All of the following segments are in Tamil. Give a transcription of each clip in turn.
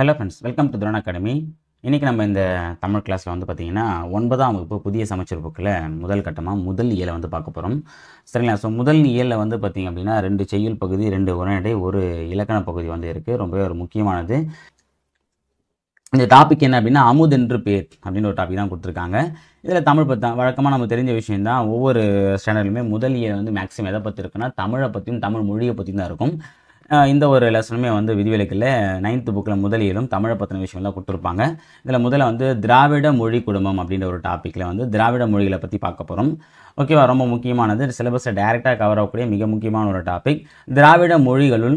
Hello friends welcome to drone academy இன்றைக்கி நம்ம இந்த தமிழ் கிளாஸில் வந்து பார்த்திங்கன்னா ஒன்பதாம் வகுப்பு புதிய சமைச்சர் புக்கில் முதல் கட்டமாக முதல் இயலை வந்து பார்க்க போகிறோம் சரிங்களா ஸோ முதல் இயலில் வந்து பார்த்திங்க அப்படின்னா ரெண்டு செய்யுள் பகுதி ரெண்டு உரைநடை ஒரு இலக்கண பகுதி வந்து இருக்குது ரொம்பவே ஒரு முக்கியமானது இந்த டாபிக் என்ன அப்படின்னா அமுது என்று பேர் அப்படின்னு ஒரு டாபிக் தான் கொடுத்துருக்காங்க இதில் தமிழ் பற்றி வழக்கமாக நம்ம தெரிஞ்ச விஷயம் தான் ஒவ்வொரு ஸ்டாண்டர்ட்லையுமே முதல் இயல் வந்து மேக்ஸிமம் எதை பற்றி இருக்குன்னா தமிழை பற்றியும் தமிழ் மொழியை பற்றியும் தான் இருக்கும் இந்த ஒரு லெசனுமே வந்து விதிவிலக்கில் நைன்த்து புக்கில் முதலியிலும் தமிழை பற்றின விஷயம்லாம் கொடுத்துருப்பாங்க இதில் முதல்ல வந்து திராவிட மொழி குடும்பம் அப்படின்ற ஒரு டாப்பிக்கில் வந்து திராவிட மொழிகளை பற்றி பார்க்க போகிறோம் ஓகேவா ரொம்ப முக்கியமானது சிலபஸை டைரெக்டாக கவர் ஆகக்கூடிய மிக முக்கியமான ஒரு டாபிக் திராவிட மொழிகளுள்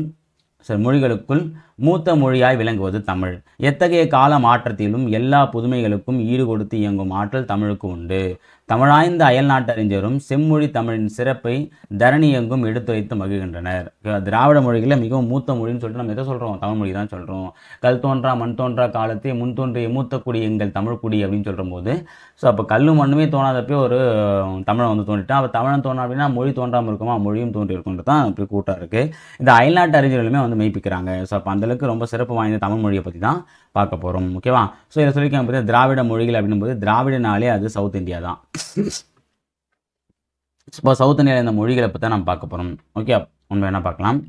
சில மொழிகளுக்குள் மூத்த மொழியாய் விளங்குவது தமிழ் எத்தகைய கால மாற்றத்திலும் எல்லா புதுமைகளுக்கும் ஈடு கொடுத்து இயங்கும் ஆற்றல் தமிழுக்கு உண்டு தமிழாய்ந்த அயல் நாட்டறிஞரும் செம்மொழி தமிழின் சிறப்பை தரணி எங்கும் எடுத்துரைத்து மகிழ்கின்றனர் திராவிட மொழிகளில் மிகவும் மூத்த மொழின்னு சொல்லிட்டு நம்ம எதை சொல்கிறோம் தமிழ் மொழி தான் சொல்கிறோம் கல் தோன்றா மண் தோன்றா காலத்தை முன் தோன்றிய மூத்த குடி எங்கள் தமிழ் குடி அப்படின்னு சொல்கிற போது ஸோ அப்போ கல்லும் மண்ணுமே தோணாதப்பே ஒரு தமிழை வந்து தோன்றிட்டு அப்போ தமிழன் தோணும் அப்படின்னா மொழி தோன்றாமல் இருக்குமா மொழியும் தோன்றி தான் இப்படி கூட்டாக இருக்குது இந்த அயல்நாட்டு அறிஞர்களுமே வந்து மெய்ப்பிக்கிறாங்க ஸோ அப்போ அந்தளவுக்கு ரொம்ப சிறப்பு வாய்ந்த தமிழ் மொழியை பற்றி தான் பார்க்க போகிறோம் ஓகேவா ஸோ இதை சொல்லியிருக்காங்க பார்த்தீங்கன்னா திராவிட மொழிகள் அப்படின்போது திராவிடனாலே அது சவுத் இந்தியா தான் இப்போ சவுத் இந்தியாவில் இந்த மொழிகளை பற்றி நம்ம பார்க்க போகிறோம் ஓகே உண்மை என்ன பார்க்கலாம்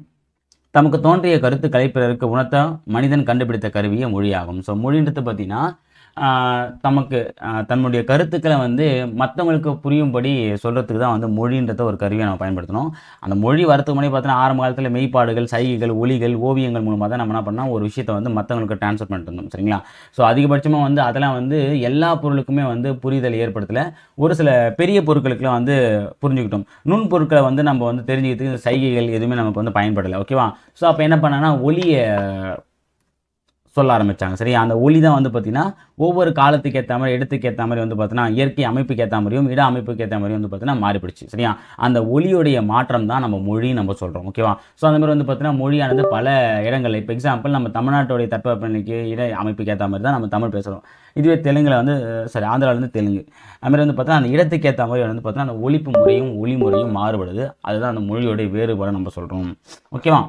தமக்கு தோன்றிய கருத்து கலைப்பிறருக்கு உணர்த்த மனிதன் கண்டுபிடித்த கருவியே மொழியாகும் ஸோ மொழின்றது பார்த்தீங்கன்னா தமக்கு தன்னுடைய கருத்துக்களை வந்து மற்றவங்களுக்கு புரியும்படி சொல்கிறதுக்கு தான் வந்து மொழின்றத ஒரு கருவியை நம்ம பயன்படுத்தணும் அந்த மொழி வரத்துக்கு முன்னாடி பார்த்தோன்னா ஆரம்ப காலத்தில் மெய்ப்பாடுகள் சைகைகள் ஒலிகள் ஓவியங்கள் மூலமாக தான் நம்ம என்ன பண்ணால் ஒரு விஷயத்தை வந்து மற்றவங்களுக்கு டிரான்ஸ்ஃபர் பண்ணிட்டு இருந்தோம் சரிங்களா ஸோ அதிகபட்சமாக வந்து அதெல்லாம் வந்து எல்லா பொருளுக்குமே வந்து புரிதல் ஏற்படுத்தலை ஒரு சில பெரிய பொருட்களுக்குலாம் வந்து புரிஞ்சுக்கிட்டோம் நுண் பொருட்களை வந்து நம்ம வந்து தெரிஞ்சுக்கிறதுக்கு சைகைகள் எதுவுமே நமக்கு வந்து பயன்படலை ஓகேவா ஸோ அப்போ என்ன பண்ணனா ஒலியை சொல்ல ஆரம்பித்தாங்க சரி அந்த ஒளி தான் வந்து பார்த்திங்கன்னா ஒவ்வொரு காலத்துக்கு ஏற்ற மாதிரி இடத்துக்கு ஏற்ற மாதிரி வந்து பார்த்தீங்கன்னா இயற்கை அமைப்புக்கு ஏற்ற மாதிரியும் இட அமைப்புக்கு ஏற்ற மாதிரியும் வந்து பார்த்தீங்கன்னா மாறிப்பிடிச்சு சரியா அந்த ஒளியுடைய மாற்றம் தான் நம்ம மொழின்னு நம்ம சொல்கிறோம் ஓகேவா ஸோ அந்த மாதிரி வந்து பார்த்தீங்கன்னா மொழியானது பல இடங்களில் இப்போ எக்ஸாம்பிள் நம்ம தமிழ்நாட்டுடைய தட்பவெப்பநிலைக்கு இட அமைப்புக்கு ஏற்ற மாதிரி தான் நம்ம தமிழ் பேசுகிறோம் இதுவே தெலுங்கில் வந்து சரி ஆந்திராவிலேருந்து தெலுங்கு அதுமாதிரி வந்து பார்த்தீங்கன்னா அந்த இடத்துக்கு ஏற்ற மாதிரி வந்து பார்த்தீங்கன்னா அந்த ஒழிப்பு முறையும் ஒளி முறையும் மாறுபடுது அதுதான் அந்த மொழியுடைய வேறுபாடு நம்ம சொல்கிறோம் ஓகேவா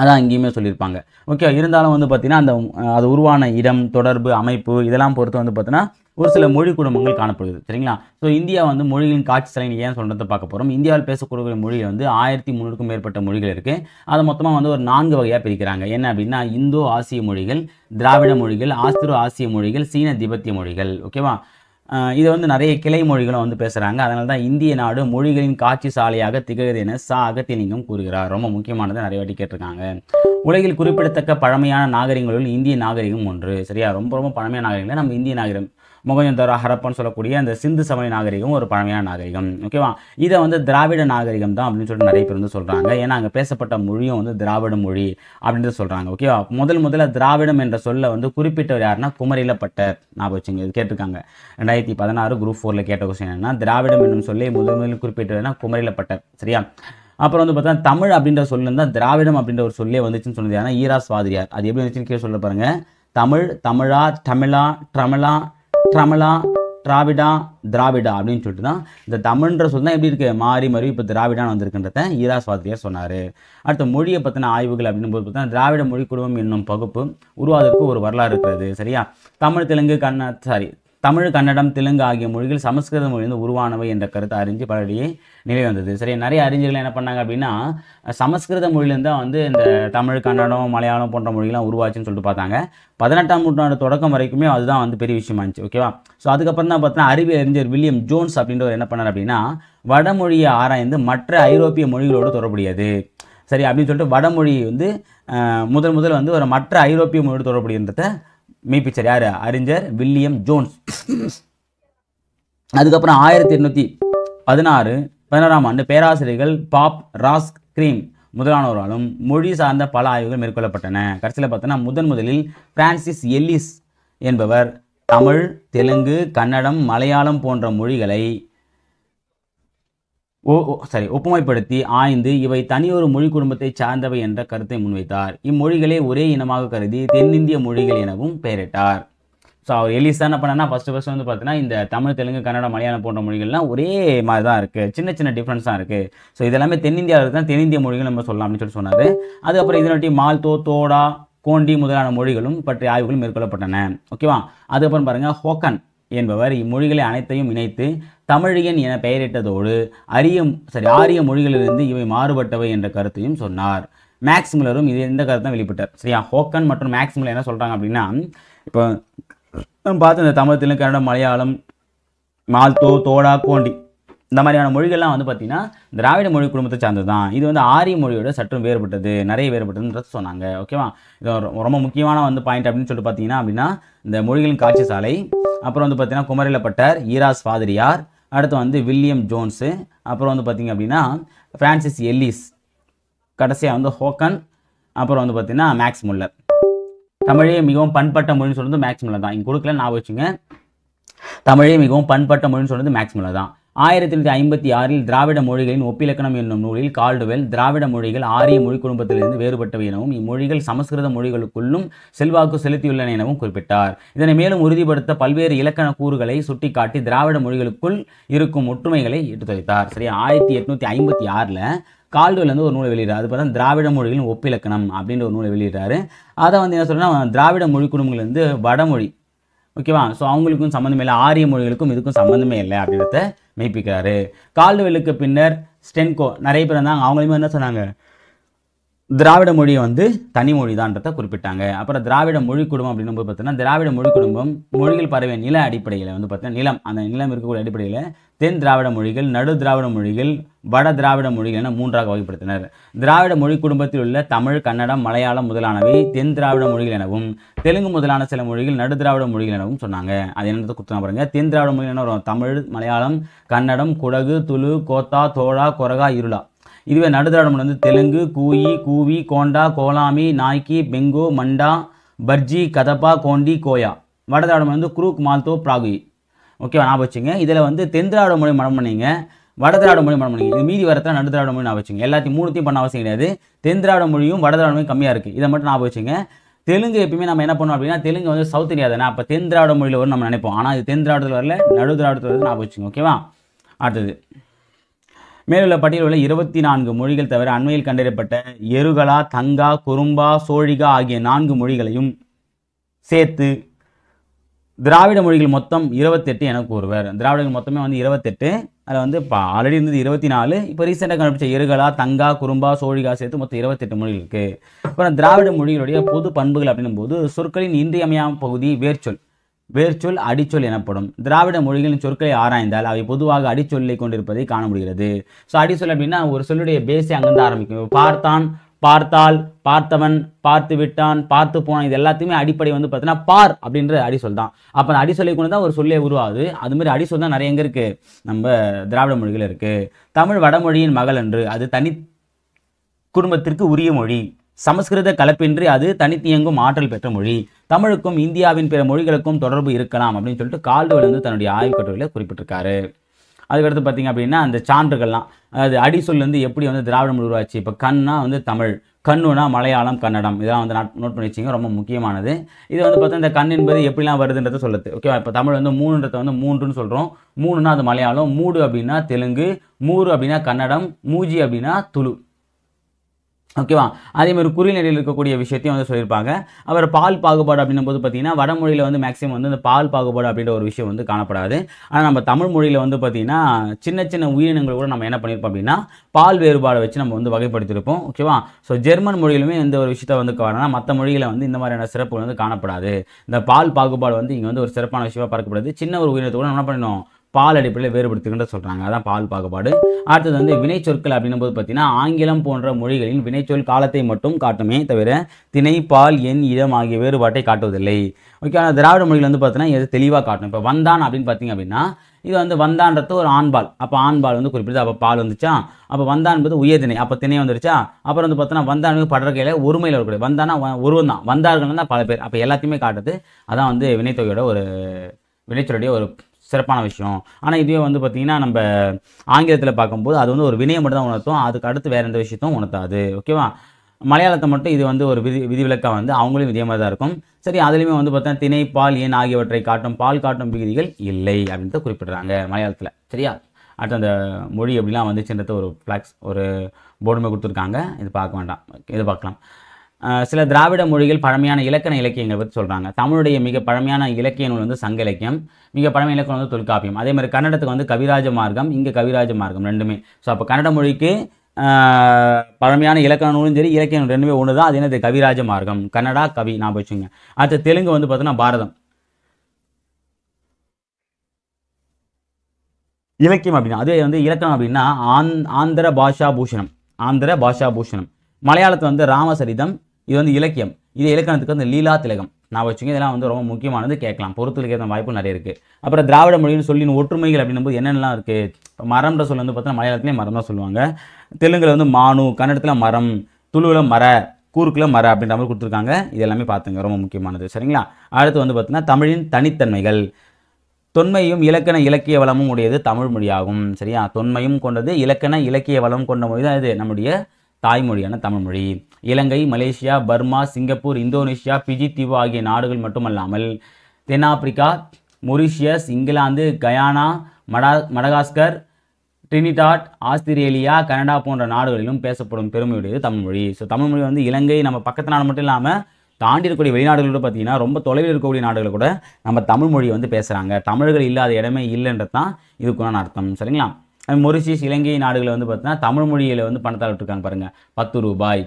அதான் இங்கேயுமே சொல்லியிருப்பாங்க ஓகே இருந்தாலும் வந்து பார்த்தீங்கன்னா அந்த அது உருவான இடம் தொடர்பு அமைப்பு இதெல்லாம் பொறுத்து வந்து பார்த்தீங்கன்னா ஒரு சில மொழி குடும்பங்கள் காணப்படுது சரிங்களா ஸோ இந்தியா வந்து மொழிகளின் காட்சி சிலை ஏன் சொல்கிறத பார்க்க போகிறோம் இந்தியாவில் பேசக்கூடிய மொழியில் வந்து ஆயிரத்தி முந்நூறுக்கும் மேற்பட்ட மொழிகள் இருக்குது அதை மொத்தமாக வந்து ஒரு நான்கு வகையாக பிரிக்கிறாங்க என்ன அப்படின்னா இந்தோ ஆசிய மொழிகள் திராவிட மொழிகள் ஆஸ்திரோ ஆசிய மொழிகள் சீன திபத்திய மொழிகள் ஓகேவா இதை வந்து நிறைய கிளை மொழிகளும் வந்து பேசுகிறாங்க அதனால தான் இந்திய நாடு மொழிகளின் காட்சி சாலையாக திகழ்கிறது என சா அகத்தியலிங்கம் கூறுகிறார் ரொம்ப முக்கியமானதை நிறைய வாட்டி கேட்டிருக்காங்க உலகில் குறிப்பிடத்தக்க பழமையான நாகரிகங்களுள் இந்திய நாகரிகம் ஒன்று சரியா ரொம்ப ரொம்ப பழமையான நாகரிகங்களை நம்ம இந்திய நாகரிகம் மொகஞ்சந்தரா ஹரப்பன் சொல்லக்கூடிய அந்த சிந்து சமய நாகரிகம் ஒரு பழமையான நாகரிகம் ஓகேவா இதை வந்து திராவிட நாகரிகம் தான் அப்படின்னு சொல்லிட்டு நிறைய பேர் வந்து சொல்கிறாங்க ஏன்னா அங்கே பேசப்பட்ட மொழியும் வந்து திராவிட மொழி அப்படின்றது சொல்கிறாங்க ஓகேவா முதல் முதல்ல திராவிடம் என்ற சொல்ல வந்து குறிப்பிட்டவர் யாருன்னா குமரிலப்பட்டர் நான் வச்சுங்க இது கேட்டிருக்காங்க ரெண்டாயிரத்தி பதினாறு குரூப் ஃபோரில் கேட்ட கொஸ்டின் என்னன்னா திராவிடம் என்னும் சொல்லி முதல் முதலில் குறிப்பிட்டதுன்னா குமரிலப்பட்டர் சரியா அப்புறம் வந்து பார்த்தா தமிழ் அப்படின்ற சொல்லு இருந்தால் திராவிடம் அப்படின்ற ஒரு சொல்லே வந்துச்சுன்னு சொன்னது ஏன்னா ஈரா சுவாதிரியார் அது எப்படி வந்துச்சுன்னு கீழே சொல்ல பாருங்கள் தமிழ் தமிழா தமிழா ட்ரமிழா ட்ரமலா திராவிடா திராவிடா அப்படின்னு சொல்லிட்டு தான் இந்த தமிழ்ன்ற சொல் தான் எப்படி இருக்குது மாறி மாறி இப்போ திராவிடான்னு வந்திருக்குன்றத ஈரா சுவாத்திரியார் சொன்னார் அடுத்த மொழியை பற்றின ஆய்வுகள் அப்படின்னும் போது பார்த்தா திராவிட மொழி குடும்பம் என்னும் பகுப்பு உருவாதற்கு ஒரு வரலாறு இருக்கிறது சரியா தமிழ் தெலுங்கு கன்ன சாரி தமிழ் கன்னடம் தெலுங்கு ஆகிய மொழிகள் சமஸ்கிருத மொழியிலிருந்து உருவானவை என்ற கருத்தை அறிஞ்சு பலரிடையே நிலை வந்தது சரி நிறைய அறிஞர்கள் என்ன பண்ணாங்க அப்படின்னா சமஸ்கிருத மொழியிலேருந்து தான் வந்து இந்த தமிழ் கன்னடம் மலையாளம் போன்ற மொழிகள்லாம் உருவாச்சுன்னு சொல்லிட்டு பார்த்தாங்க பதினெட்டாம் நூற்றாண்டு தொடக்கம் வரைக்குமே அதுதான் வந்து பெரிய விஷயமா இருந்துச்சு ஓகேவா ஸோ அதுக்கப்புறம் தான் பார்த்தீங்கன்னா அறிவியல் அறிஞர் வில்லியம் ஜோன்ஸ் அப்படின்றவர் என்ன பண்ணார் அப்படின்னா வடமொழியை ஆராய்ந்து மற்ற ஐரோப்பிய மொழிகளோடு தொடர்புடையது சரி அப்படின்னு சொல்லிட்டு வடமொழி வந்து முதல் முதல் வந்து ஒரு மற்ற ஐரோப்பிய மொழியோடு தொடர்புடையன்றத மெய்ப்பிச்சர் யார் அறிஞர் வில்லியம் ஜோன்ஸ் அதுக்கப்புறம் ஆயிரத்தி எண்ணூற்றி பதினாறு பதினோராம் ஆண்டு பேராசிரியர்கள் பாப் ராஸ் கிரீம் முதலானோராலும் மொழி சார்ந்த பல ஆய்வுகள் மேற்கொள்ளப்பட்டன கடைசியில் பார்த்தோன்னா முதன் முதலில் பிரான்சிஸ் எல்லிஸ் என்பவர் தமிழ் தெலுங்கு கன்னடம் மலையாளம் போன்ற மொழிகளை ஓ சாரி ஒப்புமைப்படுத்தி ஆய்ந்து இவை தனியொரு மொழி குடும்பத்தை சார்ந்தவை என்ற கருத்தை முன்வைத்தார் இம்மொழிகளை ஒரே இனமாக கருதி தென்னிந்திய மொழிகள் எனவும் பெயரிட்டார் ஸோ அவர் எலிஸ் தான் பண்ணனா ஃபஸ்ட்டு ஃபஸ்ட் வந்து பார்த்தீங்கன்னா இந்த தமிழ் தெலுங்கு கன்னடம் மலையாளம் போன்ற மொழிகள்லாம் ஒரே மாதிரி தான் இருக்குது சின்ன சின்ன டிஃப்ரென்ஸாக இருக்குது ஸோ இதெல்லாமே தென்னிந்தியாவில் தான் தென்னிந்திய மொழிகள் நம்ம சொல்லலாம் அப்படின்னு சொல்லி சொன்னார் அதுக்கப்புறம் இதனொட்டி மால்தோ தோடா கோண்டி முதலான மொழிகளும் பற்றிய ஆய்வுகள் மேற்கொள்ளப்பட்டன ஓகேவா அதுக்கப்புறம் பாருங்கள் ஹோக்கன் என்பவர் இம்மொழிகளை அனைத்தையும் இணைத்து தமிழியன் என பெயரிட்டதோடு அரிய சரி ஆரிய மொழிகளிலிருந்து இவை மாறுபட்டவை என்ற கருத்தையும் சொன்னார் மேக்ஸ் மில்லரும் இது எந்த கருத்தான் வெளிப்பட்டார் சரியா ஹோக்கன் மற்றும் மேக்ஸ் மில்லர் என்ன சொல்கிறாங்க அப்படின்னா இப்போ நம்ம பார்த்து இந்த தமிழ் தெலுங்கு கன்னடம் மலையாளம் மால்தோ தோடா கோண்டி இந்த மாதிரியான மொழிகள்லாம் வந்து பார்த்தீங்கன்னா திராவிட மொழி குடும்பத்தை சார்ந்தது தான் இது வந்து ஆரிய மொழியோட சற்றும் வேறுபட்டது நிறைய வேறுபட்டதுன்றது சொன்னாங்க ஓகேவா இது ரொம்ப முக்கியமான வந்து பாயிண்ட் அப்படின்னு சொல்லிட்டு பார்த்தீங்கன்னா அப்படின்னா இந்த மொழிகளின் காட்சி சாலை அப்புறம் வந்து பார்த்திங்கன்னா குமரிலப்பட்டர் ஈராஸ் ஃபாதிரியார் அடுத்து வந்து வில்லியம் ஜோன்ஸு அப்புறம் வந்து பார்த்தீங்க அப்படின்னா ஃப்ரான்சிஸ் எல்லிஸ் கடைசியாக வந்து ஹோக்கன் அப்புறம் வந்து பார்த்திங்கன்னா மேக்ஸ் முல்லர் தமிழே மிகவும் பண்பட்ட மொழின்னு சொல்கிறது மேக்ஸிமில் தான் இங்கே கொடுக்கல நான் வச்சுங்க தமிழே மிகவும் பண்பட்ட மொழின்னு சொல்கிறது மேக்ஸிமில் தான் ஆயிரத்தி தொள்ளாயிரத்தி ஐம்பத்தி ஆறில் திராவிட மொழிகளின் ஒப்பிலக்கணம் என்னும் நூலில் கால்டுவெல் திராவிட மொழிகள் ஆரிய மொழி குடும்பத்திலிருந்து வேறுபட்டவை எனவும் இம்மொழிகள் சமஸ்கிருத மொழிகளுக்குள்ளும் செல்வாக்கு செலுத்தியுள்ளன எனவும் குறிப்பிட்டார் இதனை மேலும் உறுதிப்படுத்த பல்வேறு இலக்கண கூறுகளை சுட்டிக்காட்டி திராவிட மொழிகளுக்குள் இருக்கும் ஒற்றுமைகளை எடுத்துரைத்தார் சரி ஆயிரத்தி எட்நூத்தி ஐம்பத்தி ஆறில் கால்டுவல் வந்து ஒரு நூலை வெளியிடாரு அது பார்த்தா திராவிட மொழிகளின் ஒப்பிலக்கணம் அப்படின்ற ஒரு நூலை வெளியிடறாரு அதை வந்து என்ன சொல்கிறேன்னா திராவிட மொழி குடும்பங்கள் வந்து வடமொழி ஓகேவா ஸோ அவங்களுக்கும் சம்மந்தமே இல்லை ஆரிய மொழிகளுக்கும் இதுக்கும் சம்மந்தமே இல்லை அப்படின்றத மெய்ப்பிக்கிறாரு கால்டுவெலுக்கு பின்னர் ஸ்டென்கோ நிறைய பேர் இருந்தாங்க அவங்களுமே என்ன சொன்னாங்க திராவிட மொழியை வந்து தனி மொழி தான்றதை குறிப்பிட்டாங்க அப்புறம் திராவிட மொழி குடும்பம் அப்படின்னும் போது பார்த்தீங்கன்னா திராவிட மொழி குடும்பம் மொழிகள் பரவிய நில அடிப்படையில் வந்து பார்த்தீங்கன்னா நிலம் அந்த நிலம் இருக்கக்கூடிய அடிப்படையில் தென் திராவிட மொழிகள் நடு திராவிட மொழிகள் வட திராவிட மொழிகள் என மூன்றாக வகைப்படுத்தினர் திராவிட மொழி குடும்பத்தில் உள்ள தமிழ் கன்னடம் மலையாளம் முதலானவை தென் திராவிட மொழிகள் எனவும் தெலுங்கு முதலான சில மொழிகள் நடு திராவிட மொழிகள் எனவும் சொன்னாங்க அது என்னது கொடுத்தா பாருங்க தென் திராவிட மொழிகள் என்ன தமிழ் மலையாளம் கன்னடம் குடகு துளு கோத்தா தோழா கொரகா இருளா இதுவே நடு திராவிட மொழி வந்து தெலுங்கு கூயி கூவி கோண்டா கோலாமி நாய்க்கி பெங்கோ மண்டா பர்ஜி கதப்பா கோண்டி கோயா வட திராவிடம் வந்து குரூக் மால்தோ பிராகுயி ஓகேவா நான் வச்சுங்க இதில் வந்து தென் திராவிட மொழி மனம் பண்ணிங்க வட திராவிட மொழி மனம் பண்ணிங்க இது மீதி வரத்தில் நடு திராவிட மொழி நான் வச்சுங்க எல்லாத்தையும் மூணுத்தையும் பண்ண அவசியம் கிடையாது தென் திராவிட மொழியும் வட திராவிட மொழியும் கம்மியாக இருக்குது இதை மட்டும் நான் வச்சுங்க தெலுங்கு எப்பயுமே நம்ம என்ன பண்ணோம் அப்படின்னா தெலுங்கு வந்து சவுத் இந்தியா தானே அப்போ தென் திராவிட மொழியில் வரும் நம்ம நினைப்போம் ஆனால் இது தென் திராவிடத்தில் வரல நடு திராவிடத்தில் வருது நான் வச்சுங்க ஓகேவா அடுத்தது மேலுள்ள பட்டியலில் உள்ள இருபத்தி நான்கு மொழிகள் தவிர அண்மையில் கண்டறியப்பட்ட எருகலா தங்கா குறும்பா சோழிகா ஆகிய நான்கு மொழிகளையும் சேர்த்து திராவிட மொழிகள் மொத்தம் இருபத்தெட்டு என கூறுவர் திராவிடங்கள் மொத்தமே வந்து இருபத்தெட்டு அதில் வந்து இப்போ ஆல்ரெடி இருந்தது இருபத்தி நாலு இப்போ ரீசெண்டாக கண்டுபிடிச்ச இருகலா தங்கா குறும்பா சோழிகா சேர்த்து மொத்தம் இருபத்தெட்டு மொழிகள் இருக்குது அப்புறம் திராவிட மொழிகளுடைய பொது பண்புகள் அப்படின்னும் போது சொற்களின் இன்றியமையாம பகுதி வேர்ச்சொல் வேர்ச்சொல் அடிச்சொல் எனப்படும் திராவிட மொழிகளின் சொற்களை ஆராய்ந்தால் அவை பொதுவாக அடிச்சொல்லை கொண்டிருப்பதை காண முடிகிறது ஸோ அடிச்சொல் அப்படின்னா ஒரு சொல்லுடைய பேஸே அங்கேருந்து ஆரம்பிக்கும் பார்த்தான் பார்த்தால் பார்த்தவன் பார்த்து விட்டான் பார்த்து போனான் இது எல்லாத்தையுமே அடிப்படை வந்து பார்த்தீங்கன்னா பார் அப்படின்ற சொல் தான் அப்போ அந்த அடிசொலை கொண்டு தான் ஒரு சொல்லியே உருவாகுது அதுமாரி சொல் தான் நிறைய எங்கே இருக்குது நம்ம திராவிட மொழிகள் இருக்குது தமிழ் வடமொழியின் மகள் என்று அது தனி குடும்பத்திற்கு உரிய மொழி சமஸ்கிருத கலப்பின்றி அது தனித்தியங்கும் ஆற்றல் பெற்ற மொழி தமிழுக்கும் இந்தியாவின் பிற மொழிகளுக்கும் தொடர்பு இருக்கலாம் அப்படின்னு சொல்லிட்டு கால்டுவல் வந்து தன்னுடைய ஆய்வுக் கட்டுரையில் குறிப்பிட்டிருக்காரு அதுக்கடுத்து பார்த்திங்க அப்படின்னா அந்த சான்றுகள்லாம் அதாவது அடிசொல்லேருந்து எப்படி வந்து திராவிடம் உருவாச்சு இப்போ கண்ணா வந்து தமிழ் கண்ணுனா மலையாளம் கன்னடம் இதெல்லாம் வந்து நோட் பண்ணி வச்சிங்க ரொம்ப முக்கியமானது இது வந்து பார்த்தா இந்த கண் என்பது எப்படிலாம் வருதுன்றதை சொல்லுது ஓகேவா இப்போ தமிழ் வந்து மூணுன்றத வந்து மூன்றுன்னு சொல்கிறோம் மூணுன்னா அது மலையாளம் மூடு அப்படின்னா தெலுங்கு மூறு அப்படின்னா கன்னடம் மூஜி அப்படின்னா துளு ஓகேவா அதே மாதிரி குறிநிலையில் இருக்கக்கூடிய விஷயத்தையும் வந்து சொல்லியிருப்பாங்க அவர் பால் பாகுபாடு அப்படின்னும் போது பார்த்தீங்கன்னா வடமொழியில் வந்து மேக்ஸிமம் வந்து இந்த பால் பாகுபாடு அப்படின்ற ஒரு விஷயம் வந்து காணப்படாது ஆனால் நம்ம தமிழ் மொழியில் வந்து பார்த்தீங்கன்னா சின்ன சின்ன உயிரினங்கள் கூட நம்ம என்ன பண்ணியிருப்போம் அப்படின்னா பால் வேறுபாடை வச்சு நம்ம வந்து வகைப்படுத்தியிருப்போம் ஓகேவா ஸோ ஜெர்மன் மொழியிலுமே இந்த ஒரு விஷயத்தை வந்து காரணம் மற்ற மொழியில் வந்து இந்த மாதிரியான சிறப்புகள் வந்து காணப்படாது இந்த பால் பாகுபாடு வந்து இங்கே வந்து ஒரு சிறப்பான விஷயமாக பார்க்கப்படாது சின்ன ஒரு உயிரினத்தை கூட என்ன பண்ணணும் பால் அடிப்படையில் வேறுபடுத்துகின்ற சொல்கிறாங்க அதான் பால் பாகுபாடு அடுத்தது வந்து வினைச்சொற்கள் அப்படின்னும் போது பார்த்தீங்கன்னா ஆங்கிலம் போன்ற மொழிகளின் வினைச்சொல் காலத்தை மட்டும் காட்டுமே தவிர திணை பால் எண் இடம் ஆகிய வேறுபாட்டை காட்டுவதில்லை ஓகே ஆனால் திராவிட மொழியில் வந்து பார்த்தீங்கன்னா இது தெளிவாக காட்டும் இப்போ வந்தான் அப்படின்னு பார்த்தீங்க அப்படின்னா இது வந்து வந்தான்றது ஒரு ஆண்பால் அப்போ ஆண்பால் வந்து குறிப்பிடுது அப்போ பால் வந்துச்சா அப்போ வந்தான் என்பது உயர் திணை அப்போ திணை வந்துருச்சா அப்புறம் வந்து பார்த்தோன்னா வந்தான் படற்கையில் ஒருமையில் இருக்கக்கூடிய வந்தானா ஒருவன் தான் வந்தார்கள் தான் பல பேர் அப்போ எல்லாத்தையுமே காட்டுது அதான் வந்து வினைத்தொகையோட ஒரு வினைச்சொலுடைய ஒரு சிறப்பான விஷயம் ஆனால் இதுவே வந்து பார்த்திங்கன்னா நம்ம ஆங்கிலத்தில் பார்க்கும்போது அது வந்து ஒரு வினையை மட்டும் தான் உணர்த்தும் அதுக்கு அடுத்து வேறு எந்த விஷயத்தும் உணர்த்தாது ஓகேவா மலையாளத்தை மட்டும் இது வந்து ஒரு விதி விதிவிலக்காக வந்து அவங்களும் இதே மாதிரி தான் இருக்கும் சரி அதுலேயுமே வந்து பார்த்தா திணை பால் ஏன் ஆகியவற்றை காட்டும் பால் காட்டும் விகுதிகள் இல்லை அப்படின்ட்டு குறிப்பிடுறாங்க மலையாளத்தில் சரியா அடுத்து அந்த மொழி எப்படிலாம் சின்னத்தை ஒரு ஃப்ளாக்ஸ் ஒரு போர்டுமே கொடுத்துருக்காங்க இது பார்க்க வேண்டாம் இது பார்க்கலாம் சில திராவிட மொழிகள் பழமையான இலக்கண இலக்கியங்கள் பற்றி சொல்கிறாங்க தமிழுடைய மிக பழமையான இலக்கிய நூல் வந்து சங்க இலக்கியம் மிக பழமை இலக்கணம் வந்து தொல்காப்பியம் அதே மாதிரி கன்னடத்துக்கு வந்து கவிராஜ மார்க்கம் இங்கே கவிராஜ மார்க்கம் ரெண்டுமே ஸோ அப்போ கன்னட மொழிக்கு பழமையான இலக்கண நூலும் சரி இலக்கிய நூல் ரெண்டுமே ஒன்று தான் அது என்னது கவிராஜ மார்க்கம் கன்னடா கவி நான் போச்சுங்க அடுத்த தெலுங்கு வந்து பார்த்தோன்னா பாரதம் இலக்கியம் அப்படின்னா அது வந்து இலக்கணம் அப்படின்னா ஆந் ஆந்திர பாஷா பூஷணம் ஆந்திர பாஷா பூஷணம் மலையாளத்தில் வந்து ராமசரிதம் இது வந்து இலக்கியம் இது இலக்கணத்துக்கு வந்து லீலா திலகம் நான் வச்சுங்க இதெல்லாம் வந்து ரொம்ப முக்கியமானது கேட்கலாம் பொறுத்தலுக்கு ஏற்ற வாய்ப்பு நிறைய இருக்குது அப்புறம் திராவிட மொழின்னு சொல்லின் ஒற்றுமைகள் அப்படின்னும் போது என்னென்னலாம் இருக்குது மரம்ன்ற சொல்ல வந்து பார்த்தீங்கன்னா மலையாளத்துலேயே மரம் தான் சொல்லுவாங்க தெலுங்கில் வந்து மானு கன்னடத்தில் மரம் துளுவில் மர கூறுக்குள்ள மர அப்படின்ற மாதிரி கொடுத்துருக்காங்க இது எல்லாமே பார்த்துங்க ரொம்ப முக்கியமானது சரிங்களா அடுத்து வந்து பார்த்தீங்கன்னா தமிழின் தனித்தன்மைகள் தொன்மையும் இலக்கண இலக்கிய வளமும் உடையது தமிழ் மொழியாகும் சரியா தொன்மையும் கொண்டது இலக்கண இலக்கிய வளம் கொண்ட மொழி தான் இது நம்முடைய தாய்மொழியான தமிழ்மொழி Ilangai Malaysia Burma Singapore Indonesia Fiji தீவு ஆகிய நாடுகள் மட்டுமல்லாமல் தென்னாப்பிரிக்கா மொரிஷியஸ் இங்கிலாந்து கயானா மடா மடகாஸ்கர் ட்ரினிடாட் ஆஸ்திரேலியா கனடா போன்ற நாடுகளிலும் பேசப்படும் பெருமையுடையது தமிழ்மொழி ஸோ தமிழ்மொழி வந்து இலங்கை நம்ம பக்கத்து நாடு மட்டும் இல்லாமல் தாண்டி இருக்கக்கூடிய வெளிநாடுகளோட பார்த்தீங்கன்னா ரொம்ப தொலைவில் இருக்கக்கூடிய நாடுகள் கூட நம்ம தமிழ்மொழியை வந்து பேசுகிறாங்க தமிழர்கள் இல்லாத இடமே இல்லைன்றது தான் இதுக்குண்டான அர்த்தம் சரிங்களா மொரிஷியஸ் இலங்கை நாடுகளில் வந்து பார்த்தீங்கன்னா தமிழ் மொழியில் வந்து பணத்தால் விட்டுருக்காங்க பாருங்கள் பத்து ரூபாய்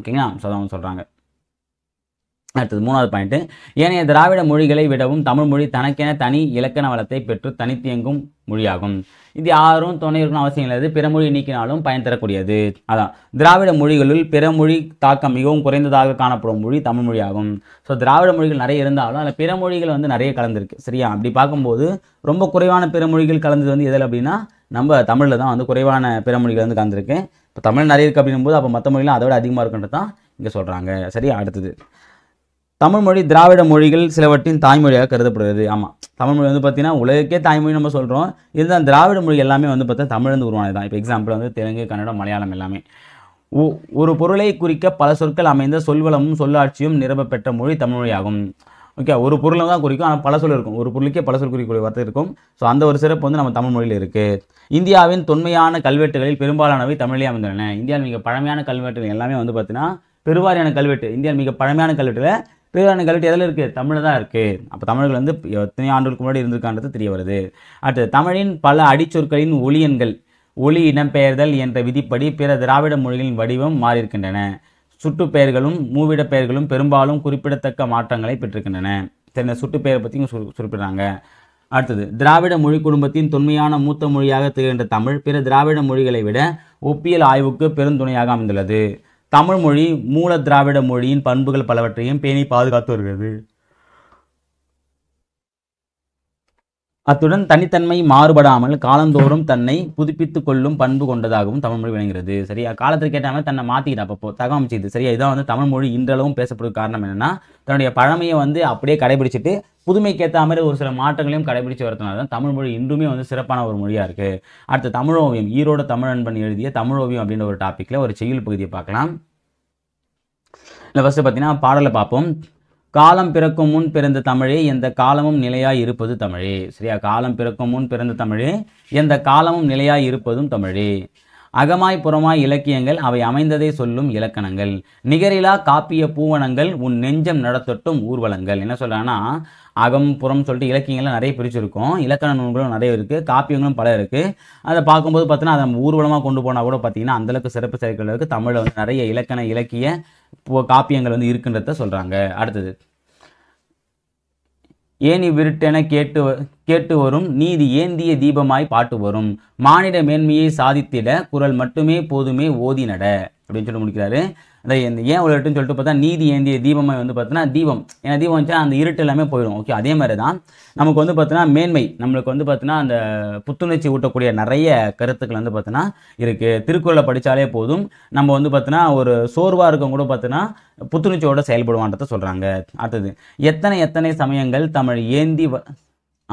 ஓகேங்களா சதவீதம் சொல்கிறாங்க அடுத்தது மூணாவது பாயிண்ட்டு ஏனைய திராவிட மொழிகளை விடவும் தமிழ் மொழி தனக்கென தனி இலக்கண வளத்தை பெற்று தனித்தியங்கும் மொழியாகும் இது யாரும் துணை இருக்கணும் அவசியம் இல்லாது மொழி நீக்கினாலும் பயன் தரக்கூடியது அதான் திராவிட மொழிகளுள் பிறமொழி தாக்கம் மிகவும் குறைந்ததாக காணப்படும் மொழி தமிழ் மொழியாகும் ஸோ திராவிட மொழிகள் நிறைய இருந்தாலும் அதில் பிற மொழிகள் வந்து நிறைய கலந்துருக்கு சரியா அப்படி பார்க்கும்போது ரொம்ப குறைவான பிற மொழிகள் கலந்தது வந்து எதில் அப்படின்னா நம்ம தமிழில் தான் வந்து குறைவான பிற மொழிகள் வந்து கலந்துருக்கு இப்போ தமிழ் நிறைய இருக்குது அப்படின்னும் போது அப்போ மற்ற மொழிகளும் அதோட அதிகமாக இருக்குன்றது தான் இங்கே சொல்கிறாங்க சரியா அடுத்தது தமிழ்மொழி திராவிட மொழிகள் சிலவற்றின் தாய்மொழியாக கருதப்படுகிறது ஆமாம் தமிழ்மொழி வந்து பார்த்தீங்கன்னா உலகக்கே தாய்மொழி நம்ம சொல்கிறோம் இதுதான் திராவிட மொழி எல்லாமே வந்து பார்த்தா தமிழ்ந்து உருவானது தான் இப்போ எக்ஸாம்பிள் வந்து தெலுங்கு கன்னடம் மலையாளம் எல்லாமே ஒரு பொருளை குறிக்க பல சொற்கள் அமைந்த சொல்வளமும் சொல்லாட்சியும் நிரம்ப பெற்ற மொழி தமிழ்மொழியாகும் ஓகே ஒரு பொருளை தான் குறிக்கும் ஆனால் பல சொல் இருக்கும் ஒரு பொருளுக்கே பல சொல் குறிக்கக்கூடிய வார்த்தை இருக்கும் ஸோ அந்த ஒரு சிறப்பு வந்து நம்ம தமிழ் மொழியில் இருக்குது இந்தியாவின் தொன்மையான கல்வெட்டுகளில் பெரும்பாலானவை தமிழிலே அமைந்துள்ளன இந்தியாவில் மிக பழமையான கல்வெட்டுகள் எல்லாமே வந்து பார்த்தீங்கன்னா பெருவாரியான கல்வெட்டு இந்தியாவில் மிக பழமையான கல்வெட்டில் பேரான கல்வெட்டு எதில் இருக்குது தமிழில் தான் இருக்குது அப்போ தமிழர்கள் வந்து எத்தனை ஆண்டுகளுக்கு முன்னாடி இருந்திருக்கான்றது தெரிய வருது அடுத்து தமிழின் பல அடிச்சொற்களின் ஒளியன்கள் ஒளி இடம்பெயர்தல் என்ற விதிப்படி பிற திராவிட மொழிகளின் வடிவம் மாறியிருக்கின்றன பெயர்களும் மூவிட பெயர்களும் பெரும்பாலும் குறிப்பிடத்தக்க மாற்றங்களை பெற்றிருக்கின்றன சுட்டு பெயரை பற்றியும் குறிப்பிடுறாங்க அடுத்தது திராவிட மொழி குடும்பத்தின் தொன்மையான மூத்த மொழியாக திகழ்கின்ற தமிழ் பிற திராவிட மொழிகளை விட ஒப்பியல் ஆய்வுக்கு பெருந்துணையாக அமைந்துள்ளது தமிழ்மொழி மூல திராவிட மொழியின் பண்புகள் பலவற்றையும் பேணி பாதுகாத்து வருகிறது அத்துடன் தனித்தன்மை மாறுபடாமல் காலந்தோறும் தன்னை புதுப்பித்து கொள்ளும் பண்பு கொண்டதாகவும் தமிழ்மொழி விளங்குகிறது சரியா காலத்தில் கேட்டாமல் தன்னை மாற்றிக்கிட்ட அப்போ தகம் அமைச்சது சரியா இதான் வந்து தமிழ்மொழி இன்றளவும் பேசப்படும் காரணம் என்னென்னா தன்னுடைய பழமையை வந்து அப்படியே கடைபிடிச்சிட்டு புதுமைக்கு ஏற்ற மாதிரி ஒரு சில மாற்றங்களையும் கடைபிடிச்சு வரதுனால தான் தமிழ்மொழி இன்றுமே வந்து சிறப்பான ஒரு மொழியாக இருக்குது அடுத்த தமிழ் ஓவியம் ஈரோடு தமிழ் அன்பன் எழுதிய தமிழ் ஓவியம் அப்படின்ற ஒரு டாப்பிக்கில் ஒரு செயல் பகுதியை பார்க்கலாம் இல்லை ஃபஸ்ட்டு பார்த்தீங்கன்னா பாடலை பார்ப்போம் காலம் பிறக்கும் முன் பிறந்த தமிழே எந்த காலமும் நிலையாய் இருப்பது தமிழே சரியா காலம் பிறக்கும் முன் பிறந்த தமிழே எந்த காலமும் நிலையாய் இருப்பதும் தமிழே அகமாய் புறமாய் இலக்கியங்கள் அவை அமைந்ததை சொல்லும் இலக்கணங்கள் நிகரிலா காப்பிய பூவனங்கள் உன் நெஞ்சம் நடத்தட்டும் ஊர்வலங்கள் என்ன சொல்றான்னா அகம் புறம் சொல்லிட்டு இலக்கியங்கள்லாம் நிறைய பிரிச்சிருக்கோம் இலக்கண நூல்களும் நிறைய இருக்குது காப்பியங்களும் பல இருக்குது அதை பார்க்கும்போது பார்த்தீங்கன்னா அதை நம்ம ஊர்வலமாக கொண்டு போனால் கூட அந்த அந்தளவுக்கு சிறப்பு சேர்க்கைகள் இருக்குது தமிழில் வந்து நிறைய இலக்கண இலக்கிய காப்பியங்கள் வந்து இருக்குன்றத சொல்கிறாங்க அடுத்தது ஏனி விருட்டென கேட்டு கேட்டு வரும் நீதி ஏந்திய தீபமாய் பாட்டு வரும் மானிட மேன்மையை சாதித்திட குரல் மட்டுமே போதுமே ஓதி நட அப்படின்னு சொல்லி முடிக்கிறாரு அந்த ஏன் இருட்டுன்னு சொல்லிட்டு பார்த்தா நீதி ஏந்திய தீபமே வந்து பார்த்தீங்கன்னா தீபம் ஏன்னா தீபம் வச்சா அந்த இருட்டு எல்லாமே போயிடும் ஓகே அதே மாதிரி தான் நமக்கு வந்து பார்த்தீங்கன்னா மேன்மை நம்மளுக்கு வந்து பார்த்தீங்கன்னா அந்த புத்துணர்ச்சி ஊட்டக்கூடிய நிறைய கருத்துக்கள் வந்து பார்த்தீங்கன்னா இருக்குது திருக்குறளை படித்தாலே போதும் நம்ம வந்து பார்த்தீங்கன்னா ஒரு சோர்வாக இருக்கும் கூட பார்த்தீங்கன்னா புத்துணர்ச்சியோடு செயல்படுவான்றத சொல்கிறாங்க அடுத்தது எத்தனை எத்தனை சமயங்கள் தமிழ் ஏந்தி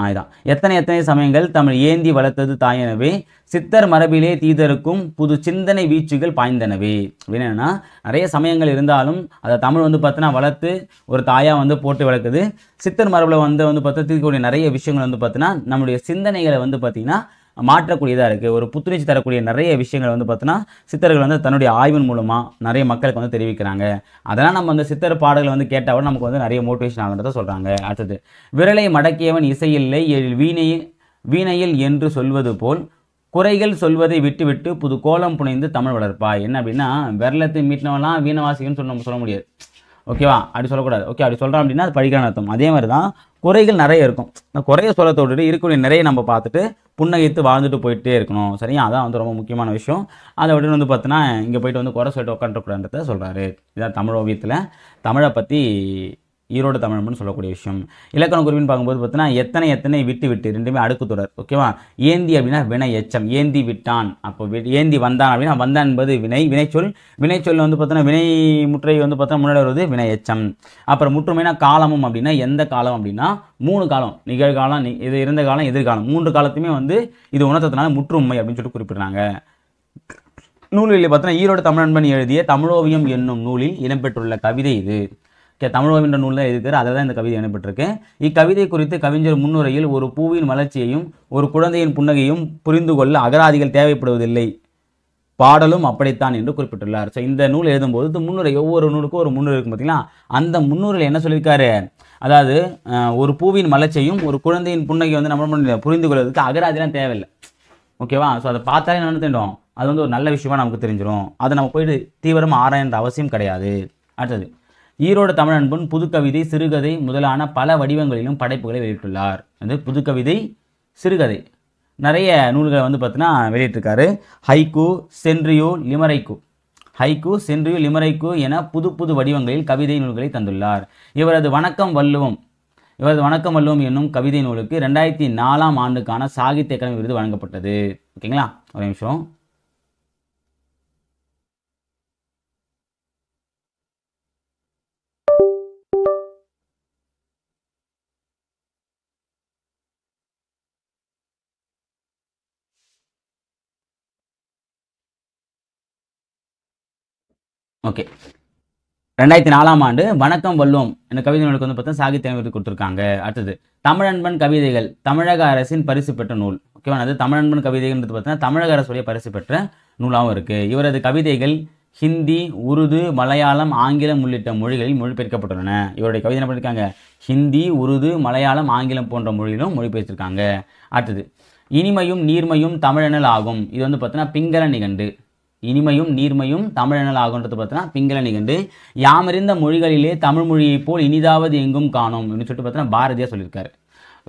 ஆயுதான் எத்தனை எத்தனை சமயங்கள் தமிழ் ஏந்தி வளர்த்தது தாயனவே சித்தர் மரபிலே தீதருக்கும் புது சிந்தனை வீச்சுகள் பாய்ந்தனவே அப்படின்னு என்னென்னா நிறைய சமயங்கள் இருந்தாலும் அதை தமிழ் வந்து பார்த்தோன்னா வளர்த்து ஒரு தாயாக வந்து போட்டு வளர்க்குது சித்தர் மரபில் வந்து வந்து பார்த்தா தீர்க்கக்கூடிய நிறைய விஷயங்கள் வந்து பார்த்தீங்கன்னா நம்முடைய சிந்தனைகளை வந்து பார்த்திங்கன்னா மாற்றக்கூடியதாக இருக்குது ஒரு புத்துணர்ச்சி தரக்கூடிய நிறைய விஷயங்கள் வந்து பார்த்தோன்னா சித்தர்கள் வந்து தன்னுடைய ஆய்வின் மூலமாக நிறைய மக்களுக்கு வந்து தெரிவிக்கிறாங்க அதெல்லாம் நம்ம அந்த சித்தர் பாடல்கள் வந்து கேட்டால் நமக்கு வந்து நிறைய மோட்டிவேஷன் ஆகுன்றத சொல்கிறாங்க அடுத்தது விரலை மடக்கியவன் இசையில்லை வீணை வீணையில் என்று சொல்வது போல் குறைகள் சொல்வதை விட்டுவிட்டு புது கோலம் புனைந்து தமிழ் வளர்ப்பா என்ன அப்படின்னா விரலத்தை மீட்டினவெல்லாம் வீணவாசிகள்னு சொல்ல சொல்ல முடியாது ஓகேவா அப்படி சொல்லக்கூடாது ஓகே அப்படி சொல்கிறோம் அப்படின்னா அது படிக்கிறான்னு அர்த்தம் அதே மாதிரி தான் குறைகள் நிறைய இருக்கும் இந்த குறைய சொல்லத்தோடு இருக்கக்கூடிய நிறைய நம்ம பார்த்துட்டு புன்னகைத்து வாழ்ந்துட்டு போயிட்டே இருக்கணும் சரியா அதான் வந்து ரொம்ப முக்கியமான விஷயம் அதை விட்டு வந்து பார்த்தோன்னா இங்கே போயிட்டு வந்து குறை சொல்லிட்டு உட்காந்துருக்கூடாதுன்றத சொல்கிறாரு இதான் தமிழ் ஓவியத்தில் தமிழை பற்றி ஈரோடு தமிழ்னு சொல்லக்கூடிய விஷயம் இலக்கண குறிப்பின்னு பார்க்கும்போது பார்த்தீங்கன்னா எத்தனை எத்தனை விட்டு விட்டு ரெண்டுமே அடுக்கு தொடர் ஓகேவா ஏந்தி அப்படின்னா வினை எச்சம் ஏந்தி விட்டான் அப்போ ஏந்தி வந்தான் அப்படின்னா வந்தான் என்பது வினை வினைச்சொல் வினைச்சொல் வந்து பார்த்தீங்கன்னா வினை முற்றை வந்து பார்த்தீங்கன்னா முன்னாடி வருவது வினை எச்சம் அப்புறம் முற்றுமைனா காலமும் அப்படின்னா எந்த காலம் அப்படின்னா மூணு காலம் நிகழ்காலம் இது இருந்த காலம் எதிர்காலம் மூன்று காலத்துமே வந்து இது உணர்த்ததுனால முற்றுமை அப்படின்னு சொல்லிட்டு குறிப்பிடுறாங்க நூலில் பார்த்தோன்னா ஈரோடு தமிழன்பன் எழுதிய தமிழோவியம் என்னும் நூலில் இடம்பெற்றுள்ள கவிதை இது தமிழகம் என்ற நூலில் இருக்கிற அதில் தான் இந்த கவிதை இணைப்பட்டிருக்கு இக்கவிதை குறித்து கவிஞர் முன்னுரையில் ஒரு பூவின் வளர்ச்சியையும் ஒரு குழந்தையின் புன்னகையும் புரிந்து கொள்ள அகராதிகள் தேவைப்படுவதில்லை பாடலும் அப்படித்தான் என்று குறிப்பிட்டுள்ளார் ஸோ இந்த நூல் எழுதும்போது முன்னுரை ஒவ்வொரு நூலுக்கும் ஒரு முன்னுரை இருக்கும் பார்த்தீங்களா அந்த முன்னுரையில் என்ன சொல்லியிருக்காரு அதாவது ஒரு பூவின் மலர்ச்சியும் ஒரு குழந்தையின் புன்னகை வந்து நம்ம முன்ன புரிந்து கொள்வதற்கு அகராதிலாம் தேவையில்லை ஓகேவா ஸோ அதை பார்த்தாலே என்னென்னு தெரியும் அது வந்து ஒரு நல்ல விஷயமா நமக்கு தெரிஞ்சிடும் அதை நம்ம போயிட்டு தீவிரமாக ஆராயின்ற அவசியம் கிடையாது அடுத்தது ஈரோடு தமிழ் அன்பன் புதுக்கவிதை சிறுகதை முதலான பல வடிவங்களிலும் படைப்புகளை வெளியிட்டுள்ளார் அது புதுக்கவிதை சிறுகதை நிறைய நூல்களை வந்து பார்த்தீங்கன்னா வெளியிட்டிருக்காரு ஹைக்கு சென்றியோ லிமரைக்கு ஹைக்கு சென்றியோ லிமரைக்கு என புது புது வடிவங்களில் கவிதை நூல்களை தந்துள்ளார் இவரது வணக்கம் வள்ளுவம் இவரது வணக்கம் வள்ளுவம் என்னும் கவிதை நூலுக்கு ரெண்டாயிரத்தி நாலாம் ஆண்டுக்கான சாகித்ய அகாடமி விருது வழங்கப்பட்டது ஓகேங்களா ஒரு நிமிஷம் ஓகே ரெண்டாயிரத்தி நாலாம் ஆண்டு வணக்கம் வல்லோம் என்ற கவிதை நூலுக்கு வந்து பார்த்தா சாகித்ய விருது கொடுத்துருக்காங்க அடுத்தது தமிழன்பன் கவிதைகள் தமிழக அரசின் பரிசு பெற்ற நூல் ஓகேவா அது தமிழன்பன் கவிதைகள்ன்றது பார்த்தீங்கன்னா தமிழக அரசுடைய பரிசு பெற்ற நூலாகவும் இருக்குது இவரது கவிதைகள் ஹிந்தி உருது மலையாளம் ஆங்கிலம் உள்ளிட்ட மொழிகளில் மொழிபெயர்க்கப்பட்டுள்ளன இவருடைய கவிதை என்ன பண்ணியிருக்காங்க ஹிந்தி உருது மலையாளம் ஆங்கிலம் போன்ற மொழியிலும் மொழிபெயர்த்திருக்காங்க அடுத்தது இனிமையும் நீர்மையும் தமிழனல் ஆகும் இது வந்து பார்த்தீங்கன்னா பிங்கள நிகண்டு இனிமையும் நீர்மையும் தமிழனல் ஆகுன்றது பார்த்தீங்கன்னா பிங்கல நிகண்டு யாமறிந்த மொழிகளிலே தமிழ் மொழியைப் போல் இனிதாவது எங்கும் காணும் அப்படின்னு சொல்லிட்டு பார்த்தீங்கன்னா பாரதியாக சொல்லியிருக்காரு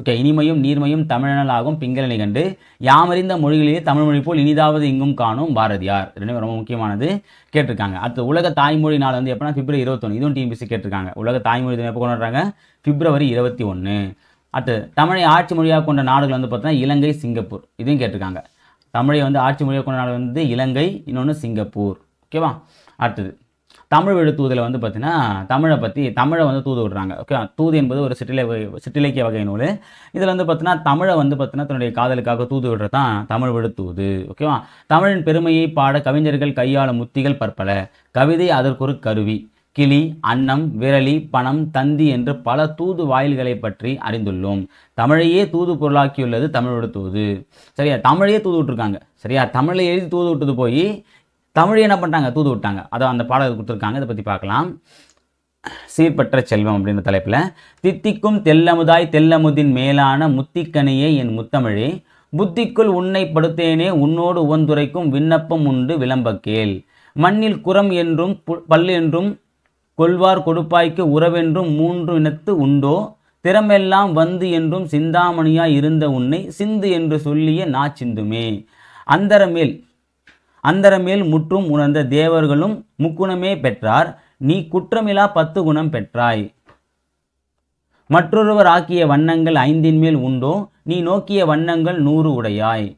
ஓகே இனிமையும் நீர்மையும் தமிழனல் ஆகும் பிங்கல நிகண்டு யாமறிந்த மொழிகளிலே தமிழ் மொழி போல் இனிதாவது எங்கும் காணும் பாரதியார் ரெண்டுமே ரொம்ப முக்கியமானது கேட்டிருக்காங்க அடுத்து உலக தாய்மொழி நாள் வந்து எப்போனா பிப்ரவரி இருபத்தொன்று இதுவும் டிஎம்பிசி கேட்டிருக்காங்க உலக தாய்மொழி தினம் எப்போ கொண்டாடுறாங்க பிப்ரவரி இருபத்தி ஒன்று அடுத்து தமிழை ஆட்சி மொழியாக கொண்ட நாடுகள் வந்து பார்த்தீங்கன்னா இலங்கை சிங்கப்பூர் இதையும் கேட்டிருக்காங்க தமிழை வந்து ஆட்சி மொழியாக கொண்ட நாடு வந்து இலங்கை இன்னொன்று சிங்கப்பூர் ஓகேவா அடுத்தது தமிழ் வீடு தூதில் வந்து பார்த்தீங்கன்னா தமிழை பற்றி தமிழை வந்து தூது விடுறாங்க ஓகே தூது என்பது ஒரு சிற்றிலை சிற்றிலக்கிய வகை நூல் இதில் வந்து பார்த்தீங்கன்னா தமிழை வந்து பார்த்தீங்கன்னா தன்னுடைய காதலுக்காக தூது விடுறது தான் தமிழ் வீடு தூது ஓகேவா தமிழின் பெருமையை பாட கவிஞர்கள் கையாளும் முத்திகள் பற்பல கவிதை அதற்கொரு கருவி கிளி அன்னம் விரலி பணம் தந்தி என்று பல தூது வாயில்களை பற்றி அறிந்துள்ளோம் தமிழையே தூது பொருளாக்கியுள்ளது தமிழோட தூது சரியா தமிழையே தூது விட்டுருக்காங்க சரியா தமிழை எழுதி தூது விட்டது போய் தமிழை என்ன பண்ணிட்டாங்க தூது விட்டாங்க அதை அந்த பாடல் கொடுத்துருக்காங்க இதை பற்றி பார்க்கலாம் சீர்பற்ற செல்வம் அப்படின்ற தலைப்பில் தித்திக்கும் தெல்லமுதாய் தெல்லமுதின் மேலான முத்திக்கனையே என் முத்தமிழே புத்திக்குள் உன்னை படுத்தேனே உன்னோடு உவந்துரைக்கும் விண்ணப்பம் உண்டு விளம்பக்கேல் மண்ணில் குரம் என்றும் பல் என்றும் கொள்வார் கொடுப்பாய்க்கு உறவென்றும் மூன்று இனத்து உண்டோ திறமெல்லாம் வந்து என்றும் சிந்தாமணியாய் இருந்த உன்னை சிந்து என்று சொல்லிய நா சிந்துமே அந்தரமேல் அந்தரமேல் முற்றும் உணர்ந்த தேவர்களும் முக்குணமே பெற்றார் நீ குற்றமிலா பத்து குணம் பெற்றாய் மற்றொருவர் ஆக்கிய வண்ணங்கள் ஐந்தின் மேல் உண்டோ நீ நோக்கிய வண்ணங்கள் நூறு உடையாய்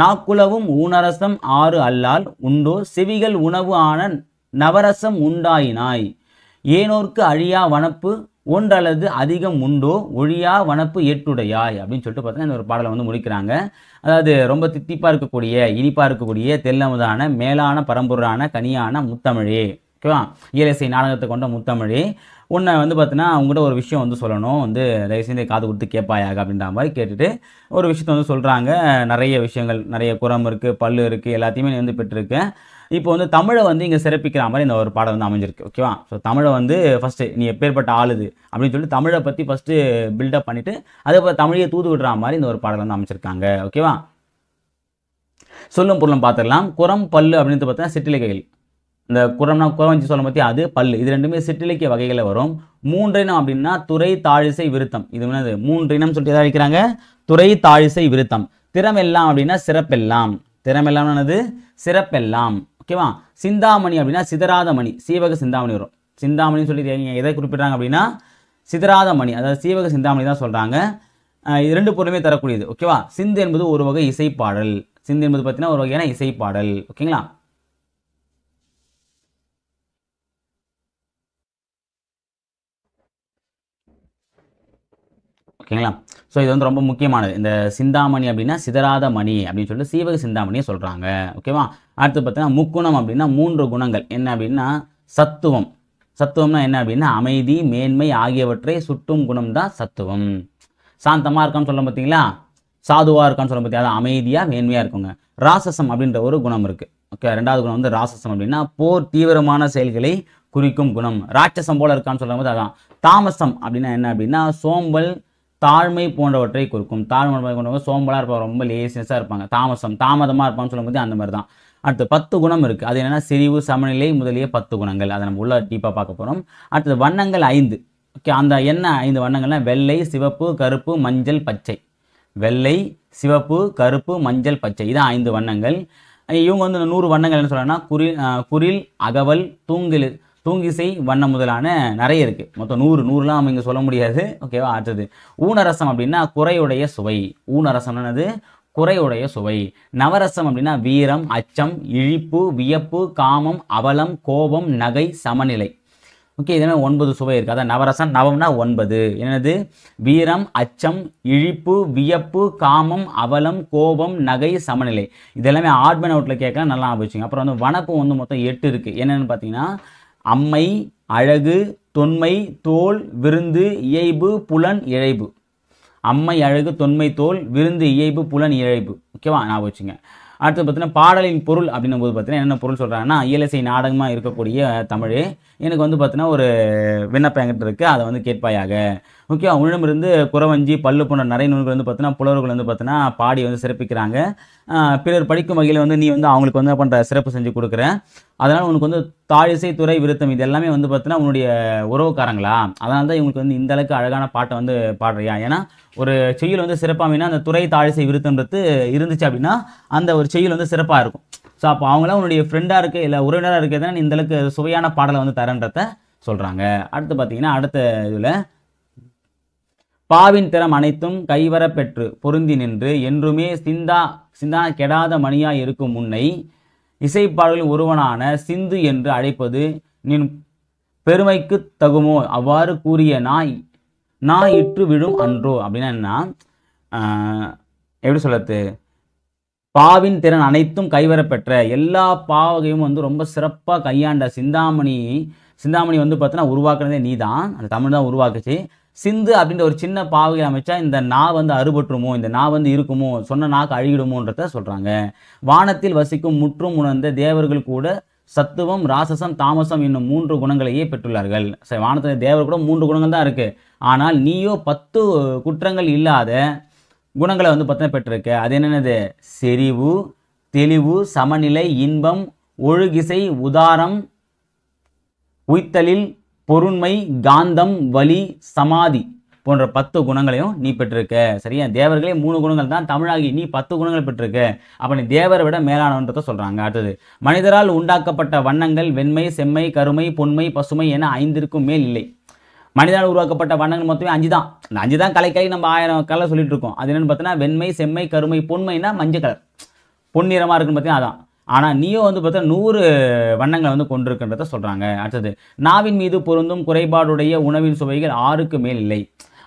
நாக்குலவும் ஊனரசம் ஆறு அல்லால் உண்டோ செவிகள் உணவு ஆன நவரசம் உண்டாயினாய் ஏனோர்க்கு அழியா வனப்பு ஒன்றல்லது அதிகம் உண்டோ ஒழியா வனப்பு ஏற்றுடையாய் அப்படின்னு சொல்லிட்டு பார்த்தீங்கன்னா இந்த ஒரு பாடலை வந்து முடிக்கிறாங்க அதாவது ரொம்ப தித்திப்பாக இருக்கக்கூடிய இனிப்பாக இருக்கக்கூடிய தெல்லமுதான மேலான பரம்பொருளான கனியான முத்தமிழே ஓகேவா இயலசை நாடகத்தை கொண்ட முத்தமிழே உன்னை வந்து பார்த்தீங்கன்னா உங்கள்கிட்ட ஒரு விஷயம் வந்து சொல்லணும் வந்து தயவுசெய்து காது கொடுத்து கேட்பாயாக அப்படின்ற மாதிரி கேட்டுட்டு ஒரு விஷயத்த வந்து சொல்கிறாங்க நிறைய விஷயங்கள் நிறைய குரம் இருக்குது பல்லு இருக்குது எல்லாத்தையுமே வந்து பெற்றிருக்கேன் இப்போ வந்து தமிழை வந்து இங்கே சிறப்பிக்கிற மாதிரி இந்த ஒரு பாடம் வந்து அமைஞ்சிருக்கு ஓகேவா ஸோ தமிழை வந்து ஃபஸ்ட்டு நீ எப்பேற்பட்ட ஆளுது அப்படின்னு சொல்லிட்டு தமிழை பற்றி ஃபஸ்ட்டு பில்டப் பண்ணிவிட்டு அதுக்கப்புறம் தமிழையை தூது விடுற மாதிரி இந்த ஒரு பாடல் வந்து அமைச்சிருக்காங்க ஓகேவா சொல்லும் பொருளும் பார்த்துக்கலாம் குரம் பல்லு அப்படின்னு பார்த்தீங்கன்னா சிற்றிலகைகள் இந்த குரம்னா குரம் வச்சு சொல்ல பற்றி அது பல் இது ரெண்டுமே சிற்றிலக்கிய வகைகளில் வரும் மூன்றினம் அப்படின்னா துறை தாழிசை விருத்தம் இது என்னது மூன்றினம் சொல்லிட்டு எதாவது அழைக்கிறாங்க துறை தாழிசை விருத்தம் திறமெல்லாம் அப்படின்னா சிறப்பெல்லாம் திறமெல்லாம் என்னது சிறப்பெல்லாம் ஓகேவா சிந்தாமணி அப்படின்னா சிதறாத மணி சீவக சிந்தாமணி வரும் சிந்தாமணின்னு சொல்லி எதை குறிப்பிட்றாங்க அப்படின்னா சிதறாத மணி அதாவது சீவக சிந்தாமணி தான் சொல்கிறாங்க இது ரெண்டு பொருளுமே தரக்கூடியது ஓகேவா சிந்து என்பது ஒரு வகை இசைப்பாடல் சிந்து என்பது பார்த்தீங்கன்னா ஒரு வகையான இசைப்பாடல் ஓகேங்களா ஓகேங்களா ஸோ இது வந்து ரொம்ப முக்கியமானது இந்த சிந்தாமணி அப்படின்னா சிதறாத மணி அப்படின்னு சொல்லிட்டு சீவக சிந்தாமணியை சொல்கிறாங்க ஓகேவா அடுத்து பார்த்தீங்கன்னா முக்குணம் அப்படின்னா மூன்று குணங்கள் என்ன அப்படின்னா சத்துவம் சத்துவம்னா என்ன அப்படின்னா அமைதி மேன்மை ஆகியவற்றை சுட்டும் குணம் தான் சத்துவம் சாந்தமாக இருக்கான்னு சொல்ல பார்த்தீங்களா சாதுவாக இருக்கான்னு சொல்ல பார்த்தீங்க அது அமைதியாக மேன்மையாக இருக்குங்க ராசசம் அப்படின்ற ஒரு குணம் இருக்குது ஓகே ரெண்டாவது குணம் வந்து ராசசம் அப்படின்னா போர் தீவிரமான செயல்களை குறிக்கும் குணம் ராட்சசம் போல இருக்கான்னு சொல்லும்போது அதான் தாமசம் அப்படின்னா என்ன அப்படின்னா சோம்பல் தாழ்மை போன்றவற்றை குறிக்கும் தாழ்மை கொண்டவங்க சோம்பலாக இருப்பாங்க ரொம்ப லேசியஸாக இருப்பாங்க தாமசம் தாமதமாக இருப்பான்னு சொல்லும்போது அந்த மாதிரி தான் அடுத்து பத்து குணம் இருக்குது அது என்னென்னா செறிவு சமநிலை முதலிய பத்து குணங்கள் அதை நம்ம உள்ள டீப்பாக பார்க்க போகிறோம் அடுத்தது வண்ணங்கள் ஐந்து ஓகே அந்த என்ன ஐந்து வண்ணங்கள்னா வெள்ளை சிவப்பு கருப்பு மஞ்சள் பச்சை வெள்ளை சிவப்பு கருப்பு மஞ்சள் பச்சை இதான் ஐந்து வண்ணங்கள் இவங்க வந்து நூறு வண்ணங்கள் என்ன சொல்கிறாங்கன்னா குரில் குரில் அகவல் தூங்கில் தூங்கிசை வண்ணம் முதலான நிறைய இருக்குது மொத்தம் நூறு நூறுலாம் அவங்க சொல்ல முடியாது ஓகேவா அடுத்தது ஊனரசம் அப்படின்னா குறையுடைய சுவை என்னது குறையுடைய சுவை நவரசம் அப்படின்னா வீரம் அச்சம் இழிப்பு வியப்பு காமம் அவலம் கோபம் நகை சமநிலை ஓகே இதெல்லாம் ஒன்பது சுவை இருக்குது அதான் நவரசம் நவம்னா ஒன்பது என்னது வீரம் அச்சம் இழிப்பு வியப்பு காமம் அவலம் கோபம் நகை சமநிலை இதெல்லாமே ஆட்மன் அவுட்டில் கேட்கலாம் நல்லா ஆபிச்சுங்க அப்புறம் வந்து வனப்பு வந்து மொத்தம் எட்டு இருக்குது என்னென்னு பார்த்தீங்கன்னா அம்மை அழகு தொன்மை தோல் விருந்து இயைபு புலன் இழைப்பு அம்மை அழகு தொன்மை தோல் விருந்து இயைபு புலன் இழைப்பு ஓகேவா நான் வச்சுங்க அடுத்து பார்த்தீங்கன்னா பாடலின் பொருள் அப்படின்னும் போது பார்த்தீங்கன்னா என்ன பொருள் சொல்கிறாங்கன்னா இயலசை நாடகமாக இருக்கக்கூடிய தமிழ் எனக்கு வந்து பார்த்தீங்கன்னா ஒரு விண்ணப்பம் என்கிட்ட இருக்குது அதை வந்து கேட்பாயாக ஓகே உடமிருந்து குறவஞ்சி பல்லு போன்ற நிறைய நூல்கள் வந்து பார்த்தீங்கன்னா புலவர்கள் வந்து பார்த்தீங்கன்னா பாடி வந்து சிறப்பிக்கிறாங்க பிறர் படிக்கும் வகையில் வந்து நீ வந்து அவங்களுக்கு வந்து பண்ணுற சிறப்பு செஞ்சு கொடுக்குற அதனால் உனக்கு வந்து தாழிசை துறை விருத்தம் இது எல்லாமே வந்து பார்த்தீங்கன்னா உன்னுடைய உறவுக்காரங்களா அதனால தான் இவங்களுக்கு வந்து இந்த அளவுக்கு அழகான பாட்டை வந்து பாடுறியா ஏன்னா ஒரு செய்யுள் வந்து சிறப்பாக அந்த துறை தாழிசை விருத்தம்ன்றது இருந்துச்சு அப்படின்னா அந்த ஒரு செய்யுள் வந்து சிறப்பாக இருக்கும் ஸோ அப்போ அவங்களாம் உன்னுடைய ஃப்ரெண்டாக இருக்க இல்லை உறவினராக இருக்கிறது நீ இந்தளவுக்கு சுவையான பாடலை வந்து தரன்றத சொல்கிறாங்க அடுத்து பார்த்தீங்கன்னா அடுத்த இதில் பாவின் திறம் அனைத்தும் கைவரப்பெற்று பெற்று பொருந்தி நின்று என்றுமே சிந்தா சிந்தா கெடாத மணியாக இருக்கும் முன்னை இசைப்பாடலில் ஒருவனான சிந்து என்று அழைப்பது நின் பெருமைக்கு தகுமோ அவ்வாறு கூறிய நாய் நாய் இற்று விழும் அன்றோ அப்படின்னா என்ன எப்படி சொல்லத்து பாவின் திறன் அனைத்தும் கைவரப்பெற்ற எல்லா பாவகையும் வந்து ரொம்ப சிறப்பாக கையாண்ட சிந்தாமணி சிந்தாமணி வந்து பார்த்தோன்னா உருவாக்குனதே நீ தான் அந்த தமிழ் தான் உருவாக்குச்சு சிந்து அப்படின்ற ஒரு சின்ன பாவகை அமைச்சா இந்த நா வந்து அறுபற்றுமோ இந்த நா வந்து இருக்குமோ சொன்ன நாக்கு அழுகிடுமோன்றத சொல்கிறாங்க வானத்தில் வசிக்கும் முற்றும் உணர்ந்த தேவர்கள் கூட சத்துவம் ராசசம் தாமசம் என்னும் மூன்று குணங்களையே பெற்றுள்ளார்கள் சரி வானத்தில் தேவர் கூட மூன்று குணங்கள் தான் இருக்குது ஆனால் நீயோ பத்து குற்றங்கள் இல்லாத குணங்களை வந்து பார்த்தீங்கன்னா பெற்றிருக்கு அது என்னென்னது செறிவு தெளிவு சமநிலை இன்பம் ஒழுகிசை உதாரம் உய்த்தலில் பொருண்மை காந்தம் வலி சமாதி போன்ற பத்து குணங்களையும் நீ பெற்றிருக்க சரியா தேவர்களே மூணு குணங்கள் தான் தமிழாகி நீ பத்து குணங்கள் பெற்றிருக்க அப்போ நீ தேவரை விட மேலானவன்றத சொல்கிறாங்க அடுத்தது மனிதரால் உண்டாக்கப்பட்ட வண்ணங்கள் வெண்மை செம்மை கருமை பொன்மை பசுமை என ஐந்திற்கும் மேல் இல்லை மனிதனால் உருவாக்கப்பட்ட வண்ணங்கள் மொத்தமே அஞ்சு தான் இந்த அஞ்சு தான் கலை கலை நம்ம ஆயிரம் கலர் சொல்லிட்டு இருக்கோம் அது என்னென்னு பார்த்தீங்கன்னா வெண்மை செம்மை கருமை பொன்மைனா மஞ்சள் கலர் பொன்னிறமாக இருக்குன்னு பார்த்தீங்கன்னா அதான் ஆனால் நீயோ வந்து பார்த்தா நூறு வண்ணங்களை வந்து கொண்டிருக்கின்றத சொல்கிறாங்க அடுத்தது நாவின் மீது பொருந்தும் குறைபாடுடைய உணவின் சுவைகள் ஆறுக்கு மேல் இல்லை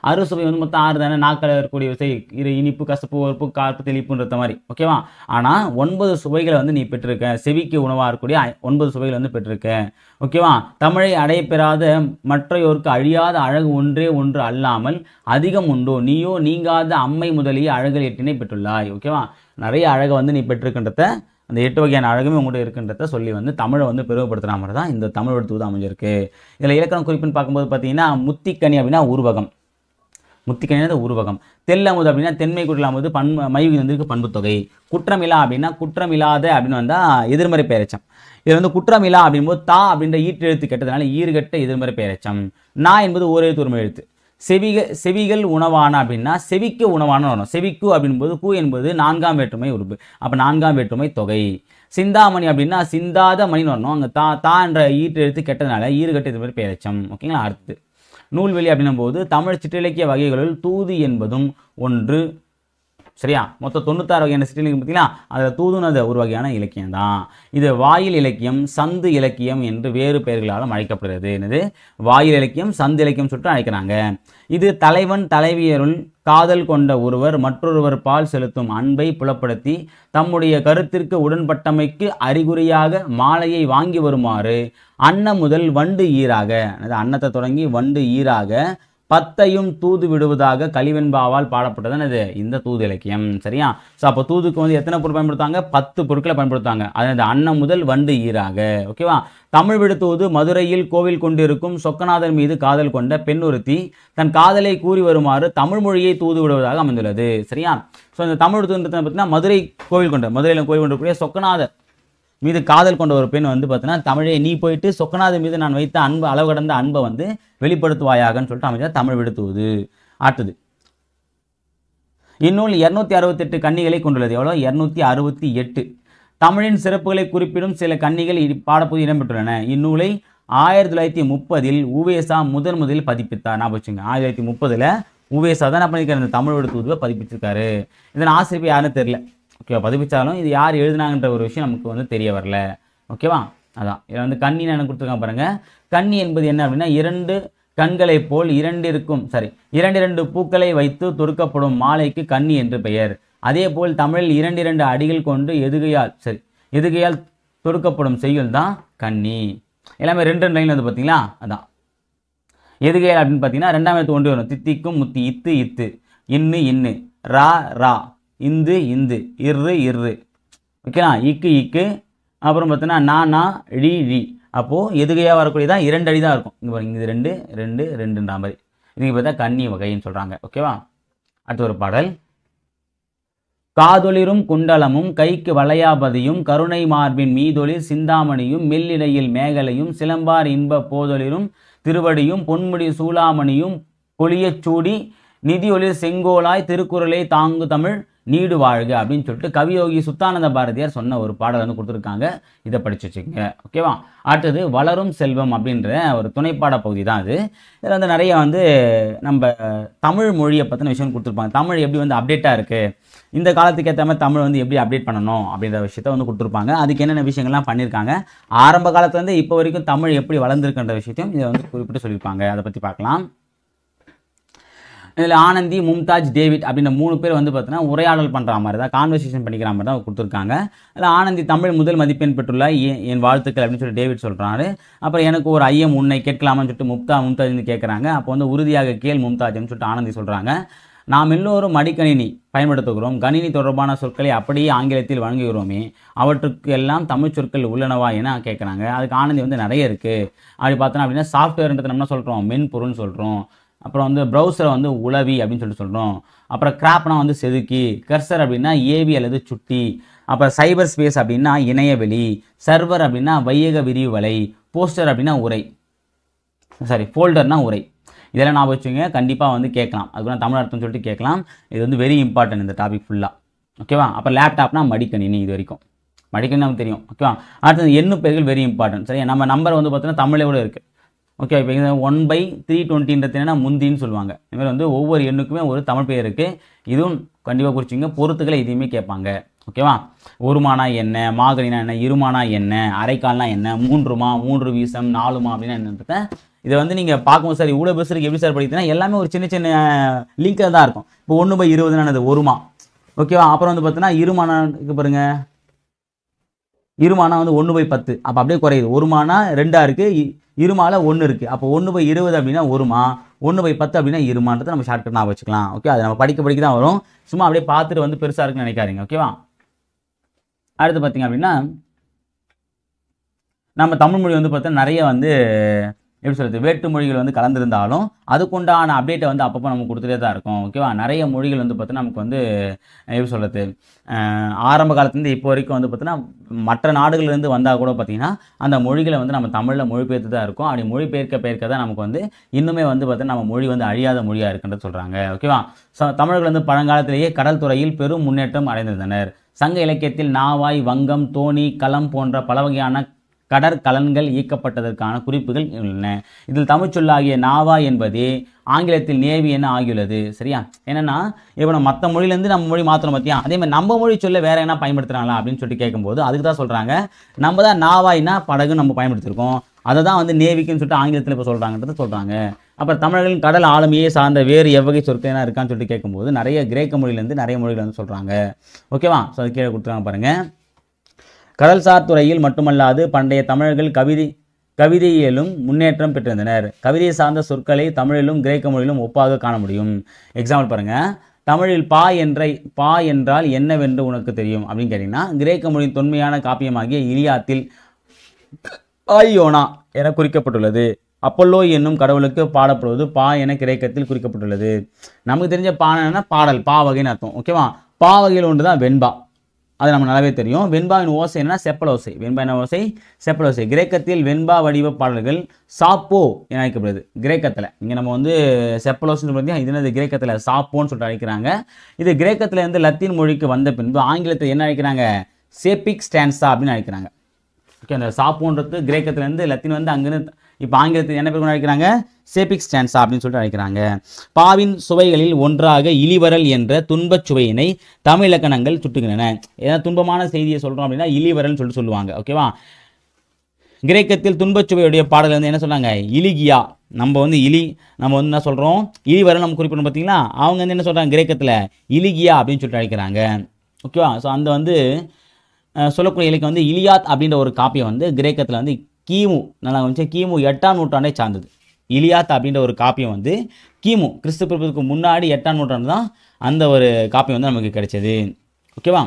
அறுசுவை வந்து மொத்தம் ஆறு தானே நாக்கில் இருக்கக்கூடிய விசை இரு இனிப்பு கசப்பு உறுப்பு காப்பு தெளிப்புன்ற மாதிரி ஓகேவா ஆனால் ஒன்பது சுவைகளை வந்து நீ பெற்றிருக்க செவிக்கு உணவாக இருக்கக்கூடிய ஒன்பது சுவைகள் வந்து பெற்றிருக்க ஓகேவா தமிழை பெறாத மற்றையோருக்கு அழியாத அழகு ஒன்றே ஒன்று அல்லாமல் அதிகம் உண்டோ நீயோ நீங்காத அம்மை முதலிய அழகு எட்டினை பெற்றுள்ளாய் ஓகேவா நிறைய அழகை வந்து நீ பெற்றிருக்கின்றத அந்த எட்டு வகையான அழகுமே உங்கள்கிட்ட இருக்கின்றத சொல்லி வந்து தமிழை வந்து பெருமைப்படுத்துகிற மாதிரி தான் இந்த தமிழ் எடுத்து அமைஞ்சிருக்கு இதில் இலக்கணம் குறிப்புன்னு பார்க்கும்போது பார்த்தீங்கன்னா முத்திக்கனி அப்படின்னா உருவகம் முத்திக்கணினது உருவகம் தெல்லமுது அப்படின்னா தென்மை அமுது பண் மைவிகிதம் வந்திருக்கு பண்புத்தொகை குற்றமிலா அப்படின்னா குற்றமில்லாத அப்படின்னு வந்தால் எதிர்மறை பெயரச்சம் இது வந்து குற்றமிலா அப்படின்போது தா அப்படின்ற ஈட்டு எழுத்து கெட்டதுனால ஈறுகட்ட எதிர்மறை பெயரச்சம் நா என்பது ஒரு எழுத்து உரிமை எழுத்து செவிக செவிகள் உணவான அப்படின்னா செவிக்கு உணவான வரும் செவிக்கு அப்படின்போது கு என்பது நான்காம் வேற்றுமை உறுப்பு அப்போ நான்காம் வேற்றுமை தொகை சிந்தாமணி அப்படின்னா சிந்தாத மணின்னு வரணும் அங்கே தா தா என்ற ஈட்டு எழுத்து கெட்டதுனால ஈறுகட்ட எதிர்மறை பெயரச்சம் ஓகேங்களா அடுத்து நூல்வெளி அப்படின்னும் போது தமிழ் சிற்றிலக்கிய வகைகளுள் தூது என்பதும் ஒன்று சரியா மொத்தம் தொண்ணூத்தாறு வகையான சிற்றிலக்கியம் பார்த்தீங்களா அதில் தூதுனது ஒரு வகையான இலக்கியம் தான் இது வாயில் இலக்கியம் சந்து இலக்கியம் என்று வேறு பெயர்களாலும் அழைக்கப்படுகிறது என்னது வாயில் இலக்கியம் சந்து இலக்கியம் சொல்லிட்டு அழைக்கிறாங்க இது தலைவன் தலைவியருள் காதல் கொண்ட ஒருவர் மற்றொருவர் பால் செலுத்தும் அன்பை புலப்படுத்தி தம்முடைய கருத்திற்கு உடன்பட்டமைக்கு அறிகுறியாக மாலையை வாங்கி வருமாறு அன்ன முதல் வண்டு ஈராக அன்னத்தை தொடங்கி வண்டு ஈராக பத்தையும் தூது விடுவதாக கலிவெண்பாவால் பாடப்பட்டது இது இந்த தூது இலக்கியம் சரியா ஸோ அப்போ தூதுக்கு வந்து எத்தனை பொருள் பயன்படுத்தாங்க பத்து பொருட்களை பயன்படுத்தாங்க அதாவது அன்னம் முதல் வண்டு ஈராக ஓகேவா தமிழ் விடுத்தூது மதுரையில் கோவில் கொண்டிருக்கும் சொக்கநாதன் மீது காதல் கொண்ட பெண் ஒருத்தி தன் காதலை கூறி வருமாறு தமிழ் மொழியை தூது விடுவதாக அமைந்துள்ளது சரியா ஸோ இந்த தமிழ் விடுத்தூன்றது பார்த்தீங்கன்னா மதுரை கோவில் கொண்ட மதுரையில் கோவில் கொண்டிருக்கக்கூடிய சொக்கநாதர் மீது காதல் கொண்ட ஒரு பெண் வந்து பார்த்தீங்கன்னா தமிழே நீ போயிட்டு சொக்கநாத மீது நான் வைத்த அன்பு அளவு கடந்த அன்பை வந்து வெளிப்படுத்துவாயாகன்னு சொல்லிட்டு அமைச்சர் தமிழ் விடுத்துவது ஆட்டுது இந்நூல் இரநூத்தி அறுபத்தெட்டு கன்னிகளை கொண்டுள்ளது எவ்வளோ இரநூத்தி அறுபத்தி எட்டு தமிழின் சிறப்புகளை குறிப்பிடும் சில கன்னிகள் பாடப்பகுதி இடம்பெற்றுள்ளன இந்நூலை ஆயிரத்தி தொள்ளாயிரத்தி முப்பதில் உவேசா முதன் முதலில் பதிப்பித்தார் நான் வச்சுங்க ஆயிரத்தி தொள்ளாயிரத்தி முப்பதில் உவேசா தான் நான் பண்ணியிருக்காரு இந்த தமிழ் உதவ பதிப்பிச்சிருக்காரு இதன் ஆசிரியர் யாருன்னு தெரியல ஓகேவா பதிப்பிச்சாலும் இது யார் எழுதினாங்கன்ற ஒரு விஷயம் நமக்கு வந்து தெரிய வரல ஓகேவா அதான் இதில் வந்து கண்ணின்னு எனக்கு கொடுத்துருக்கேன் பாருங்கள் கண்ணி என்பது என்ன அப்படின்னா இரண்டு கண்களைப் போல் இருக்கும் சாரி இரண்டு பூக்களை வைத்து தொடுக்கப்படும் மாலைக்கு கண்ணி என்று பெயர் அதே போல் தமிழில் இரண்டு இரண்டு அடிகள் கொண்டு எதுகையால் சரி எதுகையால் தொடுக்கப்படும் செய்யுள் தான் கண்ணி எல்லாமே ரெண்டு ரெண்டு லைன் வந்து பார்த்தீங்களா அதான் எதுகையால் அப்படின்னு பார்த்தீங்கன்னா ரெண்டாம் ஒன்று வரும் தித்திக்கும் முத்தி இத்து இத்து இன்னு இன்னு ரா ரா இந்து இந்து இரு இரு ஓகேனா இக்கு இக்கு அப்புறம் பார்த்தீங்கன்னா நானா ழி ழி அப்போது எதுகையாக வரக்கூடியதான் இரண்டு அடி தான் இருக்கும் இங்கே பாருங்க இது ரெண்டு ரெண்டு ரெண்டுன்ற மாதிரி இதுக்கு பார்த்தா கன்னி வகைன்னு சொல்கிறாங்க ஓகேவா அடுத்த ஒரு பாடல் காதொளிரும் குண்டலமும் கைக்கு வளையாபதியும் கருணை மார்பின் மீதொளிர் சிந்தாமணியும் மெல்லிடையில் மேகலையும் சிலம்பார் இன்ப போதொளிரும் திருவடியும் பொன்முடி சூளாமணியும் பொலியச்சூடி நிதியொளிர் செங்கோலாய் திருக்குறளை தாங்கு தமிழ் நீடு வாழ்க அப்படின்னு சொல்லிட்டு கவியோகி சுத்தானந்த பாரதியார் சொன்ன ஒரு பாடல் வந்து கொடுத்துருக்காங்க இதை படித்து வச்சுக்கோங்க ஓகேவா அடுத்தது வளரும் செல்வம் அப்படின்ற ஒரு துணைப்பாட பகுதி தான் அது இதில் வந்து நிறைய வந்து நம்ம தமிழ் மொழியை பற்றின விஷயம் கொடுத்துருப்பாங்க தமிழ் எப்படி வந்து அப்டேட்டாக இருக்குது இந்த காலத்துக்கு ஏற்ற மாதிரி தமிழ் வந்து எப்படி அப்டேட் பண்ணணும் அப்படின்ற விஷயத்த வந்து கொடுத்துருப்பாங்க அதுக்கு என்னென்ன விஷயங்கள்லாம் பண்ணியிருக்காங்க ஆரம்ப காலத்துலேருந்து இப்போ வரைக்கும் தமிழ் எப்படி வளர்ந்துருக்குன்ற விஷயத்தையும் இதை வந்து குறிப்பிட்டு சொல்லியிருப்பாங்க அதை பற்றி பார்க்கலாம் இதில் ஆனந்தி மும்தாஜ் டேவிட் அப்படின்ற மூணு பேர் வந்து பார்த்தீங்கன்னா உரையாடல் பண்ணுற மாதிரி தான் கான்வர்சேஷன் பண்ணிக்கிற மாதிரி தான் கொடுத்துருக்காங்க அதில் ஆனந்தி தமிழ் முதல் மதிப்பெண் பெற்றுள்ள என் வாழ்த்துக்கள் அப்படின்னு சொல்லி டேவிட் சொல்கிறாரு அப்புறம் எனக்கு ஒரு ஐயம் உன்னை கேட்கலாமான்னு சொல்லிட்டு மும்தா மும்தாஜ்னு கேட்குறாங்க அப்போ வந்து உறுதியாக கேள் மும்தாஜ்னு சொல்லிட்டு ஆனந்தி சொல்கிறாங்க நாம் எல்லோரும் மடிக்கணினி பயன்படுத்துகிறோம் கணினி தொடர்பான சொற்களை அப்படியே ஆங்கிலத்தில் வழங்குகிறோமே அவற்றுக்கு எல்லாம் தமிழ் சொற்கள் உள்ளனவா என கேட்குறாங்க அதுக்கு ஆனந்தி வந்து நிறைய இருக்குது அப்படி பார்த்தோன்னா அப்படின்னா சாஃப்ட்வேர்ன்றது நம்ம சொல்கிறோம் மென்பொருள்னு சொல்கிறோம் அப்புறம் வந்து ப்ரௌசரை வந்து உளவி அப்படின்னு சொல்லிட்டு சொல்கிறோம் அப்புறம் கிராப்னா வந்து செதுக்கி கர்சர் அப்படின்னா ஏவி அல்லது சுட்டி அப்புறம் சைபர் ஸ்பேஸ் அப்படின்னா இணையவெளி சர்வர் அப்படின்னா வையக விரிவு வலை போஸ்டர் அப்படின்னா உரை சாரி ஃபோல்டர்னால் உரை இதெல்லாம் நான் வச்சுங்க கண்டிப்பாக வந்து கேட்கலாம் அதுக்குள்ள தமிழ் அர்த்தம் சொல்லிட்டு கேட்கலாம் இது வந்து வெரி இம்பார்ட்டன்ட் இந்த டாபிக் ஃபுல்லாக ஓகேவா அப்போ லேப்டாப்னா மடிக்கணினி இது வரைக்கும் மடிக்கணினி நமக்கு தெரியும் ஓகேவா அடுத்தது எண்ணு பெயர்கள் வெரி இம்பார்ட்டன்ட் சரி நம்ம நம்பர் வந்து பார்த்தோன்னா தமிழே கூட இருக்குது ஓகே இப்போ இது ஒன் பை த்ரீ டுவெண்ட்டின்றது என்னென்னா முந்தின்னு சொல்லுவாங்க இதுமாதிரி வந்து ஒவ்வொரு எண்ணுக்குமே ஒரு தமிழ் பெயர் இருக்குது இதுவும் கண்டிப்பாக குறிச்சிங்க பொறுத்துக்களை இதையுமே கேட்பாங்க ஓகேவா ஒருமானா என்ன மாகலினா என்ன இருமானா என்ன அரைக்கால்னா என்ன மூன்றுமா மூன்று வீசம் நாலுமா அப்படின்னா என்னன்றத இதை வந்து நீங்கள் பார்க்கும்போது சார் இவ்வளோ பெருசுக்கு எப்படி சார் படிக்கிறீங்கன்னா எல்லாமே ஒரு சின்ன சின்ன லிங்கில் தான் இருக்கும் இப்போ ஒன்று பை இருபதுன்னு அது ஒருமா ஓகேவா அப்புறம் வந்து பார்த்தீங்கன்னா இருமானாக்கு பாருங்கள் இருமானா வந்து ஒன்று பை பத்து அப்போ அப்படியே குறையுது ஒருமானா ரெண்டாக இருக்குது இருமால ஒன்று இருக்குது அப்போ ஒன்று பை இருபது அப்படின்னா ஒருமா ஒன்று பை பத்து அப்படின்னா இருமான்றதை நம்ம ஷார்ட் நான் வச்சுக்கலாம் ஓகே அது நம்ம படிக்க படிக்க தான் வரும் சும்மா அப்படியே பார்த்துட்டு வந்து பெருசாக இருக்குன்னு நினைக்காதீங்க ஓகேவா அடுத்து பார்த்தீங்க அப்படின்னா நம்ம தமிழ் மொழி வந்து பார்த்தா நிறைய வந்து எப்படி சொல்கிறது வேட்டு மொழிகள் வந்து கலந்துருந்தாலும் அதுக்குண்டான அப்டேட்டை வந்து அப்பப்போ நம்ம கொடுத்துட்டே தான் இருக்கும் ஓகேவா நிறைய மொழிகள் வந்து பார்த்தீங்கன்னா நமக்கு வந்து எப்படி சொல்கிறது ஆரம்ப காலத்துலேருந்து இப்போ வரைக்கும் வந்து பார்த்தீங்கன்னா மற்ற நாடுகள்லேருந்து வந்தால் கூட பார்த்திங்கன்னா அந்த மொழிகளை வந்து நம்ம தமிழில் மொழிபெயர்த்து தான் இருக்கும் அப்படி மொழிபெயர்க்க பெயர்க்க தான் நமக்கு வந்து இன்னுமே வந்து பார்த்திங்கன்னா நம்ம மொழி வந்து அழியாத மொழியாக இருக்குன்றது சொல்கிறாங்க ஓகேவா ஸோ தமிழர்கள் வந்து பழங்காலத்திலேயே கடல் துறையில் பெரும் முன்னேற்றம் அடைந்திருந்தனர் சங்க இலக்கியத்தில் நாவாய் வங்கம் தோணி களம் போன்ற பல வகையான கடற்கலன்கள் ஈக்கப்பட்டதற்கான குறிப்புகள் உள்ளன இதில் தமிழ்ச்சொல்லாகிய நாவா என்பது ஆங்கிலத்தில் நேவி என ஆகியுள்ளது சரியா என்னென்னா இப்போ நம்ம மற்ற மொழியிலேருந்து நம்ம மொழி மாற்றணும் பற்றியா அதே மாதிரி நம்ம மொழி சொல்ல வேறு என்ன பயன்படுத்துகிறாங்களா அப்படின்னு சொல்லிட்டு கேட்கும்போது அதுக்கு தான் சொல்கிறாங்க நம்ம தான் நாவாய்னா படகு நம்ம பயன்படுத்திருக்கோம் அதை தான் வந்து நேவிக்குன்னு சொல்லிட்டு ஆங்கிலத்தில் இப்போ சொல்கிறாங்கன்றத சொல்கிறாங்க அப்புறம் தமிழர்களின் கடல் ஆளுமையை சார்ந்த வேறு எவ்வகை சொற்கள் இருக்கான்னு சொல்லிட்டு கேட்கும்போது நிறைய கிரேக்க மொழியிலேருந்து நிறைய மொழிகள் வந்து சொல்கிறாங்க ஓகேவா ஸோ அது கீழே கொடுத்துருக்காங்க பாருங்கள் கடல்சார் துறையில் மட்டுமல்லாது பண்டைய தமிழர்கள் கவிதை கவிதையிலும் முன்னேற்றம் பெற்றிருந்தனர் கவிதை சார்ந்த சொற்களை தமிழிலும் கிரேக்க மொழியிலும் ஒப்பாக காண முடியும் எக்ஸாம்பிள் பாருங்கள் தமிழில் பா என்ற பா என்றால் என்னவென்று உனக்கு தெரியும் அப்படின்னு கேட்டிங்கன்னா கிரேக்க மொழியின் தொன்மையான காப்பியமாகிய இலியாத்தில் ஆயோனா என குறிக்கப்பட்டுள்ளது அப்பல்லோ என்னும் கடவுளுக்கு பாடப்படுவது பா என கிரேக்கத்தில் குறிக்கப்பட்டுள்ளது நமக்கு தெரிஞ்ச பானன்னா பாடல் பா வகைன்னு அர்த்தம் ஓகேவா பா வகையில் ஒன்று தான் வெண்பா அது நம்ம நல்லாவே தெரியும் வெண்பாவின் ஓசைன்னா செப்பல் ஓசை வெண்பாவின் ஓசை செப்பல் ஓசை கிரேக்கத்தில் வெண்பா வடிவ பாடல்கள் சாப்போ என அழைக்கப்படுது கிரேக்கத்தில் இங்கே நம்ம வந்து செப்பல் ஓசைன்னு பார்த்தீங்கன்னா இது என்னது கிரேக்கத்தில் சாப்போன்னு சொல்லிட்டு அழைக்கிறாங்க இது கிரேக்கத்தில் இருந்து லத்தீன் மொழிக்கு வந்த பின்பு ஆங்கிலத்தை என்ன அழைக்கிறாங்க சேப்பிக் ஸ்டான்ஸா அப்படின்னு அழைக்கிறாங்க ஓகே அந்த சாப்போன்றது கிரேக்கத்துலேருந்து லத்தீன் வந்து அங்கேருந்து இப்போ ஆங்கிலத்தில் என்ன பேர் அழைக்கிறாங்க சேபிக் ஸ்டான்ஸா அப்படின்னு சொல்லிட்டு அழைக்கிறாங்க பாவின் சுவைகளில் ஒன்றாக இலிவரல் என்ற துன்பச் சுவையினை தமிழ் இலக்கணங்கள் சுட்டுகின்றன ஏன்னா துன்பமான செய்தியை சொல்கிறோம் அப்படின்னா இழிவரல்னு சொல்லிட்டு சொல்லுவாங்க ஓகேவா கிரேக்கத்தில் துன்பச்சுவையுடைய பாடல் வந்து என்ன சொன்னாங்க இலிகியா நம்ம வந்து இலி நம்ம வந்து என்ன சொல்கிறோம் இலி நம்ம குறிப்பிடணும் பார்த்தீங்களா அவங்க வந்து என்ன சொல்கிறாங்க கிரேக்கத்தில் இலிகியா அப்படின்னு சொல்லிட்டு அழைக்கிறாங்க ஓகேவா ஸோ அந்த வந்து சொல்லக்கூடிய இலக்கியம் வந்து இலியாத் அப்படின்ற ஒரு காப்பியை வந்து கிரேக்கத்தில் வந்து கிமு நல்லா வந்துச்சு கிமு எட்டாம் நூற்றாண்டை சார்ந்தது இலியாத் அப்படின்ற ஒரு காப்பியம் வந்து கிமு கிறிஸ்து பிறப்புக்கு முன்னாடி எட்டாம் நூற்றாண்டு தான் அந்த ஒரு காப்பியம் வந்து நமக்கு கிடைச்சது ஓகேவா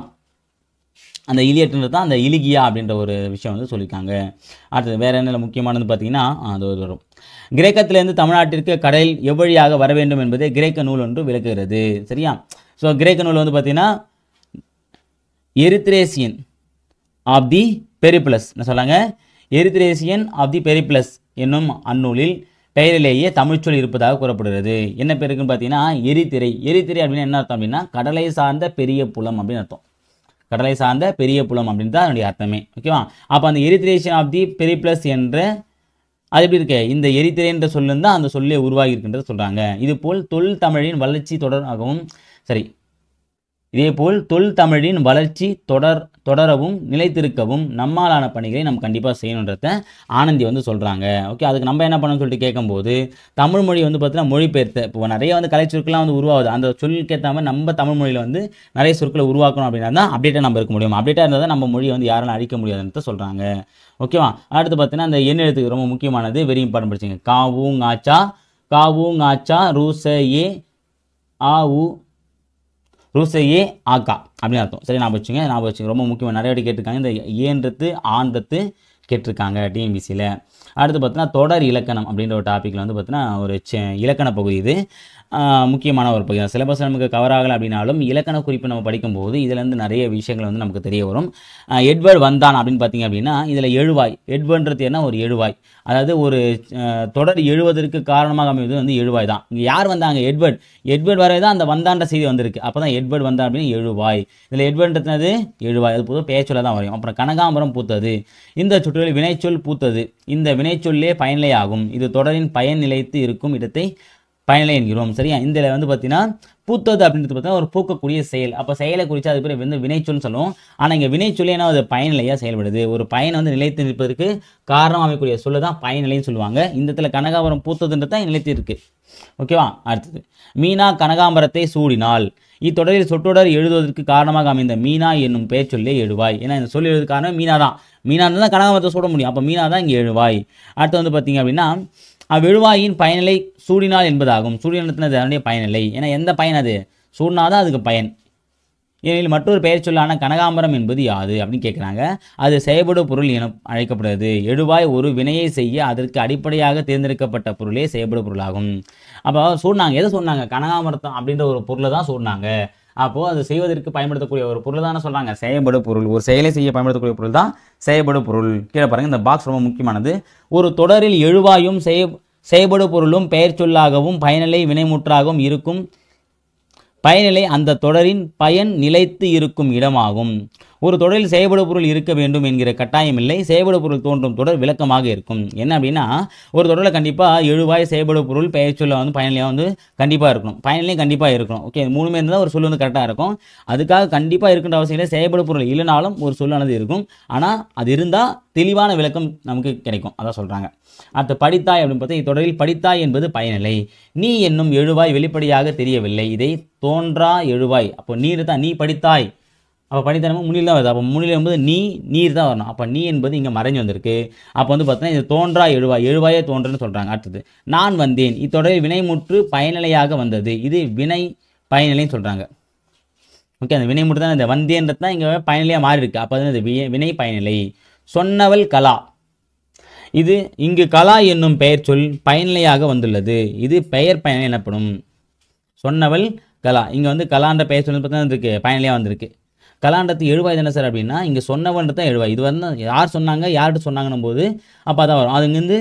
அந்த இலியட்டுன்றது தான் அந்த இலிகியா அப்படின்ற ஒரு விஷயம் வந்து சொல்லியிருக்காங்க அடுத்தது வேறு என்ன முக்கியமானது பார்த்தீங்கன்னா அது ஒரு வரும் கிரேக்கத்திலேருந்து தமிழ்நாட்டிற்கு கடல் எவ்வழியாக வர வேண்டும் என்பதை கிரேக்க நூல் ஒன்று விளக்குகிறது சரியா ஸோ கிரேக்க நூல் வந்து பார்த்திங்கன்னா எரித்ரேசியன் ஆப் தி பெரிப்ளஸ் என்ன சொல்லாங்க எரித்ரேசியன் ஆஃப் தி பெரிப்ளஸ் என்னும் அந்நூலில் பெயரிலேயே தமிழ்ச்சொல் இருப்பதாக கூறப்படுகிறது என்ன பேருக்குன்னு பார்த்தீங்கன்னா எரித்திரை எரித்திரை அப்படின்னு என்ன அர்த்தம் அப்படின்னா கடலை சார்ந்த பெரிய புலம் அப்படின்னு அர்த்தம் கடலை சார்ந்த பெரிய புலம் அப்படின்னு தான் அதனுடைய அர்த்தமே ஓகேவா அப்போ அந்த எரித்திரேஷன் ஆஃப் தி பெரிப்ளஸ் என்ற அது எப்படி இருக்கு இந்த எரித்திரைன்ற சொல்லுன்னு தான் அந்த சொல்லே உருவாகி இருக்கின்றது சொல்கிறாங்க இதுபோல் தொல் தமிழின் வளர்ச்சி தொடராகவும் சரி போல் தொல் தமிழின் வளர்ச்சி தொடர் தொடரவும் நிலைத்திருக்கவும் நம்மாலான பணிகளை நம்ம கண்டிப்பாக செய்யணுன்றத ஆனந்தி வந்து சொல்கிறாங்க ஓகே அதுக்கு நம்ம என்ன பண்ணணும்னு சொல்லிட்டு கேட்கும்போது தமிழ் மொழி வந்து பார்த்தீங்கன்னா மொழிபெயர்த்த இப்போ நிறைய வந்து கலை சொற்கள்லாம் வந்து உருவாகுது அந்த சொல்லுக்கேற்ற மாதிரி நம்ம தமிழ் மொழியில் வந்து நிறைய சொற்களை உருவாக்கணும் அப்படின்னா தான் அப்டேட்டாக நம்ம இருக்க முடியும் அப்டேட்டாக இருந்தால் தான் நம்ம மொழியை வந்து யாராலும் அழிக்க முடியாதுன்னு சொல்கிறாங்க ஓகேவா அடுத்து பார்த்தீங்கன்னா அந்த எண்ணெய் எழுத்துக்கு ரொம்ப முக்கியமானது வெரி இம்பார்ட்டன் படிச்சிங்க காவு ஆச்சா காவு ஆச்சா ரூச ஏ ஆ உ ஏ ஆக்கா அப்படின்னு அர்த்தம் சரி நான் வச்சுங்க நான் வச்சுங்க ரொம்ப முக்கியமாக நிறைய வாட்டி கேட்டிருக்காங்க இந்த ஏன்றது ஆந்தத்து கேட்டிருக்காங்க டிஎன்பிசியில் அடுத்து பார்த்தீங்கன்னா தொடர் இலக்கணம் அப்படின்ற ஒரு டாப்பிக்கில் வந்து பார்த்தீங்கன்னா ஒரு இலக்கண பகுதி இது முக்கியமான ஒரு பகுதி சிலபஸ் நமக்கு கவர் ஆகலை அப்படின்னாலும் இலக்கண குறிப்பு நம்ம படிக்கும்போது இதுலேருந்து நிறைய விஷயங்கள் வந்து நமக்கு தெரிய வரும் எட்வர்ட் வந்தான் அப்படின்னு பார்த்தீங்க அப்படின்னா இதில் எழுவாய் எட்வர்ன்றது என்ன ஒரு எழுவாய் அதாவது ஒரு தொடர் எழுவதற்கு காரணமாக அமைவது வந்து எழுவாய் தான் இங்கே யார் வந்தாங்க எட்வர்ட் எட்வர்ட் வரவே தான் அந்த வந்தான்ற செய்தி வந்திருக்கு அப்போ தான் எட்வர்ட் வந்தான் அப்படின்னு எழுவாய் இதில் எட்வர்ன்றது எழுவாய் அது பொதுவாக பேச்சொல்ல தான் வரையும் அப்புறம் கனகாம்பரம் பூத்தது இந்த சுற்றுகளில் வினைச்சொல் பூத்தது இந்த வினைச்சொல்லே பயனிலை ஆகும் இது தொடரின் பயன் நிலைத்து இருக்கும் இடத்தை பயனிலை என்கிறோம் சரியா இந்த வந்து பார்த்தீங்கன்னா பூத்தது அப்படின்றது பார்த்தீங்கன்னா ஒரு பூக்கக்கூடிய செயல் அப்போ செயலை குறித்து அது பேர் வந்து வினைச்சொல்னு சொல்லுவோம் ஆனால் இங்கே வினைச்சொல் ஏன்னா அது பயனிலையாக செயல்படுது ஒரு பயனை வந்து நிலைத்து நிற்பதற்கு காரணம் அமைக்கக்கூடிய சொல்லு தான் பயனிலைன்னு சொல்லுவாங்க இந்த இடத்துல கனகாபுரம் பூத்ததுன்றது தான் நிலைத்து இருக்குது ஓகேவா அடுத்தது மீனா கனகாம்பரத்தை சூடினால் இத்தொடரில் சொற்றொடர் எழுதுவதற்கு காரணமாக அமைந்த மீனா என்னும் பெயர் சொல்லே எழுவாய் ஏன்னா இந்த சொல் எழுதுவதற்கு காரணம் மீனா தான் மீனா தான் கனகாம்பரத்தை சூட முடியும் அப்போ மீனா தான் இங்கே எழுவாய் அடுத்து வந்து பார்த்தீங்க அப்படின்னா அவ்விழுவாயின் பயனிலை சூடினால் என்பதாகும் சூடினத்தினது அதனுடைய பயனிலை ஏன்னா எந்த பயன் அது சூடினாதான் அதுக்கு பயன் ஏனெனில் மற்றொரு பெயர் சொல்லான கனகாம்பரம் என்பது யாது அப்படின்னு கேட்குறாங்க அது செயல்படும் பொருள் என அழைக்கப்படுகிறது எழுவாய் ஒரு வினையை செய்ய அதற்கு அடிப்படையாக தேர்ந்தெடுக்கப்பட்ட பொருளே செயல்படும் பொருளாகும் அப்போ சூடுனாங்க எதை சொன்னாங்க கனகாம்பரத்தம் அப்படின்ற ஒரு பொருளை தான் சொன்னாங்க அப்போது அது செய்வதற்கு பயன்படுத்தக்கூடிய ஒரு பொருள் தானே சொல்கிறாங்க செயல்படு பொருள் ஒரு செயலை செய்ய பயன்படுத்தக்கூடிய பொருள் தான் செயல்படு பொருள் கீழே பாருங்கள் இந்த பாக்ஸ் ரொம்ப முக்கியமானது ஒரு தொடரில் எழுவாயும் செய செயல்படு பொருளும் பெயர் சொல்லாகவும் பயனிலை வினைமுற்றாகவும் இருக்கும் பயனிலை அந்த தொடரின் பயன் நிலைத்து இருக்கும் இடமாகும் ஒரு தொடரில் செயல்பட பொருள் இருக்க வேண்டும் என்கிற கட்டாயம் இல்லை செயல்பட பொருள் தோன்றும் தொடர் விளக்கமாக இருக்கும் என்ன அப்படின்னா ஒரு தொடரில் கண்டிப்பாக எழுவாய் செயல்பட பொருள் பெயர்ச்சொல்ல வந்து பயனிலையாக வந்து கண்டிப்பாக இருக்கணும் பயனிலையும் கண்டிப்பாக இருக்கணும் ஓகே மூணுமே இருந்தால் ஒரு சொல் வந்து கரெக்டாக இருக்கும் அதுக்காக கண்டிப்பாக இருக்கின்ற அவசியம் இல்லை செயல்பட பொருள் இல்லைனாலும் ஒரு சொல்லானது இருக்கும் ஆனால் அது இருந்தால் தெளிவான விளக்கம் நமக்கு கிடைக்கும் அதான் சொல்கிறாங்க அடுத்து படித்தாய் அப்படின்னு பார்த்தா இத்தொடரில் படித்தாய் என்பது பயனில்லை நீ என்னும் எழுவாய் வெளிப்படையாக தெரியவில்லை இதை தோன்றா எழுவாய் அப்போ நீர் தான் நீ படித்தாய் அப்போ பனித்தனமும் முனியில் தான் வருது அப்போ முனியில் என்பது நீ நீர் தான் வரணும் அப்போ நீ என்பது இங்கே மறைஞ்சு வந்திருக்கு அப்போ வந்து பார்த்தீங்கன்னா இது தோன்றா எழுவா எழுவாயே தோன்றுன்னு சொல்கிறாங்க அடுத்தது நான் வந்தேன் இத்தொடர் வினைமுற்று பயனிலையாக வந்தது இது வினை பயனிலைன்னு சொல்கிறாங்க ஓகே அந்த வினை மட்டும் தான் இந்த வந்தேன்றது தான் இங்கே பயனிலையாக மாறி இருக்குது அப்போ வந்து வினை பயனிலை சொன்னவள் கலா இது இங்கு கலா என்னும் பெயர் சொல் பயனிலையாக வந்துள்ளது இது பெயர் பயனிலை எனப்படும் சொன்னவள் கலா இங்கே வந்து கலான்ற பெயர் சொல்லு பார்த்தா வந்துருக்கு பயனிலையாக வந்திருக்கு கலாண்டத்து எழுவாய் தானே சார் அப்படின்னா இங்கே சொன்னவன்ட்டு தான் எழுவாய் இது வந்து யார் சொன்னாங்க யார்கிட்ட சொன்னாங்கன்னும் போது அப்போ அதான் வரும் அதுங்கிருந்து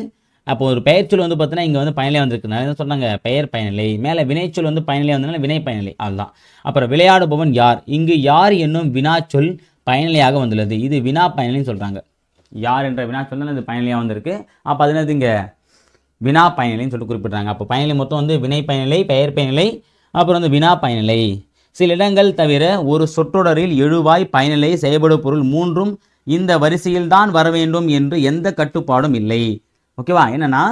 அப்போ ஒரு பெயர்ச்சொல் வந்து பார்த்தீங்கன்னா இங்கே வந்து பயனிலே வந்திருக்கு நான் சொன்னாங்க பெயர் பயனிலை மேலே வினைச்சொல் வந்து பயனிலே வந்ததுனால வினை பயனிலை அதுதான் அப்புறம் விளையாடுபவன் யார் இங்கு யார் என்னும் வினாச்சொல் பயனிலையாக வந்துள்ளது இது வினா பயனிலைன்னு சொல்கிறாங்க யார் என்ற வினா தான் இது பயனிலையாக வந்திருக்கு அப்போ அது என்னது இங்கே வினா பயனிலைன்னு சொல்லி குறிப்பிட்றாங்க அப்போ பயனிலை மொத்தம் வந்து வினை பயனிலை பெயர் பயனிலை அப்புறம் வந்து வினா பயனிலை சில இடங்கள் தவிர ஒரு சொற்றொடரில் எழுவாய் பயனிலை செயல்படும் பொருள் மூன்றும் இந்த வரிசையில்தான் வர வேண்டும் என்று எந்த கட்டுப்பாடும் இல்லை ஓகேவா என்னென்னா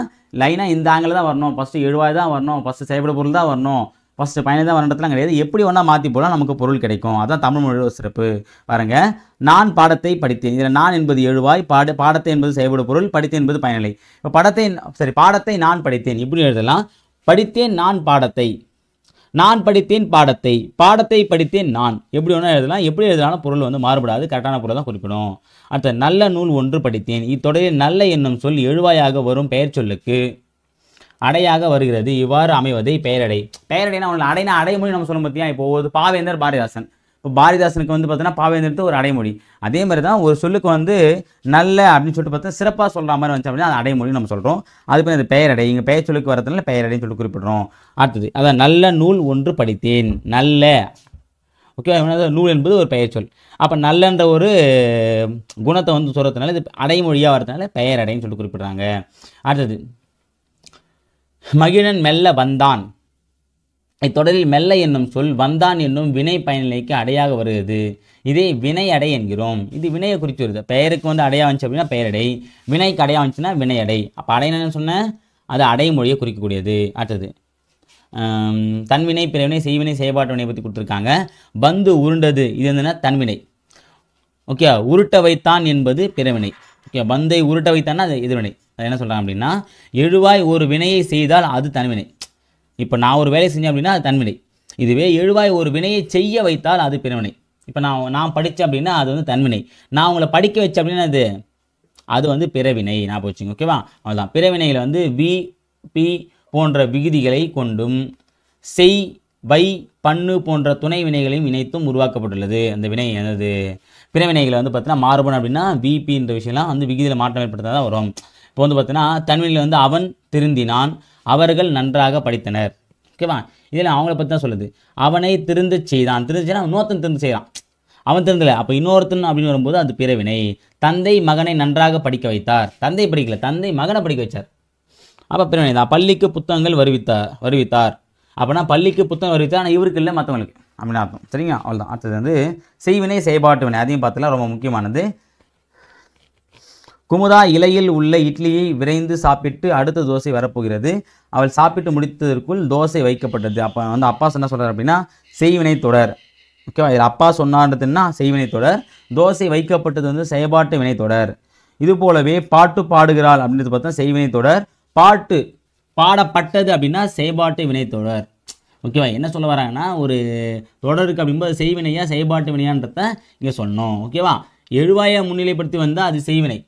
லைனாக இந்த ஆங்கில தான் வரணும் ஃபஸ்ட்டு எழுவாய் தான் வரணும் ஃபஸ்ட்டு செயல்படு பொருள் தான் வரணும் ஃபஸ்ட்டு பயணம் தான் வரணுன்றதுலாம் கிடையாது எப்படி ஒன்றா மாற்றி போனால் நமக்கு பொருள் கிடைக்கும் அதான் தமிழ் மொழியோட சிறப்பு பாருங்க நான் பாடத்தை படித்தேன் இதில் நான் என்பது எழுவாய் பாட பாடத்தை என்பது செயல்படு பொருள் படித்து என்பது பயனிலை இப்போ படத்தை சரி பாடத்தை நான் படித்தேன் இப்படி எழுதலாம் படித்தேன் நான் பாடத்தை நான் படித்தேன் பாடத்தை பாடத்தை படித்தேன் நான் எப்படி ஒன்றும் எழுதலாம் எப்படி எழுதலாம் பொருள் வந்து மாறுபடாது கரெக்டான பொருள் தான் குறிப்பிடும் அடுத்த நல்ல நூல் ஒன்று படித்தேன் இத்தொடரில் நல்ல என்னும் சொல் எழுவாயாக வரும் பெயர் சொல்லுக்கு அடையாக வருகிறது இவ்வாறு அமைவதை பெயரடை பெயரடைனா அடைனா அடைமொழி நம்ம சொல்லும் பார்த்தியா இப்போ பாவேந்தர் பாரதிதாசன் இப்போ பாரதிதாசனுக்கு வந்து பார்த்தீங்கன்னா பாவேந்திரத்து ஒரு அடைமொழி அதே மாதிரி தான் ஒரு சொல்லுக்கு வந்து நல்ல அப்படின்னு சொல்லிட்டு பார்த்தா சிறப்பாக சொல்கிற மாதிரி வந்துச்சு அப்படின்னா அது அடைமொழின்னு நம்ம சொல்கிறோம் அது பண்ணி அது பெயரடை இங்கே பெயர் சொல்லுக்கு வரதுனால பெயரடைன்னு சொல்லிட்டு குறிப்பிடுறோம் அடுத்தது அதான் நல்ல நூல் ஒன்று படித்தேன் நல்ல ஓகே நூல் என்பது ஒரு பெயர் சொல் அப்போ நல்லன்ற ஒரு குணத்தை வந்து சொல்கிறதுனால இது அடைமொழியாக வரதுனால பெயர் அடைன்னு சொல்லிட்டு குறிப்பிட்றாங்க அடுத்தது மகிழன் மெல்ல வந்தான் இத்தொடரில் மெல்ல என்னும் சொல் வந்தான் என்னும் வினை பயனிலைக்கு அடையாக வருகிறது இதை வினை அடை என்கிறோம் இது வினையை குறித்து வருது பெயருக்கு வந்து அடையா வந்துச்சு அப்படின்னா பெயரடை வினைக்கு அடையா வந்துச்சுன்னா வினையடை அப்போ அடையினு சொன்னால் அது மொழியை குறிக்கக்கூடியது அடுத்தது தன்வினை பிறவினை செய்வினை செயல்பாட்டு வினை பற்றி கொடுத்துருக்காங்க பந்து உருண்டது இது என்னன்னா தன்வினை ஓகே உருட்ட வைத்தான் என்பது பிறவினை ஓகே பந்தை உருட்ட வைத்தான்னா அது எதிர்வினை அது என்ன சொல்கிறாங்க அப்படின்னா எழுவாய் ஒரு வினையை செய்தால் அது தன்வினை இப்போ நான் ஒரு வேலையை செஞ்சேன் அப்படின்னா அது தன்வினை இதுவே எழுவாய் ஒரு வினையை செய்ய வைத்தால் அது பிறவினை இப்போ நான் நான் படித்தேன் அப்படின்னா அது வந்து தன்வினை நான் உங்களை படிக்க வச்சேன் அப்படின்னா அது அது வந்து பிறவினை நான் போச்சுங்க ஓகேவா அவ்வளோதான் பிறவினையில் வந்து வி பி போன்ற விகுதிகளை கொண்டும் செய் வை பண்ணு போன்ற துணை வினைகளையும் இணைத்தும் உருவாக்கப்பட்டுள்ளது அந்த வினை எனது பிறவினைகளை வந்து பார்த்தீங்கன்னா மாறுபடும் அப்படின்னா விபின்ற விஷயம்லாம் வந்து விகிதியில் மாற்றம் ஏற்படுத்தாதான் வரும் இப்போ வந்து பார்த்தீங்கன்னா தன்வினையில் வந்து அவன் திருந்தினான் அவர்கள் நன்றாக படித்தனர் ஓகேவா இதில் அவங்கள பற்றி தான் சொல்லுது அவனை திருந்து செய்தான் திருந்து செய்தான் இன்னொருத்தன் திருந்து செய்தான் அவன் திருந்தலை அப்போ இன்னொருத்தன் அப்படின்னு வரும்போது அது பிறவினை தந்தை மகனை நன்றாக படிக்க வைத்தார் தந்தை படிக்கல தந்தை மகனை படிக்க வைச்சார் அப்போ பிறவினை தான் பள்ளிக்கு புத்தகங்கள் வருவித்தார் வருவித்தார் அப்போனா பள்ளிக்கு புத்தகம் வருவித்தார் ஆனால் இவருக்கு இல்லை மற்றவங்களுக்கு அப்படின்னு அர்த்தம் சரிங்களா அவ்வளோதான் அடுத்தது வந்து செய்வினை செயல்பாட்டு வினை அதையும் பார்த்தலாம் ரொம்ப முக்கியமானது குமுதா இலையில் உள்ள இட்லியை விரைந்து சாப்பிட்டு அடுத்த தோசை வரப்போகிறது அவள் சாப்பிட்டு முடித்ததற்குள் தோசை வைக்கப்பட்டது அப்போ வந்து அப்பா என்ன சொல்கிறார் அப்படின்னா செய்வினை தொடர் ஓகேவா இதில் அப்பா சொன்னான்றதுன்னா செய்வினை தொடர் தோசை வைக்கப்பட்டது வந்து செயல்பாட்டு வினை தொடர் இது போலவே பாட்டு பாடுகிறாள் அப்படின்றது பார்த்தா செய்வினை தொடர் பாட்டு பாடப்பட்டது அப்படின்னா செயல்பாட்டு வினை தொடர் ஓகேவா என்ன சொல்ல வராங்கன்னா ஒரு தொடருக்கு அப்படிம்போது செய்வினையா செயல்பாட்டு வினையான்றத இங்கே சொன்னோம் ஓகேவா எழுவாயை முன்னிலைப்படுத்தி வந்தால் அது செய்வினை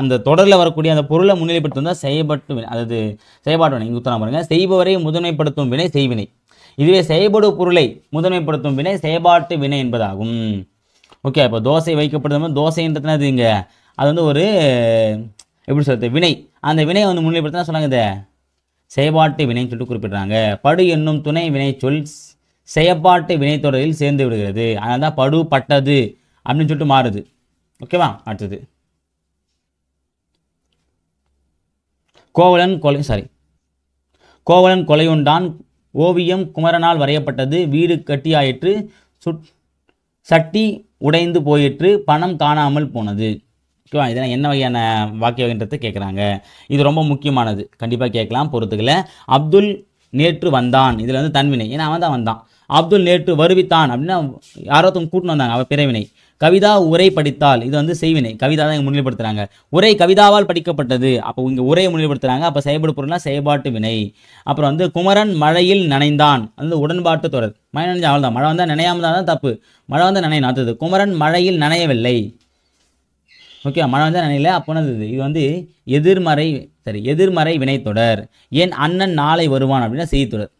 அந்த தொடரில் வரக்கூடிய அந்த பொருளை முன்னிலைப்படுத்தும் தான் வினை அதாவது செயல்பாட்டு வினை இங்கே உத்தரம் பாருங்கள் செய்பவரை முதன்மைப்படுத்தும் வினை செய்வினை இதுவே செயல்படு பொருளை முதன்மைப்படுத்தும் வினை செயல்பாட்டு வினை என்பதாகும் ஓகே இப்போ தோசை வைக்கப்படுது தோசைன்றதுனா அது இங்கே அது வந்து ஒரு எப்படி சொல்கிறது வினை அந்த வினை வந்து முன்னிலைப்படுத்தினா சொன்னாங்க இந்த செயல்பாட்டு வினைன்னு சொல்லிட்டு குறிப்பிட்றாங்க படு என்னும் துணை வினை சொல் செயற்பாட்டு வினைத்தொடரில் சேர்ந்து விடுகிறது அதனால தான் படு பட்டது அப்படின்னு சொல்லிட்டு மாறுது ஓகேவா அடுத்தது கோவலன் கொலை சாரி கோவலன் கொலையுண்டான் ஓவியம் குமரனால் வரையப்பட்டது வீடு கட்டியாயிற்று சுட் சட்டி உடைந்து போயிற்று பணம் காணாமல் போனது ஓகேவா இதெல்லாம் என்ன வகையான வாக்கிய வகைன்றதை கேட்குறாங்க இது ரொம்ப முக்கியமானது கண்டிப்பாக கேட்கலாம் பொறுத்துக்கல அப்துல் நேற்று வந்தான் இதில் வந்து தன்வினை ஏன்னா அவன் தான் வந்தான் அப்துல் நேற்று வருவித்தான் அப்படின்னா யாரோ கூட்டின்னு வந்தாங்க அவள் பிறவினை கவிதா உரை படித்தால் இது வந்து செய்வினை கவிதா தான் இங்கே முன்னிலைப்படுத்துகிறாங்க உரை கவிதாவால் படிக்கப்பட்டது அப்போ இங்கே உரையை முன்னிலைப்படுத்துகிறாங்க அப்போ செயல்படு பொருள்னா செயல்பாட்டு வினை அப்புறம் வந்து குமரன் மழையில் நனைந்தான் அந்த உடன்பாட்டு தொடர் மழை நினைஞ்ச அவள் தான் மழை வந்தால் நினையாமல் தான் தப்பு மழை வந்தால் நினை நாத்தது குமரன் மழையில் நனையவில்லை ஓகே மழை வந்தால் அப்போ அப்போனது இது வந்து எதிர்மறை சரி எதிர்மறை வினைத்தொடர் என் அண்ணன் நாளை வருவான் அப்படின்னா செய்தித்தொடர்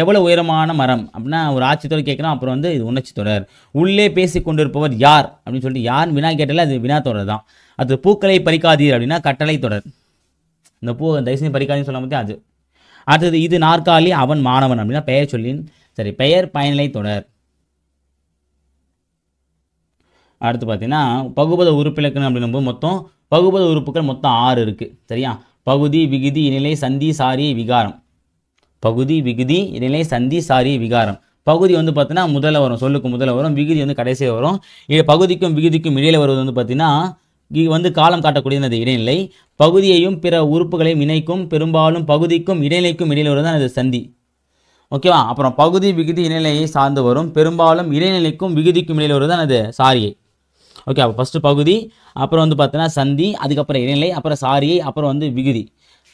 எவ்வளோ உயரமான மரம் அப்படின்னா ஒரு ஆட்சித்தொடர் கேட்குறோம் அப்புறம் வந்து இது உணர்ச்சி தொடர் உள்ளே பேசி கொண்டிருப்பவர் யார் அப்படின்னு சொல்லிட்டு யார் வினா கேட்டாலே அது வினா தொடர் தான் அது பூக்களை பறிக்காதீர் அப்படின்னா கட்டளை தொடர் இந்த பூ தயசனி பறிக்காதீன்னு சொல்ல அது அடுத்தது இது நாற்காலி அவன் மாணவன் அப்படின்னா பெயர் சொல்லின் சரி பெயர் பயனிலை தொடர் அடுத்து பார்த்தீங்கன்னா பகுபத உறுப்பிலக்கணம் அப்படின்னும் மொத்தம் பகுபத உறுப்புகள் மொத்தம் ஆறு இருக்குது சரியா பகுதி விகுதி இனிலை சந்தி சாரி விகாரம் பகுதி விகுதி இடைநிலை சந்தி சாரி விகாரம் பகுதி வந்து பார்த்தீங்கன்னா முதல்ல வரும் சொல்லுக்கு முதல்ல வரும் விகுதி வந்து கடைசியாக வரும் பகுதிக்கும் விகுதிக்கும் இடையில வருவது வந்து பார்த்தீங்கன்னா வந்து காலம் காட்டக்கூடியது இடைநிலை பகுதியையும் பிற உறுப்புகளையும் இணைக்கும் பெரும்பாலும் பகுதிக்கும் இடைநிலைக்கும் இடையில வருவது தான் அது சந்தி ஓகேவா அப்புறம் பகுதி விகுதி இடைநிலையை சார்ந்து வரும் பெரும்பாலும் இடைநிலைக்கும் விகுதிக்கும் இடையில வருவது தான் அது சாரியை ஓகே அப்போ ஃபஸ்ட்டு பகுதி அப்புறம் வந்து பார்த்தீங்கன்னா சந்தி அதுக்கப்புறம் இடைநிலை அப்புறம் சாரியை அப்புறம் வந்து விகுதி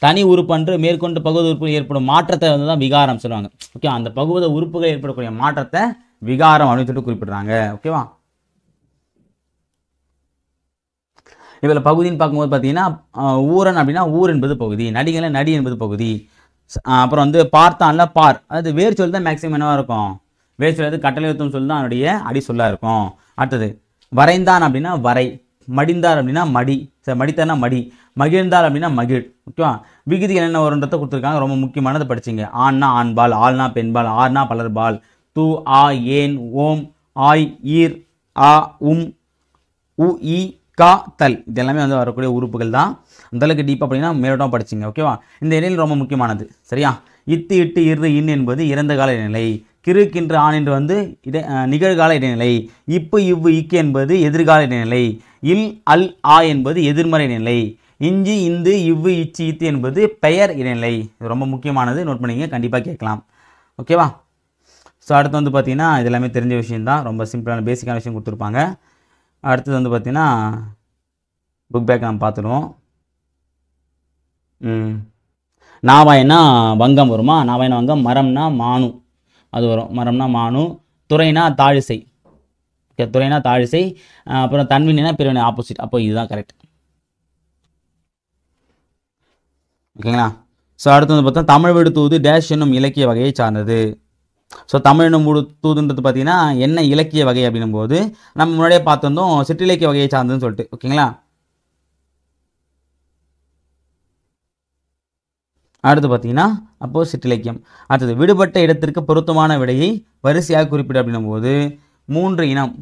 தனி அன்று மேற்கொண்டு பகுதி உறுப்பு ஏற்படும் மாற்றத்தை வந்து தான் விகாரம் சொல்லுவாங்க ஓகே அந்த பகுத உறுப்புகள் ஏற்படக்கூடிய மாற்றத்தை விகாரம் அப்படின்னு சொல்லிட்டு குறிப்பிடுறாங்க ஓகேவா இதில் பகுதின்னு பார்க்கும்போது பார்த்தீங்கன்னா ஊரன் அப்படின்னா ஊர் என்பது பகுதி நடிகள் நடி என்பது பகுதி அப்புறம் வந்து பார்த்தான்ல பார் அதாவது வேர் சொல் தான் மேக்ஸிமம் என்னவாக இருக்கும் வேர் சொல் அது கட்டளையுத்தம் சொல் தான் அவனுடைய அடி சொல்லாக இருக்கும் அடுத்தது வரைந்தான் அப்படின்னா வரை மடிந்தார் அப்படின்னா மடி சரி மடித்தார்னா மடி மகிழ்ந்தால் அப்படின்னா மகிழ் ஓகேவா விகுதி என்னென்ன வருன்றத கொடுத்துருக்காங்க ரொம்ப முக்கியமானதை படிச்சிங்க ஆண்னா ஆண்பால் ஆள்னா பெண்பால் ஆர்னா பலர்பால் தூ ஆ ஏன் ஓம் ஆய் ஈர் ஆ உம் உ இ கா தல் இதெல்லாமே வந்து வரக்கூடிய உறுப்புகள் தான் அந்தளவுக்கு டீப்பாக அப்படின்னா மேலோட்டம் படிச்சிங்க ஓகேவா இந்த இடையில் ரொம்ப முக்கியமானது சரியா இத்து இட்டு இரு இன் என்பது இறந்த கால நிலை கிறுக்கின்ற ஆண் என்று வந்து இடை நிகழ்கால இடைநிலை இப்பு இவ்வு இக்கு என்பது எதிர்கால இடைநிலை இல் அல் ஆ என்பது எதிர்மறை நிலை இஞ்சி இந்து இவ்வு இச்சி இத்து என்பது பெயர் இடைநிலை இது ரொம்ப முக்கியமானது நோட் பண்ணிங்க கண்டிப்பாக கேட்கலாம் ஓகேவா ஸோ அடுத்து வந்து பார்த்திங்கன்னா இது எல்லாமே தெரிஞ்ச விஷயந்தான் ரொம்ப சிம்பிளான பேசிக்கான விஷயம் கொடுத்துருப்பாங்க அடுத்தது வந்து பார்த்திங்கன்னா புக் பேக் நம்ம பார்த்துடுவோம் நாவாயினா வங்கம் வருமா நாவாயினா வங்கம் மரம்னா மானு அது வரும் மரம்னா மானு துறைனா தாழிசை ஓகே துறைனா தாழிசை அப்புறம் தன்வினா பிரிவினை ஆப்போசிட் அப்போ இதுதான் கரெக்ட் ஓகேங்களா ஸோ அடுத்து வந்து பார்த்தா தமிழ் விடுத்தூது டேஷ் என்னும் இலக்கிய வகையை சார்ந்தது ஸோ தமிழ் என்னும் விடுத்தூதுன்றது பார்த்தீங்கன்னா என்ன இலக்கிய வகை அப்படின்னும் போது நம்ம முன்னாடியே பார்த்துருந்தோம் சிற்றிலக்கிய வகையை சார்ந்ததுன்னு சொல்லிட்டு ஓகேங்களா அடுத்து பார்த்தீங்கன்னா அப்போது சிற்றிலக்கியம் அடுத்தது விடுபட்ட இடத்திற்கு பொருத்தமான விடையை வரிசையாக குறிப்பிட அப்படின்னும் போது மூன்று இனம்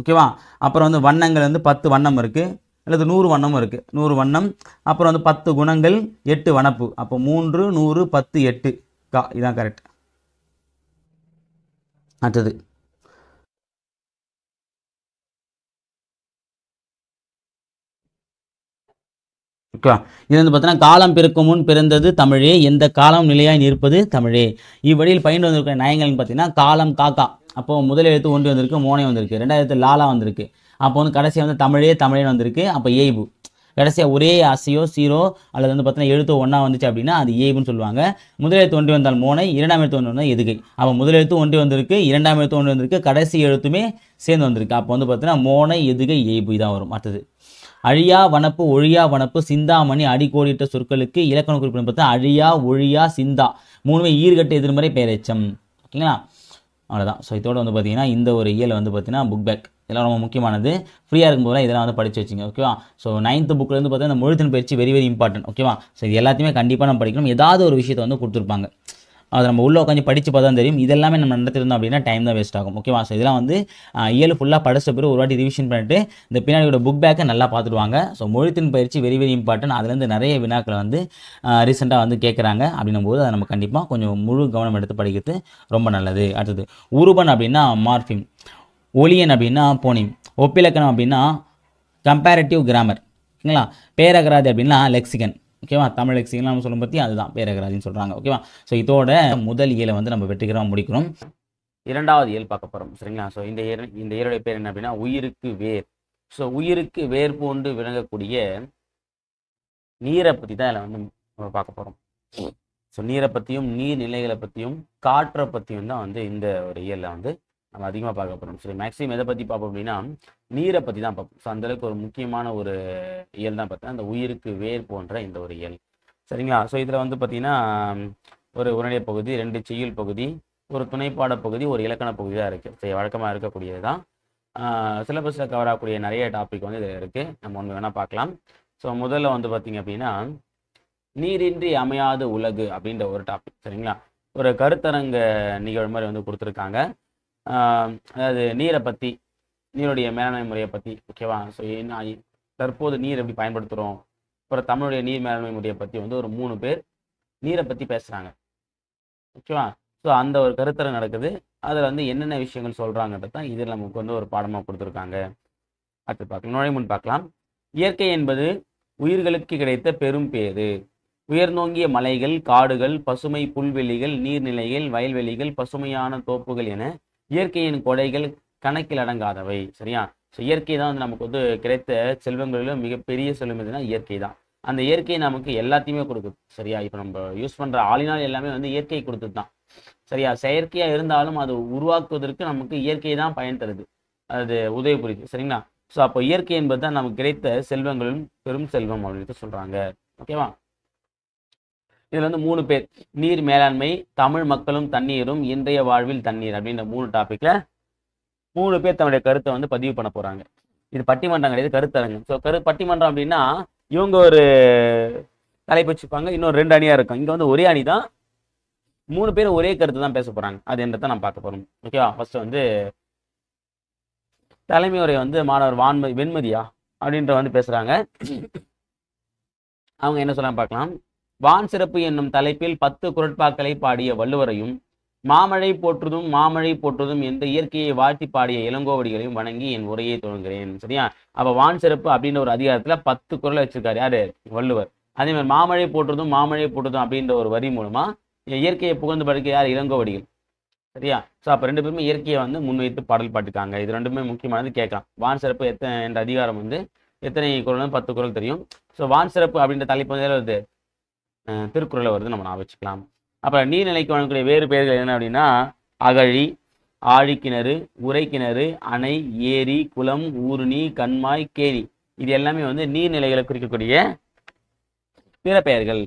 ஓகேவா அப்புறம் வந்து வண்ணங்கள் வந்து பத்து வண்ணம் இருக்குது அல்லது நூறு வண்ணமும் இருக்குது நூறு வண்ணம் அப்புறம் வந்து பத்து குணங்கள் எட்டு வனப்பு அப்போ மூன்று நூறு பத்து எட்டு கா இதான் கரெக்ட் அடுத்தது இது வந்து காலம் பிறக்கும் முன் பிறந்தது தமிழே எந்த காலம் நிலையாய் நிற்பது தமிழே இவ்வழியில் பயின்று வந்திருக்கிற நயங்கள்னு பார்த்தீங்கன்னா காலம் காக்கா அப்போ முதல் எழுத்து ஒன்று வந்திருக்கு மோனை வந்திருக்கு ரெண்டாயிரத்து லாலா வந்திருக்கு அப்போ வந்து கடைசியாக வந்து தமிழே தமிழே வந்திருக்கு அப்போ ஏய்பு கடைசியாக ஒரே அசையோ சீரோ அல்லது வந்து பார்த்தீங்கன்னா எழுத்தோ ஒன்றா வந்துச்சு அப்படின்னா அது ஏய்புன்னு சொல்லுவாங்க முதலெழுத்து ஒன்றி வந்தால் மோனை இரண்டாம் எழுத்து ஒன்று வந்தால் எதுகை அப்போ முதலெழுத்து ஒன்றி வந்திருக்கு இரண்டாம் எழுத்து ஒன்று வந்திருக்கு கடைசி எழுத்துமே சேர்ந்து வந்திருக்கு அப்போ வந்து பார்த்தீங்கன்னா மோனை எதுகை ஏய்பு இதான் வரும் அடுத்தது அழியா வனப்பு ஒழியா வனப்பு சிந்தாமணி அடிக்கோடிட்ட சொற்களுக்கு இலக்கண குறிப்பு பார்த்தா அழியா ஒழியா சிந்தா மூணுமே ஈர்கட்ட எதிர்மறை பெயரெச்சம் ஓகேங்களா அவ்வளோதான் ஸோ இதோட வந்து பார்த்தீங்கன்னா இந்த ஒரு இயல் வந்து பார்த்தீங்கன்னா புக் பேக் இதெல்லாம் ரொம்ப முக்கியமானது ஃப்ரீயாக இருக்கும்போது இதெல்லாம் வந்து படித்து வச்சுங்க ஓகேவா ஸோ நைன்த்து புக்லேருந்து பார்த்தா இந்த முழுத்தின் பயிற்சி வெரி வெரி இம்பார்ட்டன்ட் ஓகேவா ஸோ இது எல்லாத்தையுமே கண்டிப்பாக நம்ம படிக்கணும் ஏதாவது ஒரு விஷயத்தை வந்து கொடுத்துருப்பாங்க அதை நம்ம உள்ளே உட்காந்து படித்து பார்த்தா தெரியும் இதெல்லாமே நம்ம நடத்திருந்தோம் அப்படின்னா டைம் தான் வேஸ்ட் ஆகும் ஓகேவா ஸோ இதெல்லாம் வந்து இயல் ஃபுல்லாக படித்த பிறகு ஒரு வாட்டி ரிவிஷன் பண்ணிட்டு இந்த பின்னாடியோட புக் பேக்கை நல்லா பார்த்துடுவாங்க ஸோ மொழித்தின் பயிற்சி வெரி வெரி இம்பார்ட்டன்ட் அதுலேருந்து நிறைய வினாக்களை வந்து ரீசெண்டாக வந்து கேட்குறாங்க அப்படின்னும் போது அதை நம்ம கண்டிப்பாக கொஞ்சம் முழு கவனம் எடுத்து படிக்கிறது ரொம்ப நல்லது அடுத்தது உருபன் அப்படின்னா மார்ஃபிம் ஒளியன் அப்படின்னா போனிம் ஒப்பிலக்கணம் அப்படின்னா கம்பேரட்டிவ் கிராமர் ஓகேங்களா பேரகராதி அப்படின்னா லெக்சிகன் ஓகேவா தமிழ் லெக்சிகன் நம்ம சொல்லும் பற்றி அதுதான் பேரகராதின்னு சொல்கிறாங்க ஓகேவா ஸோ இதோட முதல் இயலை வந்து நம்ம வெற்றிகரமாக முடிக்கிறோம் இரண்டாவது இயல் பார்க்க போகிறோம் சரிங்களா ஸோ இந்த இயல் இந்த இயலுடைய பேர் என்ன அப்படின்னா உயிருக்கு வேர் ஸோ உயிருக்கு வேர் போன்று விளங்கக்கூடிய நீரை பற்றி தான் இதில் வந்து நம்ம பார்க்க போகிறோம் ஸோ நீரை பற்றியும் நீர்நிலைகளை பற்றியும் காற்றை பற்றியும் தான் வந்து இந்த ஒரு இயலில் வந்து நம்ம அதிகமாக பார்க்க போகிறோம் சரி மேக்ஸிமம் எதை பற்றி பார்ப்போம் அப்படின்னா நீரை பற்றி தான் பார்ப்போம் ஸோ அந்தளவுக்கு ஒரு முக்கியமான ஒரு இயல் தான் பார்த்தா அந்த உயிருக்கு வேர் போன்ற இந்த ஒரு இயல் சரிங்களா ஸோ இதில் வந்து பார்த்திங்கன்னா ஒரு உரடைய பகுதி ரெண்டு செய்யுள் பகுதி ஒரு துணைப்பாட பகுதி ஒரு இலக்கண பகுதி தான் இருக்குது சரி வழக்கமாக இருக்கக்கூடியது தான் சிலபஸில் கவர் ஆகக்கூடிய நிறைய டாபிக் வந்து இதில் இருக்குது நம்ம ஒன்று வேணால் பார்க்கலாம் ஸோ முதல்ல வந்து பார்த்தீங்க அப்படின்னா நீரின்றி அமையாத உலகு அப்படின்ற ஒரு டாபிக் சரிங்களா ஒரு கருத்தரங்க நிகழ்வு மாதிரி வந்து கொடுத்துருக்காங்க அதாவது நீரை பற்றி நீருடைய மேலாண்மை முறையை பற்றி ஓகேவா ஸோ என்ன தற்போது நீர் எப்படி பயன்படுத்துகிறோம் அப்புறம் தமிழுடைய நீர் மேலாண்மை முறையை பற்றி வந்து ஒரு மூணு பேர் நீரை பற்றி பேசுகிறாங்க ஓகேவா ஸோ அந்த ஒரு கருத்தரை நடக்குது அதில் வந்து என்னென்ன விஷயங்கள் சொல்கிறாங்கிறது தான் இதில் நமக்கு வந்து ஒரு பாடமாக கொடுத்துருக்காங்க அடுத்து பார்க்கலாம் நுழைமுன் பார்க்கலாம் இயற்கை என்பது உயிர்களுக்கு கிடைத்த பெரும் பேரு உயர்நோங்கிய மலைகள் காடுகள் பசுமை புல்வெளிகள் நீர்நிலைகள் வயல்வெளிகள் பசுமையான தோப்புகள் என இயற்கையின் கொடைகள் கணக்கில் அடங்காதவை சரியா ஸோ இயற்கை தான் வந்து நமக்கு வந்து கிடைத்த செல்வங்களிலும் மிகப்பெரிய செல்வம் எதுனா இயற்கை தான் அந்த இயற்கையை நமக்கு எல்லாத்தையுமே கொடுக்குது சரியா இப்போ நம்ம யூஸ் பண்ணுற ஆளினால் எல்லாமே வந்து இயற்கை கொடுத்தது தான் சரியா செயற்கையாக இருந்தாலும் அது உருவாக்குவதற்கு நமக்கு இயற்கை தான் பயன் தருது அது உதவி புரியுது சரிங்களா ஸோ அப்போ இயற்கை என்பது தான் நமக்கு கிடைத்த செல்வங்களும் பெரும் செல்வம் அப்படின்ட்டு சொல்கிறாங்க ஓகேவா இதில் வந்து மூணு பேர் நீர் மேலாண்மை தமிழ் மக்களும் தண்ணீரும் இன்றைய வாழ்வில் தண்ணீர் அப்படின்ற மூணு டாப்பிக்கில் மூணு பேர் தன்னுடைய கருத்தை வந்து பதிவு பண்ண போகிறாங்க இது பட்டிமன்றம் கிடையாது கருத்தரங்கு ஸோ கரு பட்டிமன்றம் அப்படின்னா இவங்க ஒரு தலைப்பு வச்சுப்பாங்க இன்னொரு ரெண்டு அணியாக இருக்கும் இங்கே வந்து ஒரே அணி தான் மூணு பேரும் ஒரே கருத்து தான் பேச போகிறாங்க அது என்றதை நான் பார்க்க போகிறோம் ஓகேவா ஃபஸ்ட்டு வந்து தலைமை உரை வந்து மாணவர் வான்மதி வெண்மதியா அப்படின்ற வந்து பேசுகிறாங்க அவங்க என்ன சொல்லலாம் பார்க்கலாம் வான் சிறப்பு என்னும் தலைப்பில் பத்து குரட்பாக்களை பாடிய வள்ளுவரையும் மாமழை போற்றுதும் மாமழை போற்றுதும் எந்த இயற்கையை வாழ்த்தி பாடிய இளங்கோவடிகளையும் வணங்கி என் உரையை தொடங்குகிறேன் சரியா அப்ப வான் சிறப்பு அப்படின்ற ஒரு அதிகாரத்துல பத்து குரல் வச்சிருக்காரு யாரு வள்ளுவர் அதே மாதிரி மாமழை போற்றுதும் மாமழை போற்றுதும் அப்படின்ற ஒரு வரி மூலமா இயற்கையை புகழ்ந்து படிக்க யார் இளங்கோவடிகள் சரியா ஸோ அப்போ ரெண்டு பேருமே இயற்கையை வந்து முன்வைத்து பாடல் பாட்டிருக்காங்க இது ரெண்டுமே முக்கியமானது கேட்கலாம் வான் சிறப்பு எத்தனை என்ற அதிகாரம் வந்து எத்தனை குரல் பத்து குரல் தெரியும் ஸோ வான் சிறப்பு அப்படின்ற தலைப்பு வந்து வருது திருக்குறளை வருது நம்ம நான் வச்சுக்கலாம் அப்புறம் நீர்நிலைக்கு வழங்கக்கூடிய வேறு பெயர்கள் என்ன அப்படின்னா அகழி ஆழிக்கிணறு உரைக்கிணறு அணை ஏரி குளம் ஊருணி கண்மாய் கேரி இது எல்லாமே வந்து நீர்நிலைகளை குறிக்கக்கூடிய பிற பெயர்கள்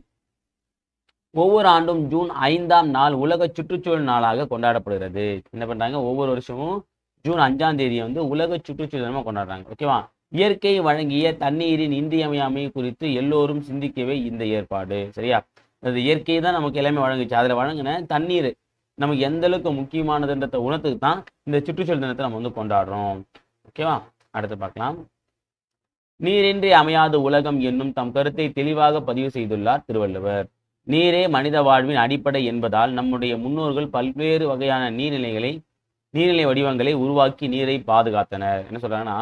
ஒவ்வொரு ஆண்டும் ஜூன் ஐந்தாம் நாள் உலக சுற்றுச்சூழல் நாளாக கொண்டாடப்படுகிறது என்ன பண்றாங்க ஒவ்வொரு வருஷமும் ஜூன் அஞ்சாம் தேதியை வந்து உலக சுற்றுச்சூழல் தினமாக கொண்டாடுறாங்க ஓகேவா இயற்கை வழங்கிய தண்ணீரின் இன்றியமையாமை குறித்து எல்லோரும் சிந்திக்கவே இந்த ஏற்பாடு சரியா அது இயற்கை தான் நமக்கு எல்லாமே வழங்குச்சு அதில் வழங்கின தண்ணீர் நமக்கு எந்த அளவுக்கு முக்கியமானதுன்றத உணர்த்துக்கு தான் இந்த சுற்றுச்சூழல் தினத்தை நம்ம வந்து கொண்டாடுறோம் ஓகேவா அடுத்து பார்க்கலாம் நீரின்றி அமையாது உலகம் என்னும் தம் கருத்தை தெளிவாக பதிவு செய்துள்ளார் திருவள்ளுவர் நீரே மனித வாழ்வின் அடிப்படை என்பதால் நம்முடைய முன்னோர்கள் பல்வேறு வகையான நீர்நிலைகளை நீர்நிலை வடிவங்களை உருவாக்கி நீரை பாதுகாத்தனர் என்ன சொல்றாங்கன்னா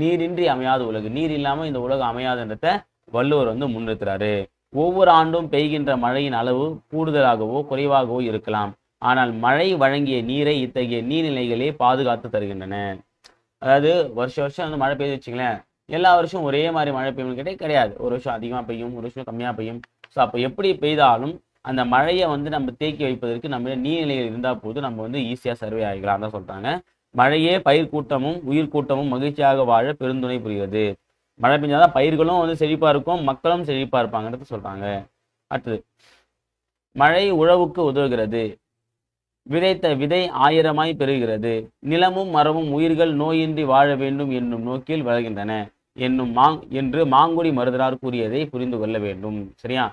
நீரின்றி அமையாத உலகு நீர் இல்லாமல் இந்த உலகம் அமையாதுன்றத வள்ளுவர் வந்து முன்னிறுத்துறாரு ஒவ்வொரு ஆண்டும் பெய்கின்ற மழையின் அளவு கூடுதலாகவோ குறைவாகவோ இருக்கலாம் ஆனால் மழை வழங்கிய நீரை இத்தகைய நீர்நிலைகளே பாதுகாத்து தருகின்றன அதாவது வருஷ வருஷம் வந்து மழை பெய்து வச்சுங்களேன் எல்லா வருஷம் ஒரே மாதிரி மழை பெய்யும் கேட்டே கிடையாது ஒரு வருஷம் அதிகமாக பெய்யும் ஒரு வருஷம் கம்மியாக பெய்யும் ஸோ அப்போ எப்படி பெய்தாலும் அந்த மழையை வந்து நம்ம தேக்கி வைப்பதற்கு நம்ம நீர்நிலைகள் இருந்தால் போது நம்ம வந்து ஈஸியாக சர்வே ஆகிக்கலாம் தான் சொல்கிறாங்க மழையே பயிர் கூட்டமும் உயிர் கூட்டமும் மகிழ்ச்சியாக வாழ பெருந்துணை புரிகிறது மழை பெஞ்சாதான் பயிர்களும் வந்து செழிப்பாக இருக்கும் மக்களும் செழிப்பாக இருப்பாங்கன்றது சொல்றாங்க அடுத்தது மழை உழவுக்கு உதவுகிறது விதைத்த விதை ஆயிரமாய் பெறுகிறது நிலமும் மரமும் உயிர்கள் நோயின்றி வாழ வேண்டும் என்னும் நோக்கில் வளர்கின்றன என்னும் மாங் என்று மாங்குடி மருதரார் கூறியதை புரிந்து கொள்ள வேண்டும் சரியா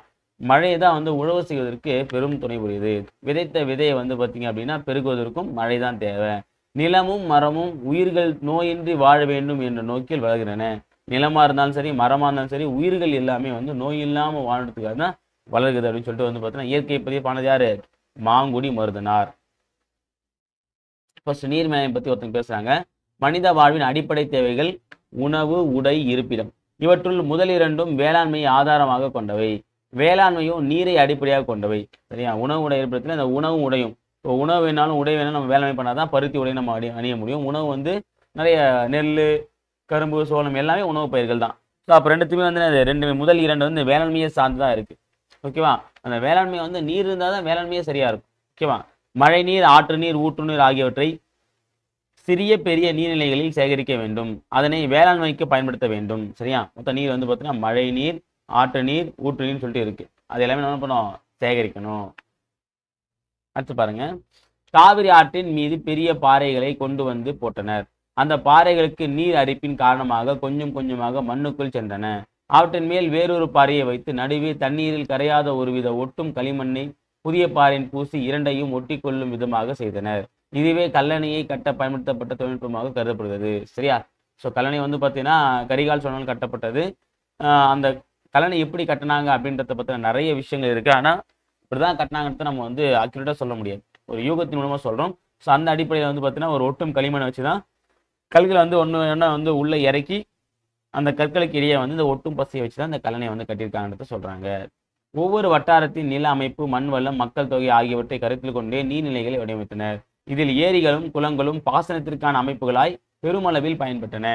மழை தான் வந்து உழவு செய்வதற்கு பெரும் துணை புரியுது விதைத்த விதையை வந்து பார்த்தீங்க அப்படின்னா பெருகுவதற்கும் மழை தான் தேவை நிலமும் மரமும் உயிர்கள் நோயின்றி வாழ வேண்டும் என்ற நோக்கில் வளர்கின்றன நிலமாக இருந்தாலும் சரி மரமாக இருந்தாலும் சரி உயிர்கள் எல்லாமே வந்து நோய் இல்லாமல் வாழ்றதுக்காக தான் வளர்கிறது அப்படின்னு சொல்லிட்டு வந்து பார்த்தீங்கன்னா இயற்கை பானது யார் மாங்குடி மருதனார் ஃபர்ஸ்ட் நீர் மேலையை பற்றி ஒருத்தங்க பேசுகிறாங்க மனித வாழ்வின் அடிப்படை தேவைகள் உணவு உடை இருப்பிடம் இவற்றுள் முதலிரண்டும் வேளாண்மையை ஆதாரமாக கொண்டவை வேளாண்மையும் நீரை அடிப்படையாக கொண்டவை சரியா உணவு உடை இருப்பிடத்தில் அந்த உணவு உடையும் இப்போ உணவு வேணாலும் உடை வேணாலும் நம்ம வேளாண்மை பண்ணால் தான் பருத்தி உடை நம்ம அடி அணிய முடியும் உணவு வந்து நிறைய நெல் கரும்பு சோளம் எல்லாமே உணவு பயிர்கள் தான் ஸோ அப்போ ரெண்டுத்துமே வந்து ரெண்டு முதல் இரண்டு வந்து வேளாண்மையை சார்ந்து தான் இருக்குது ஓகேவா அந்த வேளாண்மை வந்து நீர் இருந்தால் தான் வேளாண்மையே சரியாக இருக்கும் ஓகேவா மழை நீர் ஆற்று நீர் ஊற்று நீர் ஆகியவற்றை சிறிய பெரிய நீர்நிலைகளில் சேகரிக்க வேண்டும் அதனை வேளாண்மைக்கு பயன்படுத்த வேண்டும் சரியா மொத்த நீர் வந்து பார்த்தீங்கன்னா மழை நீர் ஆற்று நீர் ஊற்று நீர்னு சொல்லிட்டு இருக்குது அது எல்லாமே நம்ம பண்ணோம் சேகரிக்கணும் அடுத்து பாருங்க காவிரி ஆற்றின் மீது பெரிய பாறைகளை கொண்டு வந்து போட்டனர் அந்த பாறைகளுக்கு நீர் அரிப்பின் காரணமாக கொஞ்சம் கொஞ்சமாக மண்ணுக்குள் சென்றன அவற்றின் மேல் வேறொரு பாறையை வைத்து நடுவே தண்ணீரில் கரையாத ஒருவித ஒட்டும் களிமண்ணை புதிய பாறையின் பூசி இரண்டையும் ஒட்டி கொள்ளும் விதமாக செய்தனர் இதுவே கல்லணையை கட்ட பயன்படுத்தப்பட்ட தொழில்நுட்பமாக கருதப்படுகிறது சரியா ஸோ கல்லணை வந்து பார்த்தீங்கன்னா கரிகால் சொன்னால் கட்டப்பட்டது அந்த கல்லணை எப்படி கட்டினாங்க அப்படின்றத பற்றின நிறைய விஷயங்கள் இருக்குது ஆனால் இப்படிதான் கட்டினாங்கன்னு நம்ம வந்து அக்யூரேட்டா சொல்ல முடியாது ஒரு யூகத்தின் மூலமா சொல்றோம் ஸோ அந்த அடிப்படையில் வந்து பார்த்தீங்கன்னா ஒரு ஒட்டும் களிமண் வச்சுதான் கல்களை வந்து ஒன்று ஒன்றா வந்து உள்ள இறக்கி அந்த கற்களுக்கு இடையே வந்து இந்த ஒட்டும் பசையை வச்சு தான் இந்த கல்லணை வந்து கட்டியிருக்காங்க சொல்கிறாங்க ஒவ்வொரு வட்டாரத்தின் நில அமைப்பு மண் வளம் மக்கள் தொகை ஆகியவற்றை கருத்தில் கொண்டே நீர்நிலைகளை வடிவமைத்தனர் இதில் ஏரிகளும் குளங்களும் பாசனத்திற்கான அமைப்புகளாய் பெருமளவில் பயன்பட்டன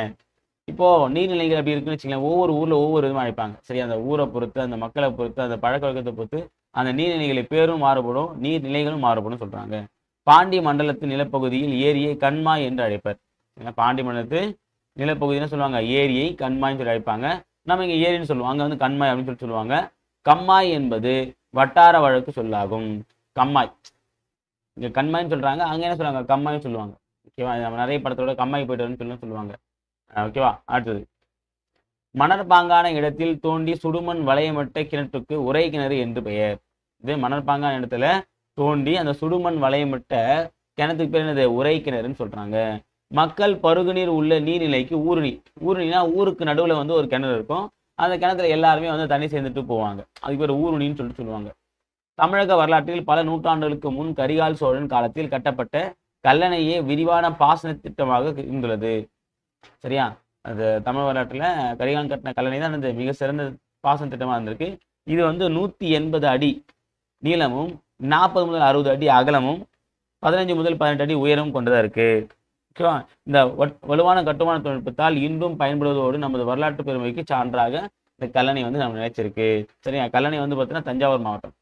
இப்போ நீர்நிலைகள் அப்படி இருக்குன்னு வச்சுக்கலாம் ஒவ்வொரு ஊரில் ஒவ்வொரு இதுவும் அழைப்பாங்க சரி அந்த ஊரை பொறுத்து அந்த மக்களை பொறுத்து அந்த பழக்க வழக்கத்தை பொறுத்து அந்த நீர்நிலைகளை பேரும் மாறுபடும் நீர்நிலைகளும் மாறுபடும் சொல்றாங்க பாண்டி மண்டலத்து நிலப்பகுதியில் ஏரியை கண்மாய் என்று அழைப்பர் ஏன்னா பாண்டி மண்டலத்து நிலப்பகுதின்னு சொல்லுவாங்க ஏரியை கண்மாய்ன்னு சொல்லி அழைப்பாங்க நம்ம இங்கே ஏரின்னு சொல்லுவோம் அங்க வந்து கண்மாய் அப்படின்னு சொல்லி சொல்லுவாங்க கம்மாய் என்பது வட்டார வழக்கு சொல்லாகும் கம்மாய் இங்க கண்மாய்ன்னு சொல்றாங்க அங்க என்ன சொல்லுவாங்க கம்மாய்னு சொல்லுவாங்க ஓகேவா நம்ம நிறைய படத்தோட கம்மாய் போயிட்டு சொல்லி சொல்லுவாங்க ஓகேவா அடுத்தது மணற்பாங்கான இடத்தில் தோண்டி சுடுமண் வளையமிட்ட கிணற்றுக்கு உரை கிணறு என்று பெயர் இது மணற்பாங்கான இடத்துல தோண்டி அந்த சுடுமண் வளையமிட்ட கிணத்துக்கு பேர் என்னது உரை கிணறுன்னு சொல்றாங்க மக்கள் பருகுநீர் உள்ள நீர்நிலைக்கு ஊருணி ஊருணினா ஊருக்கு நடுவில் வந்து ஒரு கிணறு இருக்கும் அந்த கிணத்துல எல்லாருமே வந்து தண்ணி சேர்ந்துட்டு போவாங்க அதுக்கு பேர் ஊருணின்னு சொல்லிட்டு சொல்லுவாங்க தமிழக வரலாற்றில் பல நூற்றாண்டுகளுக்கு முன் கரிகால் சோழன் காலத்தில் கட்டப்பட்ட கல்லணையே விரிவான பாசன திட்டமாக இருந்துள்ளது சரியா அது தமிழ் வரலாற்றில் கரிகாலம் கட்டின கல்லணை தான் அந்த மிக சிறந்த பாசன திட்டமாக இருந்திருக்கு இது வந்து நூற்றி எண்பது அடி நீளமும் நாற்பது முதல் அறுபது அடி அகலமும் பதினஞ்சு முதல் பதினெட்டு அடி உயரமும் கொண்டதாக இருக்குது ஓகேவா இந்த வலுவான கட்டுமான தொழில்நுட்பத்தால் இன்றும் பயன்படுவதோடு நமது வரலாற்று பெருமைக்கு சான்றாக இந்த கல்லணை வந்து நம்ம நினைச்சிருக்கு சரியா கல்லணை வந்து பார்த்தீங்கன்னா தஞ்சாவூர் மாவட்டம்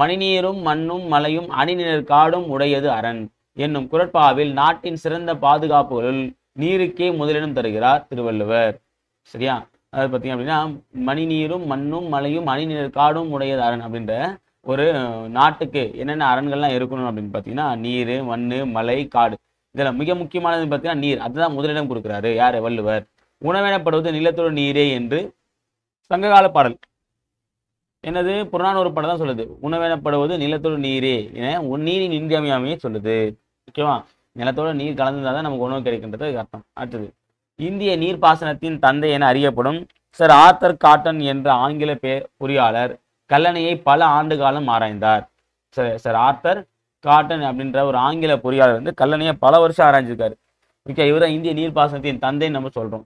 மணிநீரும் மண்ணும் மலையும் அணிநீர் காடும் உடையது அரண் என்னும் குரட்பாவில் நாட்டின் சிறந்த பாதுகாப்புகளுள் நீருக்கே முதலிடம் தருகிறார் திருவள்ளுவர் சரியா அதாவது பார்த்தீங்க அப்படின்னா மணி நீரும் மண்ணும் மலையும் மணி நீர் காடும் உடையது அரண் அப்படின்ற ஒரு நாட்டுக்கு என்னென்ன அரண்கள்லாம் இருக்கணும் அப்படின்னு பார்த்தீங்கன்னா நீர் மண் மலை காடு இதில் மிக முக்கியமானது பார்த்தீங்கன்னா நீர் அதுதான் முதலிடம் கொடுக்குறாரு யார் வள்ளுவர் உணவெனப்படுவது நிலத்தொழு நீரே என்று சங்ககால பாடல் எனது புறநானூறு பாடல் தான் சொல்லுது உணவெனப்படுவது நிலத்தொழு நீரே என நீரின் இன்றியமையாமையே சொல்லுது ஓகேவா நிலத்தோட நீர் கலந்துருந்தால் தான் நமக்கு உணவு கிடைக்கின்றது அர்த்தம் அடுத்தது இந்திய நீர்ப்பாசனத்தின் தந்தை என அறியப்படும் சர் ஆர்த்தர் காட்டன் என்ற ஆங்கில பே பொறியாளர் கல்லணையை பல ஆண்டு காலம் ஆராய்ந்தார் சார் சார் ஆர்த்தர் காட்டன் அப்படின்ற ஒரு ஆங்கில பொறியாளர் வந்து கல்லணையை பல வருஷம் ஆராய்ஞ்சிருக்காரு ஓகே இவரை இந்திய நீர்ப்பாசனத்தின் தந்தைன்னு நம்ம சொல்கிறோம்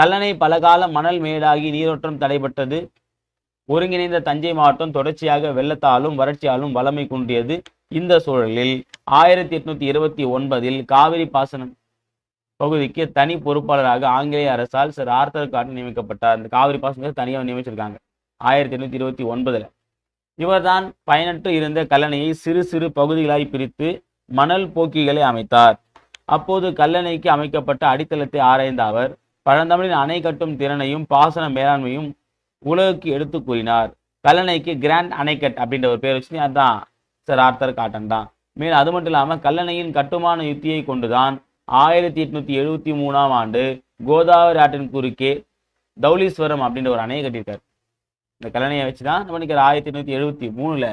கல்லணை பல காலம் மணல் மேடாகி நீரோட்டம் தடைபட்டது ஒருங்கிணைந்த தஞ்சை மாவட்டம் தொடர்ச்சியாக வெள்ளத்தாலும் வறட்சியாலும் வளமை குன்றியது இந்த சூழலில் ஆயிரத்தி எட்நூத்தி இருபத்தி ஒன்பதில் காவிரி பாசனம் பகுதிக்கு தனி பொறுப்பாளராக ஆங்கிலேய அரசால் சார் ஆர்த்தர் காட்டு நியமிக்கப்பட்டார் இந்த காவிரி பாசனத்தை தனியாக நியமிச்சிருக்காங்க ஆயிரத்தி எட்நூத்தி இருபத்தி ஒன்பதுல இவர்தான் பயனற்று இருந்த கல்லணையை சிறு சிறு பகுதிகளாய் பிரித்து மணல் போக்கிகளை அமைத்தார் அப்போது கல்லணைக்கு அமைக்கப்பட்ட அடித்தளத்தை ஆராய்ந்த அவர் பழந்தமிழின் அணை கட்டும் திறனையும் பாசன மேலாண்மையும் உலகுக்கு எடுத்து கூறினார் கல்லணைக்கு கிராண்ட் அணைக்கட் அப்படின்ற ஒரு பேர் வச்சு அதான் சர் ஆர்த்தர் காட்டன் தான் மேலும் அது மட்டும் இல்லாமல் கல்லணையின் கட்டுமான யுத்தியை கொண்டுதான் ஆயிரத்தி எட்நூத்தி எழுபத்தி மூணாம் ஆண்டு கோதாவரி ஆற்றின் குறுக்கே தௌலீஸ்வரம் அப்படின்ற ஒரு அணையை கட்டியிருக்காரு இந்த கல்லணையை வச்சு தான் என்ன ஆயிரத்தி எட்நூற்றி எழுபத்தி மூணில்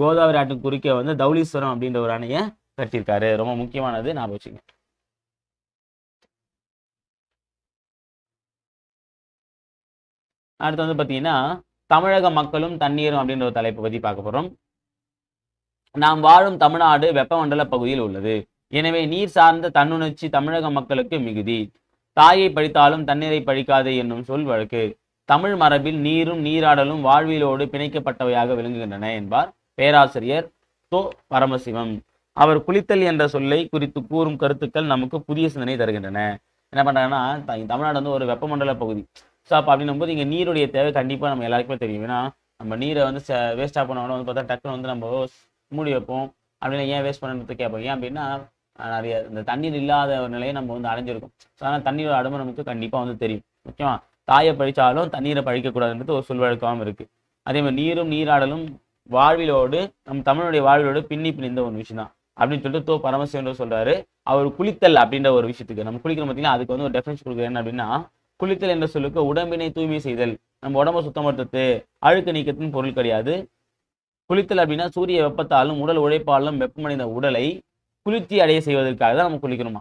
கோதாவரி ஆற்றின் குறுக்கே வந்து தௌலீஸ்வரம் அப்படின்ற ஒரு அணையை கட்டியிருக்காரு ரொம்ப முக்கியமானது நான் வச்சுங்க அடுத்து வந்து பார்த்தீங்கன்னா தமிழக மக்களும் தண்ணீரும் அப்படின்ற ஒரு தலைப்பை பற்றி பார்க்க போகிறோம் நாம் வாழும் தமிழ்நாடு வெப்பமண்டல பகுதியில் உள்ளது எனவே நீர் சார்ந்த தன்னுணர்ச்சி தமிழக மக்களுக்கு மிகுதி தாயை படித்தாலும் தண்ணீரை பழிக்காது என்னும் சொல் வழக்கு தமிழ் மரபில் நீரும் நீராடலும் வாழ்வியலோடு பிணைக்கப்பட்டவையாக விளங்குகின்றன என்பார் பேராசிரியர் தோ பரமசிவம் அவர் குளித்தல் என்ற சொல்லை குறித்து கூறும் கருத்துக்கள் நமக்கு புதிய சிந்தனை தருகின்றன என்ன பண்ணுறாங்கன்னா தமிழ்நாடு வந்து ஒரு வெப்பமண்டல பகுதி ஸோ அப்போ அப்படின்னும் போது இங்கே நீருடைய தேவை கண்டிப்பாக நம்ம எல்லாருக்குமே தெரியும் ஏன்னா நம்ம நீரை வந்து வேஸ்டாக பண்ணவொன்னே வந்து பார்த்தா டக்குன்னு வந்து நம்ம மூடி வைப்போம் அப்படின்னு ஏன் வேஸ்ட் பண்ணுறது கேட்போம் ஏன் அப்படின்னா நிறைய இந்த தண்ணீர் இல்லாத ஒரு நிலையை நம்ம வந்து அடைஞ்சிருக்கோம் ஸோ அதனால் தண்ணீரோட அடம்பு நமக்கு கண்டிப்பாக வந்து தெரியும் முக்கியமா தாயை பழிச்சாலும் தண்ணீரை பழிக்கக்கூடாதுன்றது ஒரு சொல்வழக்கமாகவும் இருக்குது அதே மாதிரி நீரும் நீராடலும் வாழ்விலோடு நம் தமிழுடைய வாழ்விலோடு பின்னி பிணிந்த ஒரு விஷயம் தான் அப்படின்னு சொல்லிட்டு தோ பரமசிவன் சொல்கிறாரு அவர் குளித்தல் அப்படின்ற ஒரு விஷயத்துக்கு நம்ம குளிக்கிறோம் பார்த்தீங்கன்னா அதுக்கு வந்து ஒரு டெஃபரன்ஸ் கொடுக்குறேன் அப்படின்னா குளித்தல் என்ற சொல்லுக்கு உடம்பினை தூய்மை செய்தல் நம்ம உடம்பை சுத்தப்படுத்துறது அழுக்கு நீக்கத்தின் பொருள் கிடையாது குளித்தல் அப்படின்னா சூரிய வெப்பத்தாலும் உடல் உழைப்பாலும் வெப்பமடைந்த உடலை குளிர்ச்சி அடைய செய்வதற்காக தான் நம்ம குளிக்கணுமா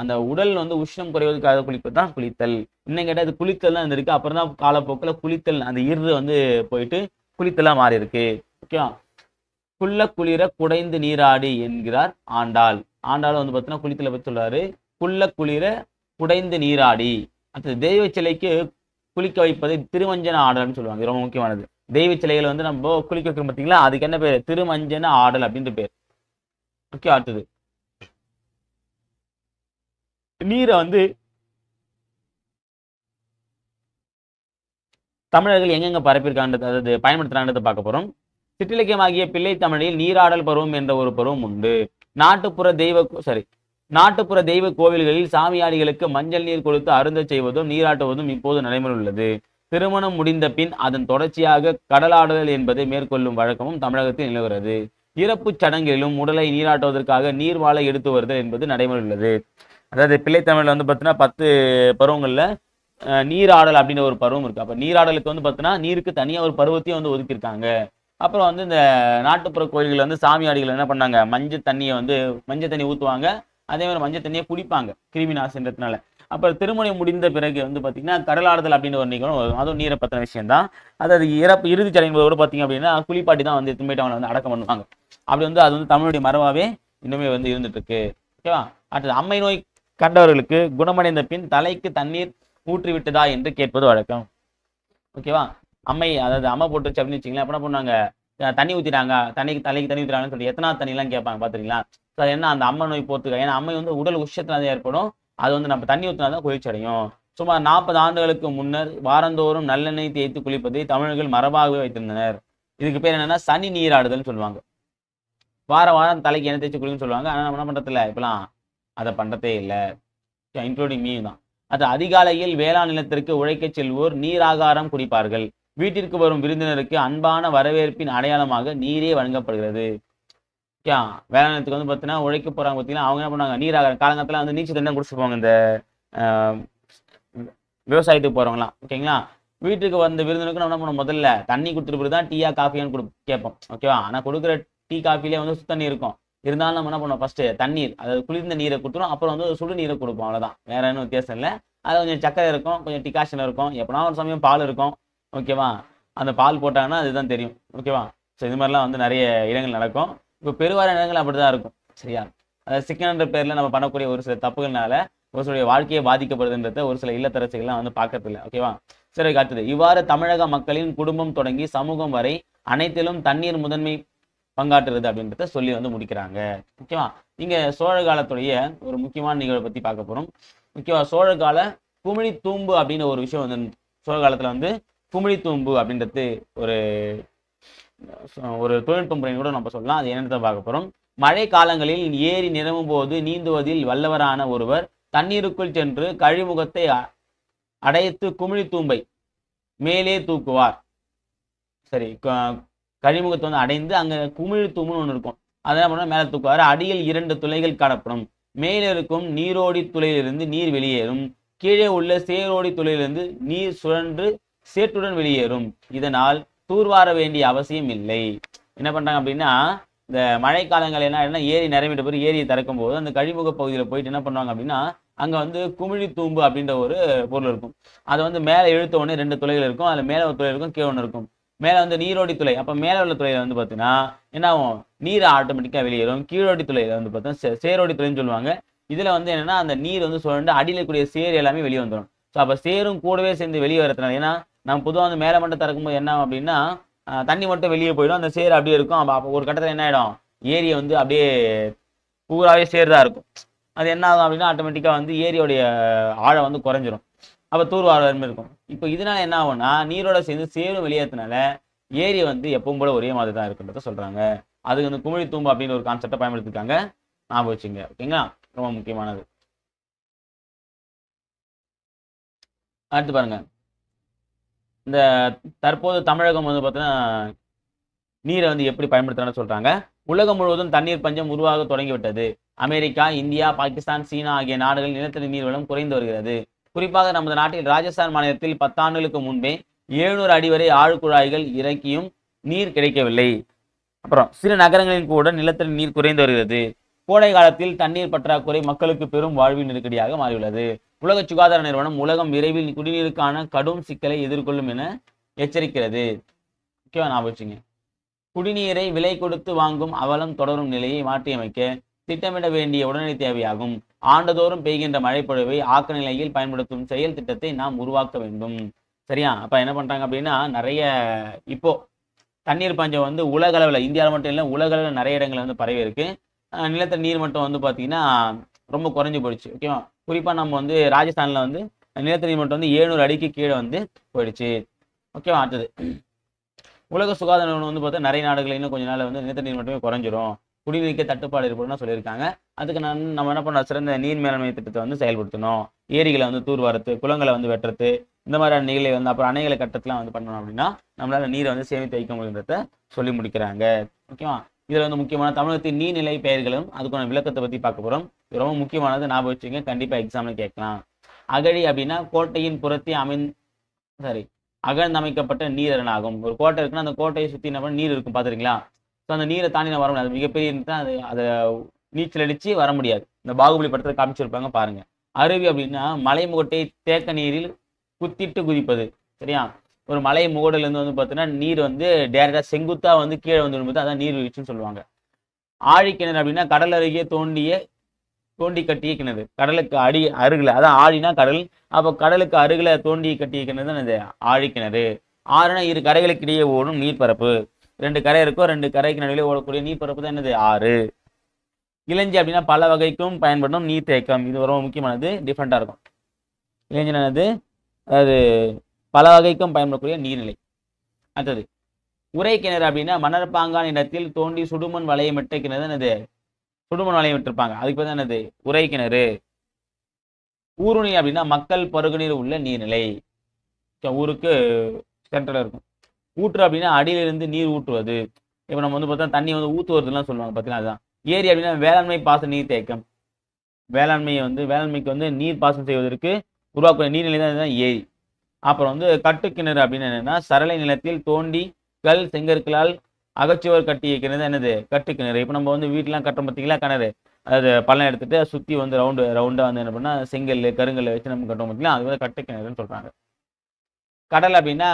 அந்த உடல் வந்து உஷ்ணம் குறைவதற்காக குளிப்பது தான் குளித்தல் இன்னும் கேட்டால் அது குளித்தல் தான் இருந்திருக்கு அப்புறம் தான் காலப்போக்கில் குளித்தல் அந்த இரு வந்து போயிட்டு குளித்தலாக மாறி இருக்கு ஓகேவா குள்ள குளிர குடைந்து நீராடி என்கிறார் ஆண்டாள் ஆண்டாள் வந்து பார்த்தீங்கன்னா குளித்தலை பற்றி சொல்றாரு குள்ள குளிர குடைந்து நீராடி அடுத்தது தெய்வ சிலைக்கு குளிக்க வைப்பதை திருவஞ்சன ஆடல்னு சொல்லுவாங்க ரொம்ப முக்கியமானது தெய்வ சிலைகள் வந்து நம்ம குளிக்க வைக்கிறோம் பார்த்தீங்களா அதுக்கு என்ன பேர் திருமஞ்சன ஆடல் அப்படின்ற பேர் ஓகே அடுத்தது நீரை வந்து தமிழர்கள் எங்கெங்க பரப்பியிருக்கான்றது அதாவது பயன்படுத்துறான்றதை பார்க்க போகிறோம் சிற்றிலக்கியமாகிய பிள்ளை தமிழில் நீராடல் பருவம் என்ற ஒரு பருவம் உண்டு நாட்டுப்புற தெய்வ சாரி நாட்டுப்புற தெய்வ கோவில்களில் சாமியாடிகளுக்கு மஞ்சள் நீர் கொடுத்து அருந்த செய்வதும் நீராட்டுவதும் இப்போது நடைமுறை உள்ளது திருமணம் முடிந்த பின் அதன் தொடர்ச்சியாக கடலாடுதல் என்பதை மேற்கொள்ளும் வழக்கமும் தமிழகத்தில் நிலவுகிறது இறப்பு சடங்கிலும் உடலை நீராட்டுவதற்காக நீர் வாழை எடுத்து வருதல் என்பது நடைமுறை உள்ளது அதாவது பிள்ளைத்தமிழ் வந்து பார்த்தீங்கன்னா பத்து பருவங்களில் நீராடல் அப்படின்னு ஒரு பருவம் இருக்கு அப்போ நீராடலுக்கு வந்து பார்த்தீங்கன்னா நீருக்கு தனியாக ஒரு பருவத்தையும் வந்து ஒதுக்கியிருக்காங்க அப்புறம் வந்து இந்த நாட்டுப்புற கோயில்கள் வந்து சாமியாடிகள் என்ன பண்ணாங்க மஞ்சள் தண்ணியை வந்து மஞ்சள் தண்ணி ஊற்றுவாங்க அதே மாதிரி மஞ்சள் தண்ணியை குடிப்பாங்க கிருமி நாசின்றதுனால அப்புறம் திருமணம் முடிந்த பிறகு வந்து பார்த்தீங்கன்னா கடலாடுதல் அப்படின்னு ஒரு நிகழ்வு வரும் அதுவும் நீரை பற்றின விஷயம் தான் அதாவது இறப்பு இறுதி சடங்குகளோடு பார்த்தீங்க அப்படின்னா குளிப்பாட்டி தான் வந்து திரும்பிட்டு போயிட்டு அவனை வந்து அடக்கம் பண்ணுவாங்க அப்படி வந்து அது வந்து தமிழுடைய மரபாகவே இன்னுமே வந்து இருந்துட்டுருக்கு ஓகேவா அடுத்தது அம்மை நோய் கண்டவர்களுக்கு குணமடைந்த பின் தலைக்கு தண்ணீர் ஊற்றிவிட்டதா என்று கேட்பது வழக்கம் ஓகேவா அம்மை அதாவது அம்மை போட்டுச்சு அப்படின்னு வச்சிங்களேன் அப்போ என்ன பண்ணாங்க தண்ணி ஊற்றிட்டாங்க தனிக்கு தலைக்கு தண்ணி ஊற்றிட்டாங்கன்னு சொல்லி எத்தனாவது தண்ணிலாம் கேட்பாங்க பார்த்துருங்களா ஸோ என்ன அந்த அம்மை நோய் போத்துக்க ஏன்னா அம்மை வந்து உடல் உஷத்தில் தான் ஏற்படும் அது வந்து நம்ம தண்ணி ஊற்றினா தான் குளிர்ச்சி அடையும் சுமார் நாற்பது ஆண்டுகளுக்கு முன்னர் வாரந்தோறும் நல்லெண்ணெய் தேய்த்து குளிப்பதை தமிழர்கள் மரபாகவே வைத்திருந்தனர் இதுக்கு பேர் என்னன்னா சனி நீராடுதல்னு சொல்லுவாங்க வார வாரம் தலைக்கு என்ன தேய்ச்சி குளிக்குன்னு சொல்லுவாங்க ஆனால் நம்ம என்ன பண்ணுறதில்ல இப்போலாம் அதை பண்ணுறதே இல்லை இன்க்ளூடிங் மீ தான் அது அதிகாலையில் வேளாண் நிலத்திற்கு உழைக்க செல்வோர் நீராகாரம் குடிப்பார்கள் வீட்டிற்கு வரும் விருந்தினருக்கு அன்பான வரவேற்பின் அடையாளமாக நீரே வழங்கப்படுகிறது யா வேளாண்த்துக்கு வந்து பார்த்தீங்கன்னா உழைக்க போகிறாங்க பார்த்தீங்கன்னா அவங்க என்ன பண்ணுவாங்க நீராக காலங்காலத்தில் வந்து நீச்சல் தண்ணி போவாங்க இந்த விவசாயத்துக்கு போகிறவங்களாம் ஓகேங்களா வீட்டுக்கு வந்த விருந்தினருக்கு நம்ம என்ன பண்ணுவோம் முதல்ல தண்ணி கொடுத்துட்டு தான் டீயா காஃபியான்னு கொடு கேட்போம் ஓகேவா ஆனால் கொடுக்குற டீ காஃபிலே வந்து சுத்தண்ணி இருக்கும் இருந்தாலும் நம்ம என்ன பண்ணுவோம் ஃபஸ்ட்டு தண்ணீர் அதாவது குளிர்ந்த நீரை கொடுத்துரும் அப்புறம் வந்து சுடு நீரை கொடுப்போம் அவ்வளோதான் வேற என்ன வித்தியாசம் இல்லை அது கொஞ்சம் சக்கரை இருக்கும் கொஞ்சம் டிகாஷன் இருக்கும் எப்போனா ஒரு சமயம் பால் இருக்கும் ஓகேவா அந்த பால் போட்டாங்கன்னா அதுதான் தெரியும் ஓகேவா ஸோ இது மாதிரிலாம் வந்து நிறைய இடங்கள் நடக்கும் இப்போ பெருவார நிலங்கள் அப்படி தான் இருக்கும் சரியா அதாவது சிக்கன்ற பேரில் நம்ம பண்ணக்கூடிய ஒரு சில தப்புகள்னால ஒரு சிலருடைய வாழ்க்கையை பாதிக்கப்படுதுன்றத ஒரு சில இல்லத்தரசிகள்லாம் வந்து பார்க்கறதில்ல ஓகேவா சரி அடுத்தது இவ்வாறு தமிழக மக்களின் குடும்பம் தொடங்கி சமூகம் வரை அனைத்திலும் தண்ணீர் முதன்மை பங்காற்றுறது அப்படின்றத சொல்லி வந்து முடிக்கிறாங்க ஓகேவா இங்க சோழ காலத்துடைய ஒரு முக்கியமான நிகழ்வை பத்தி பார்க்க போறோம் முக்கியமா சோழ கால குமிழி தூம்பு அப்படின்னு ஒரு விஷயம் வந்து சோழ காலத்துல வந்து குமிழி தூம்பு அப்படின்றது ஒரு ஒரு தொழில்நுட்ப முறையை கூட நம்ம சொல்லலாம் அது என்னென்னு பார்க்க போகிறோம் மழை காலங்களில் ஏரி நிரம்பும் போது நீந்துவதில் வல்லவரான ஒருவர் தண்ணீருக்குள் சென்று கழிமுகத்தை அடைத்து குமிழி தூம்பை மேலே தூக்குவார் சரி கழிமுகத்தை வந்து அடைந்து அங்கே குமிழி தூம்புன்னு ஒன்று இருக்கும் அதெல்லாம் பண்ணால் மேலே தூக்குவார் அடியில் இரண்டு துளைகள் காணப்படும் மேலே இருக்கும் நீரோடி துளையிலிருந்து நீர் வெளியேறும் கீழே உள்ள சேரோடி துளையிலிருந்து நீர் சுழன்று சேற்றுடன் வெளியேறும் இதனால் தூர்வார வேண்டிய அவசியம் இல்லை என்ன பண்றாங்க அப்படின்னா இந்த மழைக்காலங்கள் என்ன ஏரி நிரம்பிட்ட போய் ஏரியை திறக்கும் போது அந்த கழிமுக பகுதியில் போயிட்டு என்ன பண்ணுவாங்க அப்படின்னா அங்க வந்து குமிழி தூம்பு அப்படின்ற ஒரு பொருள் இருக்கும் அதை வந்து மேலே இழுத்த உடனே ரெண்டு துளைகள் இருக்கும் அதுல மேல ஒரு துளை இருக்கும் கீழே ஒன்று இருக்கும் மேலே வந்து நீரோடி துளை அப்ப மேலே உள்ள துறையில வந்து பாத்தீங்கன்னா என்ன ஆகும் நீர் ஆட்டோமேட்டிக்கா வெளியேறும் கீழோடி துளையில வந்து பார்த்தீங்கன்னா சேரோடி துளைன்னு சொல்லுவாங்க இதுல வந்து என்னன்னா அந்த நீர் வந்து சொல்லிட்டு அடியில் கூடிய சேர் எல்லாமே வெளியே வந்துடும் ஸோ அப்போ சேரும் கூடவே சேர்ந்து வெளியே வரதுனால ஏன்னா நம்ம பொதுவாக வந்து மேலே மட்டும் திறக்கும்போது என்ன அப்படின்னா தண்ணி மட்டும் வெளியே போயிடும் அந்த சேர் அப்படியே இருக்கும் அப்போ ஒரு கட்டத்தில் என்ன ஆகிடும் ஏரியை வந்து அப்படியே பூராவே சேர் தான் இருக்கும் அது என்ன ஆகும் அப்படின்னா ஆட்டோமேட்டிக்காக வந்து ஏரியோடைய ஆழம் வந்து குறைஞ்சிரும் அப்போ தூர்வாரம் இருக்கும் இப்போ இதனால என்ன ஆகும்னா நீரோட சேர்ந்து சேரும் வெளியேறதுனால ஏரி வந்து எப்பவும் போல ஒரே மாதிரி தான் இருக்குன்றத சொல்கிறாங்க அதுக்கு வந்து குமிழி தூம்பு அப்படின்னு ஒரு கான்செப்டை பயன்படுத்திருக்காங்க ஞாபகம் வச்சுங்க ஓகேங்களா ரொம்ப முக்கியமானது அடுத்து பாருங்கள் இந்த தற்போது தமிழகம் வந்து பார்த்தீங்கன்னா நீரை வந்து எப்படி பயன்படுத்துறாங்கன்னு சொல்கிறாங்க உலகம் முழுவதும் தண்ணீர் பஞ்சம் உருவாக தொடங்கிவிட்டது அமெரிக்கா இந்தியா பாகிஸ்தான் சீனா ஆகிய நாடுகள் நிலத்தடி நீர் வளம் குறைந்து வருகிறது குறிப்பாக நமது நாட்டில் ராஜஸ்தான் மாநிலத்தில் பத்தாண்டுகளுக்கு முன்பே எழுநூறு அடி வரை ஆழ்குழாய்கள் இறக்கியும் நீர் கிடைக்கவில்லை அப்புறம் சில நகரங்களில் கூட நிலத்தடி நீர் குறைந்து வருகிறது கோடை காலத்தில் தண்ணீர் பற்றாக்குறை மக்களுக்கு பெரும் வாழ்வின் நெருக்கடியாக மாறியுள்ளது உலக சுகாதார நிறுவனம் உலகம் விரைவில் குடிநீருக்கான கடும் சிக்கலை எதிர்கொள்ளும் என எச்சரிக்கிறது முக்கியமாக நான் குடிநீரை விலை கொடுத்து வாங்கும் அவலம் தொடரும் நிலையை மாற்றியமைக்க திட்டமிட வேண்டிய உடனடி தேவையாகும் ஆண்டுதோறும் பெய்கின்ற மழைப்பொழிவை ஆக்க நிலையில் பயன்படுத்தும் செயல் திட்டத்தை நாம் உருவாக்க வேண்டும் சரியா அப்போ என்ன பண்ணுறாங்க அப்படின்னா நிறைய இப்போ தண்ணீர் பஞ்சம் வந்து உலகளவில் இந்தியாவில் மட்டும் இல்லை உலகளவில் நிறைய இடங்கள் வந்து பரவி இருக்கு நிலத்தடி நீர் மட்டும் வந்து பார்த்தீங்கன்னா ரொம்ப குறைஞ்சி போயிடுச்சு ஓகேவா குறிப்பாக நம்ம வந்து ராஜஸ்தானில் வந்து நிலத்தடி மட்டும் வந்து ஏழுநூறு அடிக்கு கீழே வந்து போயிடுச்சு ஓகேவா அடுத்தது உலக சுகாதார நிறுவனம் வந்து பார்த்தா நிறைய நாடுகள் இன்னும் கொஞ்ச நாள் வந்து நிலத்தடி நீர் மட்டுமே குறைஞ்சிரும் குடிநீர்க்க தட்டுப்பாடு ஏற்படும்னு சொல்லியிருக்காங்க அதுக்கு நான் நம்ம என்ன பண்ண சிறந்த நீர் மேலாண்மை திட்டத்தை வந்து செயல்படுத்தணும் ஏரிகளை வந்து தூர்வாரத்து குளங்களை வந்து வெட்டுறது இந்த மாதிரியான நிகழ்வை வந்து அப்புறம் அணைகளை கட்டத்தெலாம் வந்து பண்ணணும் அப்படின்னா நம்மளால் நீரை வந்து சேமித்து வைக்க முடியுன்றத சொல்லி முடிக்கிறாங்க ஓகேவா இதில் வந்து முக்கியமான தமிழகத்தின் நீர்நிலை பெயர்களும் அதுக்கான விளக்கத்தை பற்றி பார்க்க போகிறோம் ரொம்ப முக்கியமானது ஞாபகம் வச்சுங்க கண்டிப்பாக எக்ஸாமில் கேட்கலாம் அகழி அப்படின்னா கோட்டையின் புறத்தி அமை சாரி அகழ்ந்தமைக்கப்பட்ட அமைக்கப்பட்ட ஆகும் ஒரு கோட்டை இருக்குன்னா அந்த கோட்டையை சுற்றி என்ன பண்ண நீர் இருக்கும் பார்த்துருங்களா ஸோ அந்த நீரை தாண்டி நான் வர முடியாது மிகப்பெரிய தான் அது அதை நீச்சல் அடித்து வர முடியாது இந்த பாகுபலி படத்தில் காமிச்சிருப்பாங்க பாருங்கள் அருவி அப்படின்னா மலைமுகட்டை தேக்க நீரில் குத்திட்டு குதிப்பது சரியா ஒரு மலை முகடுலேருந்து வந்து பார்த்தீங்கன்னா நீர் வந்து டேரெக்டாக செங்குத்தாக வந்து கீழே வந்து விடும்போது அதான் நீர் வீழ்ச்சின்னு சொல்லுவாங்க ஆழிக்கிணறு அப்படின்னா கடல் அருகே தோண்டிய தோண்டி கட்டிய கிணறு கடலுக்கு அடி அருகில் அதான் ஆழினா கடல் அப்போ கடலுக்கு அருகில் தோண்டி கட்டிய கிணறு தான் இந்த ஆழிக்கிணறு ஆறுனா இரு கரைகளுக்கு இடையே ஓடும் நீர்ப்பரப்பு ரெண்டு கரை இருக்கோ ரெண்டு கரைக்கு நடுவில் ஓடக்கூடிய நீர்ப்பரப்பு தான் என்னது ஆறு இளைஞ்சி அப்படின்னா பல வகைக்கும் பயன்படும் நீர் தேக்கம் இது ரொம்ப முக்கியமானது டிஃப்ரெண்ட்டாக இருக்கும் இளைஞனானது அது பல வகைக்கும் பயன்படக்கூடிய நீர்நிலை அடுத்தது உரை கிணறு அப்படின்னா மணற்பாங்கான இடத்தில் தோண்டி சுடுமண் விட்ட கிணறு அது சுடுமண் வளையம் விட்டுருப்பாங்க அதுக்கு பார்த்தா என்னது உரை கிணறு ஊருணி அப்படின்னா மக்கள் பருகுநீர் உள்ள நீர்நிலை ஊருக்கு சென்டரில் இருக்கும் ஊற்று அப்படின்னா அடியிலிருந்து நீர் ஊற்றுவது இப்போ நம்ம வந்து பார்த்தா தண்ணி வந்து ஊற்றுவதுலாம் சொல்லுவாங்க பார்த்தீங்கன்னா அதுதான் ஏரி அப்படின்னா வேளாண்மை பாசன நீர் தேக்கம் வேளாண்மையை வந்து வேளாண்மைக்கு வந்து நீர் பாசனம் செய்வதற்கு உருவாக்கூடிய நீர்நிலை தான் இதுதான் ஏரி அப்புறம் வந்து கட்டு கிணறு அப்படின்னு என்னன்னா சரளை நிலத்தில் தோண்டி கல் செங்கற்களால் அகச்சுவர் கட்டிய கிணறு என்னது கட்டு கிணறு இப்போ நம்ம வந்து வீட்டிலாம் கட்டுற பார்த்தீங்கன்னா கிணறு அது பழம் எடுத்துகிட்டு சுற்றி வந்து ரவுண்டு ரவுண்டாக வந்து என்ன பண்ணால் செங்கல் கருங்கல் வச்சு நம்ம கட்டுறோம் பார்த்தீங்களா அது வந்து கட்டுக்கிணறுன்னு சொல்கிறாங்க கடல் அப்படின்னா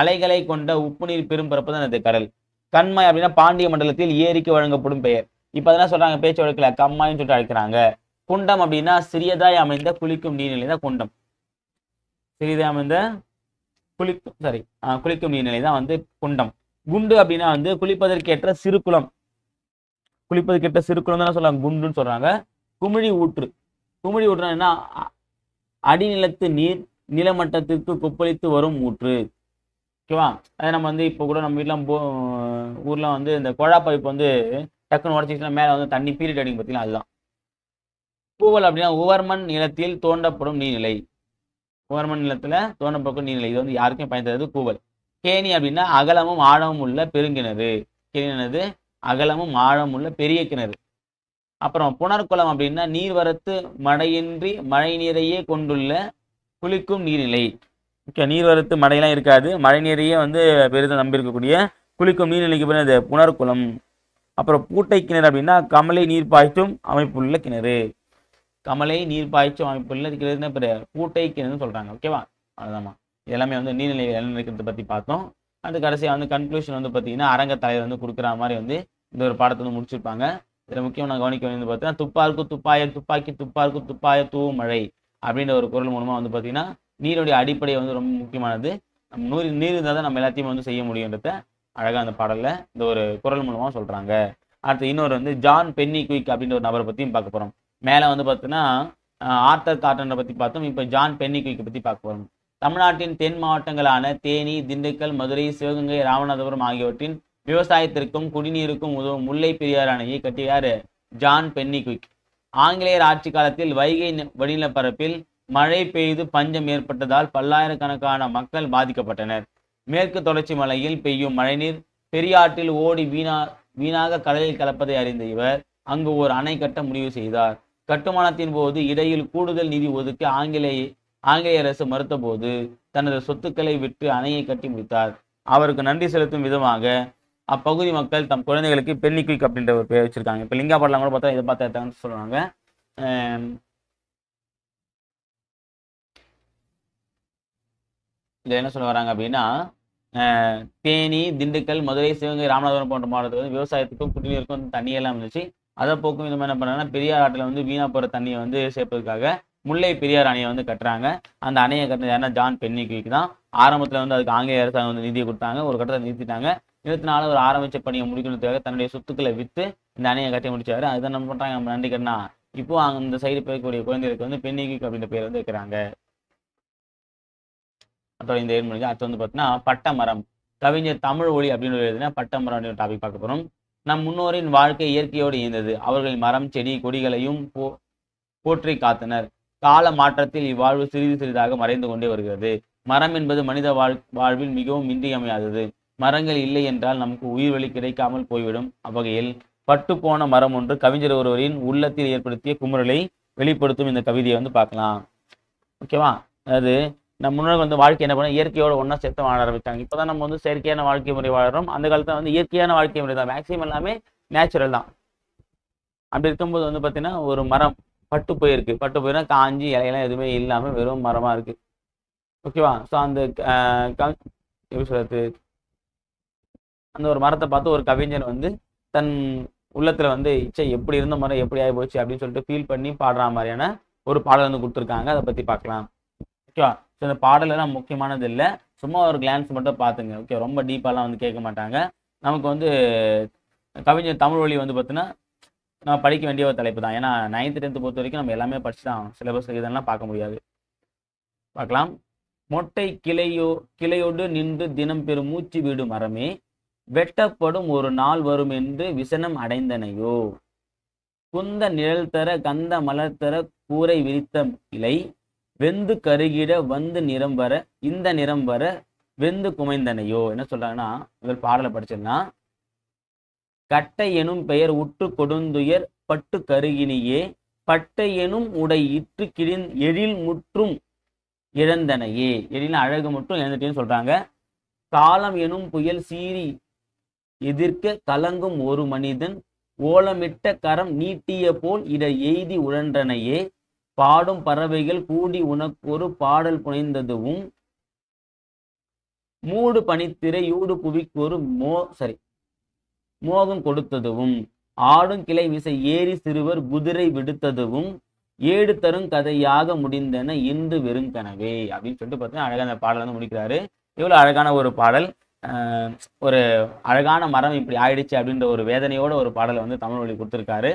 அலைகளை கொண்ட உப்பு நீர் பெரும்பரப்பு தான் அது கடல் கண்மாய் அப்படின்னா பாண்டிய மண்டலத்தில் ஏரிக்கு வழங்கப்படும் பெயர் இப்போ அதெல்லாம் சொல்கிறாங்க பேச்சு வழக்கில் கம்மாயின்னு சொல்லிட்டு அழைக்கிறாங்க குண்டம் அப்படின்னா சிறியதாய் அமைந்த குளிக்கும் நீர்நிலை தான் குண்டம் சிறிது அமைந்த குளிக்கும் சாரி குளிக்கும் நீர்நிலை தான் வந்து குண்டம் குண்டு அப்படின்னா வந்து குளிப்பதற்கேற்ற சிறுகுளம் குளிப்பதற்கேற்ற குளம் தான் சொல்லுவாங்க குண்டுன்னு சொல்றாங்க குமிழி ஊற்று குமிழி ஊற்றுனா என்ன அடிநிலத்து நீர் நிலமட்டத்திற்கு கொப்பளித்து வரும் ஊற்று ஓகேவா அதை நம்ம வந்து இப்போ கூட நம்ம வீட்டில் போ ஊரில் வந்து இந்த குழா பைப் வந்து டக்குன்னு உடச்சிக்கலாம் மேலே வந்து தண்ணி பீரியட் அடிக்கும் பார்த்தீங்கன்னா அதுதான் பூவல் அப்படின்னா உவர்மண் நிலத்தில் தோண்டப்படும் நீர்நிலை ஓரமன் நிலத்துல தோணப்போக்கு நீர்நிலை இது வந்து யாருக்கும் பயன் தராது கூவல் கேணி அப்படின்னா அகலமும் ஆழமும் உள்ள பெருங்கிணறு கிணறு அகலமும் ஆழமும் உள்ள பெரிய கிணறு அப்புறம் புனர்குளம் அப்படின்னா நீர்வரத்து மடையின்றி மழை நீரையே கொண்டுள்ள குளிக்கும் நீர்நிலை ஓகே நீர்வரத்து மடையெல்லாம் இருக்காது மழை நீரையே வந்து பெரிதும் நம்பியிருக்கக்கூடிய குளிக்கும் நீர்நிலைக்கு பிறகு அது புனர்குளம் அப்புறம் பூட்டை கிணறு அப்படின்னா கமலை நீர் பாய்ச்சும் அமைப்புள்ள கிணறு கமலை நீர் பாய்ச்சும் அமைப்புகளில் இருக்கிறது பெரிய கூட்டை கிணறுன்னு சொல்கிறாங்க ஓகேவா அவ்வளோதாம்மா எல்லாமே வந்து நீர்நிலை இருக்கிறத பற்றி பார்த்தோம் அந்த கடைசியாக வந்து கன்க்ளூஷன் வந்து பார்த்தீங்கன்னா அரங்க தலைவர் வந்து கொடுக்குற மாதிரி வந்து இந்த ஒரு பாடத்தை வந்து முடிச்சிருப்பாங்க இதில் முக்கியம் நான் கவனிக்க வேண்டியது பார்த்தீங்கன்னா துப்பாக்கு துப்பாய துப்பாக்கி துப்பாக்கு துப்பாய தூ மழை அப்படின்ற ஒரு குரல் மூலமாக வந்து பார்த்தீங்கன்னா நீருடைய அடிப்படை வந்து ரொம்ப முக்கியமானது நம்ம நூறு நீர் இருந்தால் தான் நம்ம எல்லாத்தையும் வந்து செய்ய முடியுன்றத அழகாக அந்த பாடலில் இந்த ஒரு குரல் மூலமாக சொல்கிறாங்க அடுத்து இன்னொரு வந்து ஜான் பென்னி குயிக் அப்படின்ற ஒரு நபரை பற்றியும் பார்க்க போகிறோம் மேலே வந்து பார்த்தோன்னா ஆர்த்தர் காட்டனை பற்றி பார்த்தோம் இப்போ ஜான் பென்னிக்குவிக்கை பற்றி பார்க்க வரும் தமிழ்நாட்டின் தென் மாவட்டங்களான தேனி திண்டுக்கல் மதுரை சிவகங்கை ராமநாதபுரம் ஆகியவற்றின் விவசாயத்திற்கும் குடிநீருக்கும் உதவும் முல்லை பெரியார் அணையை கட்டியார் ஜான் பென்னிக்விக் ஆங்கிலேயர் ஆட்சி காலத்தில் வைகை வடிநிலப்பரப்பில் மழை பெய்து பஞ்சம் ஏற்பட்டதால் பல்லாயிரக்கணக்கான மக்கள் பாதிக்கப்பட்டனர் மேற்கு தொடர்ச்சி மலையில் பெய்யும் மழைநீர் பெரியாற்றில் ஓடி வீணா வீணாக கடலில் கலப்பதை அறிந்த இவர் அங்கு ஒரு அணை கட்ட முடிவு செய்தார் கட்டுமானத்தின் போது இடையில் கூடுதல் நிதி ஒதுக்கி ஆங்கிலேய ஆங்கிலேய அரசு மறுத்த போது தனது சொத்துக்களை விட்டு அணையை கட்டி முடித்தார் அவருக்கு நன்றி செலுத்தும் விதமாக அப்பகுதி மக்கள் தம் குழந்தைகளுக்கு குயிக் அப்படின்ற ஒரு பேர் வச்சிருக்காங்க இப்போ லிங்கா படலாம் கூட பார்த்தா இதை பார்த்தாங்கன்னு சொல்லுவாங்க இதில் என்ன சொல்ல வராங்க அப்படின்னா தேனி திண்டுக்கல் மதுரை சிவகங்கை ராமநாதபுரம் போன்ற மாவட்டத்தில் வந்து விவசாயத்துக்கும் குடிநீருக்கும் தண்ணியெல்லாம் இருந்துச்சு அதை போக்கும் விதமாக என்ன பண்ணுறாங்கன்னா பெரியார் ஆற்றில் வந்து வீணா போகிற தண்ணியை வந்து சேர்ப்பதுக்காக முல்லை பெரியார் அணையை வந்து கட்டுறாங்க அந்த அணையை கட்டினது யாருன்னா ஜான் பென்னிக்கு தான் ஆரம்பத்தில் வந்து அதுக்கு ஆங்கிலேய அரசாங்கம் வந்து நிதியை கொடுத்தாங்க ஒரு கட்டத்தை நிறுத்திட்டாங்க நிறுத்தினாலும் அவர் ஆரம்பித்த பணியை முடிக்கணுக்காக தன்னுடைய சொத்துக்களை விற்று இந்த அணையை கட்டி முடிச்சாரு அதை நம்ம பண்ணுறாங்க நம்ம நன்றி கண்ணா இப்போ இந்த சைடு போய்க்கூடிய குழந்தைகளுக்கு வந்து பென்னிக்கு அப்படின்ற பேர் வந்து வைக்கிறாங்க அதோட இந்த ஏழு மணிக்கு அடுத்து வந்து பார்த்தீங்கன்னா பட்டமரம் கவிஞர் தமிழ் ஒளி அப்படின்னு எழுதுனா பட்டமரம் டாபிக் பார்க்க போகிறோம் நம் முன்னோரின் வாழ்க்கை இயற்கையோடு இணைந்தது அவர்கள் மரம் செடி கொடிகளையும் போ போற்றி காத்தனர் கால மாற்றத்தில் இவ்வாழ்வு சிறிது சிறிதாக மறைந்து கொண்டே வருகிறது மரம் என்பது மனித வாழ் வாழ்வில் மிகவும் இன்றியமையாதது மரங்கள் இல்லை என்றால் நமக்கு வழி கிடைக்காமல் போய்விடும் அவ்வகையில் பட்டு போன மரம் ஒன்று கவிஞர் ஒருவரின் உள்ளத்தில் ஏற்படுத்திய குமுறலை வெளிப்படுத்தும் இந்த கவிதையை வந்து பார்க்கலாம் ஓகேவா அதாவது நம்ம முன்னோர்கள் வந்து வாழ்க்கை என்ன பண்ண இயற்கையோட ஒன்றா சேர்த்து வாழ ஆரம்பித்தாங்க இப்போ தான் நம்ம வந்து செயற்கையான வாழ்க்கை முறை வாழறோம் அந்த காலத்தில் வந்து இயற்கையான வாழ்க்கை முறை தான் மேக்ஸிமம் எல்லாமே நேச்சுரல் தான் அப்படி இருக்கும்போது வந்து பார்த்தீங்கன்னா ஒரு மரம் பட்டு போயிருக்கு பட்டு போயினா காஞ்சி இலையெல்லாம் எதுவுமே இல்லாமல் வெறும் மரமாக இருக்கு ஓகேவா ஸோ அந்த எப்படி சொல்றது அந்த ஒரு மரத்தை பார்த்து ஒரு கவிஞர் வந்து தன் உள்ளத்தில் வந்து இச்சை எப்படி இருந்த மரம் எப்படி ஆகி போச்சு அப்படின்னு சொல்லிட்டு ஃபீல் பண்ணி பாடுற மாதிரியான ஒரு பாடல் வந்து கொடுத்துருக்காங்க அதை பற்றி பார்க்கலாம் ஓகேவா ஸோ இந்த பாடலெல்லாம் முக்கியமானது இல்லை சும்மா ஒரு கிளான்ஸ் மட்டும் பார்த்துங்க ஓகே ரொம்ப டீப்பாலாம் வந்து கேட்க மாட்டாங்க நமக்கு வந்து கவிஞர் தமிழ் வழி வந்து பார்த்தீங்கன்னா நம்ம படிக்க வேண்டிய ஒரு தலைப்பு தான் ஏன்னா நைன்த் டென்த்து பொறுத்த வரைக்கும் நம்ம எல்லாமே படிச்சு தான் சிலபஸ் இதெல்லாம் பார்க்க முடியாது பார்க்கலாம் மொட்டை கிளையோ கிளையோடு நின்று தினம் பெறும் மூச்சு வீடு மரமே வெட்டப்படும் ஒரு நாள் வரும் என்று விசனம் அடைந்தனையோ குந்த நிழல் தர கந்த மலர் தர கூரை விரித்த இலை வெந்து கருகிட வந்து நிறம் வர இந்த நிறம் வர வெந்து குமைந்தனையோ என்ன சொல்றாங்கன்னா இவர் பாடலை படிச்சோம்னா கட்டை எனும் பெயர் உற்று கொடுந்துயர் பட்டு கருகினியே பட்டை எனும் உடை இற்று கிழி எழில் முற்றும் இழந்தனையே எழில் அழகு மட்டும் இழந்துட்டேன்னு சொல்றாங்க காலம் எனும் புயல் சீறி எதிர்க்க கலங்கும் ஒரு மனிதன் ஓலமிட்ட கரம் நீட்டிய போல் இட எய்தி உழன்றனையே பாடும் பறவைகள் கூடி உனக்கு ஒரு பாடல் புனைந்ததுவும் மூடு பனித்திரை யூடு புவிக்கொரு மோ சரி மோகம் கொடுத்ததுவும் ஆடும் கிளை விசை ஏறி சிறுவர் குதிரை விடுத்ததுவும் ஏடு தரும் கதையாக முடிந்தன இந்து வெறும் கனவே அப்படின்னு சொல்லிட்டு பார்த்தீங்கன்னா அழகான பாடல் வந்து முடிக்கிறாரு இவ்வளவு அழகான ஒரு பாடல் ஒரு அழகான மரம் இப்படி ஆயிடுச்சு அப்படின்ற ஒரு வேதனையோட ஒரு பாடலை வந்து தமிழ் மொழி கொடுத்துருக்காரு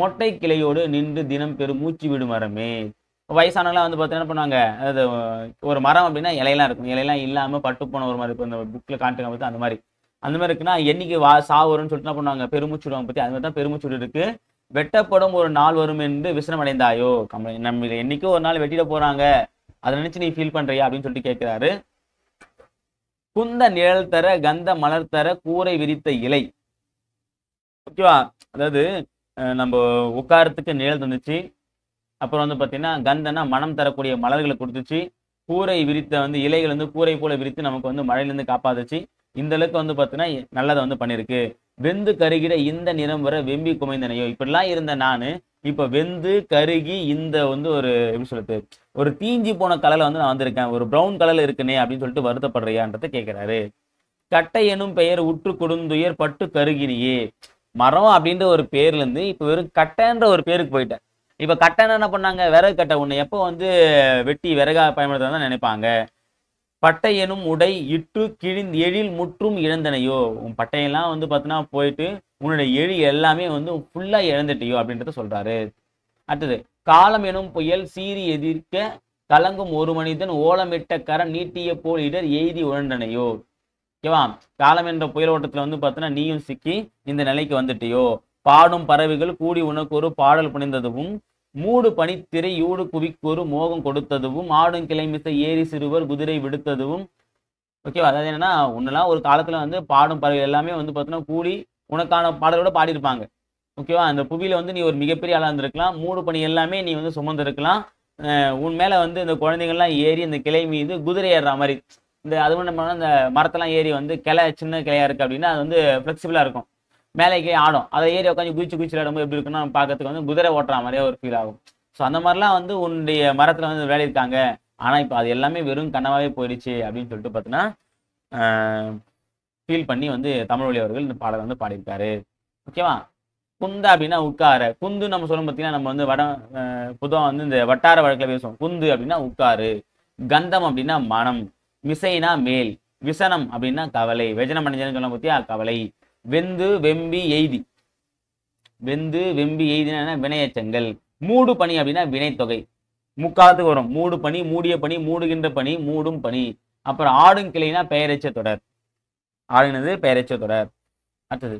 மொட்டை கிளையோடு நின்று தினம் பெரும் மூச்சு விடும் மரமே வயசானலாம் வந்து பார்த்தீங்கன்னா என்ன பண்ணுவாங்க அது ஒரு மரம் அப்படின்னா இலையெல்லாம் இருக்கும் இலையெல்லாம் இல்லாமல் பட்டு போன ஒரு மாதிரி இப்போ அந்த புக்கில் காட்டுங்க பார்த்து அந்த மாதிரி அந்த மாதிரி இருக்குன்னா என்னைக்கு வா சா வரும்னு சொல்லிட்டு என்ன பண்ணுவாங்க பெருமூச்சு விடுவாங்க பற்றி அது மாதிரி தான் பெருமூச்சு இருக்கு வெட்டப்படும் ஒரு நாள் வரும் என்று விசிரமடைந்தாயோ நம்ம நம்ம என்னைக்கோ ஒரு நாள் வெட்டிட போறாங்க அதை நினைச்சு நீ ஃபீல் பண்றியா அப்படின்னு சொல்லிட்டு கேட்கிறாரு குந்த நிழல் தர கந்த மலர் தர கூரை விரித்த இலை ஓகேவா அதாவது நம்ம உட்காரத்துக்கு நிழல் தந்துச்சு அப்புறம் வந்து பார்த்தீங்கன்னா கந்தனா மனம் தரக்கூடிய மலர்களை கொடுத்துச்சு கூரை விரித்த வந்து இலைகள் வந்து கூரை போல விரித்து நமக்கு வந்து மழையிலேருந்து காப்பாத்துச்சு இந்த அளவுக்கு வந்து பார்த்தீங்கன்னா நல்லதை வந்து பண்ணியிருக்கு வெந்து கருகிட இந்த நிறம் வர வெம்பி குமைந்தனையோ இப்படிலாம் இருந்த நான் இப்போ வெந்து கருகி இந்த வந்து ஒரு எப்படி சொல்றது ஒரு தீஞ்சி போன கலரில் வந்து நான் வந்திருக்கேன் ஒரு ப்ரௌன் கலரில் இருக்குனே அப்படின்னு சொல்லிட்டு வருத்தப்படுறியான்றதை கேட்குறாரு கட்டை எனும் பெயர் உற்று கொடுந்துயர் பட்டு கருகினியே மரம் அப்படின்ற ஒரு பேர்லேருந்து இப்போ வெறும் கட்டைன்ற ஒரு பேருக்கு போயிட்டேன் இப்போ கட்டைன்னு என்ன பண்ணாங்க விறகு கட்டை ஒன்று எப்போ வந்து வெட்டி விறகா பயன்படுத்த தான் நினைப்பாங்க பட்டை எனும் உடை இட்டு கிழிந்து எழில் முற்றும் இழந்தனையோ உன் பட்டையெல்லாம் வந்து பார்த்தீங்கன்னா போயிட்டு உன்னுடைய எழி எல்லாமே வந்து ஃபுல்லாக இழந்துட்டியோ அப்படின்றத சொல்கிறாரு அடுத்தது காலம் எனும் புயல் சீறி எதிர்க்க கலங்கும் ஒரு மனிதன் ஓலமிட்ட கரம் நீட்டிய போலிடர் எய்தி உழந்தனையோ ஓகேவா காலம் என்ற புயல் ஓட்டத்தில் வந்து பார்த்தீங்கன்னா நீயும் சிக்கி இந்த நிலைக்கு வந்துட்டியோ பாடும் பறவைகள் கூடி உனக்கு ஒரு பாடல் புனிந்ததும் மூடு பனி குவிக்கு ஒரு மோகம் கொடுத்ததுவும் ஆடும் கிளைமிசை ஏரி சிறுவர் குதிரை விடுத்ததுவும் ஓகேவா அதாவது என்னன்னா ஒன்றுலாம் ஒரு காலத்தில் வந்து பாடும் பறவைகள் எல்லாமே வந்து பார்த்தீங்கன்னா கூடி உனக்கான பாடலோட பாடியிருப்பாங்க ஓகேவா அந்த புவியில் வந்து நீ ஒரு மிகப்பெரிய ஆளாக இருந்திருக்கலாம் மூடு பணி எல்லாமே நீ வந்து சுமந்திருக்கலாம் உன் மேலே வந்து இந்த குழந்தைங்கள்லாம் ஏறி இந்த கிளை மீது குதிரை ஏறுற மாதிரி இந்த அது மட்டும் இந்த மரத்தெல்லாம் ஏறி வந்து கிளை சின்ன கிளையாக இருக்குது அப்படின்னா அது வந்து ஃப்ளெக்சிபிளாக இருக்கும் மேலேக்கே ஆடும் அதை ஏறி உட்காந்து குதிச்சு குச்சி ஆடும்போது எப்படி இருக்குன்னா பார்க்கறதுக்கு வந்து குதிரை ஓட்டுற மாதிரியே ஒரு ஃபீல் ஆகும் ஸோ அந்த மாதிரிலாம் வந்து உன்னுடைய மரத்தில் வந்து விளையாடிருக்காங்க ஆனால் இப்போ அது எல்லாமே வெறும் கனவாகவே போயிடுச்சு அப்படின்னு சொல்லிட்டு பார்த்தீங்கன்னா ஃபீல் பண்ணி வந்து தமிழ் அவர்கள் இந்த பாடலை வந்து பாடியிருக்காரு ஓகேவா குந்தா அப்படின்னா உட்கார குந்து நம்ம சொல்லும் பார்த்தீங்கன்னா நம்ம வந்து வட பொதுவாக வந்து இந்த வட்டார வழக்கில் பேசுவோம் குந்து அப்படின்னா உட்காரு கந்தம் அப்படின்னா மனம் விசைனா மேல் விசனம் அப்படின்னா கவலை வெஜனம் அடைஞ்சதுன்னு சொல்ல பத்தியா கவலை வெந்து வெம்பி எய்தி வெந்து வெம்பி எய்தினா வினையச்சங்கள் மூடு பணி அப்படின்னா வினைத்தொகை முக்காலத்துக்கு வரும் மூடு பணி மூடிய பணி மூடுகின்ற பணி மூடும் பணி அப்புறம் ஆடும் கிளைனா பெயரச்ச தொடர் ஆடுனது பெயரச்ச தொடர் அடுத்தது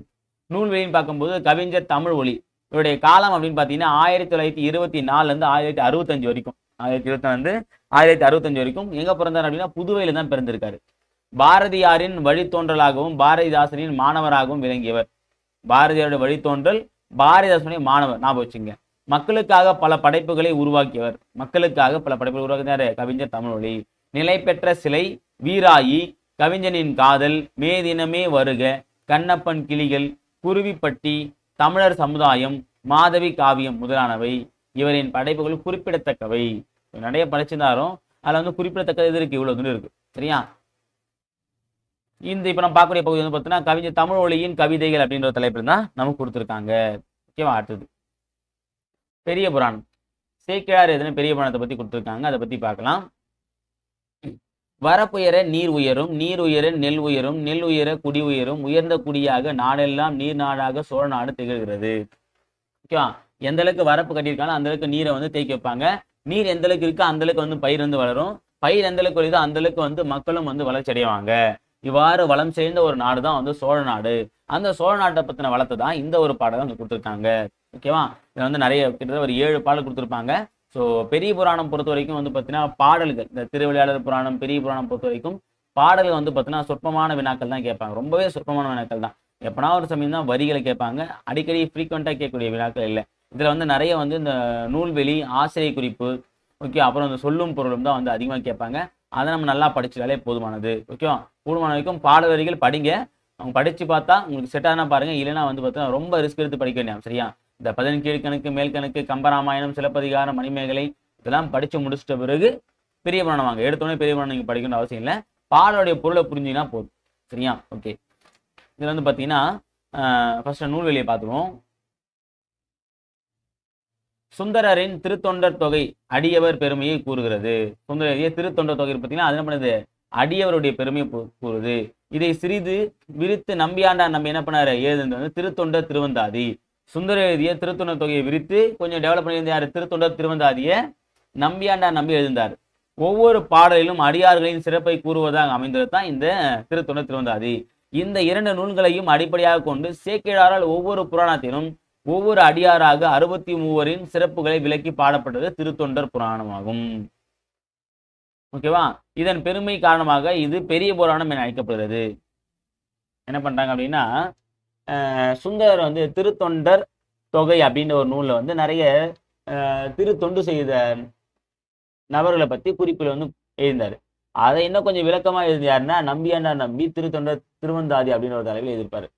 நூல்வெளின்னு பார்க்கும்போது கவிஞர் தமிழ் ஒளி இவருடைய காலம் அப்படின்னு பார்த்தீங்கன்னா ஆயிரத்தி தொள்ளாயிரத்தி இருபத்தி நாலுலேருந்து ஆயிரத்தி அறுபத்தஞ்சு வரைக்கும் ஆயிரத்தி இருபத்தி நாலு ஆயிரத்தி அறுபத்தஞ்சு வரைக்கும் எங்க பிறந்தார் அப்படின்னா புதுவையில தான் பிறந்திருக்காரு பாரதியாரின் வழித்தோன்றலாகவும் பாரதிதாசனின் மாணவராகவும் விளங்கியவர் பாரதியாருடைய வழித்தோன்றல் பாரதிதாசனுடைய மாணவர் ஞாபகம் போச்சுங்க மக்களுக்காக பல படைப்புகளை உருவாக்கியவர் மக்களுக்காக பல படைப்புகளை உருவாக்கினார் கவிஞர் தமிழ்மொழி நிலை பெற்ற சிலை வீராயி கவிஞனின் காதல் மே தினமே வருக கண்ணப்பன் கிளிகள் குருவிப்பட்டி தமிழர் சமுதாயம் மாதவி காவியம் முதலானவை இவரின் படைப்புகள் குறிப்பிடத்தக்கவை நிறைய படிச்சிருந்தாலும் அதில் வந்து குறிப்பிடத்தக்க இது இருக்குது இவ்வளோ தூரம் இருக்குது சரியா இந்த இப்போ நம்ம பார்க்கக்கூடிய பகுதி வந்து பார்த்தீங்கன்னா கவிஞர் தமிழ் ஒளியின் கவிதைகள் அப்படின்ற தலைப்பில் தான் நமக்கு கொடுத்துருக்காங்க ஓகேவா அடுத்தது பெரிய புராணம் சேக்கிழார் எதுனா பெரிய புராணத்தை பற்றி கொடுத்துருக்காங்க அதை பற்றி பார்க்கலாம் வரப்புயர நீர் உயரும் நீர் உயர நெல் உயரும் நெல் உயர குடி உயரும் உயர்ந்த குடியாக நாடெல்லாம் நீர் நாடாக சோழ நாடு திகழ்கிறது ஓகேவா எந்த அளவுக்கு வரப்பு கட்டியிருக்காங்களோ அந்த அளவுக்கு நீரை வந்து தேக்கி வைப்பாங்க நீர் எந்த அளவுக்கு இருக்கோ அந்த அளவுக்கு வந்து பயிர் வந்து வளரும் பயிர் எந்த அளவுக்கு வருதோ அந்த அளவுக்கு வந்து மக்களும் வந்து வளர்ச்சி அடைவாங்க இவ்வாறு வளம் சேர்ந்த ஒரு நாடு தான் வந்து சோழ நாடு அந்த சோழ நாட்டை பத்தின வளத்தை தான் இந்த ஒரு பாடல் வந்து கொடுத்துருக்காங்க ஓகேவா இதை வந்து நிறைய கிட்டத்தட்ட ஒரு ஏழு பாடல் கொடுத்துருப்பாங்க ஸோ பெரிய புராணம் பொறுத்த வரைக்கும் வந்து பார்த்தீங்கன்னா பாடல்கள் இந்த திருவிளையாடல் புராணம் பெரிய புராணம் பொறுத்த வரைக்கும் பாடல்கள் வந்து பார்த்தீங்கன்னா சொற்பமான வினாக்கள் தான் கேட்பாங்க ரொம்பவே சொற்பமான வினாக்கள் தான் எப்பனா ஒரு சமயம் தான் வரிகளை கேட்பாங்க அடிக்கடி ஃப்ரீக்வெண்ட்டாக கேட்கக்கூடிய வினாக்கள் இல்லை இதில் வந்து நிறைய வந்து இந்த நூல்வெளி ஆசிரிய குறிப்பு ஓகே அப்புறம் இந்த சொல்லும் பொருளும் தான் வந்து அதிகமாக கேட்பாங்க அதை நம்ம நல்லா படிச்சிட்டாலே போதுமானது ஓகேவா கூடுமான வரைக்கும் பாட வரிகள் படிங்க அவங்க படித்து பார்த்தா உங்களுக்கு செட் ஆனால் பாருங்கள் இல்லைனா வந்து பார்த்தீங்கன்னா ரொம்ப ரிஸ்க் எடுத்து படிக்க வேண்டிய சரியா இந்த பதினெண் கீழ்கணக்கு மேல்கணக்கு கம்பராமாயணம் சிலப்பதிகாரம் மணிமேகலை இதெல்லாம் படித்து முடிச்சிட்ட பிறகு பெரிய பணம் வாங்க எடுத்தோடனே பெரிய பணம் நீங்கள் படிக்கணும்னு அவசியம் இல்லை பாடலுடைய பொருளை புரிஞ்சிங்கன்னா போதும் சரியா ஓகே இதில் வந்து பார்த்தீங்கன்னா ஃபஸ்ட்டு நூல்வெளியை பார்த்துருவோம் சுந்தரரின் திருத்தொண்டர் தொகை அடியவர் பெருமையை கூறுகிறது சுந்தரரிய திருத்தொண்டர் தொகை பார்த்தீங்கன்னா அது என்ன பண்ணுது அடியவருடைய பெருமையை கூறுது இதை சிறிது விரித்து நம்பியாண்டா நம்ம என்ன பண்ணாரு எழுதுனது வந்து திருத்தொண்டர் திருவந்தாதி சுந்தர எழுதிய திருத்தொண்டர் தொகையை விரித்து கொஞ்சம் டெவலப் பண்ணியிருந்த யார் திருத்தொண்டர் திருவந்தாதியை நம்பியாண்டா நம்பி எழுந்தார் ஒவ்வொரு பாடலிலும் அடியார்களின் சிறப்பை கூறுவதாக அமைந்தது தான் இந்த திருத்தொண்டர் திருவந்தாதி இந்த இரண்டு நூல்களையும் அடிப்படையாக கொண்டு சேக்கிழாரால் ஒவ்வொரு புராணத்திலும் ஒவ்வொரு அடியாராக அறுபத்தி மூவரின் சிறப்புகளை விளக்கி பாடப்பட்டது திருத்தொண்டர் புராணமாகும் ஓகேவா இதன் பெருமை காரணமாக இது பெரிய புராணம் என அழைக்கப்படுகிறது என்ன பண்றாங்க அப்படின்னா சுந்தரர் வந்து திருத்தொண்டர் தொகை அப்படின்ற ஒரு நூலில் வந்து நிறைய திருத்தொண்டு செய்த நபர்களை பற்றி குறிப்பில் வந்து எழுந்தார் அதை இன்னும் கொஞ்சம் விளக்கமாக எழுதியாருன்னா நம்பியாண்டா நம்பி திருத்தொண்டர் திருவந்தாதி அப்படின்னு ஒரு தலைவில் எதிர்ப்பார்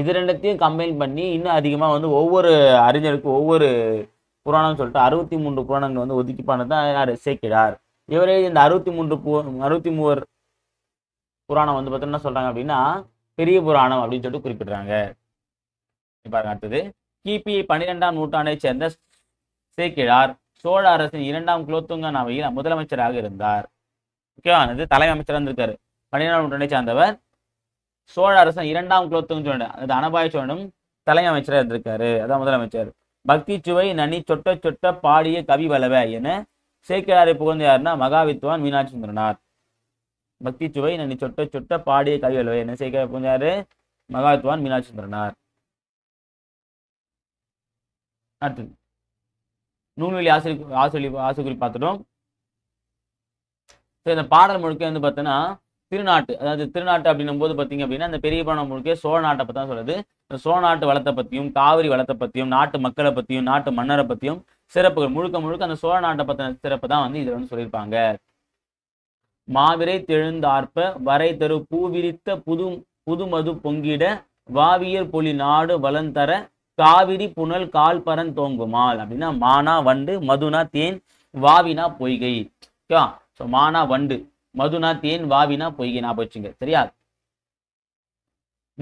இது ரெண்டத்தையும் கம்பைன் பண்ணி இன்னும் அதிகமாக வந்து ஒவ்வொரு அறிஞருக்கும் ஒவ்வொரு புராணம்னு சொல்லிட்டு அறுபத்தி மூன்று புராணங்கள் வந்து ஒதுக்கி தான் யார் சேக்கிடார் இவரே இந்த அறுபத்தி மூன்று பு அறுபத்தி மூவர் புராணம் வந்து பார்த்தோம்னா என்ன சொல்கிறாங்க அப்படின்னா பெரிய புராணம் அப்படின்னு சொல்லிட்டு குறிப்பிடுறாங்க பாருங்க அடுத்தது கிபி பன்னிரெண்டாம் நூற்றாண்டை சேர்ந்த சேக்கிழார் சோழ அரசின் இரண்டாம் குலோத்துங்க அவையில் முதலமைச்சராக இருந்தார் முக்கியமானது தலைமை அமைச்சராக இருந்திருக்காரு பன்னிரெண்டாம் நூற்றாண்டை சார்ந்தவர் சோழ அரசன் இரண்டாம் குலோத்துங்க சோழன் அந்த அனபாய சோழனும் தலையமைச்சராக இருந்திருக்காரு அதான் முதலமைச்சர் பக்தி சுவை நனி சொட்ட சொட்ட பாடிய கவி வளவ என சேக்கிராரை புகழ்ந்து யாருன்னா மகாவித்வான் மீனாட்சி சுந்தரனார் பக்தி சுவை நனி சொட்ட சொட்ட பாடிய கவி வளவ என சேக்கிரார் புகழ்ந்தாரு மகாவித்வான் மீனாட்சி சுந்தரனார் அடுத்தது நூல்வெளி ஆசிரியர் ஆசிரியர் ஆசிரியர் பார்த்துட்டோம் இந்த பாடல் முழுக்க வந்து பார்த்தோன்னா திருநாட்டு அதாவது திருநாட்டு அப்படின்னும் போது பார்த்தீங்க அப்படின்னா அந்த பெரிய பணம் முழுக்கே சோழ நாட்டை பற்றி தான் சோழ நாட்டு வளத்தை பற்றியும் காவிரி வளத்தை பற்றியும் நாட்டு மக்களை பற்றியும் நாட்டு மன்னரை பற்றியும் சிறப்புகள் முழுக்க முழுக்க அந்த சோழ நாட்டை பற்றின சிறப்பு தான் வந்து இதில் வந்து சொல்லியிருப்பாங்க மாவிரை தெழுந்தார்ப்ப வரை தரு பூவிரித்த புது புதுமது பொங்கிட வாவியர் பொலி நாடு வளந்தர காவிரி புனல் கால் பரன் தோங்குமால் அப்படின்னா மானா வண்டு மதுனா தேன் வாவினா பொய்கை மானா வண்டு மதுனா தேன் வாவினா பொய்கினா போச்சுங்க சரியா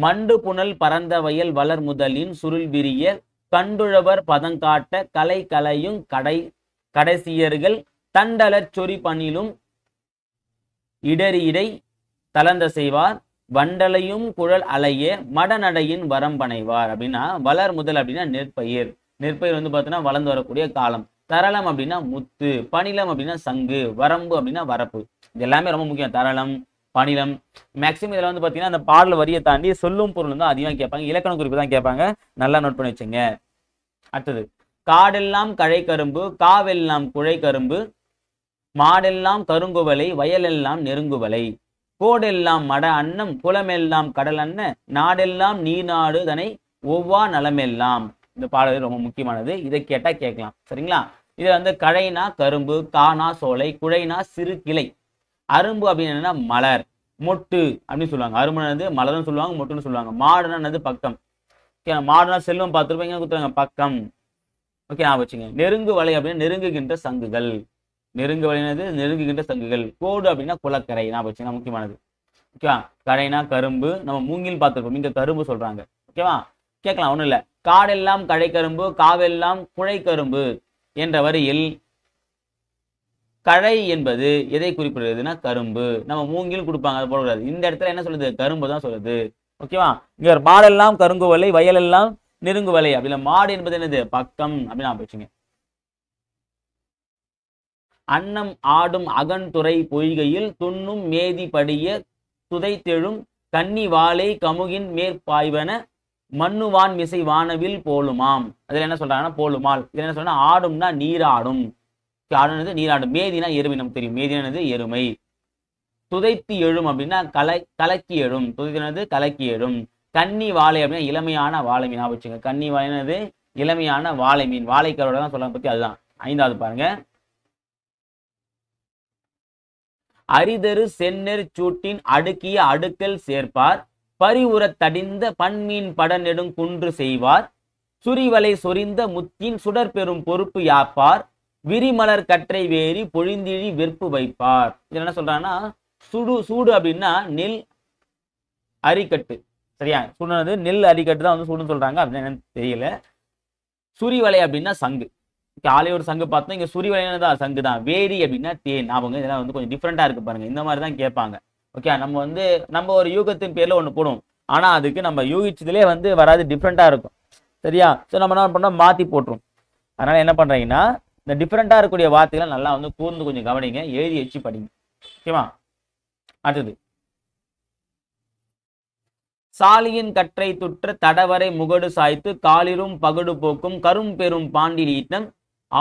மண்டு புனல் பரந்த வயல் வளர் முதலின் சுருள் விரிய கண்டுழவர் பதங்காட்ட கலை கலையும் கடை கடைசியர்கள் தண்டலர் சொறி பணிலும் இடறிடை தளர்ந்த செய்வார் வண்டலையும் குழல் அலைய மடநடையின் வரம்பனைவார் அப்படின்னா வளர் முதல் அப்படின்னா நெற்பயிர் நெற்பயிர் வந்து பார்த்தீங்கன்னா வளர்ந்து வரக்கூடிய காலம் தரளம் அப்படின்னா முத்து பணிலம் அப்படின்னா சங்கு வரம்பு அப்படின்னா வரப்பு இது எல்லாமே ரொம்ப முக்கியம் தரளம் பணிலம் மேக்சிமம் இதில் வந்து பார்த்தீங்கன்னா அந்த பாடல் வரியை தாண்டி சொல்லும் பொருள் தான் அதிகமாக கேட்பாங்க இலக்கண குறிப்பு தான் கேட்பாங்க நல்லா நோட் பண்ணி வச்சுங்க அடுத்தது காடெல்லாம் கழை கரும்பு காவெல்லாம் குழை கரும்பு மாடெல்லாம் கருங்குவலை வயலெல்லாம் நெருங்குவலை கோடெல்லாம் மட அன்னம் குளமெல்லாம் கடல் அன்ன நாடெல்லாம் நீ நாடு தனை ஒவ்வா நலமெல்லாம் இந்த பாடல் ரொம்ப முக்கியமானது இதை கேட்டால் கேட்கலாம் சரிங்களா இதில் வந்து கழைனா கரும்பு கானா சோலை குழைனா சிறு கிளை அரும்பு அப்படின்னு என்னன்னா மலர் மொட்டு அப்படின்னு சொல்லுவாங்க அரும்புனது மலர்னு சொல்லுவாங்க மொட்டுன்னு சொல்லுவாங்க மாடுனானது பக்கம் ஓகே மாடுனா செல்வம் பார்த்துருப்பீங்க கொடுத்துருங்க பக்கம் ஓகே நான் வச்சுங்க நெருங்கு வலை அப்படின்னா நெருங்குகின்ற சங்குகள் நெருங்கு வலைனது நெருங்குகின்ற சங்குகள் கோடு அப்படின்னா குளக்கரை நான் வச்சுங்க முக்கியமானது ஓகேவா கடைனா கரும்பு நம்ம மூங்கில் பார்த்துருப்போம் இங்கே கரும்பு சொல்றாங்க ஓகேவா கேட்கலாம் ஒன்றும் இல்லை காடெல்லாம் கரும்பு காவெல்லாம் குழைக்கரும்பு என்ற வரியில் கழை என்பது எதை குறிப்பிடுறதுன்னா கரும்பு நம்ம மூங்கிலும் கொடுப்பாங்க அது போடக்கூடாது இந்த இடத்துல என்ன சொல்லுது கரும்பு தான் சொல்லுது ஓகேவா இங்க ஒரு மாடெல்லாம் கருங்கு வலை எல்லாம் நெருங்கு வலை அப்படின்னா மாடு என்பது என்னது பக்கம் அப்படின்னு போச்சுங்க அன்னம் ஆடும் அகன்துறை பொய்கையில் துண்ணும் மேதி படிய துதை தெழும் கன்னி வாழை கமுகின் மேற்பாய்வன மண்ணுவான் மிசை வானவில் போலுமாம் அதுல என்ன சொல்றாங்கன்னா போலுமால் இதுல என்ன சொல்றாங்க ஆடும்னா நீராடும் ஆடுனது நீராடு மேதினா எருமை நமக்கு தெரியும் மேதினது எருமை துதைத்து எழும் அப்படின்னா கலை கலக்கி எழும் துதைத்தினது கலக்கி எழும் கன்னி வாழை அப்படின்னா இளமையான வாழை மீன் ஆபச்சுங்க கன்னி வாழைனது இளமையான வாழை மீன் வாழைக்காரோட தான் சொல்ல பத்தி அதுதான் ஐந்தாவது பாருங்க அரிதரு சென்னர் சூட்டின் அடுக்கிய அடுக்கல் சேர்ப்பார் பரிவுற தடிந்த பன்மீன் பட நெடும் குன்று செய்வார் சுரிவலை சொரிந்த முத்தின் சுடர் பெறும் பொறுப்பு யாப்பார் விரிமலர் கற்றை வேரி பொழிந்திழி வெறுப்பு வைப்பார் இதில் என்ன சொல்றாங்கன்னா சுடு சூடு அப்படின்னா நெல் அரிக்கட்டு சரியா சுடுனது நெல் அரிக்கட்டு தான் வந்து சுடுன்னு சொல்றாங்க அப்படின்னு என்னன்னு தெரியல சுரிவலை அப்படின்னா சங்கு ஆலையோர் சங்கு பார்த்தோம் இங்க சுரிவலைன்னு தான் சங்கு தான் வேரி அப்படின்னா தேன் அவங்க இதெல்லாம் வந்து கொஞ்சம் டிஃப்ரெண்டா இருக்கு பாருங்க இந்த மாதிரி தான் கேட்பாங்க ஓகே நம்ம வந்து நம்ம ஒரு யூகத்தின் பேர்ல ஒன்று போடுவோம் ஆனா அதுக்கு நம்ம யூகிச்சதுலேயே வந்து வராது டிஃப்ரெண்டா இருக்கும் சரியா ஸோ நம்ம என்ன பண்ணோம் மாத்தி போட்டுரும் அதனால என்ன பண்றீங்கன்னா இந்த டிஃப்ரெண்டாக இருக்கக்கூடிய வார்த்தைகளை நல்லா வந்து கூர்ந்து கொஞ்சம் கவனிங்க எழுதி வச்சு படிங்க ஓகேவா அடுத்தது சாலியின் கற்றை துற்ற தடவரை முகடு சாய்த்து காலிரும் பகடு போக்கும் கரும் பெரும் பாண்டிலீட்டம்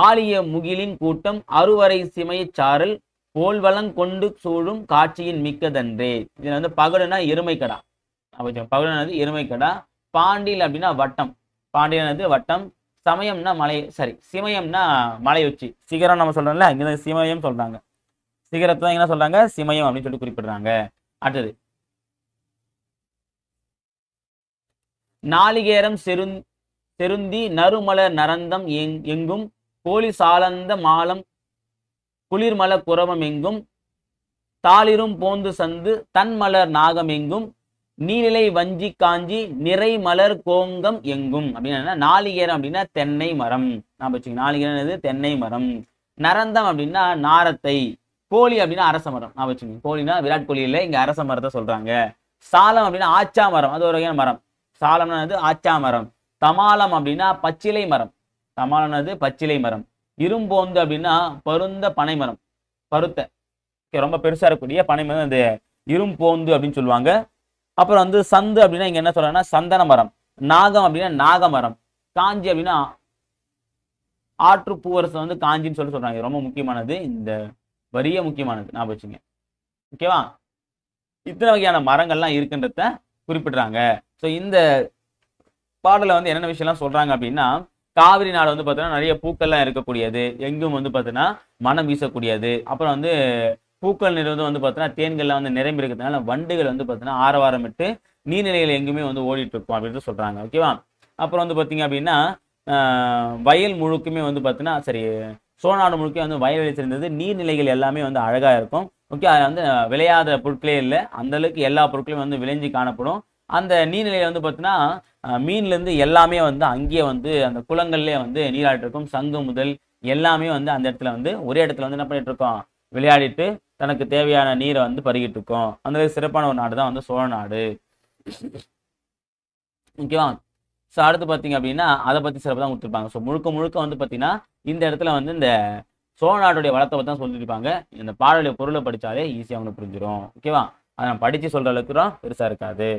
ஆலிய முகிலின் கூட்டம் அறுவரை சிமைய சாரல் போல்வளங் கொண்டு சூழும் காட்சியின் மிக்கதன்றே இதுல வந்து பகடுனா எருமைக்கடா பகடுனா எருமைக்கடா பாண்டில் அப்படின்னா வட்டம் பாண்டியனது வட்டம் சமயம்னா மலை சாரி சிமயம்னா மலை உச்சி சிகரம் நம்ம சொல்றோம்ல இங்கே சிமயம் சொல்றாங்க சிகரத்தை தான் என்ன சொல்றாங்க சிமயம் அப்படின்னு சொல்லி குறிப்பிடுறாங்க அடுத்தது நாளிகேரம் செருந் செருந்தி நறுமல நரந்தம் எங் எங்கும் கோழி சாலந்த மாலம் குளிர்மல குரவம் எங்கும் தாளிரும் போந்து சந்து தன்மலர் நாகம் எங்கும் நீநிலை வஞ்சி காஞ்சி நிறை மலர் கோங்கம் எங்கும் அப்படின்னா நாளிகேரம் அப்படின்னா தென்னை மரம் நான் வச்சுக்க நாளிகேரம் தென்னை மரம் நரந்தம் அப்படின்னா நாரத்தை கோழி அப்படின்னா அரச மரம் நான் வச்சுக்கோங்க கோழினா விராட் கோலி இல்லை இங்கே அரச மரத்தை சொல்கிறாங்க சாலம் அப்படின்னா ஆச்சா மரம் அது ஒரு வகையான மரம் சாலம்னாது ஆச்சா மரம் தமாலம் அப்படின்னா பச்சிலை மரம் தமாலம்னது பச்சிலை மரம் இரும்போந்து அப்படின்னா பருந்த பனை மரம் பருத்த ரொம்ப பெருசாக இருக்கக்கூடிய பனை மரம் அது இரும்போந்து அப்படின்னு சொல்லுவாங்க அப்புறம் வந்து சந்து அப்படின்னா இங்க என்ன சொல்றாங்கன்னா சந்தன மரம் நாகம் அப்படின்னா நாகமரம் காஞ்சி அப்படின்னா ஆற்று பூவரசு வந்து காஞ்சின்னு சொல்லி சொல்றாங்க ரொம்ப முக்கியமானது இந்த வரிய முக்கியமானது நான் வச்சுங்க ஓகேவா இத்தனை வகையான மரங்கள்லாம் இருக்குன்றத குறிப்பிடுறாங்க ஸோ இந்த பாடலை வந்து என்னென்ன விஷயம்லாம் சொல்றாங்க அப்படின்னா காவிரி நாடு வந்து பார்த்தோன்னா நிறைய பூக்கள்லாம் இருக்கக்கூடியது எங்கும் வந்து பார்த்தோன்னா மனம் வீசக்கூடியது அப்புறம் வந்து பூக்கள் நிறுவது வந்து பார்த்தோன்னா தேன்கள்லாம் வந்து நிரம்பி இருக்கிறதுனால வண்டுகள் வந்து பார்த்தீங்கன்னா ஆரவாரமிட்டு நீர்நிலைகள் எங்குமே வந்து ஓடிட்டு இருக்கும் அப்படின்ட்டு சொல்கிறாங்க ஓகேவா அப்புறம் வந்து பார்த்தீங்க அப்படின்னா வயல் முழுக்குமே வந்து பார்த்தீங்கன்னா சரி சோழநாடு முழுக்கே வந்து வயல்வெளி சேர்ந்தது நீர்நிலைகள் எல்லாமே வந்து அழகாக இருக்கும் ஓகே அதில் வந்து விளையாத பொருட்களே இல்லை அந்தளவுக்கு எல்லா பொருட்களையும் வந்து விளைஞ்சு காணப்படும் அந்த நீர்நிலையில் வந்து பார்த்தீங்கன்னா மீன்லேருந்து எல்லாமே வந்து அங்கேயே வந்து அந்த குளங்கள்லேயே வந்து நீராட்டிருக்கும் சங்கு முதல் எல்லாமே வந்து அந்த இடத்துல வந்து ஒரே இடத்துல வந்து என்ன பண்ணிட்டு இருக்கோம் விளையாடிட்டு தனக்கு தேவையான நீரை வந்து பருகிட்டு இருக்கோம் அந்த சிறப்பான ஒரு நாடு தான் வந்து சோழ நாடு ஓகேவா ஸோ அடுத்து பார்த்தீங்க அப்படின்னா அதை பற்றி சிறப்பு தான் கொடுத்துருப்பாங்க ஸோ முழுக்க முழுக்க வந்து பார்த்தீங்கன்னா இந்த இடத்துல வந்து இந்த சோழ நாட்டுடைய வளத்தை பற்றி தான் சொல்லியிருப்பாங்க இந்த பாடலுடைய பொருளை படித்தாலே ஈஸியாக ஒன்று புரிஞ்சிடும் ஓகேவா அதை நான் படித்து சொல்கிற அளவுக்கு தான் பெருசாக இருக்காது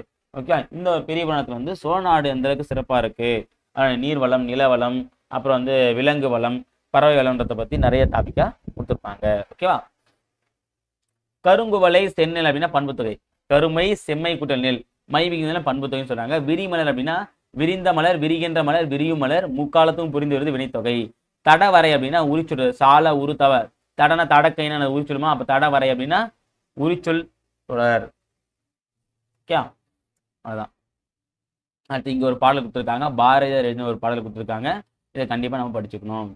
ஓகேவா இந்த பெரிய புராணத்தில் வந்து சோழ நாடு எந்த அளவுக்கு சிறப்பாக இருக்குது நீர் வளம் அப்புறம் வந்து விலங்கு வளம் பறவை வளன்றதை பற்றி நிறைய டாப்பிக்காக கொடுத்துருப்பாங்க ஓகேவா கருங்குவலை செந்நெல் அப்படின்னா தொகை கருமை செம்மை குட்டல் நெல் மை விகிதம் பண்புத்தொகைன்னு சொல்றாங்க விரிமலர் அப்படின்னா விரிந்த மலர் விரிகின்ற மலர் விரியும் மலர் முக்காலத்தும் புரிந்து வருது வினைத்தொகை தடவரை அப்படின்னா உரிச்சொல் சால உரு தவ தடன தடக்கைன்னு உரிச்சொல்லுமா தட தடவரை அப்படின்னா உரிச்சொல் தொடர் ஓகே அதுதான் அடுத்து இங்க ஒரு பாடல் கொடுத்துருக்காங்க பாரதியார் ஒரு பாடல் கொடுத்துருக்காங்க இதை கண்டிப்பா நம்ம படிச்சுக்கணும்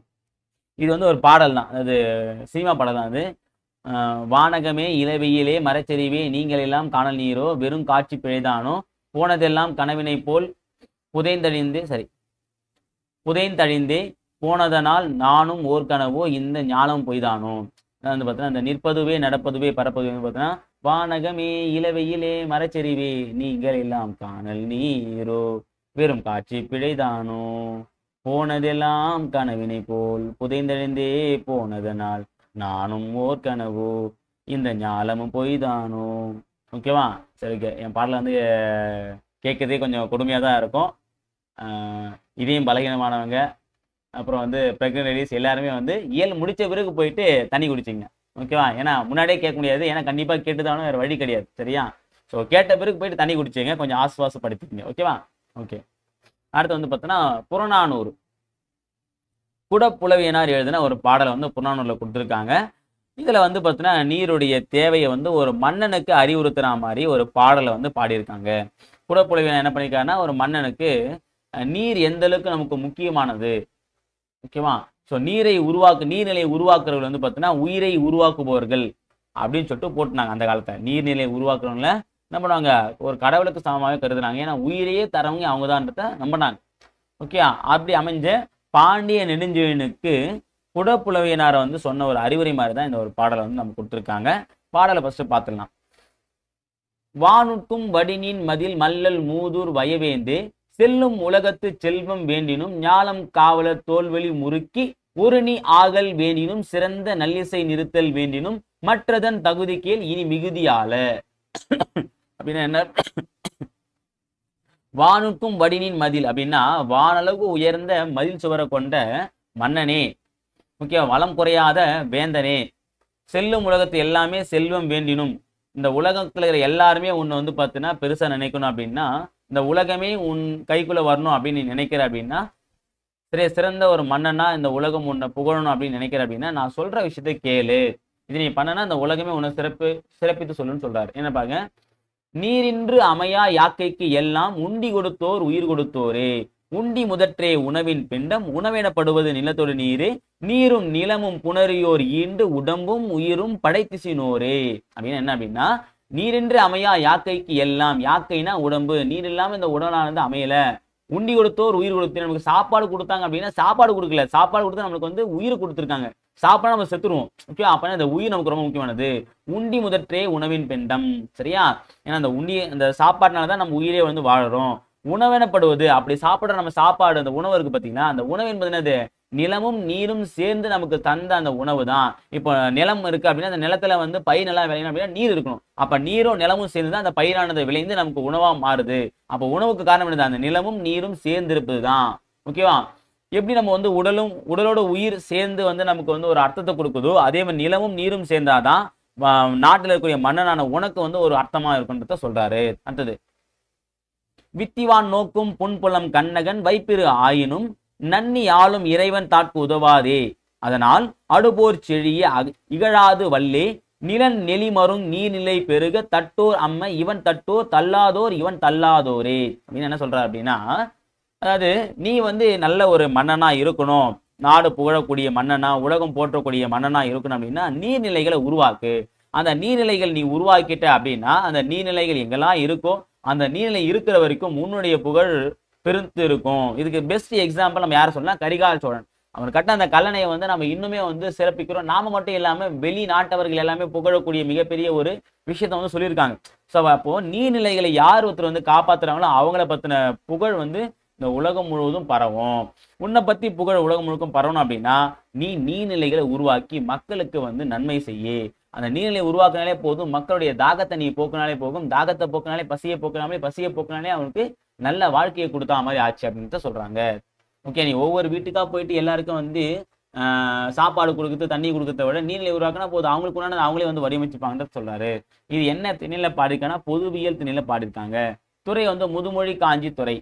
இது வந்து ஒரு பாடல் தான் அது சினிமா பாடல் தான் அது வானகமே இளவெயிலே மரச்சரிவே நீங்கள் எல்லாம் காணல் நீரோ வெறும் காட்சி பிழைதானோ போனதெல்லாம் கனவினை போல் புதைந்தழிந்து சரி புதைந்தழிந்தே போனதனால் நானும் ஓர்கனவோ இந்த ஞானம் பொய்தானோ வந்து பார்த்தீங்கன்னா இந்த நிற்பதுவே நடப்பதுவே பரப்பதுவே பார்த்தீங்கன்னா வானகமே இளவெயிலே மரச்சரிவே நீங்கள் எல்லாம் காணல் நீரோ வெறும் காட்சி பிழைதானோ போனதெல்லாம் கனவினை போல் புதைந்தெழுந்தே போனதனால் நானும் ஓர் கனவு இந்த ஞாலமும் பொய்தானோ ஓகேவா சரி என் பாடல வந்து கேட்குறதே கொஞ்சம் கொடுமையாக தான் இருக்கும் இதையும் பலகீனமானவங்க அப்புறம் வந்து ப்ரெக்னென்ட் லேடிஸ் எல்லாருமே வந்து இயல் முடித்த பிறகு போயிட்டு தண்ணி குடிச்சிங்க ஓகேவா ஏன்னா முன்னாடியே கேட்க முடியாது ஏன்னா கண்டிப்பாக கேட்டு தானே வேறு வழி கிடையாது சரியா ஸோ கேட்ட பிறகு போயிட்டு தண்ணி குடிச்சிங்க கொஞ்சம் ஆசுவாசப்படுத்திங்க ஓகேவா ஓகே அடுத்து வந்து பார்த்தோன்னா புறநானூறு குடப்புலவியனார் எழுதின ஒரு பாடலை வந்து புறநானூரில் கொடுத்துருக்காங்க இதில் வந்து பார்த்தீங்கன்னா நீருடைய தேவையை வந்து ஒரு மன்னனுக்கு அறிவுறுத்துற மாதிரி ஒரு பாடலை வந்து பாடியிருக்காங்க புடப்புலவியன் என்ன பண்ணியிருக்காருன்னா ஒரு மன்னனுக்கு நீர் எந்த அளவுக்கு நமக்கு முக்கியமானது ஓகேவா ஸோ நீரை உருவாக்கு நீர்நிலையை உருவாக்குறவர்கள் வந்து பார்த்தீங்கன்னா உயிரை உருவாக்குபவர்கள் அப்படின்னு சொல்லிட்டு போட்டுனாங்க அந்த காலத்தை நீர்நிலையை உருவாக்குறவங்கள என்ன பண்ணுவாங்க ஒரு கடவுளுக்கு சமமாகவே கருதுனாங்க ஏன்னா உயிரையே தரவங்க அவங்க தான்றத நம்பினாங்க ஓகே அப்படி அமைஞ்ச பாண்டிய நெடுஞ்செழியனுக்கு புடப்புலவியனாரை வந்து சொன்ன ஒரு அறிவுரை மாதிரி தான் இந்த ஒரு பாடலை வந்து நம்ம கொடுத்துருக்காங்க பாடலை ஃபஸ்ட்டு பார்த்துடலாம் வானுக்கும் வடினின் மதில் மல்லல் மூதூர் வயவேந்து செல்லும் உலகத்து செல்வம் வேண்டினும் ஞாலம் காவலர் தோல்வெளி முறுக்கி உருணி ஆகல் வேண்டினும் சிறந்த நல்லிசை நிறுத்தல் வேண்டினும் மற்றதன் தகுதி கேள் இனி மிகுதியால அப்படின்னா என்ன வானுக்கும் வடினின் மதில் அப்படின்னா வானளவு உயர்ந்த மதில் சுவரை கொண்ட மன்னனே முக்கிய வளம் குறையாத வேந்தனே செல்லும் உலகத்து எல்லாமே செல்வம் வேண்டினும் இந்த உலகத்தில் இருக்கிற எல்லாருமே உன்னை வந்து பார்த்தீங்கன்னா பெருசாக நினைக்கணும் அப்படின்னா இந்த உலகமே உன் கைக்குள்ளே வரணும் அப்படின்னு நீ நினைக்கிற அப்படின்னா சிறிய சிறந்த ஒரு மன்னனா இந்த உலகம் உன்னை புகழணும் அப்படின்னு நினைக்கிற அப்படின்னா நான் சொல்கிற விஷயத்த கேளு இது நீ பண்ணனா இந்த உலகமே உன்னை சிறப்பு சிறப்பித்து சொல்லுன்னு சொல்றாரு என்ன பாருங்க நீரின்று அமையா யாக்கைக்கு எல்லாம் உண்டி கொடுத்தோர் உயிர் கொடுத்தோரே உண்டி முதற்றே உணவின் பிண்டம் உணவெனப்படுவது நிலத்தொடு நீரே நீரும் நிலமும் புணரியோர் ஈண்டு உடம்பும் உயிரும் படைத்திசினோரே அப்படின்னு என்ன அப்படின்னா நீரின்று அமையா யாக்கைக்கு எல்லாம் யாக்கைனா உடம்பு நீர் இல்லாம இந்த உடலானது அமையல உண்டி கொடுத்தோர் உயிர் கொடுத்து நமக்கு சாப்பாடு கொடுத்தாங்க அப்படின்னா சாப்பாடு கொடுக்கல சாப்பாடு கொடுத்து நம்மளுக்கு வந்து உயிர் கொடுத்துருக்காங்க சாப்பிட நம்ம செத்துருவோம் ஓகே அப்போ இந்த உயிர் நமக்கு ரொம்ப முக்கியமானது உண்டி முதற்றே உணவின் பெண்டம் சரியா ஏன்னா அந்த உண்டி அந்த சாப்பாடுனால தான் நம்ம உயிரே வந்து வாழறோம் உணவெனப்படுவது அப்படி சாப்பிட்ற நம்ம சாப்பாடு அந்த உணவு இருக்கு பார்த்தீங்கன்னா அந்த உணவு என்பது என்னது நிலமும் நீரும் சேர்ந்து நமக்கு தந்த அந்த உணவு தான் இப்போ நிலம் இருக்கு அப்படின்னா அந்த நிலத்துல வந்து பயிர் நல்லா விளையணும் அப்படின்னா நீர் இருக்கணும் அப்ப நீரும் நிலமும் சேர்ந்து தான் அந்த பயிரானது விளைந்து நமக்கு உணவா மாறுது அப்போ உணவுக்கு காரணம் என்னது அந்த நிலமும் நீரும் சேர்ந்து இருப்பது தான் ஓகேவா எப்படி நம்ம வந்து உடலும் உடலோட உயிர் சேர்ந்து வந்து நமக்கு வந்து ஒரு அர்த்தத்தை கொடுக்குதோ அதே மாதிரி நிலமும் நீரும் சேர்ந்தாதான் நாட்டில் இருக்கக்கூடிய மன்னனான உனக்கு வந்து ஒரு அர்த்தமா இருக்குன்றத சொல்றாரு அடுத்தது வித்திவான் நோக்கும் புன்புலம் கண்ணகன் வைப்பிரு ஆயினும் நன்னி ஆளும் இறைவன் தாக்கு உதவாதே அதனால் அடுபோர் செழிய இகழாது வல்லே நிலன் நெளிமரும் நீர்நிலை பெருக தட்டோர் அம்மை இவன் தட்டோர் தள்ளாதோர் இவன் தள்ளாதோரே அப்படின்னு என்ன சொல்றாரு அப்படின்னா அதாவது நீ வந்து நல்ல ஒரு மன்னனாக இருக்கணும் நாடு புகழக்கூடிய மன்னனா உலகம் போற்றக்கூடிய மன்னனா இருக்கணும் அப்படின்னா நீர்நிலைகளை உருவாக்கு அந்த நீர்நிலைகள் நீ உருவாக்கிட்ட அப்படின்னா அந்த நீர்நிலைகள் எங்கெல்லாம் இருக்கோ அந்த நீர்நிலை இருக்கிற வரைக்கும் உன்னுடைய புகழ் பெருத்து இருக்கும் இதுக்கு பெஸ்ட் எக்ஸாம்பிள் நம்ம யார் சொல்லலாம் கரிகால் சோழன் அவர் கட்ட அந்த கல்லணையை வந்து நம்ம இன்னுமே வந்து சிறப்பிக்கிறோம் நாம மட்டும் இல்லாமல் வெளிநாட்டவர்கள் எல்லாமே புகழக்கூடிய மிகப்பெரிய ஒரு விஷயத்த வந்து சொல்லியிருக்காங்க ஸோ அப்போ நீர்நிலைகளை யார் ஒருத்தர் வந்து காப்பாத்துறாங்களோ அவங்கள பத்தின புகழ் வந்து இந்த உலகம் முழுவதும் பரவும் உன்னை பத்தி புகழ் உலகம் முழுக்கும் பரவணும் அப்படின்னா நீ நீர்நிலைகளை உருவாக்கி மக்களுக்கு வந்து நன்மை செய்யு அந்த நீர்நிலை உருவாக்கினாலே போதும் மக்களுடைய தாகத்தை நீ போக்குனாலே போகும் தாகத்தை போக்குனாலே பசியை போக்குனாலே பசியை போக்குனாலே அவனுக்கு நல்ல வாழ்க்கையை கொடுத்தா மாதிரி ஆச்சு அப்படின்னு சொல்றாங்க ஓகே நீ ஒவ்வொரு வீட்டுக்காக போயிட்டு எல்லாருக்கும் வந்து சாப்பாடு கொடுக்குறது தண்ணி கொடுக்கறத விட நீர்நிலை உருவாக்கினா போதும் அவங்களுக்கு உண்டான அவங்களே வந்து வடிவமைச்சுப்பாங்கன்னு சொல்றாரு இது என்ன திணையில பாடிருக்காங்கன்னா பொதுவியல் திணையில பாடிருக்காங்க துறை வந்து முதுமொழி காஞ்சி துறை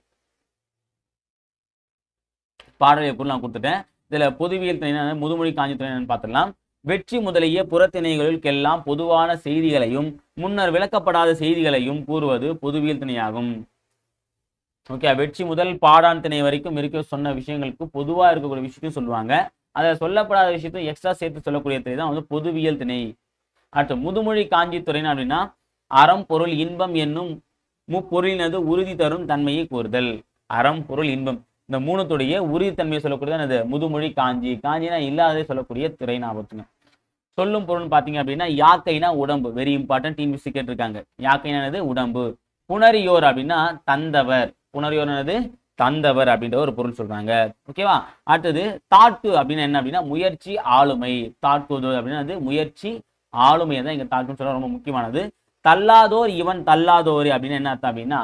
பாடலை பொருள் நான் கொடுத்துட்டேன் இதில் பொதுவியல் துணை முதுமொழி காஞ்சி துணை பார்த்துடலாம் வெற்றி முதலிய புறத்திணைகளுக்கெல்லாம் பொதுவான செய்திகளையும் முன்னர் விளக்கப்படாத செய்திகளையும் கூறுவது பொதுவியல் துணையாகும் ஓகே வெற்றி முதல் பாடான் திணை வரைக்கும் இருக்க சொன்ன விஷயங்களுக்கு பொதுவாக இருக்கக்கூடிய விஷயத்தையும் சொல்லுவாங்க அதை சொல்லப்படாத விஷயத்தையும் எக்ஸ்ட்ரா சேர்த்து சொல்லக்கூடிய திணை தான் வந்து பொதுவியல் திணை அடுத்து முதுமொழி காஞ்சி துறைன்னு அப்படின்னா அறம் பொருள் இன்பம் என்னும் முப்பொருளினது உறுதி தரும் தன்மையை கூறுதல் அறம் பொருள் இன்பம் இந்த மூணத்துடைய உறுதித்தன்மையை சொல்லக்கூடிய அது முதுமொழி காஞ்சி காஞ்சினா இல்லாததே சொல்லக்கூடிய திரை ஞாபகத்துங்க சொல்லும் பொருள் பார்த்தீங்க அப்படின்னா யாக்கைனா உடம்பு வெரி இம்பார்ட்டன்ட் டிஎன்பிசி கேட்டிருக்காங்க யாக்கைனானது உடம்பு புனரியோர் அப்படின்னா தந்தவர் புனரியோர்னது தந்தவர் அப்படின்ற ஒரு பொருள் சொல்றாங்க ஓகேவா அடுத்தது தாட்டு அப்படின்னா என்ன அப்படின்னா முயற்சி ஆளுமை தாட்டு அப்படின்னா அது முயற்சி ஆளுமை தான் இங்க தாட்டுன்னு சொல்ல ரொம்ப முக்கியமானது தள்ளாதோர் இவன் தள்ளாதோர் அப்படின்னு என்ன அர்த்தம் அப்படின்னா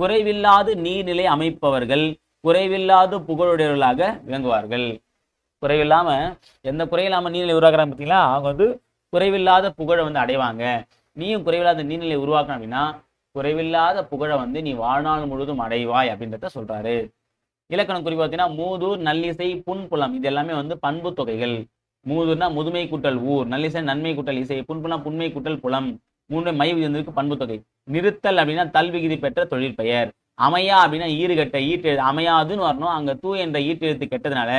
குறைவில்லாது நீர்நிலை அமைப்பவர்கள் குறைவில்லாத புகழுடையவர்களாக விளங்குவார்கள் குறைவில்லாம எந்த குறையில்லாம நீர்நிலை உருவாக்குறாங்க பார்த்தீங்களா அவங்க வந்து குறைவில்லாத புகழை வந்து அடைவாங்க நீயும் குறைவில்லாத நீர்நிலை உருவாக்கணும் அப்படின்னா குறைவில்லாத புகழை வந்து நீ வாழ்நாள் முழுதும் அடைவாய் அப்படின்றத சொல்றாரு இலக்கணம் குறிப்பு பார்த்தீங்கன்னா மூதூர் நல்லிசை புன்புலம் இது எல்லாமே வந்து பண்பு தொகைகள் மூதூர்னா முதுமை கூட்டல் ஊர் நல்லிசை நன்மை கூட்டல் இசை புன்புலம் புண்மை கூட்டல் புலம் மூன்று மை விதந்திருக்கு பண்பு தொகை நிறுத்தல் அப்படின்னா தல்விகிதி பெற்ற தொழிற்பெயர் அமையா அப்படின்னா ஈறுகட்ட ஈட்டு அமையாதுன்னு வரணும் அங்க தூ என்ற ஈட்டு எழுத்து கெட்டதுனால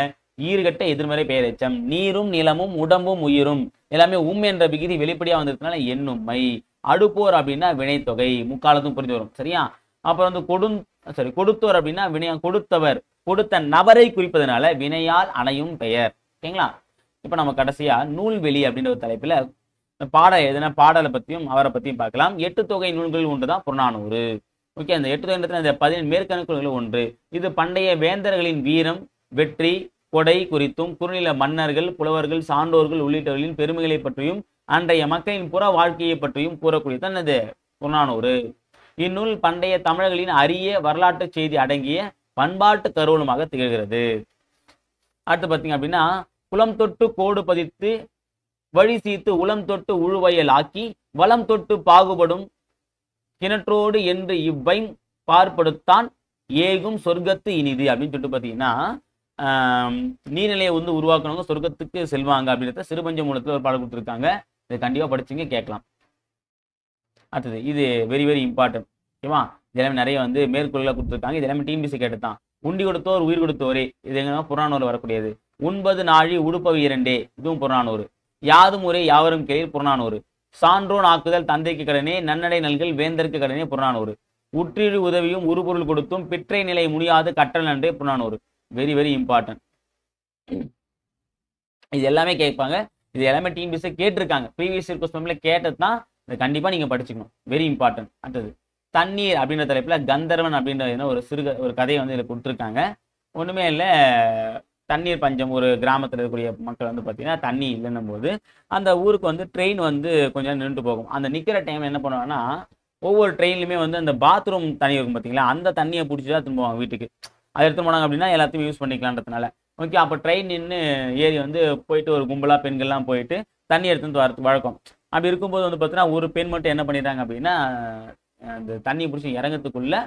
ஈறுகட்ட எதிர்மறை பெயர் எச்சம் நீரும் நிலமும் உடம்பும் உயிரும் எல்லாமே உம் என்ற விகிதி வெளிப்படையா வந்ததுனால எண்ணுமை அடுப்போர் அப்படின்னா வினைத்தொகை முக்காலத்தும் புரிந்து வரும் சரியா அப்புறம் வந்து கொடுந் சாரி கொடுத்தோர் அப்படின்னா வினையா கொடுத்தவர் கொடுத்த நபரை குறிப்பதனால வினையால் அணையும் பெயர் ஓகேங்களா இப்ப நம்ம நூல் நூல்வெளி அப்படின்ற ஒரு தலைப்புல பாட எதுனா பாடலை பத்தியும் அவரை பத்தியும் பார்க்கலாம் எட்டு தொகை நூல்கள் ஒன்றுதான் புறநானூறு ஓகே அந்த எட்டு எண்ணத்தில் அந்த பதினேழு மேற்கணுக்குள்களில் ஒன்று இது பண்டைய வேந்தர்களின் வீரம் வெற்றி கொடை குறித்தும் குறுநில மன்னர்கள் புலவர்கள் சான்றோர்கள் உள்ளிட்டவர்களின் பெருமைகளை பற்றியும் அன்றைய மக்களின் புற வாழ்க்கையை பற்றியும் கூறக்கூடியதான் அது புறநானூறு இந்நூல் பண்டைய தமிழர்களின் அரிய வரலாற்று செய்தி அடங்கிய பண்பாட்டு கருவூலமாக திகழ்கிறது அடுத்து பார்த்தீங்க அப்படின்னா குளம் தொட்டு கோடு பதித்து வழி சீத்து உளம் தொட்டு உழுவயல் ஆக்கி வளம் தொட்டு பாகுபடும் கிணற்றோடு என்று இவ்வை பார்ப்படுத்தான் ஏகும் சொர்க்கத்து இனிது அப்படின்னு சொல்லிட்டு பார்த்தீங்கன்னா நீர்நிலையை வந்து உருவாக்குனவங்க சொர்க்கத்துக்கு செல்வாங்க அப்படின்றத சிறுபஞ்ச மூலத்தில் ஒரு பாடம் கொடுத்துருக்காங்க இதை கண்டிப்பாக படிச்சுங்க கேட்கலாம் அடுத்தது இது வெரி வெரி இம்பார்ட்டன்ட் ஓகேவா இதெல்லாமே நிறைய வந்து மேற்கொள்ள கொடுத்துருக்காங்க இதெல்லாமே டிஎன்பிசி கேட்டுத்தான் உண்டி கொடுத்தோர் உயிர் கொடுத்தோரே இது எங்கன்னா புறநானூறு வரக்கூடியது ஒன்பது நாழி உடுப்பவி இரண்டே இதுவும் புறநானூறு யாது முறை யாவரும் கேள்வி புறநானூறு சான்றோன் ஆக்குதல் தந்தைக்கு கடனே நன்னடை நல்கள் வேந்தருக்கு கடனே புறநானூறு உற்றிழு உதவியும் உருபொருள் கொடுத்தும் பிற்றை நிலை முடியாது கற்றல் நன்றே புறநானூறு வெரி வெரி இம்பார்ட்டன்ட் இது எல்லாமே கேட்பாங்க இது எல்லாமே டீம் பிஸை கேட்டிருக்காங்க ப்ரீவியஸ் இயர் கொஸ்டின்ல கேட்டது தான் இதை கண்டிப்பாக நீங்கள் படிச்சுக்கணும் வெரி இம்பார்ட்டன்ட் அடுத்தது தண்ணீர் அப்படின்ற தலைப்பில் கந்தர்வன் அப்படின்ற ஒரு சிறு ஒரு கதையை வந்து இதில் கொடுத்துருக்காங்க ஒன்றுமே இல்லை தண்ணீர் பஞ்சம் ஒரு கிராமத்தில் இருக்கக்கூடிய மக்கள் வந்து பார்த்திங்கன்னா தண்ணி இல்லைன்னும் போது அந்த ஊருக்கு வந்து ட்ரெயின் வந்து கொஞ்சம் நின்று போகும் அந்த நிற்கிற டைம் என்ன பண்ணுவாங்கன்னா ஒவ்வொரு ட்ரெயின்லையுமே வந்து அந்த பாத்ரூம் தண்ணி இருக்கும் பார்த்தீங்களா அந்த தண்ணியை பிடிச்சி தான் திரும்புவாங்க வீட்டுக்கு அது எடுத்து போனாங்க அப்படின்னா எல்லாத்தையும் யூஸ் பண்ணிக்கலான்றதுனால ஓகே அப்போ ட்ரெயின் நின்று ஏறி வந்து போயிட்டு ஒரு கும்பலாக பெண்கள்லாம் போயிட்டு தண்ணி எடுத்துன்னு வரது வழக்கம் அப்படி இருக்கும்போது வந்து பார்த்தீங்கன்னா ஒரு பெண் மட்டும் என்ன பண்ணிடுறாங்க அப்படின்னா அந்த தண்ணி பிடிச்சி இறங்கிறதுக்குள்ள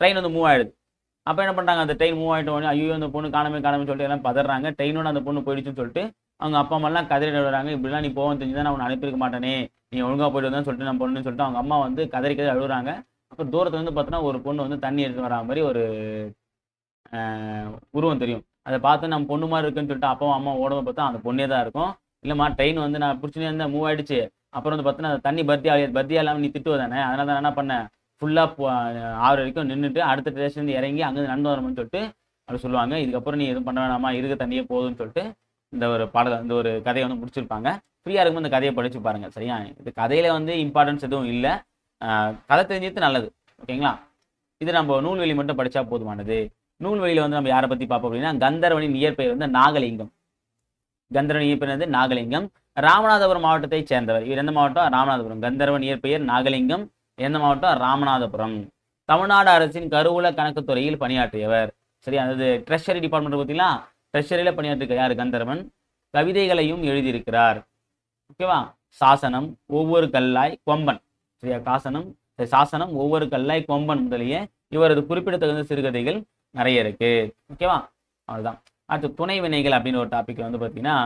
ட்ரெயின் வந்து மூவ் ஆகிடுது அப்போ என்ன பண்ணுறாங்க அந்த ட்ரெயின் மூவ் உடனே ஐயோ அந்த பொண்ணு காணமே காணாமல் சொல்லிட்டு எல்லாம் பதறாங்க ட்ரெயினோட அந்த பொண்ணு போயிடுச்சுன்னு சொல்லிட்டு அவங்க அப்பா அம்மாலாம் கதறி வராங்க இப்படிலாம் நீ போவோம் தெரிஞ்சு தான் நான் உன்னை அனுப்பியிருக்க மாட்டேனே நீ ஒழுங்காக போயிட்டு வந்தான்னு சொல்லிட்டு நான் பொண்ணுன்னு சொல்லிட்டு அவங்க அம்மா வந்து கதறி கதறி அழுகுறாங்க அப்புறம் தூரத்தில் வந்து பார்த்தோன்னா ஒரு பொண்ணு வந்து தண்ணி எடுத்து வரா மாதிரி ஒரு உருவம் தெரியும் அதை பார்த்து நம்ம பொண்ணு மாதிரி இருக்குன்னு சொல்லிட்டு அப்பாவும் அம்மா ஓடவை பார்த்தா அந்த பொண்ணே தான் இருக்கும் இல்லைம்மா ட்ரெயின் வந்து நான் பிடிச்சினே இருந்தால் மூவ் ஆயிடுச்சு அப்புறம் வந்து பார்த்தோன்னா தண்ணி பர்த்தி ஆகிய பர்த்தி இல்லாமல் நீ திட்டுவதானே அதனால தான் என்ன பண்ணேன் ஃபுல்லாக ஆறு வரைக்கும் நின்றுட்டு அடுத்த ஸ்டேஷன்லேருந்து இறங்கி அங்கே நடந்து வரணும்னு சொல்லிட்டு அப்படி சொல்லுவாங்க இதுக்கப்புறம் நீ எதுவும் பண்ண வேணாமா இருக்க தண்ணியே போதும்னு சொல்லிட்டு இந்த ஒரு பாடல் இந்த ஒரு கதையை வந்து முடிச்சிருப்பாங்க ஃப்ரீயாக இருக்கும்போது இந்த கதையை படித்து பாருங்கள் சரியா இது கதையில் வந்து இம்பார்ட்டன்ஸ் எதுவும் இல்லை கதை தெரிஞ்சது நல்லது ஓகேங்களா இது நம்ம நூல்வெளி மட்டும் படித்தா போதுமானது நூல்வெளியில் வந்து நம்ம யாரை பற்றி பார்ப்போம் அப்படின்னா கந்தர்வனின் இயற்பெயர் வந்து நாகலிங்கம் கந்தர்வன் இயற்பெயர் வந்து நாகலிங்கம் ராமநாதபுரம் மாவட்டத்தை சேர்ந்தவர் இவர் எந்த மாவட்டம் ராமநாதபுரம் கந்தர்வன் இயற்பெயர் நாகலிங்கம் எந்த மாவட்டம் ராமநாதபுரம் தமிழ்நாடு அரசின் கருவூல கணக்குத்துறையில் பணியாற்றியவர் சரி அதாவது ட்ரெஷரி டிபார்ட்மெண்ட் பார்த்தீங்களா ட்ரெஷரியில் பணியாற்றிருக்க யார் கந்தர்வன் கவிதைகளையும் எழுதியிருக்கிறார் ஓகேவா சாசனம் ஒவ்வொரு கல்லாய் கொம்பன் சரியா காசனம் சாசனம் ஒவ்வொரு கல்லாய் கொம்பன் முதலிய இவரது குறிப்பிடத்தகுந்த சிறுகதைகள் நிறைய இருக்கு ஓகேவா அவ்வளோதான் அடுத்து துணை வினைகள் அப்படின்னு ஒரு டாபிக் வந்து பார்த்தீங்கன்னா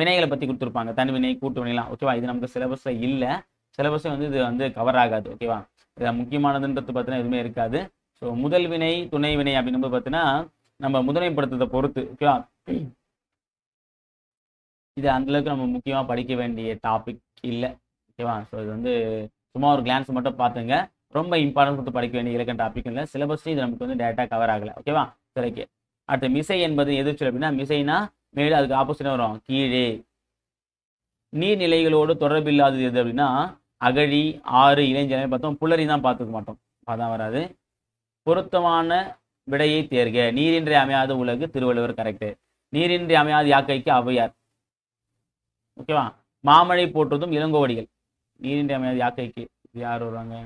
வினைகளை பற்றி கொடுத்துருப்பாங்க வினை கூட்டு வினைலாம் ஓகேவா இது நமக்கு சிலபஸில் இல்லை சிலபஸும் வந்து இது வந்து கவர் ஆகாது ஓகேவா இது முக்கியமானதுன்றது பார்த்தீங்கன்னா எதுவுமே இருக்காது ஸோ முதல் வினை துணை வினை அப்படின்னு பார்த்தீங்கன்னா நம்ம முதன்மைப்படுத்துறதை பொறுத்து ஓகேவா இது அந்தளவுக்கு நம்ம முக்கியமாக படிக்க வேண்டிய டாபிக் இல்லை ஓகேவா ஸோ இது வந்து சும்மா ஒரு கிளான்ஸ் மட்டும் பார்த்துங்க ரொம்ப இம்பார்ட்டன்ஸ் கொடுத்து படிக்க வேண்டிய இலக்கண டாபிக் இல்லை சிலபஸ் இது நமக்கு வந்து டேட்டா கவர் ஆகலை ஓகேவா சிலைக்கு அடுத்து மிசை என்பது எது அப்படின்னா மிசைனா மேலே அதுக்கு ஆப்போசிட்டாக வரும் கீழே நீர்நிலைகளோடு தொடர்பில்லாதது எது அப்படின்னா அகழி ஆறு இளைஞர் பார்த்தோம் புலரி தான் பார்த்துக்க மாட்டோம் அதான் வராது பொருத்தமான விடையை தேர்க நீரின்றி அமையாத உலகு திருவள்ளுவர் கரெக்டு நீரின்றி அமையாத யாக்கைக்கு அவையார் ஓகேவா மாமழை போட்டதும் இளங்கோவடிகள் நீரின்றி அமையாத யாக்கைக்கு யார் வருவாங்க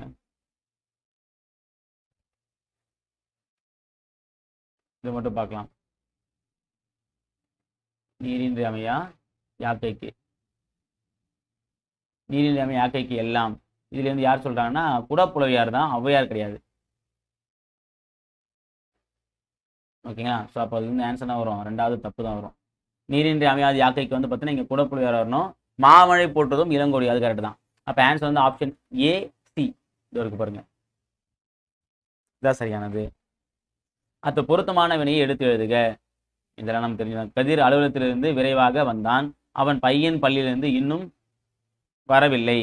இது மட்டும் பார்க்கலாம் நீரின்றி அமையா யாக்கைக்கு நீரில்லாமை யாக்கைக்கு எல்லாம் இதுல இருந்து யார் சொல்றாங்கன்னா குடப்புலவியார் தான் ஔவையார் கிடையாது ஓகேங்களா ஸோ அப்போ அது வந்து ஆன்சர் தான் வரும் ரெண்டாவது தப்பு தான் வரும் நீரின்றி அமையாது யாக்கைக்கு வந்து பார்த்தீங்கன்னா இங்கே குடப்புலவியார் வரணும் மாமழை போட்டதும் இளங்கோடி அது கரெக்ட் தான் அப்போ ஆன்சர் வந்து ஆப்ஷன் ஏ சி இது பாருங்க இதான் சரியானது அடுத்த பொருத்தமான வினையை எடுத்து எழுதுக இதெல்லாம் நம்ம தெரிஞ்சுக்கலாம் கதிர் அலுவலகத்திலிருந்து விரைவாக வந்தான் அவன் பையன் பள்ளியிலிருந்து இன்னும் வரவில்லை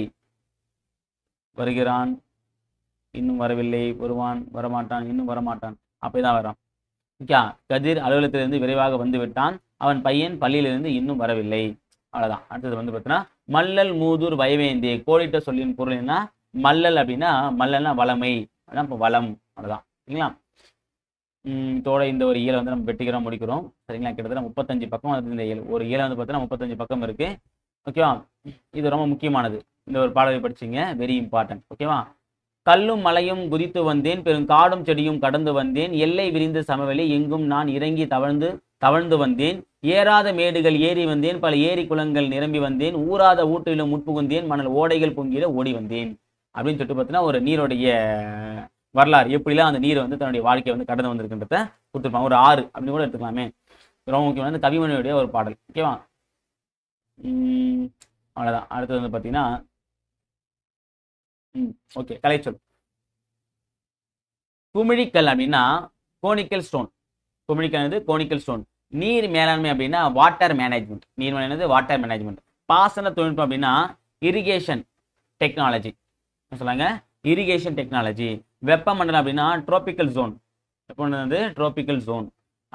வருகிறான் இன்னும் வரவில்லை வருவான் வரமாட்டான் இன்னும் வரமாட்டான் அப்படிதான் வரான் ஓகே கதிர் அலுவலகத்திலிருந்து விரைவாக வந்து விட்டான் அவன் பையன் பள்ளியிலிருந்து இன்னும் வரவில்லை அவ்வளோதான் அடுத்தது வந்து பார்த்தீங்கன்னா மல்லல் மூதூர் வயவேந்தி கோடிட்ட சொல்லின் பொருள் என்ன மல்லல் அப்படின்னா மல்லல்னா வளமை அப்படின்னா இப்போ வளம் அவ்வளோதான் சரிங்களா தோட இந்த ஒரு இயலை வந்து நம்ம வெட்டிக்கிறோம் முடிக்கிறோம் சரிங்களா கிட்டத்தட்ட முப்பத்தஞ்சு பக்கம் இந்த இயல் ஒரு இயலை வந்து பார்த்தீங்கன்னா முப்பத்தஞ்சு பக்கம் இருக்குது ஓகேவா இது ரொம்ப முக்கியமானது இந்த ஒரு பாடலை படிச்சிங்க வெரி இம்பார்ட்டன்ட் ஓகேவா கல்லும் மலையும் குதித்து வந்தேன் பெரும் காடும் செடியும் கடந்து வந்தேன் எல்லை விரிந்த சமவெளி எங்கும் நான் இறங்கி தவழ்ந்து தவழ்ந்து வந்தேன் ஏறாத மேடுகள் ஏறி வந்தேன் பல ஏரி குளங்கள் நிரம்பி வந்தேன் ஊராத ஊட்டிலும் உட்புகுந்தேன் மணல் ஓடைகள் பொங்கில ஓடி வந்தேன் அப்படின்னு சொல்லிட்டு பார்த்தீங்கன்னா ஒரு நீருடைய வரலாறு எப்படிலாம் அந்த நீர் வந்து தன்னுடைய வாழ்க்கையை வந்து கடந்து வந்திருக்கின்றத கொடுத்துருப்பாங்க ஒரு ஆறு அப்படின்னு கூட எடுத்துக்கலாமே ரொம்ப முக்கியமான கவிமணியுடைய ஒரு பாடல் ஓகேவா அவ்வளோதான் அடுத்தது வந்து பார்த்தீங்கன்னா ஓகே கலைச்சொல் குமிழிக்கல் அப்படின்னா கோனிக்கல் ஸ்டோன் குமிழிக்கல் வந்து கோனிக்கல் ஸ்டோன் நீர் மேலாண்மை அப்படின்னா வாட்டர் மேனேஜ்மெண்ட் நீர் மேலாண்மை வாட்டர் மேனேஜ்மெண்ட் பாசன தொழில்நுட்பம் அப்படின்னா இரிகேஷன் டெக்னாலஜி சொல்லாங்க இரிகேஷன் டெக்னாலஜி வெப்பமண்டலம் அப்படின்னா ட்ரோபிக்கல் ஜோன் வெப்பமண்டலம் வந்து ட்ரோபிக்கல் ஜோன்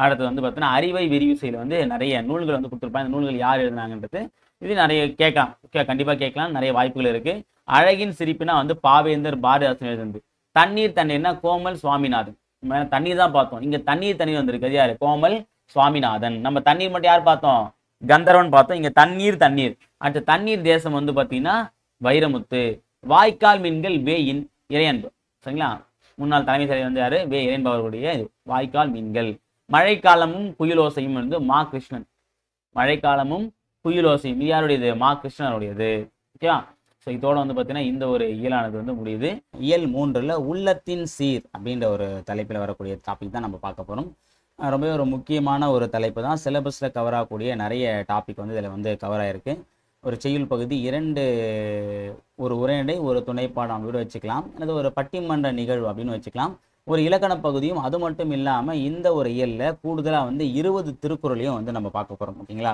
அடுத்தது வந்து பார்த்தீங்கன்னா அறிவை விரிவுசையில் வந்து நிறைய நூல்கள் வந்து கொடுத்துருப்பாங்க இந்த நூல்கள் யார் எழுதினாங்கன்றது இது நிறைய கேட்கலாம் கண்டிப்பாக கேட்கலாம் நிறைய வாய்ப்புகள் இருக்குது அழகின் சிரிப்புனா வந்து பாவேந்தர் பாரதிதாசன் எழுதுந்து தண்ணீர் தண்ணீர்னா கோமல் சுவாமிநாதன் தண்ணீர் தான் பார்த்தோம் இங்கே தண்ணீர் தண்ணீர் வந்திருக்கு யார் கோமல் சுவாமிநாதன் நம்ம தண்ணீர் மட்டும் யார் பார்த்தோம் கந்தரவன் பார்த்தோம் இங்கே தண்ணீர் தண்ணீர் அடுத்த தண்ணீர் தேசம் வந்து பார்த்தீங்கன்னா வைரமுத்து வாய்க்கால் மீன்கள் வேயின் இறையன்பு சரிங்களா முன்னாள் தலைமை செயலர் வந்து யாரு வே இறையன்பு அவர்களுடைய வாய்க்கால் மீன்கள் மழைக்காலமும் குயிலோசையும் வந்து மா கிருஷ்ணன் மழைக்காலமும் குயிலோசையும் இது யாருடையது மா கிருஷ்ணனுடையது ஓகேவா ஸோ இதோட வந்து பார்த்தீங்கன்னா இந்த ஒரு இயலானது வந்து முடியுது இயல் மூன்றில் உள்ளத்தின் சீர் அப்படின்ற ஒரு தலைப்பில் வரக்கூடிய டாபிக் தான் நம்ம பார்க்க போகிறோம் ரொம்பவே ஒரு முக்கியமான ஒரு தலைப்பு தான் சிலபஸில் கவர் ஆகக்கூடிய நிறைய டாபிக் வந்து இதில் வந்து கவர் ஆகிருக்கு ஒரு செய்யுள் பகுதி இரண்டு ஒரு உரையடை ஒரு துணைப்பாடம் அப்படின்னு வச்சுக்கலாம் அல்லது ஒரு பட்டிமன்ற நிகழ்வு அப்படின்னு வச்சுக்கலாம் ஒரு இலக்கண பகுதியும் அது மட்டும் இல்லாமல் இந்த ஒரு இயலில் கூடுதலாக வந்து இருபது திருக்குறளையும் வந்து நம்ம பார்க்க போகிறோம் ஓகேங்களா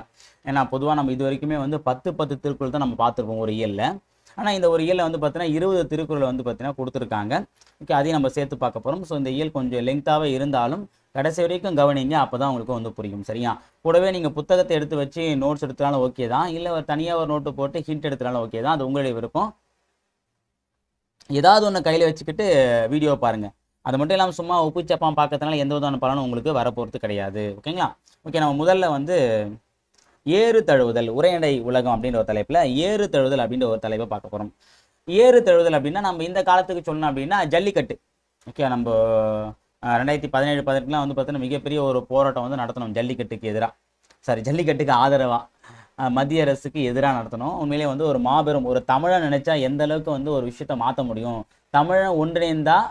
ஏன்னா பொதுவாக நம்ம இது வரைக்குமே வந்து பத்து பத்து திருக்குறள் தான் நம்ம பார்த்துருப்போம் ஒரு இயலில் ஆனால் இந்த ஒரு இயலில் வந்து பார்த்தீங்கன்னா இருபது திருக்குறளை வந்து பார்த்தீங்கன்னா கொடுத்துருக்காங்க ஓகே அதையும் நம்ம சேர்த்து பார்க்க போகிறோம் ஸோ இந்த இயல் கொஞ்சம் லெங்க்த்தாகவே இருந்தாலும் கடைசி வரைக்கும் கவனிங்க அப்போ தான் உங்களுக்கு வந்து புரியும் சரியா கூடவே நீங்கள் புத்தகத்தை எடுத்து வச்சு நோட்ஸ் எடுத்தாலும் ஓகே தான் இல்லை ஒரு தனியாக ஒரு நோட்டு போட்டு ஹிண்ட் எடுத்தாலும் ஓகே தான் அது உங்களுடைய விருப்பம் ஏதாவது ஒன்று கையில் வச்சுக்கிட்டு வீடியோ பாருங்கள் அது மட்டும் இல்லாமல் சும்மா உப்பு சப்பான் பார்க்கறதுனால எந்த விதமான பலனும் உங்களுக்கு வரப்போகிறது கிடையாது ஓகேங்களா ஓகே நம்ம முதல்ல வந்து ஏறு தழுவுதல் உரையடை உலகம் அப்படின்ற ஒரு தலைப்பில் ஏறு தழுவுதல் அப்படின்ற ஒரு தலைப்பை பார்க்க போகிறோம் ஏறு தழுவுதல் அப்படின்னா நம்ம இந்த காலத்துக்கு சொன்னோம் அப்படின்னா ஜல்லிக்கட்டு ஓகே நம்ம ரெண்டாயிரத்தி பதினேழு பதினெட்டுலாம் வந்து பார்த்தீங்கன்னா மிகப்பெரிய ஒரு போராட்டம் வந்து நடத்தணும் ஜல்லிக்கட்டுக்கு எதிராக சாரி ஜல்லிக்கட்டுக்கு ஆதரவாக மத்திய அரசுக்கு எதிராக நடத்தணும் உண்மையிலேயே வந்து ஒரு மாபெரும் ஒரு தமிழை நினச்சா எந்த அளவுக்கு வந்து ஒரு விஷயத்த மாற்ற முடியும் தமிழை ஒன்றிணைந்தால்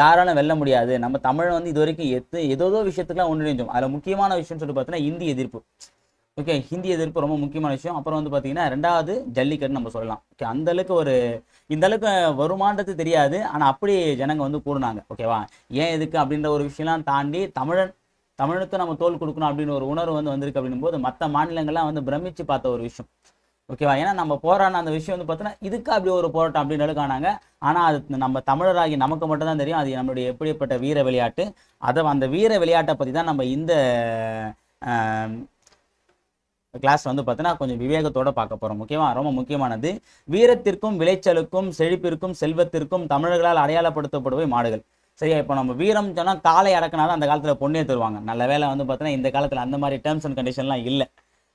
யாராலும் வெல்ல முடியாது நம்ம தமிழ் வந்து இது வரைக்கும் எத்து ஏதோ விஷயத்துக்குலாம் ஒன்றிணைஞ்சோம் அதில் முக்கியமான விஷயம்னு சொல்லி பார்த்தீங்கன்னா இந்தி எதிர்ப்பு ஓகே ஹிந்தி எதிர்ப்பு ரொம்ப முக்கியமான விஷயம் அப்புறம் வந்து பார்த்தீங்கன்னா ரெண்டாவது ஜல்லிக்கட்டு நம்ம சொல்லலாம் ஓகே அந்த அளவுக்கு ஒரு இந்த அளவுக்கு வருமானது தெரியாது ஆனால் அப்படி ஜனங்க வந்து கூடுனாங்க ஓகேவா ஏன் எதுக்கு அப்படின்ற ஒரு விஷயம்லாம் தாண்டி தமிழன் தமிழுக்கு நம்ம தோல் கொடுக்கணும் அப்படின்னு ஒரு உணர்வு வந்து வந்திருக்கு அப்படின்னும் போது மற்ற மாநிலங்கள்லாம் வந்து பிரமிச்சு பார்த்த ஒரு விஷயம் ஓகேவா ஏன்னா நம்ம போராடின அந்த விஷயம் வந்து பார்த்தோன்னா இதுக்கு அப்படி ஒரு போராட்டம் அப்படின்னு காணாங்க ஆனால் அது நம்ம தமிழராகி நமக்கு மட்டும்தான் தெரியும் அது நம்மளுடைய எப்படிப்பட்ட வீர விளையாட்டு அதை அந்த வீர விளையாட்டை பற்றி தான் நம்ம இந்த கிளாஸ் வந்து பார்த்தீங்கன்னா கொஞ்சம் விவேகத்தோடு பார்க்க போகிறோம் முக்கியமாக ரொம்ப முக்கியமானது வீரத்திற்கும் விளைச்சலுக்கும் செழிப்பிற்கும் செல்வத்திற்கும் தமிழர்களால் அடையாளப்படுத்தப்படுவே மாடுகள் சரியா இப்போ நம்ம வீரம் சொன்னால் காலை அடக்கினா தான் அந்த காலத்தில் பொண்ணே தருவாங்க நல்ல வேலை வந்து பார்த்தீங்கன்னா இந்த காலத்தில் அந்த மாதிரி டேர்ம்ஸ் அண்ட் கண்டிஷன்லாம் இல்லை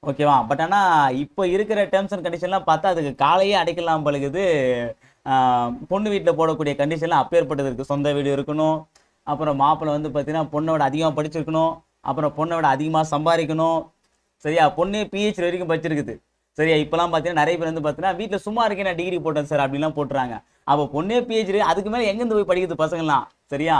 ஓகேவா பட் ஆனால் இப்போ இருக்கிற டேர்ம்ஸ் அண்ட் கண்டிஷன்லாம் பார்த்தா அதுக்கு காலையே அடைக்கலாம் பழகுது பொண்ணு வீட்டில் போடக்கூடிய கண்டிஷன்லாம் அப்பேற்பட்டது இருக்குது சொந்த வீடு இருக்கணும் அப்புறம் மாப்பிள்ளை வந்து பார்த்தீங்கன்னா பொண்ணோட அதிகமாக படிச்சிருக்கணும் அப்புறம் பொண்ணோட அதிகமாக சம்பாதிக்கணும் சரியா பொண்ணே பிஹெச்டி வரைக்கும் படிச்சிருக்குது சரியா இப்போலாம் பார்த்தீங்கன்னா நிறைய பேர் வந்து பார்த்தீங்கன்னா வீட்டில் சும்மா இருக்கேன் நான் டிகிரி போட்டேன் சார் அப்படிலாம் போட்டுறாங்க அப்போ பொண்ணே பிஹெச்டி அதுக்கு மேலே எங்கேருந்து போய் படிக்குது பசங்கள்லாம் சரியா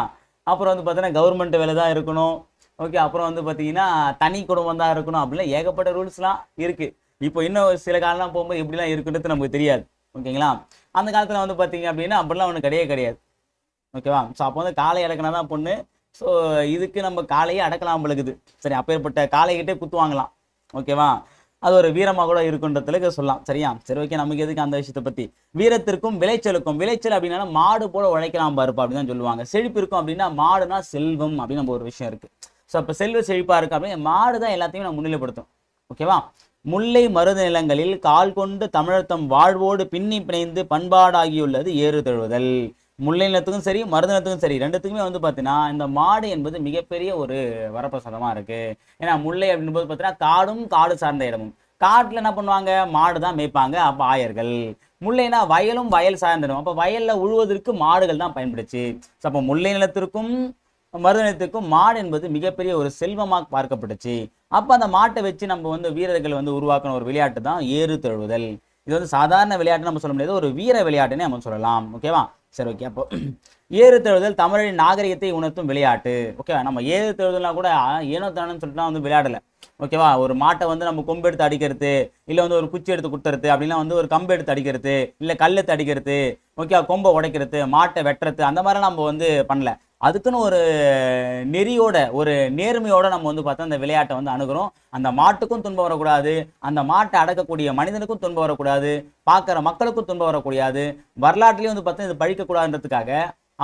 அப்புறம் வந்து பார்த்தீங்கன்னா கவர்மெண்ட் வேலை தான் இருக்கணும் ஓகே அப்புறம் வந்து பார்த்தீங்கன்னா தனி குடும்பம் தான் இருக்கணும் அப்படின்னா ஏகப்பட்ட ரூல்ஸ்லாம் இருக்குது இப்போ இன்னும் சில காலம்லாம் போகும்போது எப்படிலாம் இருக்குன்றது நமக்கு தெரியாது ஓகேங்களா அந்த காலத்தில் வந்து பார்த்தீங்க அப்படின்னா அப்படிலாம் ஒன்று கிடையவே கிடையாது ஓகேவா ஸோ அப்போ வந்து காலை அடக்கினா தான் பொண்ணு ஸோ இதுக்கு நம்ம காலையே அடக்கலாம் பழகுது சரி அப்பேற்பட்ட காலைகிட்டே குத்து வாங்கலாம் ஓகேவா அது ஒரு வீரமாக கூட இருக்குன்றதுல சொல்லலாம் சரியா சரி ஓகே நமக்கு எதுக்கு அந்த விஷயத்தை பற்றி வீரத்திற்கும் விளைச்சலுக்கும் விளைச்சல் அப்படின்னா மாடு போல உழைக்கலாம் பாருப்பா அப்படின்னு தான் சொல்லுவாங்க செழிப்பு இருக்கும் அப்படின்னா மாடுனா செல்வம் அப்படின்னு நம்ம ஒரு விஷயம் இருக்குது ஸோ அப்போ செல்வ செழிப்பாக இருக்கும் அப்படின்னு மாடு தான் எல்லாத்தையும் நான் முன்னிலைப்படுத்தும் ஓகேவா முல்லை மருத நிலங்களில் கால் கொண்டு தமிழர்த்தம் வாழ்வோடு பின்னி பிணைந்து பண்பாடாகியுள்ளது ஏறு தழுவுதல் முல்லை நிலத்துக்கும் சரி மருத நிலத்துக்கும் சரி ரெண்டுத்துக்குமே வந்து பார்த்தீங்கன்னா இந்த மாடு என்பது மிகப்பெரிய ஒரு வரப்பிரசாதமாக இருக்குது ஏன்னா முல்லை அப்படின்போது பார்த்தீங்கன்னா காடும் காடு சார்ந்த இடமும் காட்டில் என்ன பண்ணுவாங்க மாடு தான் மேய்ப்பாங்க அப்போ ஆயர்கள் முல்லைனா வயலும் வயல் சார்ந்த இடம் அப்போ வயலில் உழுவதற்கு மாடுகள் தான் பயன்படுச்சு ஸோ அப்போ முல்லை நிலத்திற்கும் மருதனத்துக்கும் மாடு என்பது மிகப்பெரிய ஒரு செல்வமாக பார்க்கப்பட்டுச்சு அப்போ அந்த மாட்டை வச்சு நம்ம வந்து வீரர்கள் வந்து உருவாக்கின ஒரு விளையாட்டு தான் ஏறு தழுவுதல் இது வந்து சாதாரண விளையாட்டு நம்ம சொல்ல முடியாது ஒரு வீர விளையாட்டுன்னு நம்ம சொல்லலாம் ஓகேவா சரி ஓகே அப்போ ஏறு தழுவுதல் தமிழின் நாகரிகத்தை உணர்த்தும் விளையாட்டு ஓகேவா நம்ம ஏறு தழுவுதல்னா கூட ஏனோ தானு சொல்லிட்டு வந்து விளையாடலை ஓகேவா ஒரு மாட்டை வந்து நம்ம கொம்பு எடுத்து அடிக்கிறது இல்லை வந்து ஒரு குச்சி எடுத்து கொடுத்துறது அப்படின்னா வந்து ஒரு கம்பு எடுத்து அடிக்கிறது இல்லை கல் எடுத்து அடிக்கிறது ஓகேவா கொம்பை உடைக்கிறது மாட்டை வெட்டுறது அந்த மாதிரிலாம் நம்ம வந்து பண்ணல அதுக்குன்னு ஒரு நெறியோட ஒரு நேர்மையோட நம்ம வந்து பார்த்தா அந்த விளையாட்டை வந்து அணுகிறோம் அந்த மாட்டுக்கும் துன்பம் வரக்கூடாது அந்த மாட்டை அடக்கக்கூடிய மனிதனுக்கும் துன்பம் வரக்கூடாது பார்க்குற மக்களுக்கும் துன்பம் வரக்கூடாது வரலாற்றுலேயும் வந்து பார்த்தா இது பழிக்கக்கூடாதுன்றதுக்காக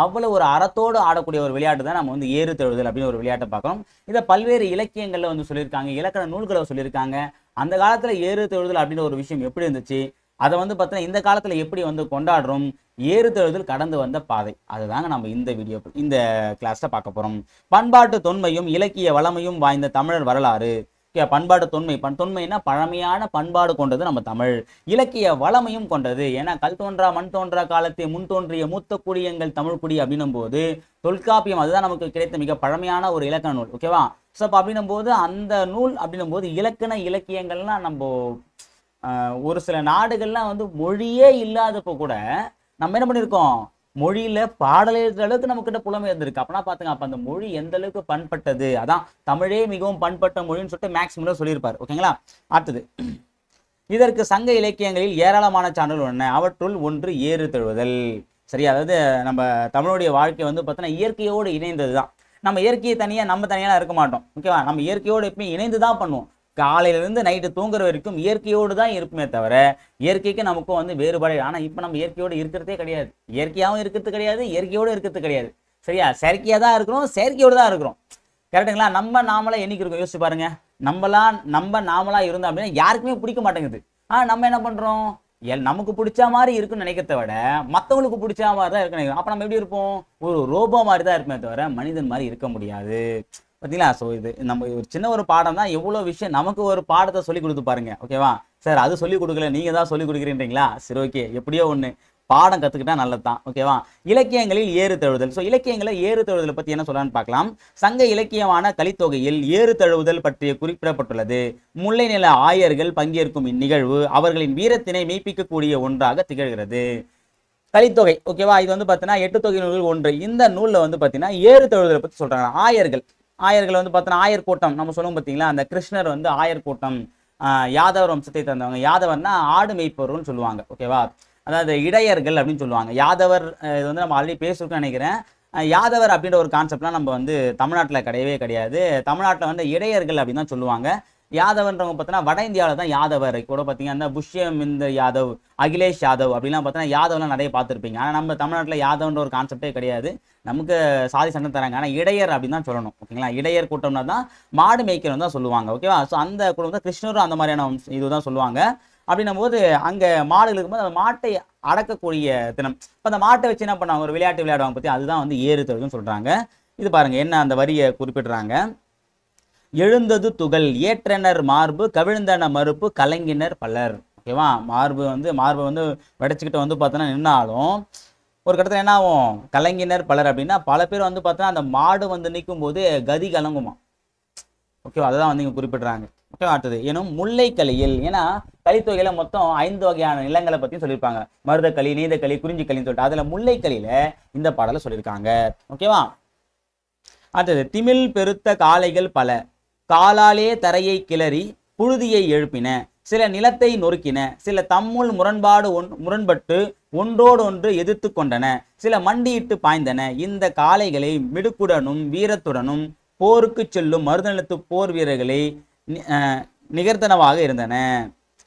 அவ்வளோ ஒரு அறத்தோடு ஆடக்கூடிய ஒரு விளையாட்டு தான் நம்ம வந்து ஏறு தழுதல் அப்படின்னு ஒரு விளையாட்டை பார்க்குறோம் இதை பல்வேறு இலக்கியங்களில் வந்து சொல்லியிருக்காங்க இலக்கண நூல்களை சொல்லியிருக்காங்க அந்த காலத்தில் ஏறு தழுதல் அப்படின்ற ஒரு விஷயம் எப்படி இருந்துச்சு அதை வந்து பார்த்தீங்கன்னா இந்த காலத்தில் எப்படி வந்து கொண்டாடுறோம் ஏறுதழுதல் கடந்து வந்த பாதை அதுதாங்க நம்ம இந்த வீடியோ இந்த கிளாஸில் பார்க்க போகிறோம் பண்பாட்டு தொன்மையும் இலக்கிய வளமையும் வாய்ந்த தமிழர் வரலாறு பண்பாடு தொன்மை பண் தொன்மைனா பழமையான பண்பாடு கொண்டது நம்ம தமிழ் இலக்கிய வளமையும் கொண்டது ஏன்னா கல் தோன்றா மண் தோன்றா காலத்தை முன் தோன்றிய மூத்த குடியங்கள் தமிழ் குடி அப்படின்னும் போது தொல்காப்பியம் அதுதான் நமக்கு கிடைத்த மிக பழமையான ஒரு இலக்கண நூல் ஓகேவா ஸோ அப்போ அப்படின்னும் போது அந்த நூல் அப்படின்னும் போது இலக்கண இலக்கியங்கள்லாம் நம்ம ஒரு சில நாடுகள்லாம் வந்து மொழியே இல்லாதப்போ கூட நம்ம என்ன பண்ணியிருக்கோம் மொழியில பாடல் எழுதுற அளவுக்கு நம்ம கிட்ட புலமை இருந்திருக்கு அப்பனா பாத்துங்க அப்ப அந்த மொழி எந்த அளவுக்கு பண்பட்டது அதான் தமிழே மிகவும் பண்பட்ட மொழின்னு சொல்லிட்டு மேக்சிமம்ல சொல்லியிருப்பார் ஓகேங்களா அடுத்தது இதற்கு சங்க இலக்கியங்களில் ஏராளமான சான்றுகள் உள்ளன அவற்றுள் ஒன்று ஏறு தழுவுதல் சரி அதாவது நம்ம தமிழுடைய வாழ்க்கை வந்து பார்த்தோன்னா இயற்கையோடு இணைந்தது தான் நம்ம இயற்கையை தனியாக நம்ம தனியாக இருக்க மாட்டோம் ஓகேவா நம்ம இயற்கையோடு எப்பயும் இணைந்து தான் பண்ணுவோம் காலையிலேருந்து நைட்டு தூங்குற வரைக்கும் இயற்கையோடு தான் இருப்போமே தவிர இயற்கைக்கு நமக்கும் வந்து வேறுபாடு ஆனால் இப்போ நம்ம இயற்கையோடு இருக்கிறதே கிடையாது இயற்கையாகவும் இருக்கிறது கிடையாது இயற்கையோடு இருக்கிறது கிடையாது சரியா செயற்கையாக தான் இருக்கிறோம் செயற்கையோடு தான் இருக்கிறோம் கரெக்டுங்களா நம்ம நாமளாக என்னைக்கு யோசிச்சு பாருங்க நம்மளாம் நம்ம நாமளாக இருந்தோம் அப்படின்னா யாருக்குமே பிடிக்க மாட்டேங்குது ஆ நம்ம என்ன பண்ணுறோம் எல் நமக்கு பிடிச்ச மாதிரி இருக்குன்னு நினைக்கிறத விட மற்றவங்களுக்கு பிடிச்ச மாதிரி தான் இருக்குன்னு நினைக்கிறோம் அப்போ நம்ம எப்படி இருப்போம் ஒரு ரோபோ மாதிரி தான் இருப்போமே தவிர மனிதன் மாதிரி இருக்க முடியாது பார்த்தீங்களா ஸோ இது நம்ம ஒரு சின்ன ஒரு பாடம் தான் எவ்வளோ விஷயம் நமக்கு ஒரு பாடத்தை சொல்லிக் கொடுத்து பாருங்க ஓகேவா சார் அது சொல்லிக் கொடுக்கல நீங்கள் தான் சொல்லிக் கொடுக்குறீங்களா சரி ஓகே எப்படியோ ஒன்று பாடம் கத்துக்கிட்டா நல்லது தான் ஓகேவா இலக்கியங்களில் ஏறு தழுவுதல் ஸோ இலக்கியங்களை ஏறு தழுவுதல் பற்றி என்ன சொல்லலான்னு பார்க்கலாம் சங்க இலக்கியமான கலித்தொகையில் ஏறு தழுவுதல் பற்றிய குறிப்பிடப்பட்டுள்ளது முல்லை நில ஆயர்கள் பங்கேற்கும் இந்நிகழ்வு அவர்களின் வீரத்தினை மெய்ப்பிக்கக்கூடிய ஒன்றாக திகழ்கிறது கலித்தொகை ஓகேவா இது வந்து பார்த்தீங்கன்னா எட்டு தொகை நூல்கள் ஒன்று இந்த நூலில் வந்து பார்த்தீங்கன்னா ஏறு தழுவுதலை பற்றி சொல்கிறாங்க ஆயர்கள் ஆயர்களை வந்து பார்த்தோன்னா ஆயர் கூட்டம் நம்ம சொல்லுவோம் பார்த்தீங்களா அந்த கிருஷ்ணர் வந்து ஆயர் கூட்டம் யாதவர் வம்சத்தை தந்தவங்க யாதவர்னா ஆடு மெய்ப்பொருள்னு சொல்லுவாங்க ஓகேவா அதாவது இடையர்கள் அப்படின்னு சொல்லுவாங்க யாதவர் இது வந்து நம்ம ஆல்ரெடி பேசிருக்கோம்னு நினைக்கிறேன் யாதவர் அப்படின்ற ஒரு கான்செப்ட்லாம் நம்ம வந்து தமிழ்நாட்டில் கிடையவே கிடையாது தமிழ்நாட்டில் வந்து இடையர்கள் அப்படின்னு தான் சொல்லுவாங்க யாதவன்றவங்க பார்த்தீங்கன்னா வட இந்தியாவில் தான் யாதவர் கூட பார்த்தீங்கன்னா புஷ்யம் இந்த யாதவ் அகிலேஷ் யாதவ் அப்படிலாம் பார்த்தீங்கன்னா யாதவ்லாம் நிறைய பார்த்துருப்பீங்க ஆனால் நம்ம தமிழ்நாட்டில் யாதவன்ற ஒரு கான்செப்டே கிடையாது நமக்கு சாதி சண்டை தராங்க ஆனால் இடையர் அப்படின்னு தான் சொல்லணும் ஓகேங்களா இடையர் கூட்டம்னா தான் மாடு மேய்க்கிறவங்க தான் சொல்லுவாங்க ஓகேவா ஸோ அந்த குடும்பம் தான் கிருஷ்ணரும் அந்த மாதிரியான இதுதான் சொல்லுவாங்க அப்படின்னும் போது அங்கே மாடுகள் இருக்கும்போது அந்த மாட்டை அடக்கக்கூடிய தினம் இப்போ அந்த மாட்டை வச்சு என்ன பண்ணுவாங்க ஒரு விளையாட்டு விளையாடுவாங்க பற்றி அதுதான் வந்து ஏறு தொழில்னு சொல்கிறாங்க இது பாருங்கள் என்ன அந்த வரியை குறிப்பிடுறாங்க எழுந்தது துகள் ஏற்றனர் மார்பு கவிழ்ந்தன மறுப்பு கலங்கினர் பலர் ஓகேவா மார்பு வந்து மார்பை வந்து விடைச்சிக்கிட்ட வந்து பார்த்தோன்னா நின்னாலும் ஒரு கட்டத்தில் என்ன ஆகும் கலைஞர் பலர் அப்படின்னா பல பேர் வந்து பார்த்தோன்னா அந்த மாடு வந்து நிற்கும் போது கதி கலங்குமா ஓகேவா அதை தான் வந்து இங்கே குறிப்பிடுறாங்க ஓகே அடுத்தது எனும் முல்லை கலியில் ஏன்னா கலித்தொகையில் மொத்தம் ஐந்து வகையான நிலங்களை பற்றியும் சொல்லியிருப்பாங்க மருதக்களி குறிஞ்சி குறிஞ்சிக்களின்னு சொல்லிட்டு அதில் முல்லை களியில் இந்த பாடலை சொல்லியிருக்காங்க ஓகேவா அடுத்தது திமிழ் பெருத்த காளைகள் பல காலாலே தரையை கிளறி புழுதியை எழுப்பின சில நிலத்தை நொறுக்கின சில தம்முள் முரண்பாடு ஒன் முரண்பட்டு ஒன்றோடொன்று எதிர்த்து கொண்டன சில மண்டியிட்டு பாய்ந்தன இந்த காளைகளை மிடுக்குடனும் வீரத்துடனும் போருக்கு செல்லும் மருதநிலத்து போர் வீரர்களை நிகர்த்தனவாக இருந்தன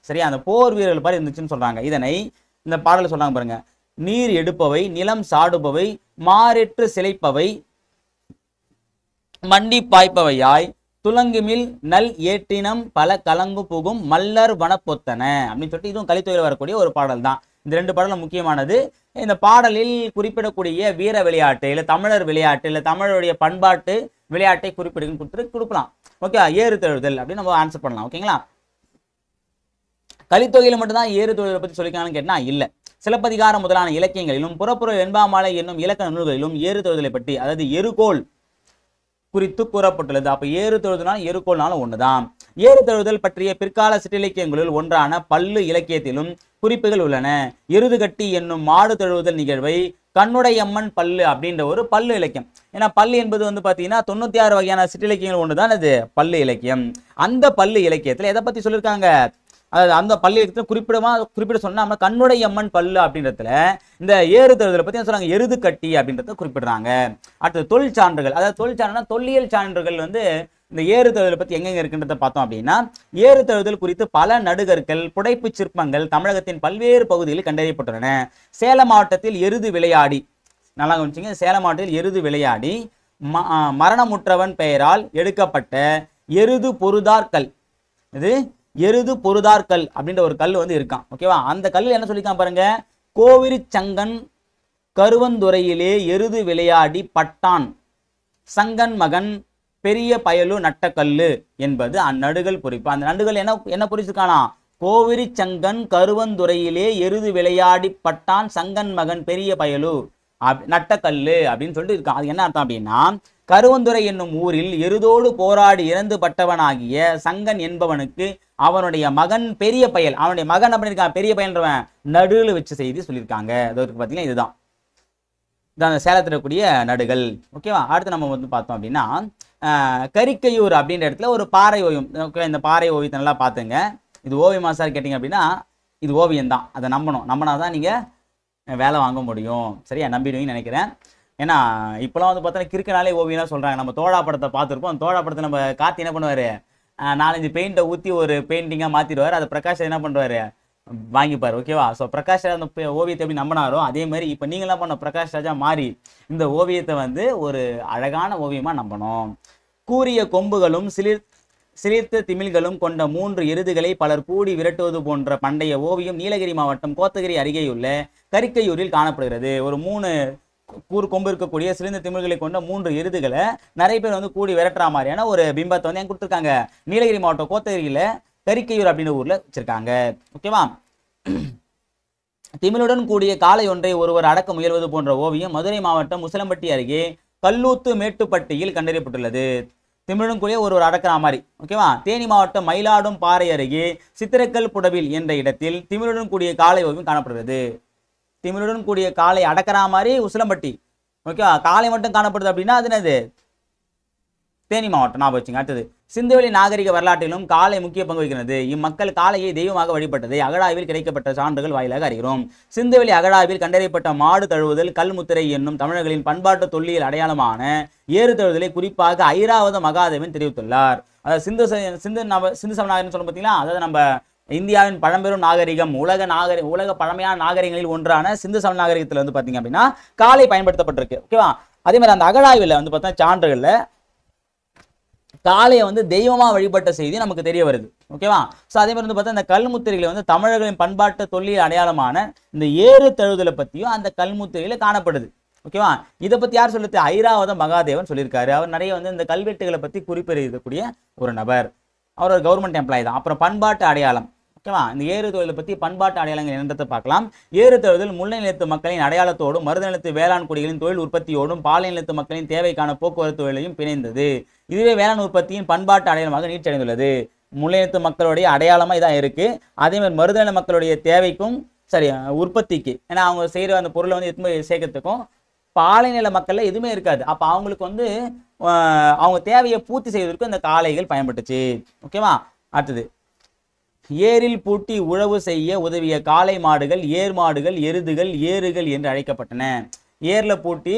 சரியா அந்த போர் வீரர்கள் பாரு இருந்துச்சுன்னு சொல்றாங்க இதனை இந்த பாடல சொல்றாங்க பாருங்க நீர் எடுப்பவை நிலம் சாடுபவை மாறிற்று சிலைப்பவை மண்டி பாய்ப்பவையாய் துலங்குமில் நல் ஏற்றினம் பல கலங்கு புகும் மல்லர் வனப்பொத்தன அப்படின்னு சொல்லிட்டு இதுவும் கலித்தொகையில் வரக்கூடிய ஒரு பாடல் தான் இந்த ரெண்டு பாடலும் முக்கியமானது இந்த பாடலில் குறிப்பிடக்கூடிய வீர விளையாட்டு இல்லை தமிழர் விளையாட்டு இல்லை தமிழருடைய பண்பாட்டு விளையாட்டை குறிப்பிடுன்னு கொடுத்துட்டு கொடுக்கலாம் ஓகே ஏறு தழுதல் அப்படின்னு நம்ம ஆன்சர் பண்ணலாம் ஓகேங்களா கலித்தொகையில் மட்டும்தான் ஏறு தொழிலை பற்றி சொல்லிக்கலாம்னு கேட்டால் இல்லை சிலப்பதிகாரம் முதலான இலக்கியங்களிலும் புறப்புற வெண்பாமலை என்னும் இலக்கண நூல்களிலும் ஏறு தொழிலை பற்றி அதாவது எருகோல் குறித்து கூறப்பட்டுள்ளது அப்போ ஏறு தொழுதுனா எருக்கோள்னாலும் ஒன்று தான் ஏறு தொழுதல் பற்றிய பிற்கால சிற்றிலக்கியங்களில் ஒன்றான பல்லு இலக்கியத்திலும் குறிப்புகள் உள்ளன எருதுகட்டி என்னும் மாடு தொழுதல் நிகழ்வை கண்ணுடையம்மன் பல்லு அப்படின்ற ஒரு பல்லு இலக்கியம் ஏன்னா பல்லு என்பது வந்து பார்த்தீங்கன்னா தொண்ணூத்தி ஆறு வகையான சிற்றிலக்கியங்கள் ஒன்றுதான் அது பல்லு இலக்கியம் அந்த பல்லு இலக்கியத்தில் எதை பற்றி சொல்லியிருக்காங்க அதாவது அந்த பள்ளி குறிப்பிடமாக குறிப்பிட சொன்னால் நம்ம கண்ணுடைய அம்மன் பல்லு அப்படின்றதுல இந்த ஏறு தருதலை பற்றி சொல்கிறாங்க எருது கட்டி அப்படின்றத குறிப்பிடுறாங்க அடுத்தது தொழில் சான்றுகள் அதாவது தொழில் சான்றுனா தொல்லியல் சான்றுகள் வந்து இந்த ஏறு தழுதலை பற்றி எங்கெங்கே இருக்குன்றத பார்த்தோம் அப்படின்னா ஏறு தழுதல் குறித்து பல நடுகர்கள் புடைப்பு சிற்பங்கள் தமிழகத்தின் பல்வேறு பகுதிகளில் கண்டறியப்பட்டுள்ளன சேலம் மாவட்டத்தில் எருது விளையாடி நல்லா வச்சுங்க சேலம் மாவட்டத்தில் எருது விளையாடி ம மரணமுற்றவன் பெயரால் எடுக்கப்பட்ட எருது பொருதார்கள் இது எருது பொருதார் கல் அப்படின்ற ஒரு கல் வந்து இருக்கான் ஓகேவா அந்த கல் என்ன சொல்லியிருக்கான் பாருங்க கோவிரி சங்கன் கருவந்துறையிலே எருது விளையாடி பட்டான் சங்கன் மகன் பெரிய பயலு நட்டக்கல்லு என்பது அந்நடுகள் பொறிப்பு அந்த நடுகள் என்ன என்ன புரிச்சிருக்கானா கோவிரி சங்கன் கருவந்துறையிலே எருது விளையாடி பட்டான் சங்கன் மகன் பெரிய பயலு அப் நட்டக்கல் அப்படின்னு சொல்லிட்டு இருக்கான் அது என்ன அர்த்தம் அப்படின்னா கருவந்துரை என்னும் ஊரில் எருதோடு போராடி இறந்து பட்டவனாகிய சங்கன் என்பவனுக்கு அவனுடைய மகன் பெரிய பயல் அவனுடைய மகன் அப்படின்னு இருக்கான் பெரிய பயன்றவன் நடுவில் வச்சு செய்தி சொல்லியிருக்காங்க அதற்கு பார்த்தீங்கன்னா இதுதான் இந்த சேலத்தில் இருக்கக்கூடிய நடுகள் ஓகேவா அடுத்து நம்ம வந்து பார்த்தோம் அப்படின்னா கரிக்கையூர் அப்படின்ற இடத்துல ஒரு பாறை ஓவியம் இந்த பாறை ஓவியத்தை நல்லா பார்த்துங்க இது ஓவியமா சார் கேட்டிங்க அப்படின்னா இது ஓவியம் தான் அதை நம்பணும் நம்பினா தான் நீங்கள் வேலை வாங்க முடியும் சரியா நம்பிடுவீங்கன்னு நினைக்கிறேன் ஏன்னா இப்போலாம் வந்து பார்த்தோன்னா கிறுக்கனாலே ஓவியம்லாம் சொல்கிறாங்க நம்ம தோழா படத்தை பார்த்துருப்போம் அந்த தோழா படத்தை நம்ம காற்று என்ன பண்ணுவார் நாலஞ்சு பெயிண்ட்டை ஊற்றி ஒரு பெயிண்டிங்காக மாற்றிடுவார் அதை பிரகாஷ் என்ன பண்ணுவார் வாங்கிப்பார் ஓகேவா ஸோ பிரகாஷ் ராஜ் அந்த ஓவியத்தை எப்படி நம்பினாரோ அதே மாதிரி இப்போ நீங்களாம் பண்ண பிரகாஷ் ராஜா மாறி இந்த ஓவியத்தை வந்து ஒரு அழகான ஓவியமாக நம்பணும் கூறிய கொம்புகளும் சிலிர் சிரித்த திமிழ்களும் கொண்ட மூன்று எருதுகளை பலர் கூடி விரட்டுவது போன்ற பண்டைய ஓவியம் நீலகிரி மாவட்டம் கோத்தகிரி அருகேயுள்ள கரிக்கையூரில் காணப்படுகிறது ஒரு மூணு கூறு கொம்பு இருக்கக்கூடிய சிறந்த திமிழ்களை கொண்ட மூன்று எருதுகளை நிறைய பேர் வந்து கூடி விரட்டுற மாதிரியான ஒரு பிம்பத்தை வந்து ஏன் கொடுத்துருக்காங்க நீலகிரி மாவட்டம் கோத்தகிரியில் கரிக்கையூர் அப்படின்ற ஊரில் வச்சுருக்காங்க ஓகேவா திமிழுடன் கூடிய காலை ஒன்றை ஒருவர் அடக்க முயல்வது போன்ற ஓவியம் மதுரை மாவட்டம் முசலம்பட்டி அருகே கல்லூத்து மேட்டுப்பட்டியில் கண்டறியப்பட்டுள்ளது திமிழுடன் கூடிய ஒருவர் அடக்கிற மாதிரி ஓகேவா தேனி மாவட்டம் மயிலாடும் பாறை அருகே சித்திரக்கல் புடவில் என்ற இடத்தில் திமிழுடன் கூடிய காலை ஓவியம் காணப்படுகிறது திமிருடன் கூடிய காலை அடக்கிறா மாதிரி உசிலம்பட்டி ஓகேவா காலை மட்டும் காணப்படுது அப்படின்னா அது என்னது தேனி மாவட்டம் நான் வச்சுங்க அடுத்தது சிந்துவெளி நாகரிக வரலாற்றிலும் காலை முக்கிய பங்கு வகிக்கிறது இம்மக்கள் காலையை தெய்வமாக வழிபட்டது அகழாவில் கிடைக்கப்பட்ட சான்றுகள் வாயிலாக அறிகிறோம் சிந்துவெளி அகழாவில் கண்டறியப்பட்ட மாடு தழுவுதல் கல்முத்திரை என்னும் தமிழர்களின் பண்பாட்டு தொல்லியல் அடையாளமான ஏறு தழுவுதலை குறிப்பாக ஐராவத மகாதேவன் தெரிவித்துள்ளார் அதாவது சிந்து சிந்து நம்ம சிந்து சமநாயகன் சொல்லும் பார்த்தீங்களா அதாவது நம்ம இந்தியாவின் பழம்பெரும் நாகரிகம் உலக நாகரி உலக பழமையான நாகரிகங்களில் ஒன்றான சிந்து சமன் நாகரிகத்தில் வந்து பார்த்தீங்க அப்படின்னா காலை பயன்படுத்தப்பட்டிருக்கு ஓகேவா அதே மாதிரி அந்த அகழாய்வில் வந்து பார்த்தா சான்றுகளில் காளையை வந்து தெய்வமாக வழிபட்ட செய்தி நமக்கு தெரிய வருது ஓகேவா ஸோ அதே மாதிரி வந்து பார்த்தா இந்த கல்முத்திரைகளை வந்து தமிழர்களின் பண்பாட்டு தொல்லியல் அடையாளமான இந்த ஏறு தழுதலை பற்றியும் அந்த கல்முத்திரையில் காணப்படுது ஓகேவா இதை பற்றி யார் சொல்லுது ஐராவத மகாதேவன் சொல்லியிருக்காரு அவர் நிறைய வந்து இந்த கல்வெட்டுகளை பற்றி குறிப்பிடக்கூடிய ஒரு நபர் அவர் ஒரு கவர்மெண்ட் எம்ப்ளாயி தான் அப்புறம் பண்பாட்டு அடையாளம் ஓகேவா இந்த ஏறு தொழிலை பற்றி பண்பாட்டு அடையாளங்கள் என்றதை பார்க்கலாம் ஏறு தொழில் முல்லை நிலத்து மக்களின் அடையாளத்தோடும் மருத நிலத்து வேளாண் குடிகளின் தொழில் உற்பத்தியோடும் பாலை நிலத்து மக்களின் தேவைக்கான போக்குவரத்து தொழிலையும் பிணைந்தது இதுவே வேளாண் உற்பத்தியின் பண்பாட்டு அடையாளமாக நீச்சடைந்துள்ளது முல்லை நிலத்து மக்களுடைய அடையாளமாக இதான் இருக்குது அதேமாதிரி மருதநில மக்களுடைய தேவைக்கும் சரி உற்பத்திக்கு ஏன்னா அவங்க செய்கிற அந்த பொருளை வந்து எதுவுமே சேர்க்கறதுக்கும் பாலைநில மக்களில் எதுவுமே இருக்காது அப்போ அவங்களுக்கு வந்து அவங்க தேவையை பூர்த்தி செய்வதற்கு இந்த காளைகள் பயன்பட்டுச்சு ஓகேவா அடுத்தது ஏரில் பூட்டி உழவு செய்ய உதவிய காளை மாடுகள் ஏர் மாடுகள் எருதுகள் ஏறுகள் என்று அழைக்கப்பட்டன ஏரில் பூட்டி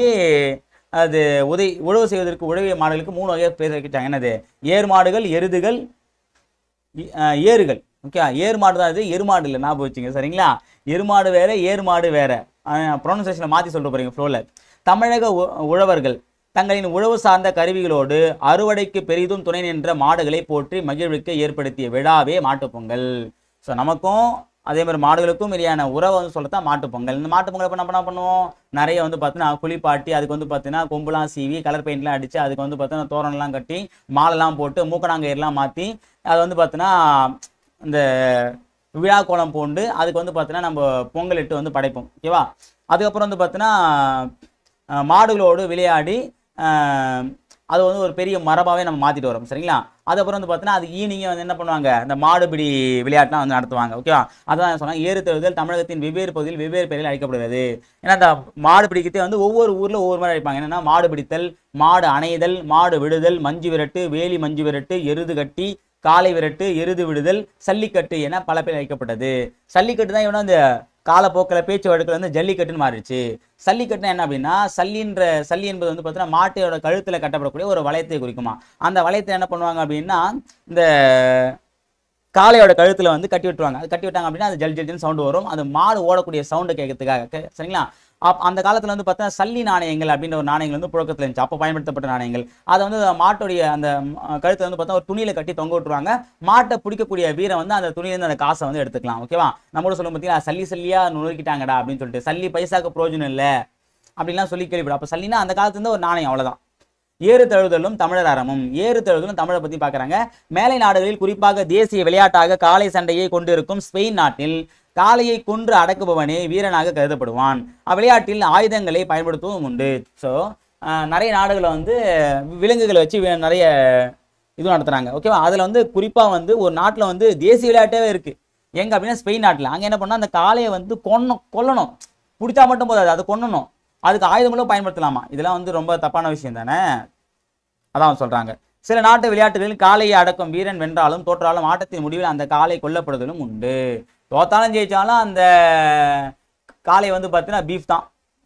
அது உதவி உழவு செய்வதற்கு உழவிய மாடுகளுக்கு மூணு வகையாக பேர் வைக்கிட்டாங்க என்னது ஏர் மாடுகள் எருதுகள் ஏறுகள் ஓகே ஏர் மாடு தான் இது எருமாடு இல்லை ஞாபகம் வச்சுங்க சரிங்களா எருமாடு வேற ஏர் மாடு வேற ப்ரொனன்சேஷனை மாற்றி சொல்லிட்டு போகிறீங்க ஃப்ளோவில் தமிழக உழவர்கள் தங்களின் உழவு சார்ந்த கருவிகளோடு அறுவடைக்கு பெரிதும் துணை நின்ற மாடுகளை போற்றி மகிழ்விக்க ஏற்படுத்திய விழாவே மாட்டுப்பொங்கல் ஸோ நமக்கும் அதே மாதிரி மாடுகளுக்கும் இடையான உறவை வந்து சொல்லத்தான் மாட்டுப்பொங்கல் இந்த மாட்டுப்பொங்கல் இப்போ நம்ம என்ன பண்ணுவோம் நிறைய வந்து பார்த்தீங்கன்னா குளிப்பாட்டி அதுக்கு வந்து பார்த்தீங்கன்னா கொம்புலாம் சீவி கலர் பெயிண்ட்லாம் அடித்து அதுக்கு வந்து பார்த்தீங்கன்னா தோரணம்லாம் கட்டி மாலைலாம் போட்டு மூக்கணாங்கயிரெலாம் மாற்றி அது வந்து பார்த்தீங்கன்னா இந்த விழா கோலம் பூண்டு அதுக்கு வந்து பார்த்தீங்கன்னா நம்ம பொங்கல் இட்டு வந்து படைப்போம் ஓகேவா அதுக்கப்புறம் வந்து பார்த்தீங்கன்னா மாடுகளோடு விளையாடி அது வந்து ஒரு பெரிய மரபாகவே நம்ம மாற்றிட்டு வரோம் சரிங்களா அதுக்கப்புறம் வந்து பார்த்தீங்கன்னா அது ஈவினிங்கே வந்து என்ன பண்ணுவாங்க இந்த மாடுபிடி விளையாட்டுலாம் வந்து நடத்துவாங்க ஓகேவா அதான் சொன்னாங்க ஏறு தேர்தல் தமிழகத்தின் வெவ்வேறு பகுதியில் வெவ்வேறு பெயரில் அழைக்கப்படுகிறது ஏன்னா இந்த மாடு பிடிக்கிறதே வந்து ஒவ்வொரு ஊரில் ஒவ்வொரு மாதிரி அழைப்பாங்க என்னென்னா மாடு பிடித்தல் மாடு அணைதல் மாடு விடுதல் மஞ்சு விரட்டு வேலி மஞ்சு விரட்டு எருது கட்டி காலை விரட்டு எருது விடுதல் சல்லிக்கட்டு என பல பேர் அழைக்கப்பட்டது சல்லிக்கட்டு தான் இவனா இந்த காலப்போக்கில் பேச்சு வழக்கில் வந்து ஜல்லிக்கட்டுன்னு மாறிடுச்சு சல்லிக்கட்டுனா என்ன அப்படின்னா சல்லின்ற சல்லி என்பது வந்து பார்த்தீங்கன்னா மாட்டையோட கழுத்தில் கட்டப்படக்கூடிய ஒரு வளையத்தை குறிக்குமா அந்த வளையத்தை என்ன பண்ணுவாங்க அப்படின்னா இந்த காளையோட கழுத்தில் வந்து கட்டி விட்டுருவாங்க அது கட்டி விட்டாங்க அப்படின்னா அது ஜல் ஜல்ஜின்னு சவுண்டு வரும் அது மாடு ஓடக்கூடிய சவுண்டு கேட்கறதுக்காக சரிங்களா அப் அந்த காலத்தில் வந்து பார்த்தா சல்லி நாணயங்கள் அப்படின்ற ஒரு நாணயங்கள் வந்து புழக்கத்தில் இருந்துச்சு அப்போ பயன்படுத்தப்பட்ட நாணயங்கள் அதை வந்து மாட்டுடைய அந்த கழுத்தை வந்து பார்த்தா ஒரு துணியில் கட்டி தொங்க விட்டுருவாங்க மாட்டை பிடிக்கக்கூடிய வீரம் வந்து அந்த துணியிலேருந்து அந்த காசை வந்து எடுத்துக்கலாம் ஓகேவா நம்மளோட சொல்லும் பார்த்தீங்கன்னா சல்லி சல்லியாக நுழைக்கிட்டாங்கடா அப்படின்னு சொல்லிட்டு சல்லி பைசாக்கு பிரோஜனம் இல்லை அப்படின்லாம் சொல்லி கேள்விப்படும் அப்போ சல்லினா அந்த காலத்துலேருந்து ஒரு நாணயம் அவ்வளோதான் ஏறு தழுதலும் தமிழர் அறமும் ஏறு தழுதலும் தமிழை பற்றி பார்க்குறாங்க மேலை நாடுகளில் குறிப்பாக தேசிய விளையாட்டாக காலை சண்டையை கொண்டிருக்கும் ஸ்பெயின் நாட்டில் காளையை கொன்று அடக்குபவனே வீரனாக கருதப்படுவான் விளையாட்டில் ஆயுதங்களை பயன்படுத்தவும் உண்டு ஸோ நிறைய நாடுகளை வந்து விலங்குகளை வச்சு நிறைய இது நடத்துகிறாங்க ஓகேவா அதில் வந்து குறிப்பாக வந்து ஒரு நாட்டில் வந்து தேசிய விளையாட்டே இருக்குது எங்கே அப்படின்னா ஸ்பெயின் நாட்டில் அங்கே என்ன பண்ணால் அந்த காளையை வந்து கொன்னும் கொல்லணும் பிடிச்சா மட்டும் போதாது அதை கொன்னணும் அதுக்கு ஆயுதங்களும் பயன்படுத்தலாமா இதெல்லாம் வந்து ரொம்ப தப்பான விஷயம் தானே அதான் சொல்கிறாங்க சில நாட்டு விளையாட்டுகளில் காளையை அடக்கும் வீரன் வென்றாலும் தோற்றாலும் ஆட்டத்தின் முடிவில் அந்த காளை கொல்லப்படுதலும் உண்டு தோத்தாலும் ஜெயித்தாலும் அந்த காலை வந்து பார்த்தீங்கன்னா பீஃப் தான்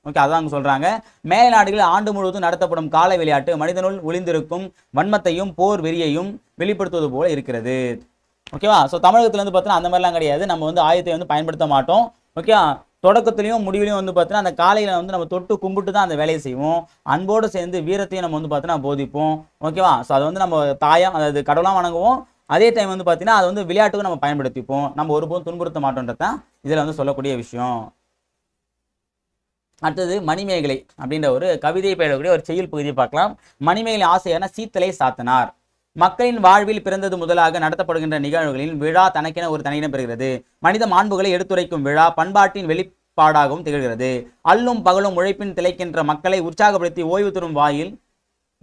ஓகே அதான் சொல்கிறாங்க மேலை நாடுகளில் ஆண்டு முழுவதும் நடத்தப்படும் கால விளையாட்டு மனிதனுள் ஒளிந்திருக்கும் வன்மத்தையும் போர் வெறியையும் வெளிப்படுத்துவது போல இருக்கிறது ஓகேவா ஸோ தமிழகத்தில் வந்து பார்த்தீங்கன்னா அந்த மாதிரிலாம் கிடையாது நம்ம வந்து ஆயத்தை வந்து பயன்படுத்த மாட்டோம் ஓகேவா தொடக்கத்துலையும் முடிவுலையும் வந்து பார்த்தீங்கன்னா அந்த காலையில் வந்து நம்ம தொட்டு கும்பிட்டு தான் அந்த வேலையை செய்வோம் அன்போடு சேர்ந்து வீரத்தையும் நம்ம வந்து பார்த்தீங்கன்னா போதிப்போம் ஓகேவா ஸோ அதை வந்து நம்ம தாயம் அதாவது கடவுளாக வணங்குவோம் அதே டைம் வந்து பார்த்தீங்கன்னா அது வந்து விளையாட்டுக்கும் நம்ம பயன்படுத்திப்போம் நம்ம ஒருபோதும் துன்புறுத்த மாட்டோன்றது தான் இதில் வந்து சொல்லக்கூடிய விஷயம் அடுத்தது மணிமேகலை அப்படின்ற ஒரு கவிதையை பெயரக்கூடிய ஒரு செயல் பகுதியை பார்க்கலாம் மணிமேகலை ஆசையான சீத்தலை சாத்தனார் மக்களின் வாழ்வில் பிறந்தது முதலாக நடத்தப்படுகின்ற நிகழ்வுகளில் விழா தனக்கென ஒரு தனியிடம் பெறுகிறது மனித மாண்புகளை எடுத்துரைக்கும் விழா பண்பாட்டின் வெளிப்பாடாகவும் திகழ்கிறது அல்லும் பகலும் உழைப்பின் திளைக்கின்ற மக்களை உற்சாகப்படுத்தி ஓய்வு தரும் வாயில்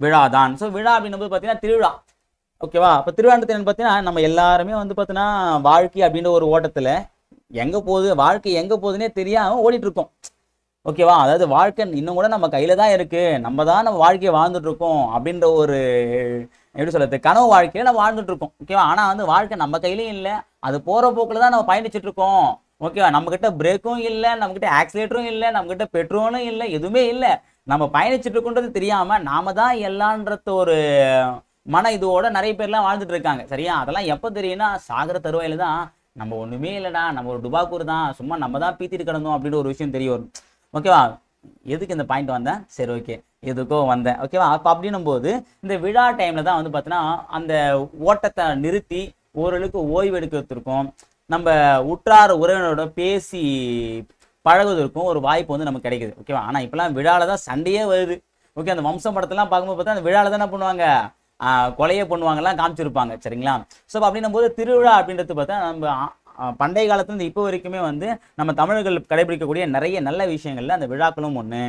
விழா தான் ஸோ விழா அப்படின்னும் பார்த்தீங்கன்னா திருவிழா ஓகேவா அப்போ திருவாண்டத்தின் பார்த்தீங்கன்னா நம்ம எல்லாருமே வந்து பார்த்தீங்கன்னா வாழ்க்கை அப்படின்ற ஒரு ஓட்டத்தில் எங்கே போகுது வாழ்க்கை எங்கே போகுதுன்னே தெரியாமல் ஓடிட்டுருக்கோம் ஓகேவா அதாவது வாழ்க்கை இன்னும் கூட நம்ம கையில் தான் இருக்குது நம்ம தான் நம்ம வாழ்க்கையை வாழ்ந்துட்டுருக்கோம் அப்படின்ற ஒரு எப்படி சொல்கிறது கனவு வாழ்க்கையில் நம்ம வாழ்ந்துட்டுருக்கோம் ஓகேவா ஆனால் வந்து வாழ்க்கை நம்ம கையிலையும் இல்லை அது போகிற போக்கில் தான் நம்ம பயணிச்சிட்ருக்கோம் ஓகேவா நம்மக்கிட்ட பிரேக்கும் இல்லை நம்மக்கிட்ட ஆக்சிலேட்டரும் இல்லை நம்மக்கிட்ட பெட்ரோலும் இல்லை எதுவுமே இல்லை நம்ம பயணிச்சுட்டு இருக்கோன்றது தெரியாமல் நாம தான் எல்லான்றது ஒரு மன இதுவோட நிறைய பேர்லாம் வாழ்ந்துட்டு இருக்காங்க சரியா அதெல்லாம் எப்போ தெரியும்னா சாகர தருவாயில தான் நம்ம ஒன்றுமே இல்லைடா நம்ம ஒரு டுபாக்கூர் தான் சும்மா நம்ம தான் பீத்திட்டு கிடந்தோம் அப்படின்னு ஒரு விஷயம் தெரிய வரும் ஓகேவா எதுக்கு இந்த பாயிண்ட் வந்தேன் சரி ஓகே எதுக்கோ வந்தேன் ஓகேவா அப்போ அப்படின்னும் போது இந்த விழா டைமில் தான் வந்து பார்த்தீங்கன்னா அந்த ஓட்டத்தை நிறுத்தி ஓரளவுக்கு ஓய்வு எடுக்கிறதுக்கும் நம்ம உற்றார் உறவினரோட பேசி பழகுவதற்கும் ஒரு வாய்ப்பு வந்து நமக்கு கிடைக்குது ஓகேவா ஆனால் இப்போலாம் விழாவில் தான் சண்டையே வருது ஓகே அந்த வம்சம் படத்தெல்லாம் பார்க்கும்போது பார்த்தா அந்த விழாவில் தான் என்ன பண்ணுவாங்க கொலையை பண்ணுவாங்கலாம் காமிச்சிருப்பாங்க சரிங்களா ஸோ அப்படின்னும் போது திருவிழா அப்படின்றது பார்த்தா நம்ம பண்டைய காலத்துலேருந்து இப்போ வரைக்குமே வந்து நம்ம தமிழர்கள் கடைபிடிக்கக்கூடிய நிறைய நல்ல விஷயங்கள்ல அந்த விழாக்களும் ஒன்று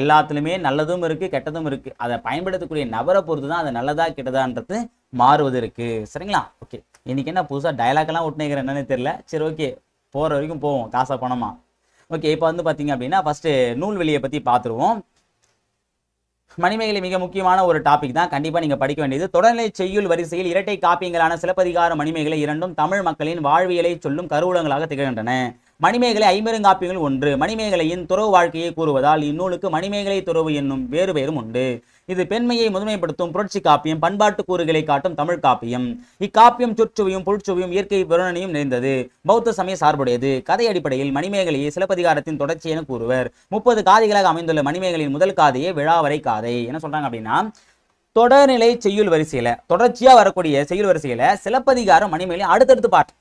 எல்லாத்துலேயுமே நல்லதும் இருக்குது கெட்டதும் இருக்குது அதை பயன்படுத்தக்கூடிய நபரை பொறுத்து தான் அது நல்லதா கெட்டதான்றது மாறுவது இருக்குது சரிங்களா ஓகே இன்றைக்கி என்ன புதுசாக டயலாக்லாம் ஒட்டினுக்கிறேன் என்னன்னு தெரில சரி ஓகே போகிற வரைக்கும் போவோம் காசா பணமா ஓகே இப்போ வந்து பார்த்தீங்க அப்படின்னா ஃபஸ்ட்டு நூல்வெளியை பற்றி பார்த்துருவோம் மணிமேகலை மிக முக்கியமான ஒரு டாபிக் தான் கண்டிப்பாக நீங்கள் படிக்க வேண்டியது தொடர்நிலை செய்யுள் வரிசையில் இரட்டை காப்பியங்களான சிலப்பதிகார மணிமேகலை இரண்டும் தமிழ் மக்களின் வாழ்வியலை சொல்லும் கருவூலங்களாக திகழ்கின்றன மணிமேகலை ஐம்பெருங்காப்பியங்கள் ஒன்று மணிமேகலையின் துறவு வாழ்க்கையை கூறுவதால் இந்நூலுக்கு மணிமேகலை துறவு என்னும் வேறு பெயரும் உண்டு இது பெண்மையை முதன்மைப்படுத்தும் புரட்சி காப்பியம் பண்பாட்டு கூறுகளை காட்டும் தமிழ் காப்பியம் இக்காப்பியம் சுற்றுவையும் பொருட்சுவையும் இயற்கை புறநனையும் நிறைந்தது பௌத்த சமய சார்புடையது கதை அடிப்படையில் மணிமேகலையை சிலப்பதிகாரத்தின் தொடர்ச்சி என கூறுவர் முப்பது காதைகளாக அமைந்துள்ள மணிமேகலின் முதல் காதையே விழாவரை காதை என்ன சொல்றாங்க அப்படின்னா தொடர்நிலை செய்யுள் வரிசையில தொடர்ச்சியா வரக்கூடிய செய்யுள் வரிசையில சிலப்பதிகாரம் மணிமேலையும் அடுத்தடுத்து பாட்டு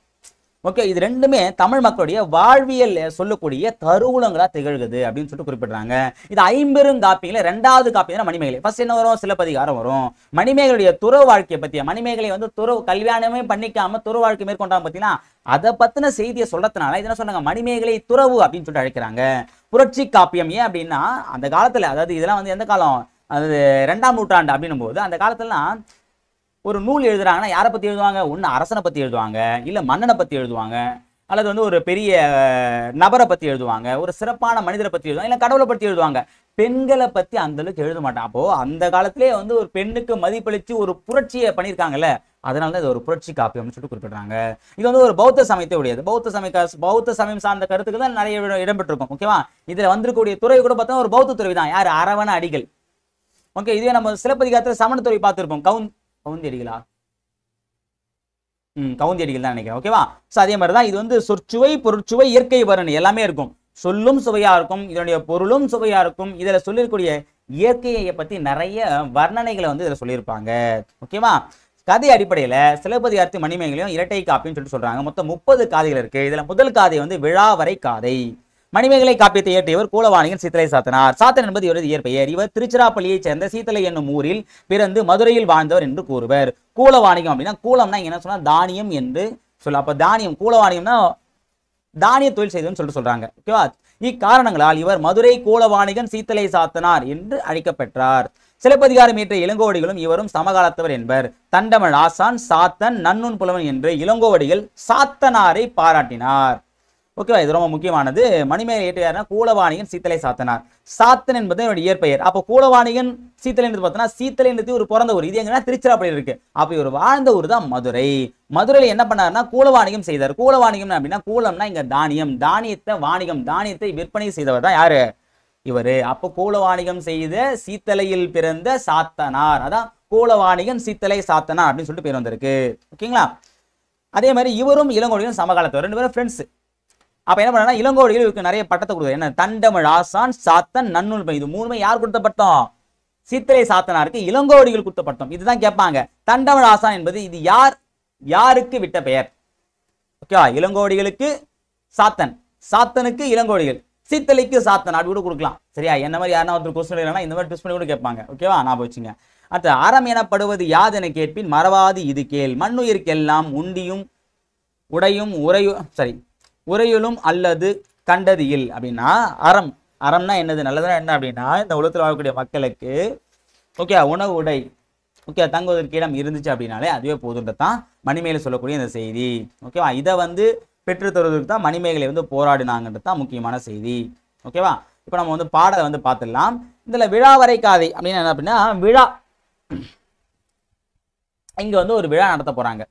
ஓகே இது ரெண்டுமே தமிழ் மக்களுடைய வாழ்வியல் சொல்லக்கூடிய தருவுலங்களா திகழ்குது அப்படின்னு சொல்லிட்டு குறிப்பிடுறாங்க இது ஐம்பெரும் காப்பியில ரெண்டாவது காப்பி தான் மணிமேகலை ஃபர்ஸ்ட் என்ன வரும் சிலப்பதிகாரம் வரும் மணிமேகளுடைய துறவு வாழ்க்கையை பற்றிய மணிமேகலை வந்து துறவு கல்யாணமே பண்ணிக்காம துற வாழ்க்கை மேற்கொண்டாங்க பார்த்தீங்கன்னா அதை பத்தின செய்தியை சொல்றதுனால இதெல்லாம் சொன்னாங்க மணிமேகலை துறவு அப்படின்னு சொல்லிட்டு அழைக்கிறாங்க புரட்சி காப்பியம் ஏன் அப்படின்னா அந்த காலத்துல அதாவது இதெல்லாம் வந்து எந்த காலம் அது ரெண்டாம் நூற்றாண்டு அப்படின்னும் போது அந்த காலத்துலலாம் ஒரு நூல் எழுதுறாங்கன்னா யாரை பற்றி எழுதுவாங்க ஒன்று அரசனை பற்றி எழுதுவாங்க இல்லை மன்னனை பற்றி எழுதுவாங்க அல்லது வந்து ஒரு பெரிய நபரை பற்றி எழுதுவாங்க ஒரு சிறப்பான மனிதரை பற்றி எழுதுவாங்க இல்லை கடவுளை பற்றி எழுதுவாங்க பெண்களை பற்றி அந்தளவுக்கு எழுத மாட்டான் அப்போது அந்த காலத்திலே வந்து ஒரு பெண்ணுக்கு மதிப்பளித்து ஒரு புரட்சியை பண்ணியிருக்காங்கல்ல அதனால தான் இது ஒரு புரட்சி அப்படின்னு சொல்லிட்டு குறிப்பிடுறாங்க இது வந்து ஒரு பௌத்த சமயத்தை உடையது பௌத்த சமய பௌத்த சமயம் சார்ந்த கருத்துக்கு தான் நிறைய இடம்பெற்றிருக்கும் ஓகேவா இதில் வந்திருக்கக்கூடிய துறை கூட பார்த்தோம்னா ஒரு பௌத்த துறை தான் யார் அரவண அடிகள் ஓகே இதே நம்ம சிலப்பதிகாரத்தில் சமண துறை பார்த்துருப்போம் கவுன் கவுந்தியடிகளா ம் கவுந்தியடிகள் தான் நினைக்கிறேன் ஓகேவா ஸோ அதே மாதிரி தான் இது வந்து சொற்சுவை பொருட்சுவை இயற்கை வரணி எல்லாமே இருக்கும் சொல்லும் சுவையா இருக்கும் இதனுடைய பொருளும் சுவையா இருக்கும் இதில் சொல்லிருக்கூடிய இயற்கையை பற்றி நிறைய வர்ணனைகளை வந்து இதில் சொல்லியிருப்பாங்க ஓகேவா கதை அடிப்படையில் சிலப்பதிகாரத்து மணிமேகலையும் இரட்டை காப்பின்னு சொல்லிட்டு சொல்கிறாங்க மொத்தம் முப்பது காதைகள் இருக்குது இதில் முதல் காதை வந்து விழாவரை காதை மணிமேகலை காப்பியத்தை இயற்றியவர் கூலவாணியின் சீத்தலை சாத்தனார் சாத்தன் என்பது இவரது இயற்பெயர் இவர் திருச்சிராப்பள்ளியைச் சேர்ந்த சீத்தலை என்னும் ஊரில் பிறந்து மதுரையில் வாழ்ந்தவர் என்று கூறுவர் கூலவாணிகம் அப்படின்னா கூலம்னா என்ன சொன்னா தானியம் என்று சொல்ல அப்ப தானியம் கூலவாணியம்னா தானிய தொழில் செய்தவன் சொல்லிட்டு சொல்றாங்க ஓகேவா இக்காரணங்களால் இவர் மதுரை கூலவாணிகன் சீத்தலை சாத்தனார் என்று அழைக்கப்பெற்றார் சிலப்பதிகாரம் ஏற்ற இளங்கோவடிகளும் இவரும் சமகாலத்தவர் என்பர் தண்டமன் ஆசான் சாத்தன் நன்னுன் புலவன் என்று இளங்கோவடிகள் சாத்தனாரை பாராட்டினார் ஓகேவா இது ரொம்ப முக்கியமானது மணிமேகலை ஏற்றையார்னா கூலவாணிகன் சீத்தலை சாத்தனார் சாத்தன் என்பது என்னுடைய இயற்பெயர் அப்போ கூலவாணிகன் சீத்தலைன்றது பார்த்தோன்னா சீத்தலைன்றது ஒரு பிறந்த ஊர் இது எங்கன்னா திருச்சிராப்பள்ளி இருக்கு அப்போ இவர் வாழ்ந்த ஊர் தான் மதுரை மதுரையில் என்ன பண்ணார்னா கூலவாணிகம் செய்தார் கூலவாணிகம் அப்படின்னா கூலம்னா இங்க தானியம் தானியத்தை வாணிகம் தானியத்தை விற்பனை செய்தவர் தான் யாரு இவர் அப்போ கூலவாணிகம் செய்த சீத்தலையில் பிறந்த சாத்தனார் அதான் கூலவாணிகன் சீத்தலை சாத்தனார் அப்படின்னு சொல்லிட்டு பேர் வந்திருக்கு ஓகேங்களா அதே மாதிரி இவரும் இளங்கோடிகளும் சமகாலத்தவர் ரெண்டு பேரும் ஃப்ரெண்ட்ஸ் அப்போ என்ன பண்ணா இளங்கோடிகளுக்கு நிறைய பட்டத்தை கொடுக்குது என்ன தண்டமிழ் ஆசான் சாத்தன் நன்னூல் இது மூணுமே யார் கொடுத்த பட்டம் சித்திரை சாத்தனாருக்கு இளங்கோடிகள் கொடுத்த பட்டம் இதுதான் கேட்பாங்க தண்டமிழ் ஆசான் என்பது இது யார் யாருக்கு விட்ட பெயர் ஓகேவா இளங்கோடிகளுக்கு சாத்தன் சாத்தனுக்கு இளங்கோடிகள் சித்தலைக்கு சாத்தன் அப்படி கூட கொடுக்கலாம் சரியா என்ன மாதிரி யாரா ஒருத்தர் கொஸ்டின் இல்லைனா இந்த மாதிரி ட்விஸ்ட் பண்ணி கூட கேட்பாங்க ஓகேவா நான் போச்சுங்க அடுத்த அறம் எனப்படுவது யாதென கேட்பின் மறவாது இது கேள் மண்ணுயிருக்கெல்லாம் உண்டியும் உடையும் உரையும் சரி உரையிலும் அல்லது கண்டதியில் அப்படின்னா அறம் அறம்னா என்னது நல்லதுனா என்ன அப்படின்னா இந்த உலகத்தில் வாழக்கூடிய மக்களுக்கு ஓகே உணவு உடை ஓகே தங்குவதற்கு இடம் இருந்துச்சு அப்படின்னாலே அதுவே போதுன்றது தான் மணிமேல சொல்லக்கூடிய இந்த செய்தி ஓகேவா இதை வந்து பெற்று தருவதற்கு தான் மணிமேகலை வந்து போராடினாங்கன்றது தான் முக்கியமான செய்தி ஓகேவா இப்போ நம்ம வந்து பாடலை வந்து பார்த்துடலாம் இதில் விழா வரை காதை அப்படின்னு என்ன அப்படின்னா விழா இங்கே வந்து ஒரு விழா நடத்த போகிறாங்க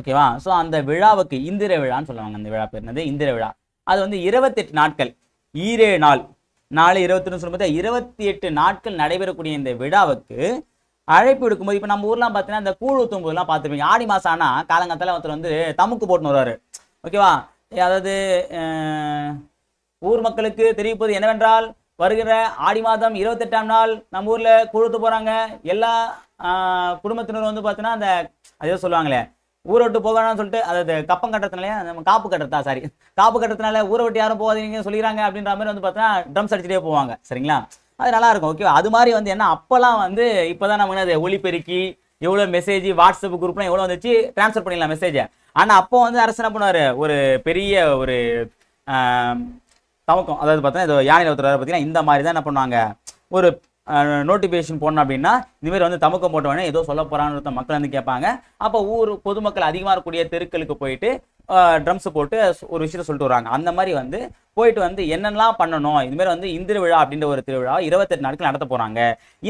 ஓகேவா ஸோ அந்த விழாவுக்கு இந்திர விழான்னு சொல்லுவாங்க அந்த விழா பேர் என்னது இந்திர விழா அது வந்து இருபத்தெட்டு நாட்கள் ஈரே நாள் நாலு இருபத்தொன்னு சொல்லும்போது இருபத்தி எட்டு நாட்கள் நடைபெறக்கூடிய இந்த விழாவுக்கு அழைப்பு எடுக்கும்போது இப்போ நம்ம ஊர்லாம் பார்த்தீங்கன்னா இந்த கூழ் ஊற்றும் போதுலாம் பார்த்துருப்பீங்க ஆடி மாதம் ஆனால் காலங்காலத்தில் ஒருத்தர் வந்து தமுக்கு போட்டுன்னு வருவார் ஓகேவா அதாவது ஊர் மக்களுக்கு தெரிவிப்பது என்னவென்றால் வருகிற ஆடி மாதம் இருபத்தெட்டாம் நாள் நம்ம ஊரில் ஊற்ற போகிறாங்க எல்லா குடும்பத்தினர் வந்து பார்த்தீங்கன்னா அந்த அதே சொல்லுவாங்களே ஊரை விட்டு போகலாம்னு சொல்லிட்டு அது கப்பம் கட்டுறதுனாலே நம்ம காப்பு கட்டுறதா சாரி காப்பு கட்டுறதுனால ஊரை விட்டு யாரும் போகாதீங்கன்னு சொல்லிடுறாங்க அப்படின்ற மாதிரி வந்து பார்த்தீங்கன்னா ட்ரம்ஸ் அடிச்சுட்டே போவாங்க சரிங்களா அது நல்லா இருக்கும் ஓகே அது மாதிரி வந்து என்ன அப்போல்லாம் வந்து இப்போ தான் நமக்கு அது ஒளிபெருக்கி எவ்வளோ மெசேஜ் வாட்ஸ்அப் குரூப்லாம் எவ்வளோ வந்துச்சு ட்ரான்ஸ்ஃபர் பண்ணிடலாம் மெசேஜை ஆனால் அப்போ வந்து அரசு என்ன பண்ணுவார் ஒரு பெரிய ஒரு தவக்கம் அதாவது பார்த்தீங்கன்னா இது யானையில் ஒருத்தர் பார்த்தீங்கன்னா இந்த மாதிரி தான் என்ன பண்ணுவாங்க ஒரு நோட்டிஃபிகேஷன் போடணும் அப்படின்னா இந்தமாரி வந்து தமுக்கம் போட்டவனே ஏதோ சொல்ல போகிறான்னு ஒருத்த மக்கள் வந்து கேட்பாங்க அப்போ ஊர் பொதுமக்கள் அதிகமாக இருக்கக்கூடிய தெருக்களுக்கு போயிட்டு ட்ரம்ஸ் போட்டு ஒரு விஷயத்த சொல்லிட்டு வராங்க அந்த மாதிரி வந்து போயிட்டு வந்து என்னென்னலாம் பண்ணணும் இதுமாரி வந்து இந்திர விழா அப்படின்ற ஒரு திருவிழா இருபத்தெட்டு நாட்கள் நடத்த போகிறாங்க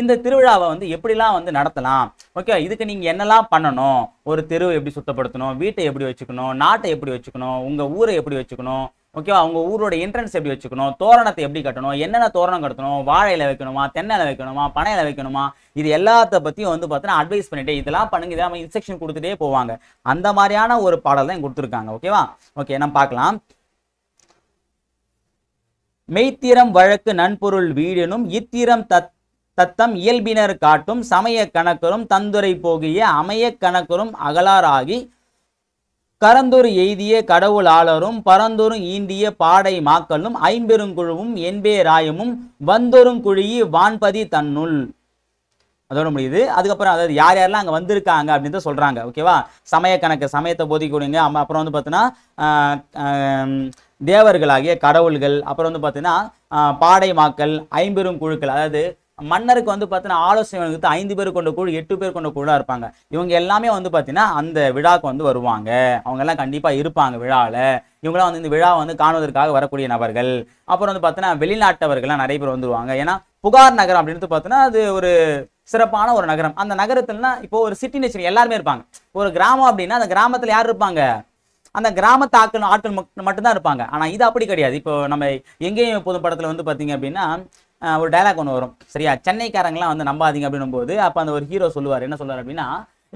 இந்த திருவிழாவை வந்து எப்படிலாம் வந்து நடத்தலாம் ஓகே இதுக்கு நீங்கள் என்னெல்லாம் பண்ணணும் ஒரு தெருவை எப்படி சுத்தப்படுத்தணும் வீட்டை எப்படி வச்சுக்கணும் நாட்டை எப்படி வச்சுக்கணும் உங்கள் ஊரை எப்படி வச்சுக்கணும் ஓகேவா அவங்க ஊரோட என்ட்ரன்ஸ் எப்படி வச்சுக்கணும் தோரணத்தை எப்படி கட்டணும் என்னென்ன தோரணம் கட்டணும் வாழையில வைக்கணுமா தென்னையில வைக்கணுமா பனையில வைக்கணுமா இது எல்லாத்த பற்றியும் வந்து பார்த்தீங்கன்னா அட்வைஸ் பண்ணிட்டு இதெல்லாம் பண்ணுங்க இதெல்லாம் இன்ஸ்ட்ரக்ஷன் கொடுத்துட்டே போவாங்க அந்த மாதிரியான ஒரு பாடல் தான் கொடுத்துருக்காங்க ஓகேவா ஓகே நம்ம பார்க்கலாம் மெய்த்திரம் வழக்கு நன்பொருள் வீடனும் இத்திரம் தத் தத்தம் இயல்பினர் காட்டும் சமய கணக்கரும் தந்துரை போகிய அமைய கணக்கரும் அகலாராகி கரந்தூர் எய்திய கடவுள் ஆளரும் பரந்தூரும் ஈண்டிய பாடை மாக்களும் ஐம்பெருங்குழுவும் என்பே ராயமும் வந்தோறும் குழியி வான்பதி தன்னுள் அதோட முடியுது அதுக்கப்புறம் அதாவது யார் யாரெல்லாம் அங்கே வந்திருக்காங்க அப்படின்னு தான் சொல்கிறாங்க ஓகேவா சமய கணக்கு சமயத்தை போதிக் கொடுங்க அப்புறம் வந்து பார்த்தீங்கன்னா தேவர்களாகிய கடவுள்கள் அப்புறம் வந்து பார்த்தீங்கன்னா பாடை மாக்கள் ஐம்பெரும் குழுக்கள் அதாவது மன்னருக்கு வந்து பார்த்தீங்கன்னா ஆலோசனை வந்து ஐந்து பேர் கொண்ட குழு எட்டு பேர் கொண்ட குழுலாம் இருப்பாங்க இவங்க எல்லாமே வந்து பார்த்தீங்கன்னா அந்த விழாவுக்கு வந்து வருவாங்க அவங்க எல்லாம் கண்டிப்பாக இருப்பாங்க விழாவில் இவங்களாம் வந்து இந்த விழா வந்து காணுவதற்காக வரக்கூடிய நபர்கள் அப்புறம் வந்து பார்த்தீங்கன்னா வெளிநாட்டவர்கள்லாம் நிறைய பேர் வந்துருவாங்க ஏன்னா புகார் நகரம் அப்படின்னு பார்த்தீங்கன்னா அது ஒரு சிறப்பான ஒரு நகரம் அந்த நகரத்துலனா இப்போ ஒரு சிட்டி நேச்சர் எல்லாருமே இருப்பாங்க ஒரு கிராமம் அப்படின்னா அந்த கிராமத்தில் யார் இருப்பாங்க அந்த கிராமத்து ஆட்கள் ஆட்கள் மட்டும்தான் இருப்பாங்க ஆனால் இது அப்படி கிடையாது இப்போ நம்ம எங்கேயும் பொது படத்தில் வந்து பார்த்தீங்க அப்படின்னா ஒரு டைலாக் ஒன்று வரும் சரியா சென்னைக்காரங்களாம் வந்து நம்பாதீங்க அப்படின்னும் போது அப்போ அந்த ஒரு ஹீரோ சொல்லுவார் என்ன சொல்லுவார் அப்படின்னா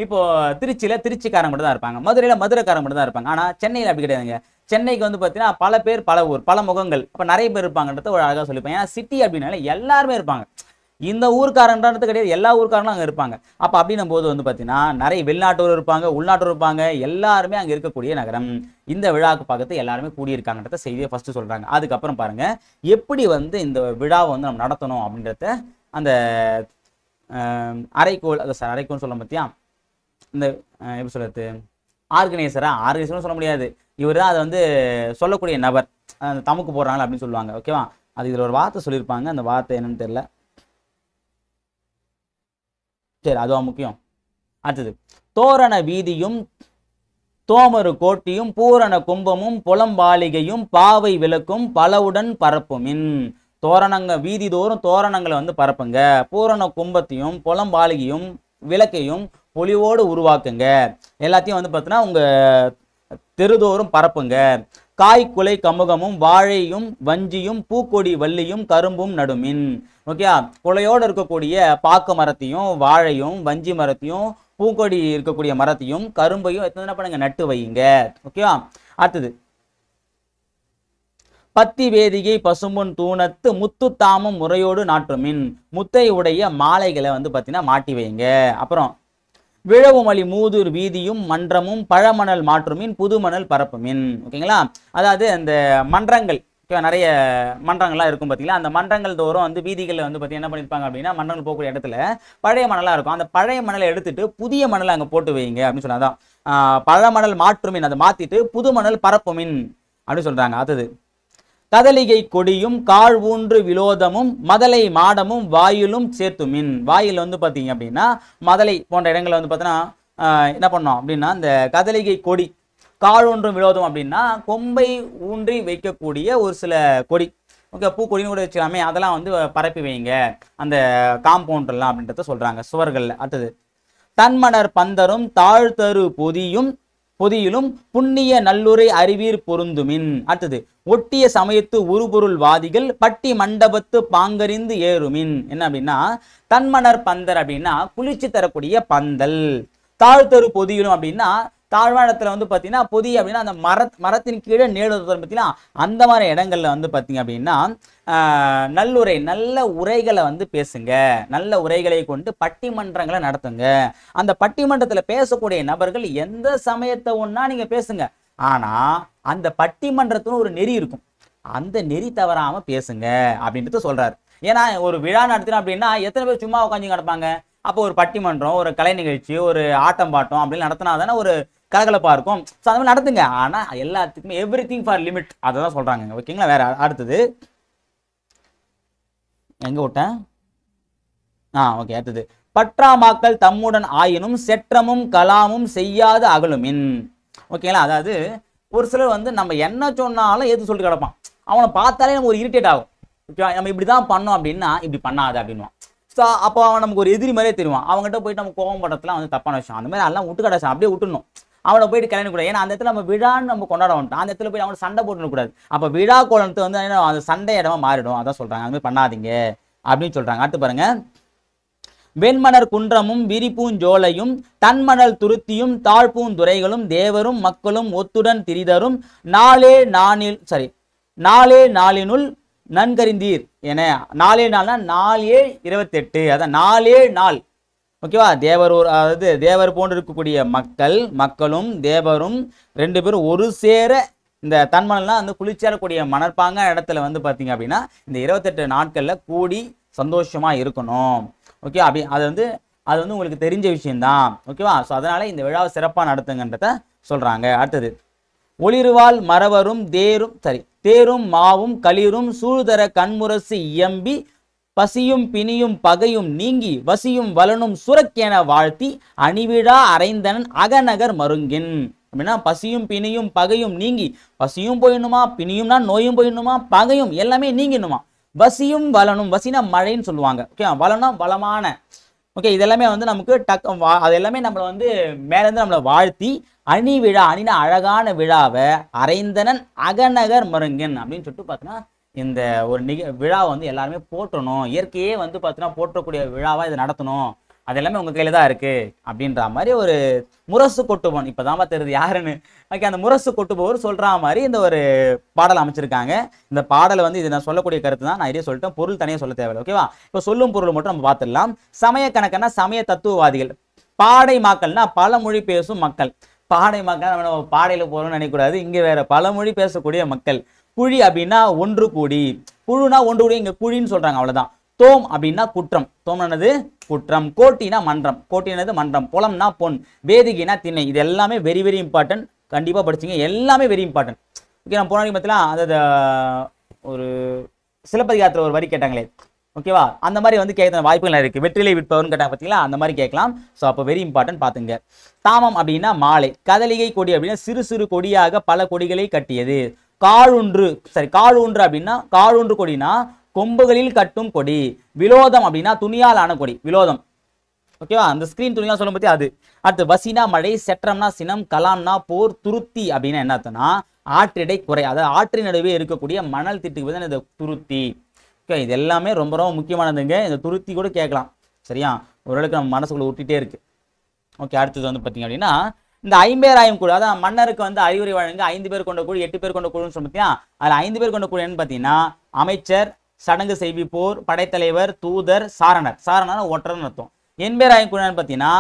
இப்போ திருச்சியில் திருச்சிக்காரங்க மட்டும் தான் இருப்பாங்க மதுரையில் மதுரைக்காரங்க மட்டும் தான் இருப்பாங்க ஆனால் சென்னையில் அப்படி கிடையாதுங்க சென்னைக்கு வந்து பார்த்தீங்கன்னா பல பேர் பல ஊர் பல முகங்கள் இப்போ நிறைய பேர் இருப்பாங்கன்றத ஒரு அழகாக சொல்லிப்பேன் ஏன்னா சிட்டி அப்படின்னால எல்லாருமே இருப்பாங்க இந்த ஊருக்காரன்றது கிடையாது எல்லா ஊருக்காரனும் அங்கே இருப்பாங்க அப்போ அப்படின்னும் போது வந்து பார்த்தீங்கன்னா நிறைய வெளிநாட்டோர் இருப்பாங்க உள்நாட்டோர் இருப்பாங்க எல்லாருமே அங்கே இருக்கக்கூடிய நகரம் இந்த விழாவுக்கு பக்கத்து எல்லாருமே கூடியிருக்காங்கன்றத செய்தியை ஃபஸ்ட்டு சொல்கிறாங்க அதுக்கப்புறம் பாருங்கள் எப்படி வந்து இந்த விழாவை வந்து நம்ம நடத்தணும் அப்படின்றத அந்த அரைக்கோள் அது சார் அரைக்கோள் சொல்ல பார்த்தியா இந்த எப்படி சொல்கிறது ஆர்கனைசரா ஆர்கனைசர்னு சொல்ல முடியாது இவர் தான் அதை வந்து சொல்லக்கூடிய நபர் தமக்கு தமுக்கு போடுறாங்க அப்படின்னு சொல்லுவாங்க ஓகேவா அது இதில் ஒரு வார்த்தை சொல்லியிருப்பாங்க அந்த வார்த்தை என்னன்னு தெரில சரி அதுவா முக்கியம் அடுத்தது தோரண வீதியும் தோமரு கோட்டியும் பூரண கும்பமும் புலம்பாலிகையும் பாவை விளக்கும் பலவுடன் பரப்புமின் தோரணங்க வீதி தோறும் தோரணங்களை வந்து பரப்புங்க பூரண கும்பத்தையும் புலம்பாலிகையும் விளக்கையும் பொலிவோடு உருவாக்குங்க எல்லாத்தையும் வந்து பார்த்தீங்கன்னா உங்க தெருதோறும் பரப்புங்க காய் குலை கமுகமும் வாழையும் வஞ்சியும் பூக்கொடி வள்ளியும் கரும்பும் நடுமின் ஓகேயா குலையோடு இருக்கக்கூடிய பாக்கு மரத்தையும் வாழையும் வஞ்சி மரத்தையும் பூக்கொடி இருக்கக்கூடிய மரத்தையும் கரும்பையும் எத்தனை பண்ணுங்க நட்டு வையுங்க ஓகேவா அடுத்தது பத்தி வேதிகை பசும்பொன் தூணத்து முத்து தாமம் முறையோடு நாட்டுமின் முத்தை உடைய மாலைகளை வந்து பார்த்தீங்கன்னா மாட்டி வைங்க அப்புறம் விழவுமலி மூதூர் வீதியும் மன்றமும் பழமணல் மாற்றுமின் புதுமணல் பரப்புமின் ஓகேங்களா அதாவது அந்த மன்றங்கள் நிறைய மன்றங்கள்லாம் இருக்கும் பார்த்தீங்களா அந்த மன்றங்கள் தோறும் வந்து வீதிகளில் வந்து பார்த்தீங்கன்னா என்ன பண்ணியிருப்பாங்க அப்படின்னா மன்றங்கள் போகக்கூடிய இடத்துல பழைய மணலாக இருக்கும் அந்த பழைய மணலை எடுத்துட்டு புதிய மணலை அங்கே போட்டு வைங்க அப்படின்னு சொன்னாதான் பழமணல் மாற்றுமின் அதை மாற்றிட்டு புது மணல் பரப்புமின் அப்படின்னு சொல்கிறாங்க அடுத்தது கதலிகை கொடியும் கால் ஊன்று விலோதமும் மதலை மாடமும் வாயிலும் சேர்த்துமின் வாயில் வந்து பார்த்தீங்க அப்படின்னா மதலை போன்ற இடங்களில் வந்து பார்த்தீங்கன்னா என்ன பண்ணோம் அப்படின்னா இந்த கதலிகை கொடி கால் ஊன்றும் விலோதம் அப்படின்னா கொம்பை ஊன்றி வைக்கக்கூடிய ஒரு சில கொடி ஓகே கொடின்னு கூட வச்சுக்கலாமே அதெல்லாம் வந்து பரப்பி வைங்க அந்த காம்பவுண்டர்லாம் அப்படின்றத சொல்கிறாங்க சுவர்களில் அடுத்தது தன்மணர் பந்தரும் தாழ்த்தரு பொதியும் பொதியிலும் புண்ணிய நல்லுரை அறிவீர் பொருந்துமின் அடுத்தது ஒட்டிய சமயத்து வாதிகள் பட்டி மண்டபத்து பாங்கறிந்து ஏறுமின் என்ன அப்படின்னா தன்மணர் பந்தர் அப்படின்னா குளிர்ச்சி தரக்கூடிய பந்தல் தாழ்த்தரு பொதியிலும் அப்படின்னா தாழ்வானத்தில் வந்து பார்த்தீங்கன்னா பொதி அப்படின்னா அந்த மர மரத்தின் கீழே நேடு பார்த்தீங்கன்னா அந்த மாதிரி இடங்கள்ல வந்து பார்த்தீங்க அப்படின்னா நல்லுரை நல்ல உரைகளை வந்து பேசுங்க நல்ல உரைகளை கொண்டு பட்டிமன்றங்களை நடத்துங்க அந்த பட்டிமன்றத்தில் பேசக்கூடிய நபர்கள் எந்த சமயத்தை ஒன்றா நீங்கள் பேசுங்க ஆனால் அந்த பட்டிமன்றத்துன்னு ஒரு நெறி இருக்கும் அந்த நெறி தவறாமல் பேசுங்க அப்படின்றது சொல்கிறார் ஏன்னா ஒரு விழா நடத்தினோம் அப்படின்னா எத்தனை பேர் சும்மா உட்காந்து கிடப்பாங்க அப்போ ஒரு பட்டிமன்றம் ஒரு கலை நிகழ்ச்சி ஒரு ஆட்டம் பாட்டம் அப்படின்னு நடத்தினா தானே ஒரு கலகலப்பா இருக்கும் ஸோ அது மாதிரி நடத்துங்க ஆனால் எல்லாத்துக்குமே எவ்ரி திங் ஃபார் லிமிட் அதை தான் சொல்றாங்க ஓகேங்களா வேற அடுத்தது எங்க விட்டேன் ஆ ஓகே அடுத்தது பற்றாமாக்கள் தம்முடன் ஆயினும் செற்றமும் கலாமும் செய்யாது அகலுமின் ஓகேங்களா அதாவது ஒரு சிலர் வந்து நம்ம என்ன சொன்னாலும் எது சொல்லிட்டு கிடப்பான் அவனை பார்த்தாலே நமக்கு ஒரு இரிட்டேட் ஆகும் நம்ம இப்படி தான் பண்ணோம் அப்படின்னா இப்படி பண்ணாது அப்படின்வான் ஸோ அப்போ அவன் நமக்கு ஒரு எதிரி மாதிரியே தெரியும் அவங்ககிட்ட போயிட்டு நம்ம கோபம் படத்தில் வந்து தப்பான விஷயம் அந்த மாதிரி எல்லாம் விட்டு கிடச்சான் அப்படியே விட்டுணும் அவனை போயிட்டு கூட ஏன்னா அந்த இடத்துல நம்ம விழான்னு நம்ம கொண்டாட வேண்டாம் அந்த இடத்துல போய் அவனை சண்டை போட்டுக்கூடாது அப்போ விழா கோலத்து வந்து அந்த சண்டை இடமா மாறிடும் அதான் சொல்கிறாங்க அது மாதிரி பண்ணாதீங்க அப்படின்னு சொல்கிறாங்க அடுத்து பாருங்க வெண்மணர் குன்றமும் விரிப்பூஞ்சோலையும் தன்மணல் துருத்தியும் துறைகளும் தேவரும் மக்களும் ஒத்துடன் திரிதரும் நாளே நானில் சாரி நாளே நாளினுள் நன்கறிந்தீர் என நாலே நாள்னா நாலே இருபத்தெட்டு அதான் நாலே நாள் ஓகேவா தேவர் ஒரு அதாவது தேவர் போன்று இருக்கக்கூடிய மக்கள் மக்களும் தேவரும் ரெண்டு பேரும் ஒரு சேர இந்த தன்மனெல்லாம் வந்து குளிர்ச்சியாடக்கூடிய மணற்பாங்க இடத்துல வந்து பார்த்தீங்க அப்படின்னா இந்த இருபத்தெட்டு நாட்களில் கூடி சந்தோஷமாக இருக்கணும் ஓகே அப்படி அது வந்து அது வந்து உங்களுக்கு தெரிஞ்ச விஷயம்தான் ஓகேவா ஸோ அதனால் இந்த விழாவை சிறப்பாக நடத்துங்கன்றத சொல்கிறாங்க அடுத்தது ஒளிருவால் மரவரும் தேரும் சரி தேரும் மாவும் களிரும் சூழ்தர கண்முரசு இயம்பி பசியும் பிணியும் பகையும் நீங்கி வசியும் வலனும் சுரக்கென வாழ்த்தி அணிவிழா அரைந்தனன் அகநகர் மருங்கின் அப்படின்னா பசியும் பிணியும் பகையும் நீங்கி பசியும் போயிடணுமா பிணியும்னா நோயும் போயிடணுமா பகையும் எல்லாமே நீங்கிடணுமா வசியும் வலனும் வசினா மழைன்னு சொல்லுவாங்க ஓகே வலனா வளமான ஓகே இதெல்லாமே வந்து நமக்கு டக் அது எல்லாமே நம்மளை வந்து மேலேருந்து நம்மளை வாழ்த்தி அணி விழா அணின அழகான விழாவை அரைந்தனன் அகநகர் மருங்கன் அப்படின்னு சொல்லிட்டு பார்த்தோன்னா இந்த ஒரு நிக விழாவை வந்து எல்லாருமே போட்டணும் இயற்கையே வந்து பார்த்தீங்கன்னா போற்றக்கூடிய விழாவாக இதை நடத்தணும் அது எல்லாமே உங்கள் கையில் தான் இருக்குது அப்படின்ற மாதிரி ஒரு முரசு கொட்டுபவன் இப்போ தான் தெரியுது யாருன்னு ஓகே அந்த முரசு கொட்டுபவர் சொல்கிற மாதிரி இந்த ஒரு பாடல் அமைச்சிருக்காங்க இந்த பாடலை வந்து இதை நான் சொல்லக்கூடிய கருத்து தான் நான் இதே சொல்லிட்டேன் பொருள் தனியாக சொல்ல தேவையில்லை ஓகேவா இப்போ சொல்லும் பொருள் மட்டும் நம்ம பார்த்துடலாம் சமய கணக்கன்னா சமய தத்துவவாதிகள் பாடை மாக்கள்னா பல மொழி பேசும் மக்கள் பாடை மக்கள் நம்ம பாடையில் போகிறோம்னு நினைக்கூடாது இங்கே வேறு பல மொழி பேசக்கூடிய மக்கள் குழி அப்படின்னா ஒன்று கூடி புழுனா ஒன்று கூடி இங்கே குழின்னு சொல்கிறாங்க அவ்வளவுதான் தோம் அப்படின்னா குற்றம் தோம் என்னது குற்றம் கோட்டினா மன்றம் கோட்டினது மன்றம் புலம்னா பொன் வேதிகைனா திணை இது எல்லாமே வெரி வெரி இம்பார்ட்டன்ட் கண்டிப்பாக படிச்சிங்க எல்லாமே வெரி இம்பார்ட்டன்ட் ஓகே நான் போன பார்த்தலாம் அந்த ஒரு சிலப்பதிகாரத்தில் ஒரு வரி கேட்டாங்களே ஓகேவா அந்த மாதிரி வந்து கேட்க வாய்ப்புகள் இருக்குது வெற்றிலை விற்பவர்னு கேட்டால் பார்த்தீங்களா அந்த மாதிரி கேட்கலாம் ஸோ அப்போ வெரி இம்பார்ட்டன்ட் பார்த்துங்க தாமம் அப்படின்னா மாலை கதலிகை கொடி அப்படின்னா சிறு சிறு கொடியாக பல கொடிகளை கட்டியது காழுன்று சரி காழுன்று அப்படின்னா காழுன்று கொடினா கொம்புகளில் கட்டும் கொடி விலோதம் அப்படின்னா துணியால் ஆன கொடி விலோதம் ஓகேவா அந்த ஸ்கிரீன் துணியால் சொல்லும் பத்தி அது அடுத்து வசினா மழை செற்றம்னா சினம் கலாம்னா போர் துருத்தி அப்படின்னா என்ன ஆற்றிடை குறை அதாவது ஆற்றின் நடுவே இருக்கக்கூடிய மணல் திட்டுக்கு வந்து இந்த துருத்தி ஓகே இது எல்லாமே ரொம்ப ரொம்ப முக்கியமானதுங்க இந்த துருத்தி கூட கேட்கலாம் சரியா ஓரளவுக்கு நம்ம மனசுக்குள்ள விட்டுட்டே இருக்கு ஓகே அடுத்தது வந்து பார்த்தீங்க அப்படின்னா இந்த ஐம்பேராயம் குழு அதான் மன்னருக்கு வந்து அறிவுரை வழங்க ஐந்து பேர் கொண்ட குழு எட்டு பேர் கொண்ட குழுன்னு சொன்னீங்க அதில் ஐந்து பேர் கொண்ட குழு என்னன்னு பார்த்தீங்கன்னா அமைச்சர் சடங்கு செய்விப்போர் படைத்தலைவர் தூதர் சாரணர் சாரணர் ஒற்றர் அர்த்தம் எண்பேராயம் குழுன்னு பார்த்தீங்கன்னா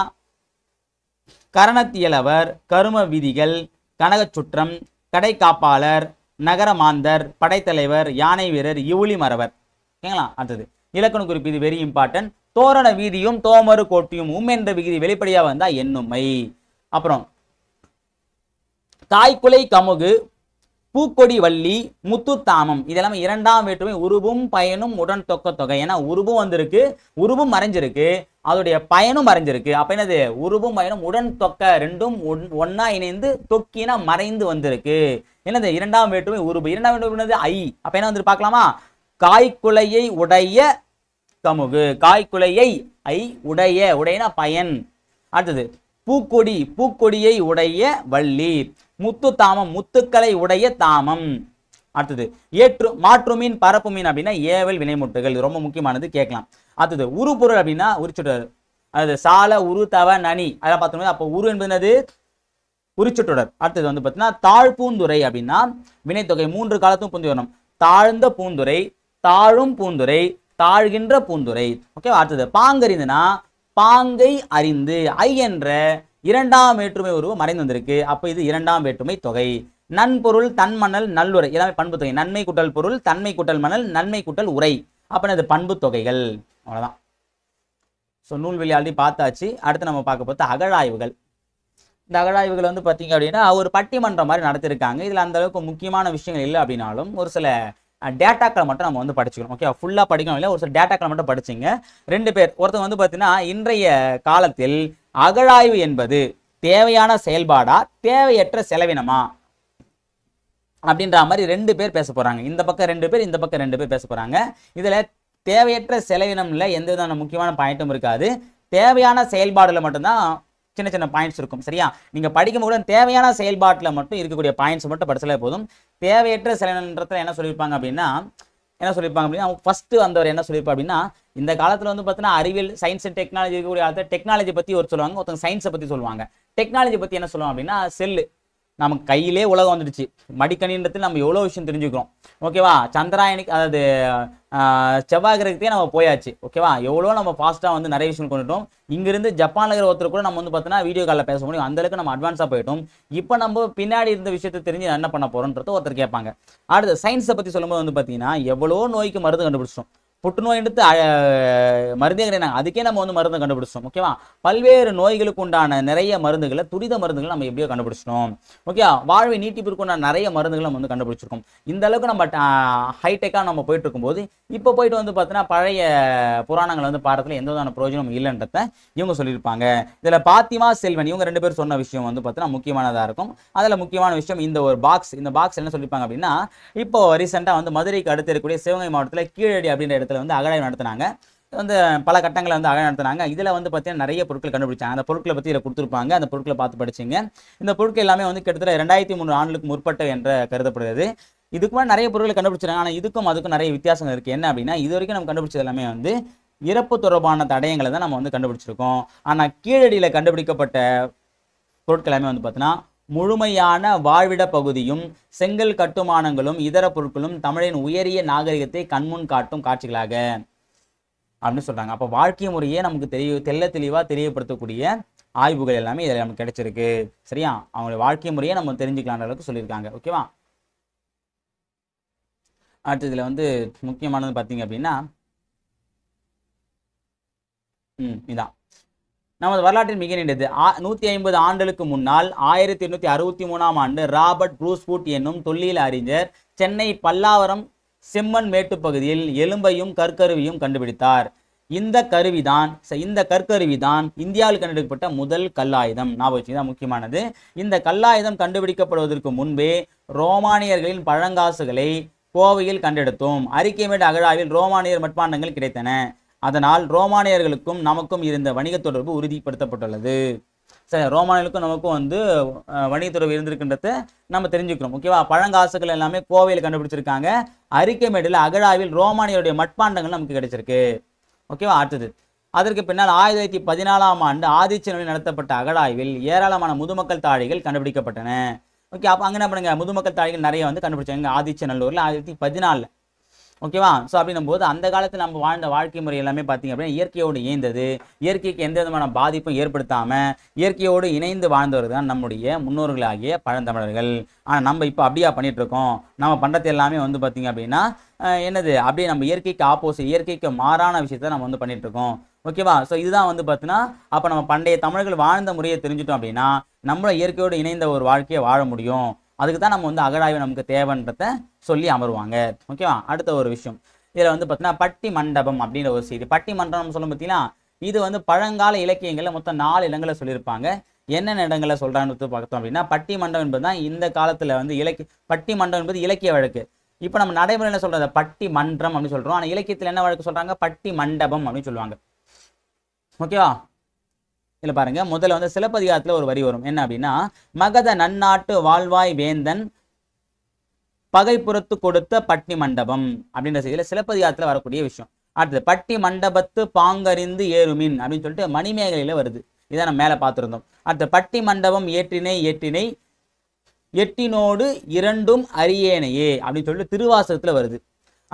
கரணத்தியலவர் கரும விதிகள் கனகச் சுற்றம் கடை காப்பாளர் நகர மாந்தர் படைத்தலைவர் யானை வீரர் இவுளி மரவர் ஓகேங்களா அடுத்தது இலக்கண குறிப்பு இது வெரி இம்பார்ட்டன்ட் தோரண வீதியும் தோமறு கோட்டியும் உம் என்ற விகுதி வெளிப்படையாக வந்தால் என்னுமை அப்புறம் தாய்க்குலை கமுகு பூக்கொடி வள்ளி முத்துத்தாமம் இதெல்லாம் இரண்டாம் வேற்றுமை உருவும் பயனும் உடன் தொக்க தொகை ஏன்னா உருவும் வந்திருக்கு உருவும் மறைஞ்சிருக்கு அதோடைய பயனும் மறைஞ்சிருக்கு அப்போ என்னது உருவும் பயனும் உடன் தொக்க ரெண்டும் ஒன்னா இணைந்து தொக்கினா மறைந்து வந்திருக்கு என்னது இரண்டாம் வேற்றுமை உருவு இரண்டாம் வேற்றுமை ஐ அப்போ என்ன வந்து பார்க்கலாமா காய்குலையை உடைய கமுகு காய்குலையை ஐ உடைய உடையனா பயன் அடுத்தது பூக்கொடி பூக்கொடியை உடைய வள்ளி முத்து தாமம் முத்துக்களை உடைய தாமம் அடுத்தது ஏற்று மாற்று மீன் பரப்பு மீன் அப்படின்னா ஏவல் வினைமுட்டுகள் ரொம்ப முக்கியமானது கேட்கலாம் அடுத்தது உரு பொருள் அப்படின்னா உரிச்சுட்டாரு அது சால உரு தவ நனி அதெல்லாம் பார்த்தோம்னா அப்போ உரு என்பது என்னது அடுத்தது வந்து பார்த்தீங்கன்னா பூந்துரை அப்படின்னா வினைத்தொகை மூன்று காலத்தும் புரிந்து வரணும் தாழ்ந்த பூந்துரை தாழும் பூந்துரை தாழ்கின்ற பூந்துரை ஓகே அடுத்தது பாங்கறிந்துன்னா பாங்கை அறிந்து ஐ என்ற இரண்டாம் வேற்றுமை உருவம் மறைந்து வந்திருக்கு அப்போ இது இரண்டாம் வேற்றுமை தொகை நன்பொருள் தன்மணல் நல்லுரை எல்லாமே பண்பு தொகை நன்மை குட்டல் பொருள் தன்மை குட்டல் மணல் நன்மை கூட்டல் உரை அப்போ இது பண்பு தொகைகள் அவ்வளோதான் ஸோ நூல்வெளி ஆல்ரெடி பார்த்தாச்சு அடுத்து நம்ம பார்க்க பார்த்தா அகழாய்வுகள் இந்த அகழாய்வுகள் வந்து பார்த்தீங்க அப்படின்னா ஒரு பட்டிமன்றம் மாதிரி நடத்திருக்காங்க இதில் அந்தளவுக்கு முக்கியமான விஷயங்கள் இல்லை அப்படின்னாலும் ஒரு சில டேட்டாக்களை மட்டும் நம்ம வந்து படிச்சுக்கணும் ஓகே ஃபுல்லாக படிக்கணும் இல்லை ஒரு சில டேட்டாக்களை மட்டும் படிச்சிங்க ரெண்டு பேர் ஒருத்தர் வந்து பார்த்தீங்கன்னா இன்றைய காலத்தில் அகழாய்வு என்பது தேவையான செயல்பாடா தேவையற்ற செலவினமா அப்படின்ற மாதிரி ரெண்டு பேர் பேச போகிறாங்க இந்த பக்கம் ரெண்டு பேர் இந்த பக்கம் ரெண்டு பேர் பேச போகிறாங்க இதில் தேவையற்ற செலவினமில் எந்த விதமான முக்கியமான பாயிண்ட்டும் இருக்காது தேவையான செயல்பாடுல மட்டும்தான் சின்ன சின்ன பாயிண்ட்ஸ் இருக்கும் சரியா நீங்கள் படிக்கும்போது தேவையான செயல்பாட்டில் மட்டும் இருக்கக்கூடிய பாயிண்ட்ஸ் மட்டும் படிச்சாலே போதும் தேவையற்ற சில என்ன சொல்லியிருப்பாங்க அப்படின்னா என்ன சொல்லியிருப்பாங்க அப்படின்னா ஃபஸ்ட்டு வந்தவர் என்ன சொல்லியிருப்பா அப்படின்னா இந்த காலத்தில் வந்து பார்த்தீங்கன்னா அறிவியல் சயின்ஸ் அண்ட் டெக்னாலஜி இருக்கக்கூடிய காலத்தில் டெக்னாலஜி பற்றி ஒரு சொல்லுவாங்க ஒருத்தங்க சயின்ஸை பற்றி சொல்லுவாங்க டெக்னாலஜி பற்றி என்ன சொல்லுவாங்க அப்படின்னா செல்லு நமக்கு கையிலே உலகம் வந்துடுச்சு மடிக்கணின்றது நம்ம எவ்வளோ விஷயம் தெரிஞ்சுக்கிறோம் ஓகேவா சந்திராயனுக்கு அதாவது செவ்வாய் கிரகத்தையே நம்ம போயாச்சு ஓகேவா எவ்வளோ நம்ம ஃபாஸ்ட்டாக வந்து நிறைய விஷயம் கொண்டுட்டோம் இங்கிருந்து ஜப்பானில் இருக்கிற ஒருத்தர் கூட நம்ம வந்து பார்த்தோன்னா வீடியோ காலில் பேச முடியும் அந்தளவுக்கு நம்ம அட்வான்ஸாக போயிட்டோம் இப்போ நம்ம பின்னாடி இருந்த விஷயத்தை தெரிஞ்சு என்ன பண்ண போகிறோன்றது ஒருத்தர் கேட்பாங்க அடுத்து சயின்ஸை பற்றி சொல்லும்போது வந்து பார்த்தீங்கன்னா எவ்வளோ நோய்க்கு மருந்து கண்டுபிடிச்சிட்டோம் புற்றுநோய் எடுத்து மருந்தே கிடையாது அதுக்கே நம்ம வந்து மருந்து கண்டுபிடிச்சோம் ஓகேவா பல்வேறு நோய்களுக்கு உண்டான நிறைய மருந்துகளை துரித மருந்துகளை நம்ம எப்படியோ கண்டுபிடிச்சோம் ஓகே வாழ்வை நீட்டிப்பிற்கு உண்டான நிறைய மருந்துகளை நம்ம வந்து கண்டுபிடிச்சிருக்கோம் இந்த அளவுக்கு நம்ம ஹைடெக்காக நம்ம போயிட்டு இருக்கும்போது இப்போ போயிட்டு வந்து பார்த்தீங்கன்னா பழைய புராணங்களை வந்து பாடத்தில் எந்த விதமான பிரயோஜனம் இல்லைன்றத இவங்க சொல்லியிருப்பாங்க இதில் பாத்திமா செல்வன் இவங்க ரெண்டு பேரும் சொன்ன விஷயம் வந்து பார்த்தீங்கன்னா முக்கியமானதாக இருக்கும் அதில் முக்கியமான விஷயம் இந்த ஒரு பாக்ஸ் இந்த பாக்ஸ் என்ன சொல்லியிருப்பாங்க அப்படின்னா இப்போ ரீசெண்டாக வந்து மதுரைக்கு அடுத்து இருக்கக்கூடிய சிவகங்கை மாவட்டத்தில் கீழடி அப்படின்ற இடத்துல வந்து அகழாய்வு நடத்தினாங்க வந்து பல கட்டங்களை வந்து அகழ நடத்தினாங்க இதில் வந்து பார்த்தீங்கன்னா நிறைய பொருட்கள் கண்டுபிடிச்சாங்க அந்த பொருட்களை பற்றி இதில் கொடுத்துருப்பாங்க அந்த பொருட்களை பார்த்து படிச்சிங்க இந்த பொருட்கள் எல்லாமே வந்து கிட்டத்தட்ட ரெண்டாயிரத்தி மூணு ஆண்டுக்கு முற்பட்ட என்ற கருதப்படுகிறது இதுக்கு மேலே நிறைய பொருட்களை கண்டுபிடிச்சிருக்காங்க ஆனால் இதுக்கும் அதுக்கும் நிறைய வித்தியாசங்கள் இருக்குது என்ன அப்படின்னா இது வரைக்கும் நம்ம கண்டுபிடிச்சது எல்லாமே வந்து இறப்பு தொடர்பான தடயங்களை தான் நம்ம வந்து கண்டுபிடிச்சிருக்கோம் ஆனால் கீழடியில் கண்டுபிடிக்கப்பட்ட பொருட்கள் எல்லாமே வந்து பார்த்தீங்கன்னா முழுமையான வாழ்விட பகுதியும் செங்கல் கட்டுமானங்களும் இதர பொருட்களும் தமிழின் உயரிய நாகரிகத்தை கண்முன் காட்டும் காட்சிகளாக அப்படின்னு சொல்கிறாங்க அப்போ வாழ்க்கை முறையே நமக்கு தெரிய தெல்ல தெளிவாக தெரியப்படுத்தக்கூடிய ஆய்வுகள் எல்லாமே இதில் நமக்கு கிடைச்சிருக்கு சரியா அவங்களுடைய வாழ்க்கை முறையே நம்ம தெரிஞ்சுக்கலான்ற அளவுக்கு சொல்லியிருக்காங்க ஓகேவா அடுத்த இதில் வந்து முக்கியமானது பார்த்தீங்க அப்படின்னா ம் இதான் நமது வரலாற்றில் மிக நீண்டது நூற்றி ஐம்பது ஆண்டுகளுக்கு முன்னால் ஆயிரத்தி எண்ணூற்றி அறுபத்தி மூணாம் ஆண்டு ராபர்ட் ப்ரூஸ்பூட் என்னும் தொல்லியல் அறிஞர் சென்னை பல்லாவரம் செம்மன் மேட்டு பகுதியில் எலும்பையும் கற்கருவியும் கண்டுபிடித்தார் இந்த கருவிதான் இந்த கற்கருவிதான் இந்தியாவில் கண்டுபிடிக்கப்பட்ட முதல் கல்லாயுதம் ஞாபகம் தான் முக்கியமானது இந்த கல்லாயுதம் கண்டுபிடிக்கப்படுவதற்கு முன்பே ரோமானியர்களின் பழங்காசுகளை கோவையில் கண்டெடுத்தோம் அறிக்கைமேடு அகழாவில் ரோமானியர் மட்பாண்டங்கள் கிடைத்தன அதனால் ரோமானியர்களுக்கும் நமக்கும் இருந்த வணிக தொடர்பு உறுதிப்படுத்தப்பட்டுள்ளது சரி ரோமானியர்களுக்கும் நமக்கும் வந்து வணிக தொடர்பு இருந்திருக்கின்றத நம்ம தெரிஞ்சுக்கிறோம் ஓகேவா பழங்காசுகள் எல்லாமே கோவையில் கண்டுபிடிச்சிருக்காங்க அறிக்கை மேடில் அகழாவில் ரோமானியருடைய மட்பாண்டங்கள் நமக்கு கிடைச்சிருக்கு ஓகேவா அடுத்தது அதற்கு பின்னால் ஆயிரத்தி தொள்ளாயிரத்தி பதினாலாம் ஆண்டு ஆதிச்சனில் நடத்தப்பட்ட அகழாய்வில் ஏராளமான முதுமக்கள் தாழிகள் கண்டுபிடிக்கப்பட்டன ஓகே அப்போ அங்கே என்ன பண்ணுங்க முதுமக்கள் தாழிகள் நிறைய வந்து கண்டுபிடிச்சாங்க ஆதிச்சநல்லூரில் ஆயிரத்தி பதினாலில் ஓகேவா ஸோ அப்படின்னும் போது அந்த காலத்தில் நம்ம வாழ்ந்த வாழ்க்கை முறை எல்லாமே பார்த்திங்க அப்படின்னா இயற்கையோடு இயந்தது இயற்கைக்கு எந்த விதமான பாதிப்பும் ஏற்படுத்தாமல் இயற்கையோடு இணைந்து வாழ்ந்தவர்கள் தான் நம்முடைய முன்னோர்களாகிய பழந்தமிழர்கள் ஆனால் நம்ம இப்போ அப்படியா பண்ணிகிட்ருக்கோம் நம்ம பண்ணுறது எல்லாமே வந்து பார்த்திங்க அப்படின்னா என்னது அப்படியே நம்ம இயற்கைக்கு ஆப்போசிட் இயற்கைக்கு மாறான விஷயத்தை நம்ம வந்து பண்ணிகிட்ருக்கோம் ஓகேவா ஸோ இதுதான் வந்து பார்த்தீங்கன்னா அப்போ நம்ம பண்டைய தமிழர்கள் வாழ்ந்த முறையை தெரிஞ்சிட்டோம் அப்படின்னா நம்மளும் இயற்கையோடு இணைந்த ஒரு வாழ்க்கையை வாழ முடியும் அதுக்கு தான் நம்ம வந்து அகழாய்வு நமக்கு தேவைன்றத சொல்லி அமருவாங்க ஓகேவா அடுத்த ஒரு விஷயம் இதில் வந்து பார்த்தீங்கன்னா பட்டி மண்டபம் அப்படின்ற ஒரு செய்தி பட்டி மண்டபம் சொல்லும் பார்த்தீங்கன்னா இது வந்து பழங்கால இலக்கியங்களில் மொத்தம் நாலு இடங்களை சொல்லியிருப்பாங்க என்னென்ன இடங்களை சொல்கிறான்னு பார்த்தோம் அப்படின்னா பட்டி மண்டபம் என்பது தான் இந்த காலத்தில் வந்து இலக்கிய பட்டி மண்டபம் என்பது இலக்கிய வழக்கு இப்போ நம்ம நடைமுறையில் சொல்கிறத பட்டி மன்றம் அப்படின்னு சொல்கிறோம் ஆனால் இலக்கியத்தில் என்ன வழக்கு சொல்கிறாங்க பட்டி மண்டபம் அப்படின்னு சொல்லுவாங்க ஓகேவா இதில் பாருங்கள் முதல்ல வந்து சிலப்பதிகாரத்தில் ஒரு வரி வரும் என்ன அப்படின்னா மகத நன்னாட்டு வாழ்வாய் வேந்தன் பகைப்புறத்து கொடுத்த பட்டி மண்டபம் அப்படின்ற செய்தியில் சிலப்பதிகாரத்தில் வரக்கூடிய விஷயம் அடுத்தது பட்டி மண்டபத்து பாங்கறிந்து ஏறுமின் அப்படின்னு சொல்லிட்டு மணிமேகலையில் வருது இதை நம்ம மேலே பார்த்துருந்தோம் அடுத்த பட்டி மண்டபம் ஏற்றினை ஏற்றினை எட்டினோடு இரண்டும் அரியேனையே அப்படின்னு சொல்லிட்டு திருவாசகத்தில் வருது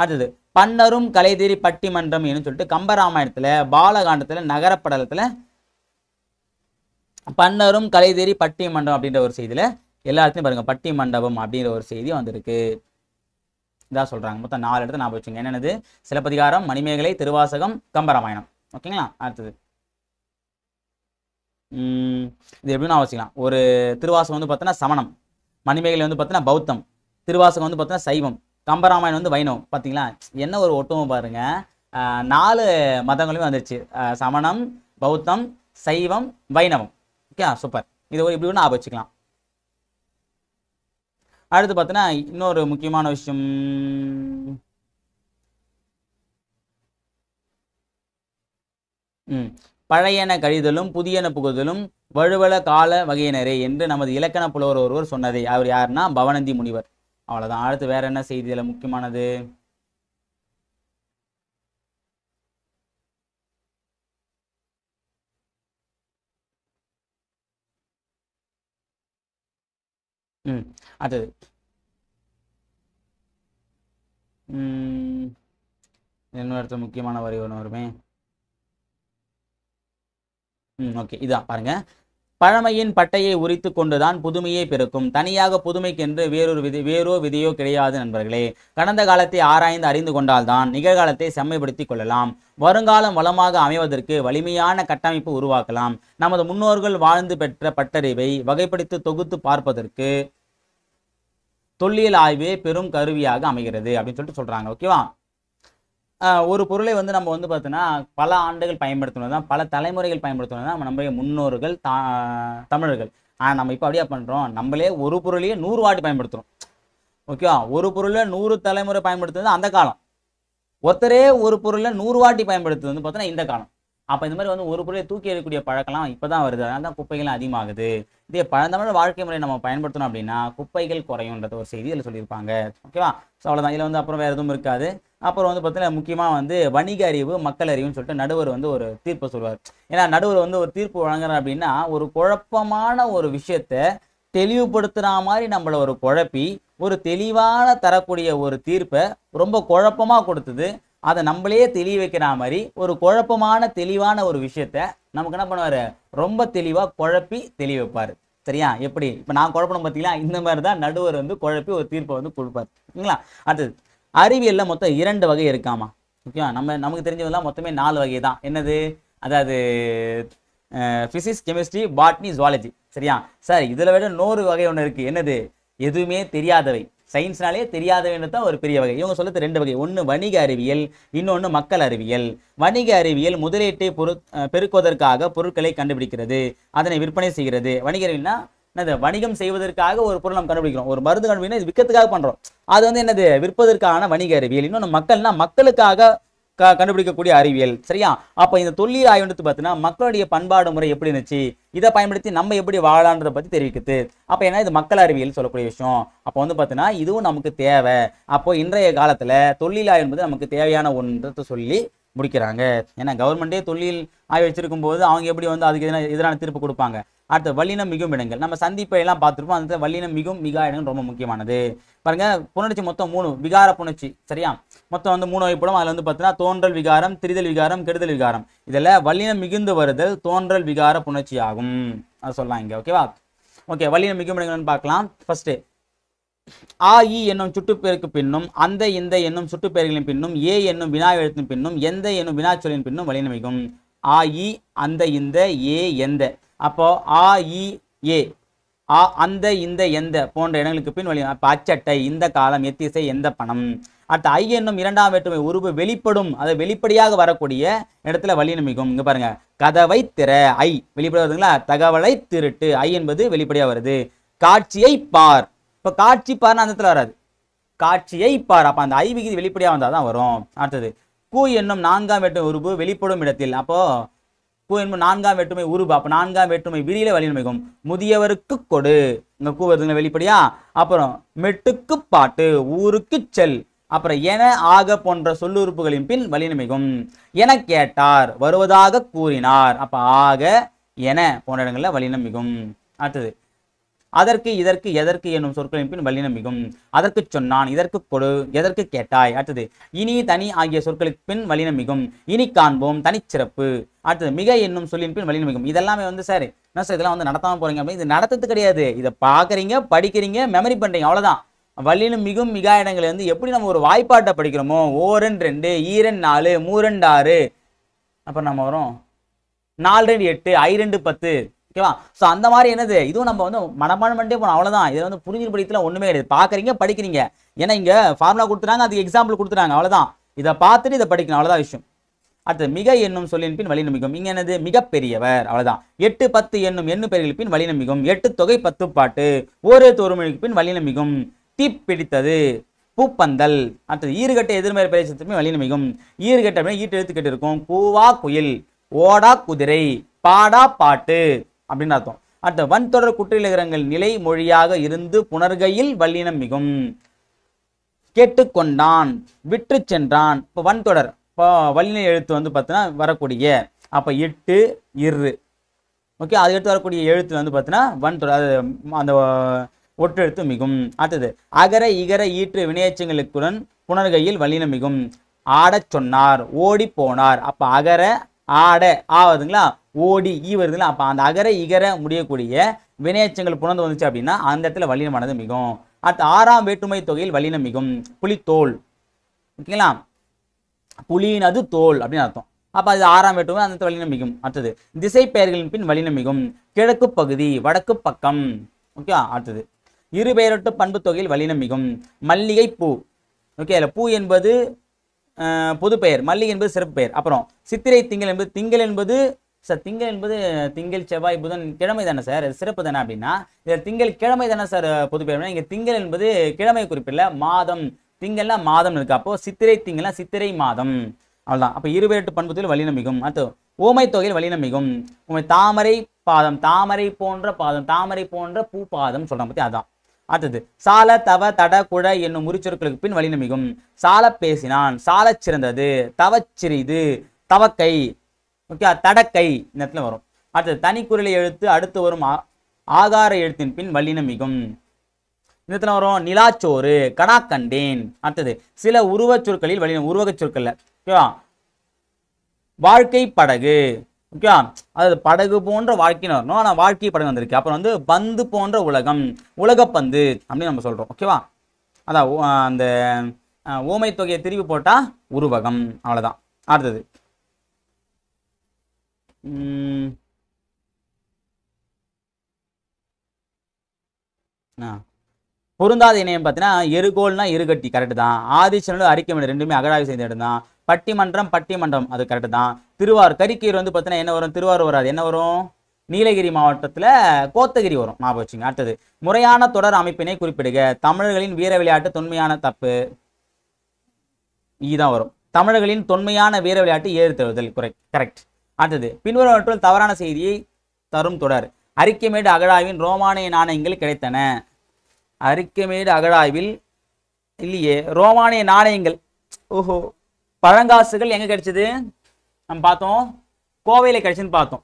அடுத்தது பன்னரும் கலைதேரி பட்டிமன்றம் என்று சொல்லிட்டு கம்பராமாயணத்தில் பாலகாண்டத்தில் நகரப்படலத்தில் பன்னரும் கலைதேரி பட்டி மண்டபம் அப்படின்ற ஒரு செய்தியில் எல்லா இடத்துலையும் பாருங்கள் பட்டி மண்டபம் அப்படின்ற ஒரு செய்தி வந்திருக்கு இதாக சொல்கிறாங்க மொத்தம் நாலு இடத்துல நான் வச்சுங்க என்னென்னது சிலப்பதிகாரம் மணிமேகலை திருவாசகம் கம்பராமாயணம் ஓகேங்களா அடுத்தது இது எப்படின்னு வச்சுக்கலாம் ஒரு திருவாசகம் வந்து பார்த்தோன்னா சமணம் மணிமேகலை வந்து பார்த்தோன்னா பௌத்தம் திருவாசகம் வந்து பார்த்தோன்னா சைவம் கம்பராமாயணம் வந்து வைணவம் பார்த்தீங்களா என்ன ஒரு ஒட்டுமை பாருங்க நாலு மதங்களுமே வந்துருச்சு சமணம் பௌத்தம் சைவம் வைணவம் ஓகே சூப்பர் இதை ஒரு இப்படி ஒன்று வச்சுக்கலாம் அடுத்து பார்த்தீங்கன்னா இன்னொரு முக்கியமான விஷயம் பழையன கழிதலும் புதியன புகுதலும் வழுவல கால வகையினரே என்று நமது இலக்கண புலவர் ஒருவர் சொன்னதை அவர் யாருன்னா பவனந்தி முனிவர் அவ்வளோதான் அடுத்து வேற என்ன செய்தியில முக்கியமானது ம் அடுத்தது இன்னும் அடுத்த முக்கியமான வரி ஒன்று வருமே ம் ஓகே இதான் பாருங்கள் பழமையின் பட்டையை உரித்து கொண்டுதான் புதுமையை பிறக்கும் தனியாக புதுமைக்கென்று வேறொரு விதி வேறோ விதியோ கிடையாது நண்பர்களே கடந்த காலத்தை ஆராய்ந்து அறிந்து கொண்டால்தான் நிகழ்காலத்தை செம்மைப்படுத்திக் கொள்ளலாம் வருங்காலம் வளமாக அமைவதற்கு வலிமையான கட்டமைப்பு உருவாக்கலாம் நமது முன்னோர்கள் வாழ்ந்து பெற்ற பட்டறிவை வகைப்படுத்தி தொகுத்து பார்ப்பதற்கு தொல்லியல் ஆய்வே பெரும் கருவியாக அமைகிறது அப்படின்னு சொல்லிட்டு சொல்றாங்க ஓகேவா ஒரு பொருளை வந்து நம்ம வந்து பார்த்தோன்னா பல ஆண்டுகள் பயன்படுத்தினது தான் பல தலைமுறைகள் பயன்படுத்தினது தான் நம்முடைய முன்னோர்கள் தா தமிழர்கள் ஆனால் நம்ம இப்போ அப்படியே பண்ணுறோம் நம்மளே ஒரு பொருளையே நூறு வாட்டி பயன்படுத்துகிறோம் ஓகேவா ஒரு பொருளை நூறு தலைமுறை பயன்படுத்துவது அந்த காலம் ஒருத்தரே ஒரு பொருளை நூறு வாட்டி பயன்படுத்துவது வந்து பார்த்தோன்னா இந்த காலம் அப்போ இந்த மாதிரி வந்து ஒரு பொருளை தூக்கி எடுக்கக்கூடிய பழக்கம்லாம் இப்போ தான் வருது அதனால தான் குப்பைகள் அதிகமாகுது இதே பழந்தமிழ் வாழ்க்கை முறை நம்ம பயன்படுத்தணும் அப்படின்னா குப்பைகள் குறையும்ன்றது ஒரு செய்தி இதில் சொல்லியிருப்பாங்க ஓகேவா ஸோ அவ்வளோதான் இதில் வந்து அப்புறம் வேறு எதுவும் இருக்காது அப்புறம் வந்து பார்த்தீங்கன்னா முக்கியமாக வந்து வணிக அறிவு மக்கள் அறிவுன்னு சொல்லிட்டு நடுவர் வந்து ஒரு தீர்ப்பை சொல்லுவார் ஏன்னா நடுவர் வந்து ஒரு தீர்ப்பு வழங்குறாரு அப்படின்னா ஒரு குழப்பமான ஒரு விஷயத்த தெளிவுபடுத்துகிற மாதிரி நம்மளை ஒரு குழப்பி ஒரு தெளிவான தரக்கூடிய ஒரு தீர்ப்பை ரொம்ப குழப்பமாக கொடுத்தது அதை நம்மளே தெளிய வைக்கிற மாதிரி ஒரு குழப்பமான தெளிவான ஒரு விஷயத்த நமக்கு என்ன பண்ணுவார் ரொம்ப தெளிவாக குழப்பி தெளி வைப்பார் சரியா எப்படி இப்போ நான் குழப்பணும் பார்த்தீங்களா இந்த மாதிரி தான் நடுவர் வந்து குழப்பி ஒரு தீர்ப்பை வந்து கொடுப்பார் சரிங்களா அடுத்தது அறிவியலில் மொத்தம் இரண்டு வகை இருக்காமா ஓகேவா நம்ம நமக்கு தெரிஞ்சதெல்லாம் மொத்தமே நாலு வகை தான் என்னது அதாவது ஃபிசிக்ஸ் கெமிஸ்ட்ரி பாட்னி ஜுவாலஜி சரியா சார் இதில் விட நூறு வகை ஒன்று இருக்குது என்னது எதுவுமே தெரியாதவை சயின்ஸ்னாலே தெரியாதவைன்னு தான் ஒரு பெரிய வகை இவங்க சொல்லுறது ரெண்டு வகை ஒன்று வணிக அறிவியல் இன்னொன்று மக்கள் அறிவியல் வணிக அறிவியல் முதலீட்டை பொரு பெருக்குவதற்காக பொருட்களை கண்டுபிடிக்கிறது அதனை விற்பனை செய்கிறது வணிக அறிவியல்னா என்னது வணிகம் செய்வதற்காக ஒரு பொருள் நம்ம கண்டுபிடிக்கிறோம் ஒரு மருந்து கண்டுபிடிக்கணும் இது விற்கிறதுக்காக பண்ணுறோம் அது வந்து என்னது விற்பதற்கான வணிக அறிவியல் இன்னொன்று மக்கள்னா மக்களுக்காக க கண்டுபிடிக்கக்கூடிய அறிவியல் சரியா அப்போ இந்த தொல்லியல் ஆய்வு எடுத்து பார்த்தீங்கன்னா மக்களுடைய பண்பாடு முறை எப்படி இருந்துச்சு இதை பயன்படுத்தி நம்ம எப்படி வாழான்றதை பற்றி தெரிவிக்குது அப்போ ஏன்னா இது மக்கள் அறிவியல் சொல்லக்கூடிய விஷயம் அப்போ வந்து பார்த்தீங்கன்னா இதுவும் நமக்கு தேவை அப்போ இன்றைய காலத்தில் தொழில் ஆய்வு என்பது நமக்கு தேவையான ஒன்றத்தை சொல்லி முடிக்கிறாங்க ஏன்னா கவர்மெண்ட்டே தொழில் ஆய்வு வச்சிருக்கும் போது அவங்க எப்படி வந்து அதுக்கு எதிரான தீர்ப்பு கொடுப்பாங்க அடுத்த வல்லினம் மிகும் இடங்கள் நம்ம சந்திப்பை எல்லாம் பார்த்துருப்போம் அந்த வல்லினம் மிகும் மிகா இடங்கள் ரொம்ப முக்கியமானது பாருங்க புணர்ச்சி மொத்தம் மூணு விகார புணர்ச்சி சரியா மொத்தம் வந்து மூணு வகைப்படும் அதில் வந்து பார்த்தீங்கன்னா தோன்றல் விகாரம் திரிதல் விகாரம் கெடுதல் விகாரம் இதில் வல்லினம் மிகுந்து வருதல் தோன்றல் விகார புணர்ச்சி ஆகும் அதை சொல்லலாம் இங்கே ஓகேவா ஓகே வல்லினம் மிகும் இடங்கள்னு பார்க்கலாம் ஃபர்ஸ்ட்டு ஆ இ என்னும் சுட்டுப்பேருக்கு பின்னும் அந்த இந்த என்னும் சுட்டுப்பேர்களின் பின்னும் ஏ என்னும் வினா எழுத்தின் பின்னும் எந்த என்னும் வினாச்சொலின் பின்னும் வழிநமிக்கும் ஆ இ அந்த இந்த ஏ எந்த அப்போது ஆ இ ஏ ஆ அந்த இந்த எந்த போன்ற இடங்களுக்கு பின் வழி அப்போ அச்சட்டை இந்த காலம் எத்திசை எந்த பணம் அடுத்து ஐ என்னும் இரண்டாம் வேற்றுமை உருவு வெளிப்படும் அதை வெளிப்படையாக வரக்கூடிய இடத்துல வழி நமிக்கும் இங்கே பாருங்க கதவை திற ஐ வெளிப்படையாக வருதுங்களா தகவலை திருட்டு ஐ என்பது வெளிப்படையாக வருது காட்சியை பார் இப்போ காட்சி பார்னு அந்த இடத்துல வராது காட்சியை பார் அப்போ அந்த ஐ விகிதி வெளிப்படையாக வந்தால் தான் வரும் அடுத்தது கூ என்னும் நான்காம் வேற்றுமை உருவு வெளிப்படும் இடத்தில் அப்போது கூ என்பது நான்காம் வேற்றுமை உருபு அப்போ நான்காம் வேற்றுமை விரியில வலிமைக்கும் முதியவருக்கு கொடு இந்த கூ வருதுங்க வெளிப்படையா அப்புறம் மெட்டுக்கு பாட்டு ஊருக்கு செல் அப்புறம் என ஆக போன்ற சொல்லுறுப்புகளின் பின் வலிமைக்கும் என கேட்டார் வருவதாக கூறினார் அப்போ ஆக என போன்ற இடங்களில் வலினமிகும் அடுத்தது அதற்கு இதற்கு எதற்கு என்னும் சொற்களின் பின் வல்லினம் மிகும் அதற்கு சொன்னான் இதற்கு கொடு எதற்கு கேட்டாய் அடுத்தது இனி தனி ஆகிய சொற்களுக்கு பின் வலினம் மிகும் இனி காண்போம் தனிச்சிறப்பு அடுத்தது மிக என்னும் சொல்லின் பின் வலினம் மிகும் இதெல்லாமே வந்து சார் என்ன சார் இதெல்லாம் வந்து நடத்தாமல் போறீங்க அப்படின்னு இது நடத்துறது கிடையாது இதை பார்க்குறீங்க படிக்கிறீங்க மெமரி பண்ணுறீங்க அவ்வளோதான் வள்ளினும் மிகும் மிகா இடங்களை வந்து எப்படி நம்ம ஒரு வாய்ப்பாட்டை படிக்கிறோமோ ஓரன் ரெண்டு ஈரன் நாலு மூரண்டு ஆறு அப்புறம் நம்ம வரும் நாலு ரெண்டு எட்டு ஐ ரெண்டு பத்து ஓகேவா ஸோ அந்த மாதிரி என்னது இதுவும் நம்ம வந்து மனப்பான் பண்ணே போகணும் அவ்வளோதான் இதில் வந்து புரிஞ்சு படித்தலாம் ஒன்றுமே கிடையாது பார்க்குறீங்க படிக்கிறீங்க ஏன்னா இங்கே ஃபார்முலா கொடுத்துறாங்க அதுக்கு எக்ஸாம்பிள் கொடுத்துறாங்க அவ்வளோதான் இதை பார்த்துட்டு இதை படிக்கணும் அவ்வளோதான் விஷயம் அடுத்தது மிக என்னும் சொல்லின் பின் வழி நம்பிக்கும் இங்கே என்னது மிகப்பெரியவர் அவ்வளோதான் எட்டு பத்து என்னும் எண்ணு பெயர்கள் பின் வழி நம்பிக்கும் எட்டு தொகை பத்து பாட்டு ஒரு தொருமொழிக்கு பின் வழி நம்பிக்கும் தீப்பிடித்தது பூப்பந்தல் அடுத்தது ஈறுகட்ட எதிர்மறை பிரதேசத்துமே வழி நம்பிக்கும் ஈறுகட்ட ஈட்டு எழுத்துக்கிட்டு இருக்கும் கூவா குயில் ஓடா குதிரை பாடா பாட்டு அப்படின்னு அர்த்தம் அடுத்த வன்தொடர் குற்றிலகரங்கள் நிலை மொழியாக இருந்து புணர்கையில் வல்லினம் மிகும் கேட்டுக்கொண்டான் விற்று சென்றான் இப்போ வன்தொடர் இப்போ வல்லின எழுத்து வந்து பார்த்தீங்கன்னா வரக்கூடிய அப்போ எட்டு இரு ஓகே அது எடுத்து வரக்கூடிய எழுத்து வந்து பார்த்தீங்கன்னா வன் தொடர் அது அந்த ஒற்றெழுத்து மிகும் அடுத்தது அகர இகர ஈற்று வினையச்சங்களுக்குடன் புனர்கையில் வல்லினம் மிகும் ஆடச் சொன்னார் ஓடி போனார் அப்போ அகர ஆட ஆவதுங்களா ஓடி ஈ வருதுல அப்போ அந்த அகர இகர முடியக்கூடிய வினையச்சங்கள் புணர்ந்து வந்துச்சு அப்படின்னா அந்த இடத்துல வலினமானது மிகும் அடுத்த ஆறாம் வேற்றுமை தொகையில் வலினம் மிகும் புலித்தோல் ஓகேங்களா புலியினது தோல் அப்படின்னு அர்த்தம் அப்போ அது ஆறாம் வேற்றுமை அந்த வலினம் மிகும் அடுத்தது திசை பெயர்களின் பின் வலினம் மிகும் கிழக்கு பகுதி வடக்கு பக்கம் ஓகே அடுத்தது இரு பெயரொட்டு பண்பு தொகையில் வலினம் மிகும் மல்லிகை பூ ஓகே அதில் பூ என்பது பொது பெயர் மல்லிகை என்பது சிறப்பு பெயர் அப்புறம் சித்திரை திங்கள் என்பது திங்கள் என்பது சார் திங்கள் என்பது திங்கள் செவ்வாய் புதன் கிழமை தானே சார் சிறப்பு தானே அப்படின்னா இதில் திங்கள் கிழமை தானே சார் பொதுப்பெயர் இங்கே திங்கள் என்பது கிழமை குறிப்பில் மாதம் திங்கள்லாம் மாதம் இருக்கு அப்போ சித்திரை திங்கள்லாம் சித்திரை மாதம் அவ்வளோதான் அப்போ இருபேட்டு பண்புத்தில் வழிநம்பிக்கும் அடுத்து ஓமை தொகையில் வழிநம்பிக்கும் உண்மை தாமரை பாதம் தாமரை போன்ற பாதம் தாமரை போன்ற பூ பாதம் சொல்கிறோம் பற்றி அதான் அடுத்தது சால தவ தட குழ என்னும் முறிச்சொற்களுக்கு பின் வழிநமிகும் சால பேசினான் சால சிறந்தது தவச்சிறிது தவக்கை ஓகே தடக்கை இந்த இடத்துல வரும் அடுத்தது தனிக்குரலை எழுத்து அடுத்து வரும் ஆகார எழுத்தின் பின் மிகும் இந்த இடத்துல வரும் நிலாச்சோறு கனா கண்டேன் அடுத்தது சில உருவச் சொற்களில் வல்லினம் உருவகச் சொற்கள் ஓகேவா வாழ்க்கை படகு ஓகேவா அதாவது படகு போன்ற வாழ்க்கைன்னு வரணும் ஆனால் வாழ்க்கை படகு வந்திருக்கு அப்புறம் வந்து பந்து போன்ற உலகம் உலகப்பந்து அப்படின்னு நம்ம சொல்கிறோம் ஓகேவா அதான் அந்த ஓமை தொகையை திருப்பி போட்டால் உருவகம் அவ்வளோதான் அடுத்தது Mm. பொருந்தாத இணையம் பார்த்தீங்கன்னா எருகோல்னா எருகட்டி கரெக்டு தான் ஆதிச்சனோட அரிக்கமணி ரெண்டுமே அகழாய்வு செய்த இடம் தான் பட்டிமன்றம் பட்டிமன்றம் அது கரெக்டு தான் திருவாரூர் கறிக்கீர் வந்து பார்த்தீங்கன்னா என்ன வரும் திருவாரூர் வராது என்ன வரும் நீலகிரி மாவட்டத்தில் கோத்தகிரி வரும் ஞாபகம் வச்சுங்க அடுத்தது முறையான தொடர் அமைப்பினை குறிப்பிடுக தமிழர்களின் வீர விளையாட்டு தொன்மையான தப்பு இதுதான் வரும் தமிழர்களின் தொன்மையான வீர விளையாட்டு ஏறு தழுதல் குறை கரெக்ட் அடுத்தது மற்றும் தவறான செய்தியை தரும் தொடர் அரிக்கமேடு அகழாய்வின் ரோமானிய நாணயங்கள் கிடைத்தன அரிக்கமேடு அகழாவில் இல்லையே ரோமானிய நாணயங்கள் ஓஹோ பழங்காசுகள் எங்கே கிடைச்சது நம்ம பார்த்தோம் கோவையில் கிடைச்சுன்னு பார்த்தோம்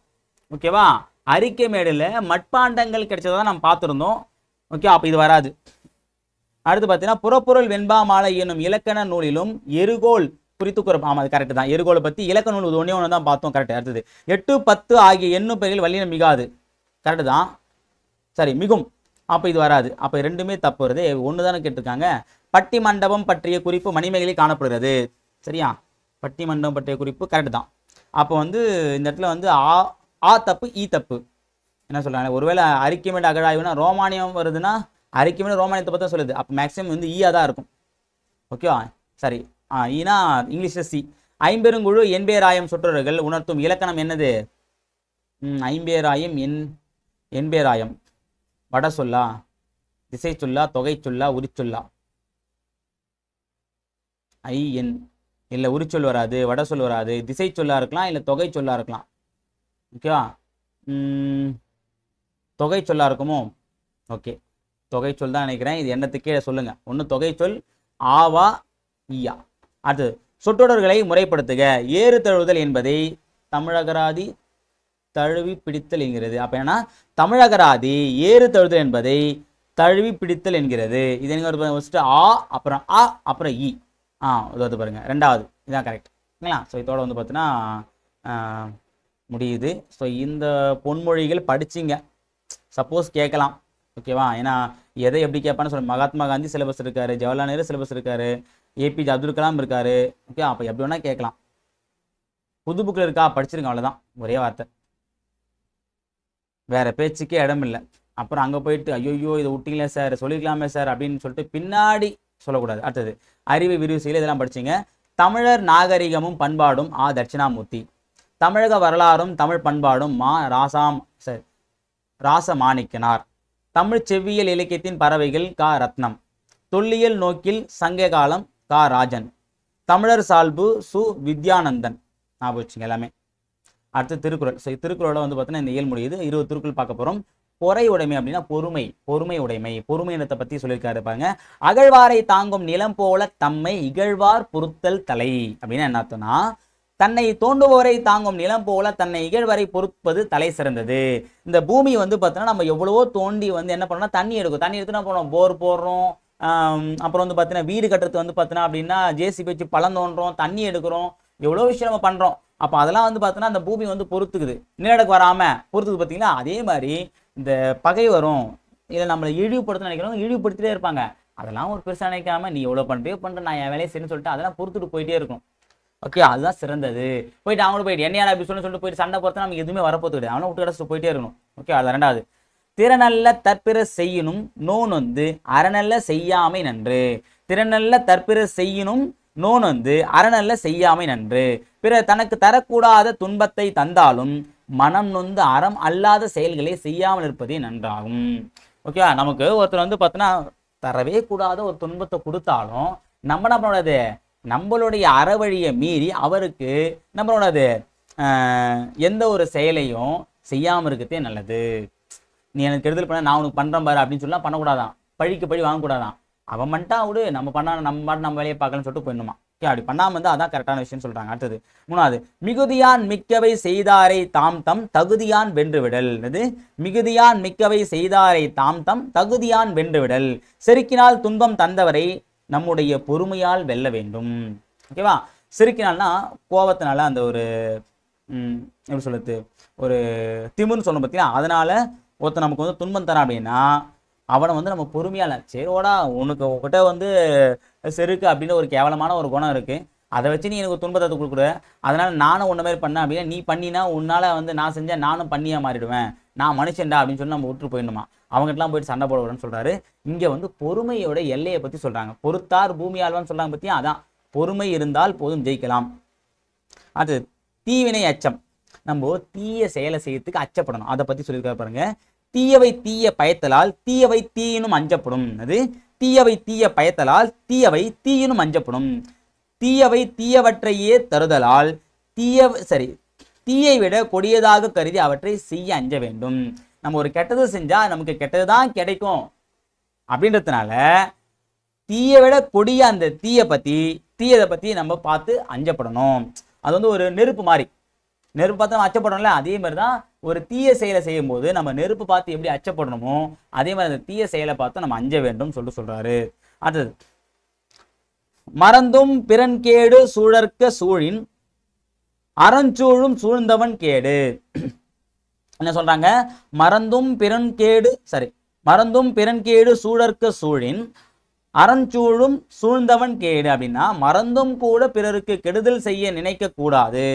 ஓகேவா அரிக்கமேடில் மட்பாண்டங்கள் கிடைச்சதாக நம்ம பார்த்துருந்தோம் ஓகே அப்போ இது வராது அடுத்து பார்த்தீங்கன்னா புறப்பொருள் வெண்பா மாலை என்னும் இலக்கண நூலிலும் எருகோல் குறித்துக்குற ஆமாம் அது கரெக்ட் தான் எருகோலை பற்றி இலக்க நூல் ஒன்றே ஒன்று தான் பார்த்தோம் கரெக்ட் அடுத்தது எட்டு பத்து ஆகிய எண்ணும் பெயர்கள் வல்லினம் மிகாது கரெக்டு தான் சரி மிகும் அப்போ இது வராது அப்போ ரெண்டுமே தப்பு வருது ஒன்று தானே கேட்டிருக்காங்க பட்டி மண்டபம் பற்றிய குறிப்பு மணிமேகலை காணப்படுகிறது சரியா பட்டி மண்டபம் பற்றிய குறிப்பு கரெக்டு தான் அப்போ வந்து இந்த இடத்துல வந்து ஆ ஆ தப்பு ஈ தப்பு என்ன சொல்கிறாங்க ஒருவேளை அரிக்கமேடு அகழாய்வுனா ரோமானியம் வருதுன்னா அரிக்கமேடு ரோமானியத்தை பற்றி தான் சொல்லுது அப்போ மேக்ஸிமம் வந்து ஈயாக தான் இருக்கும் ஓகேவா சரி ஈனா இங்கிலீஷில் சி ஐம்பெருங்குழு என்பேராயம் சொற்றொருகள் உணர்த்தும் இலக்கணம் என்னது ஐம்பேராயம் என் என்பேராயம் வட சொல்லா திசை சொல்லா தொகை சொல்லா உரிச்சொல்லா ஐ என் இல்லை உரிச்சொல் வராது வட சொல் வராது திசை சொல்லாக இருக்கலாம் இல்லை தொகை சொல்லாக இருக்கலாம் ஓகேவா தொகை சொல்லாக இருக்குமோ ஓகே தொகை சொல் தான் நினைக்கிறேன் இது என்னத்துக்கே சொல்லுங்கள் ஒன்று தொகை சொல் ஆவா ஈயா அடுத்து சொற்றொடர்களை முறைப்படுத்துக ஏறு தழுவுதல் என்பதை தமிழகராதி தழுவி பிடித்தல் என்கிறது அப்போ ஏன்னா தமிழகராதி ஏறு தழுதல் என்பதை தழுவி பிடித்தல் என்கிறது இது நீங்கள் ஒரு ஃபஸ்ட்டு ஆ அப்புறம் ஆ அப்புறம் இ ஆ இது பாருங்க பாருங்கள் ரெண்டாவது இதான் கரெக்ட் ஓகேங்களா ஸோ இதோட வந்து பார்த்தீங்கன்னா முடியுது ஸோ இந்த பொன்மொழிகள் படிச்சிங்க சப்போஸ் கேட்கலாம் ஓகேவா ஏன்னா எதை எப்படி கேட்பான்னு சொல்லுங்கள் மகாத்மா காந்தி சிலபஸ் இருக்காரு ஜவஹர்லால் நேரு சிலபஸ் இருக்காரு ஏபிஜே அப்துல் கலாம் இருக்கார் ஓகே அப்போ எப்படி வேணால் கேட்கலாம் புது புக்கில் இருக்கா படிச்சிருக்கேன் அவ்வளோதான் ஒரே வார்த்தை வேறு பேச்சுக்கே இடம் இல்லை அப்புறம் அங்கே போயிட்டு ஐயோயோ இதை விட்டிங்களே சார் சொல்லிக்கலாமே சார் அப்படின்னு சொல்லிட்டு பின்னாடி சொல்லக்கூடாது அடுத்தது அறிவு விரிவு செய்யல இதெல்லாம் படிச்சிங்க தமிழர் நாகரிகமும் பண்பாடும் ஆ தட்சிணாமூர்த்தி தமிழக வரலாறும் தமிழ் பண்பாடும் மா ராசாம் சார் ராச மாணிக்கனார் தமிழ் செவ்வியல் இலக்கியத்தின் பறவைகள் கா ரத்னம் தொல்லியல் நோக்கில் சங்க காலம் தா ராஜன் தமிழர் சால்பு சு வித்யானந்தன் ஞாபகம் வச்சுங்க எல்லாமே அடுத்து திருக்குறள் ஸோ திருக்குறளோட வந்து பார்த்தீங்கன்னா இந்த இயல் இது இருபது திருக்குறள் பார்க்க போகிறோம் பொறை உடைமை அப்படின்னா பொறுமை பொறுமை உடைமை பொறுமை இனத்தை பற்றி சொல்லியிருக்காரு பாருங்க அகழ்வாரை தாங்கும் நிலம் போல தம்மை இகழ்வார் பொருத்தல் தலை அப்படின்னா என்ன தன்னை தோண்டுபவரை தாங்கும் நிலம் போல தன்னை இகழ்வரை பொறுப்பது தலை சிறந்தது இந்த பூமி வந்து பார்த்தோன்னா நம்ம எவ்வளவோ தோண்டி வந்து என்ன பண்ணோம்னா தண்ணி எடுக்கும் தண்ணி எடுத்து என்ன போர் போடுறோம் அப்புறம் வந்து பார்த்தீங்கன்னா வீடு கட்டுறது வந்து பார்த்தீங்கன்னா அப்படின்னா ஜேசி வச்சு பழம் தோன்றோம் தண்ணி எடுக்கிறோம் எவ்வளோ விஷயம் நம்ம பண்ணுறோம் அப்போ அதெல்லாம் வந்து பார்த்தோன்னா அந்த பூமி வந்து பொறுத்துக்குது நிலநடுக்கு வராமல் பொறுத்துக்குது பார்த்தீங்களா அதே மாதிரி இந்த பகை வரும் இதை நம்மளை இழிவுபடுத்த நினைக்கிறவங்க இழிவுபடுத்திட்டே இருப்பாங்க அதெல்லாம் ஒரு பெருசாக நினைக்காம நீ எவ்வளோ பண்ணுறியோ பண்ணுற நான் என் வேலையை சரின்னு சொல்லிட்டு அதெல்லாம் பொறுத்துட்டு போயிட்டே இருக்கும் ஓகே அதுதான் சிறந்தது போயிட்டு அவங்களும் போயிட்டு என்னையா அப்படி சொல்லி சொல்லிட்டு போயிட்டு சண்டை பொறுத்தா நமக்கு எதுவுமே வரப்போது கிடையாது அவனை விட்டு கிடச்சிட்டு போயிட்டே இருக்கணும் ஓகே அது ரெண்டாவது திறனல்ல தற்பிற செய்யணும் நோன் வந்து அறநல்ல செய்யாமை நன்று திறனல்ல தற்பிற செய்யணும் நோன் வந்து அறநல்ல செய்யாமை நன்று பிற தனக்கு தரக்கூடாத துன்பத்தை தந்தாலும் மனம் நொந்து அறம் அல்லாத செயல்களை செய்யாமல் இருப்பதே நன்றாகும் ஓகேவா நமக்கு ஒருத்தர் வந்து பார்த்தோன்னா தரவே கூடாத ஒரு துன்பத்தை கொடுத்தாலும் நம்ம நம்மளோடது நம்மளுடைய அறவழியை மீறி அவருக்கு நம்மளோடது எந்த ஒரு செயலையும் செய்யாமல் இருக்கிறதே நல்லது நீ எனக்கு கெடுதல் பண்ண நான் உனக்கு பண்ணுறேன் பாரு அப்படின்னு சொல்லலாம் பண்ணக்கூடாதான் பழிக்கு பழி வாங்கக்கூடாதான் அவன் பண்ணிட்டா விடு நம்ம பண்ணா நம்ம பாட்டு நம்ம வேலையை பார்க்கலன்னு சொல்லிட்டு போயிடணுமா ஓகே அப்படி பண்ணாமல் வந்து அதான் கரெக்டான விஷயம் சொல்கிறாங்க அடுத்தது மூணாவது மிகுதியான் மிக்கவை செய்தாரை தாம் தம் தகுதியான் வென்று விடல் அது மிகுதியான் மிக்கவை செய்தாரை தாம் தம் தகுதியான் வென்று விடல் செருக்கினால் துன்பம் தந்தவரை நம்முடைய பொறுமையால் வெல்ல வேண்டும் ஓகேவா செருக்கினால்னா கோபத்தினால அந்த ஒரு எப்படி சொல்லுது ஒரு திமுன்னு சொல்லணும் பார்த்தீங்கன்னா அதனால் ஒருத்தன் நமக்கு வந்து துன்பம் தரான் அப்படின்னா அவனை வந்து நம்ம பொறுமையால சரி ஓடா உனக்கு உங்ககிட்ட வந்து செருக்கு அப்படின்னு ஒரு கேவலமான ஒரு குணம் இருக்குது அதை வச்சு நீ எனக்கு துன்பத்தை கொடுக்குற அதனால் நானும் உன்ன மாதிரி பண்ணேன் அப்படின்னா நீ பண்ணினா உன்னால் வந்து நான் செஞ்சேன் நானும் பண்ணியே மாறிடுவேன் நான் மனுஷன்டா அப்படின்னு சொல்லி நம்ம விட்டு போயிடணுமா அவங்ககிட்டலாம் போயிட்டு சண்டை போடுவோம்னு சொல்றாரு இங்கே வந்து பொறுமையோட எல்லையை பற்றி சொல்கிறாங்க பொறுத்தார் பூமி ஆழ்வான்னு சொல்கிறாங்க பற்றியும் அதான் பொறுமை இருந்தால் போதும் ஜெயிக்கலாம் அது தீவினை அச்சம் நம்ம தீய செயலை செய்யறதுக்கு அச்சப்படணும் அதை பற்றி சொல்லியிருக்காரு பாருங்கள் தீயவை தீய பயத்தலால் தீயவை தீயினும் அஞ்சப்படும் அது தீயவை தீய பயத்தலால் தீயவை தீயினும் அஞ்சப்படும் தீயவை தீயவற்றையே தருதலால் தீய சரி தீயை விட கொடியதாக கருதி அவற்றை செய்ய அஞ்ச வேண்டும் நம்ம ஒரு கெட்டது செஞ்சால் நமக்கு கெட்டது தான் கிடைக்கும் அப்படின்றதுனால தீயை விட கொடிய அந்த தீயை பற்றி தீயதை பற்றி நம்ம பார்த்து அஞ்சப்படணும் அது வந்து ஒரு நெருப்பு மாதிரி நெருப்பு பார்த்து நம்ம அச்சப்படுறோம்ல அதே மாதிரி தான் ஒரு தீய செயலை செய்யும் போது நம்ம நெருப்பு பார்த்து எப்படி அச்சப்படணுமோ அதே மாதிரி அந்த தீய செயலை பார்த்து நம்ம அஞ்ச வேண்டும் சொல்லி சொல்றாரு அடுத்தது மறந்தும் பிறன் கேடு சூழற்க சூழின் அறஞ்சூழும் சூழ்ந்தவன் கேடு என்ன சொல்றாங்க மறந்தும் பிறன் கேடு சரி மறந்தும் பிறன் கேடு சூழற்க சூழின் அறஞ்சூழும் சூழ்ந்தவன் கேடு அப்படின்னா மறந்தும் கூட பிறருக்கு கெடுதல் செய்ய நினைக்க கூடாது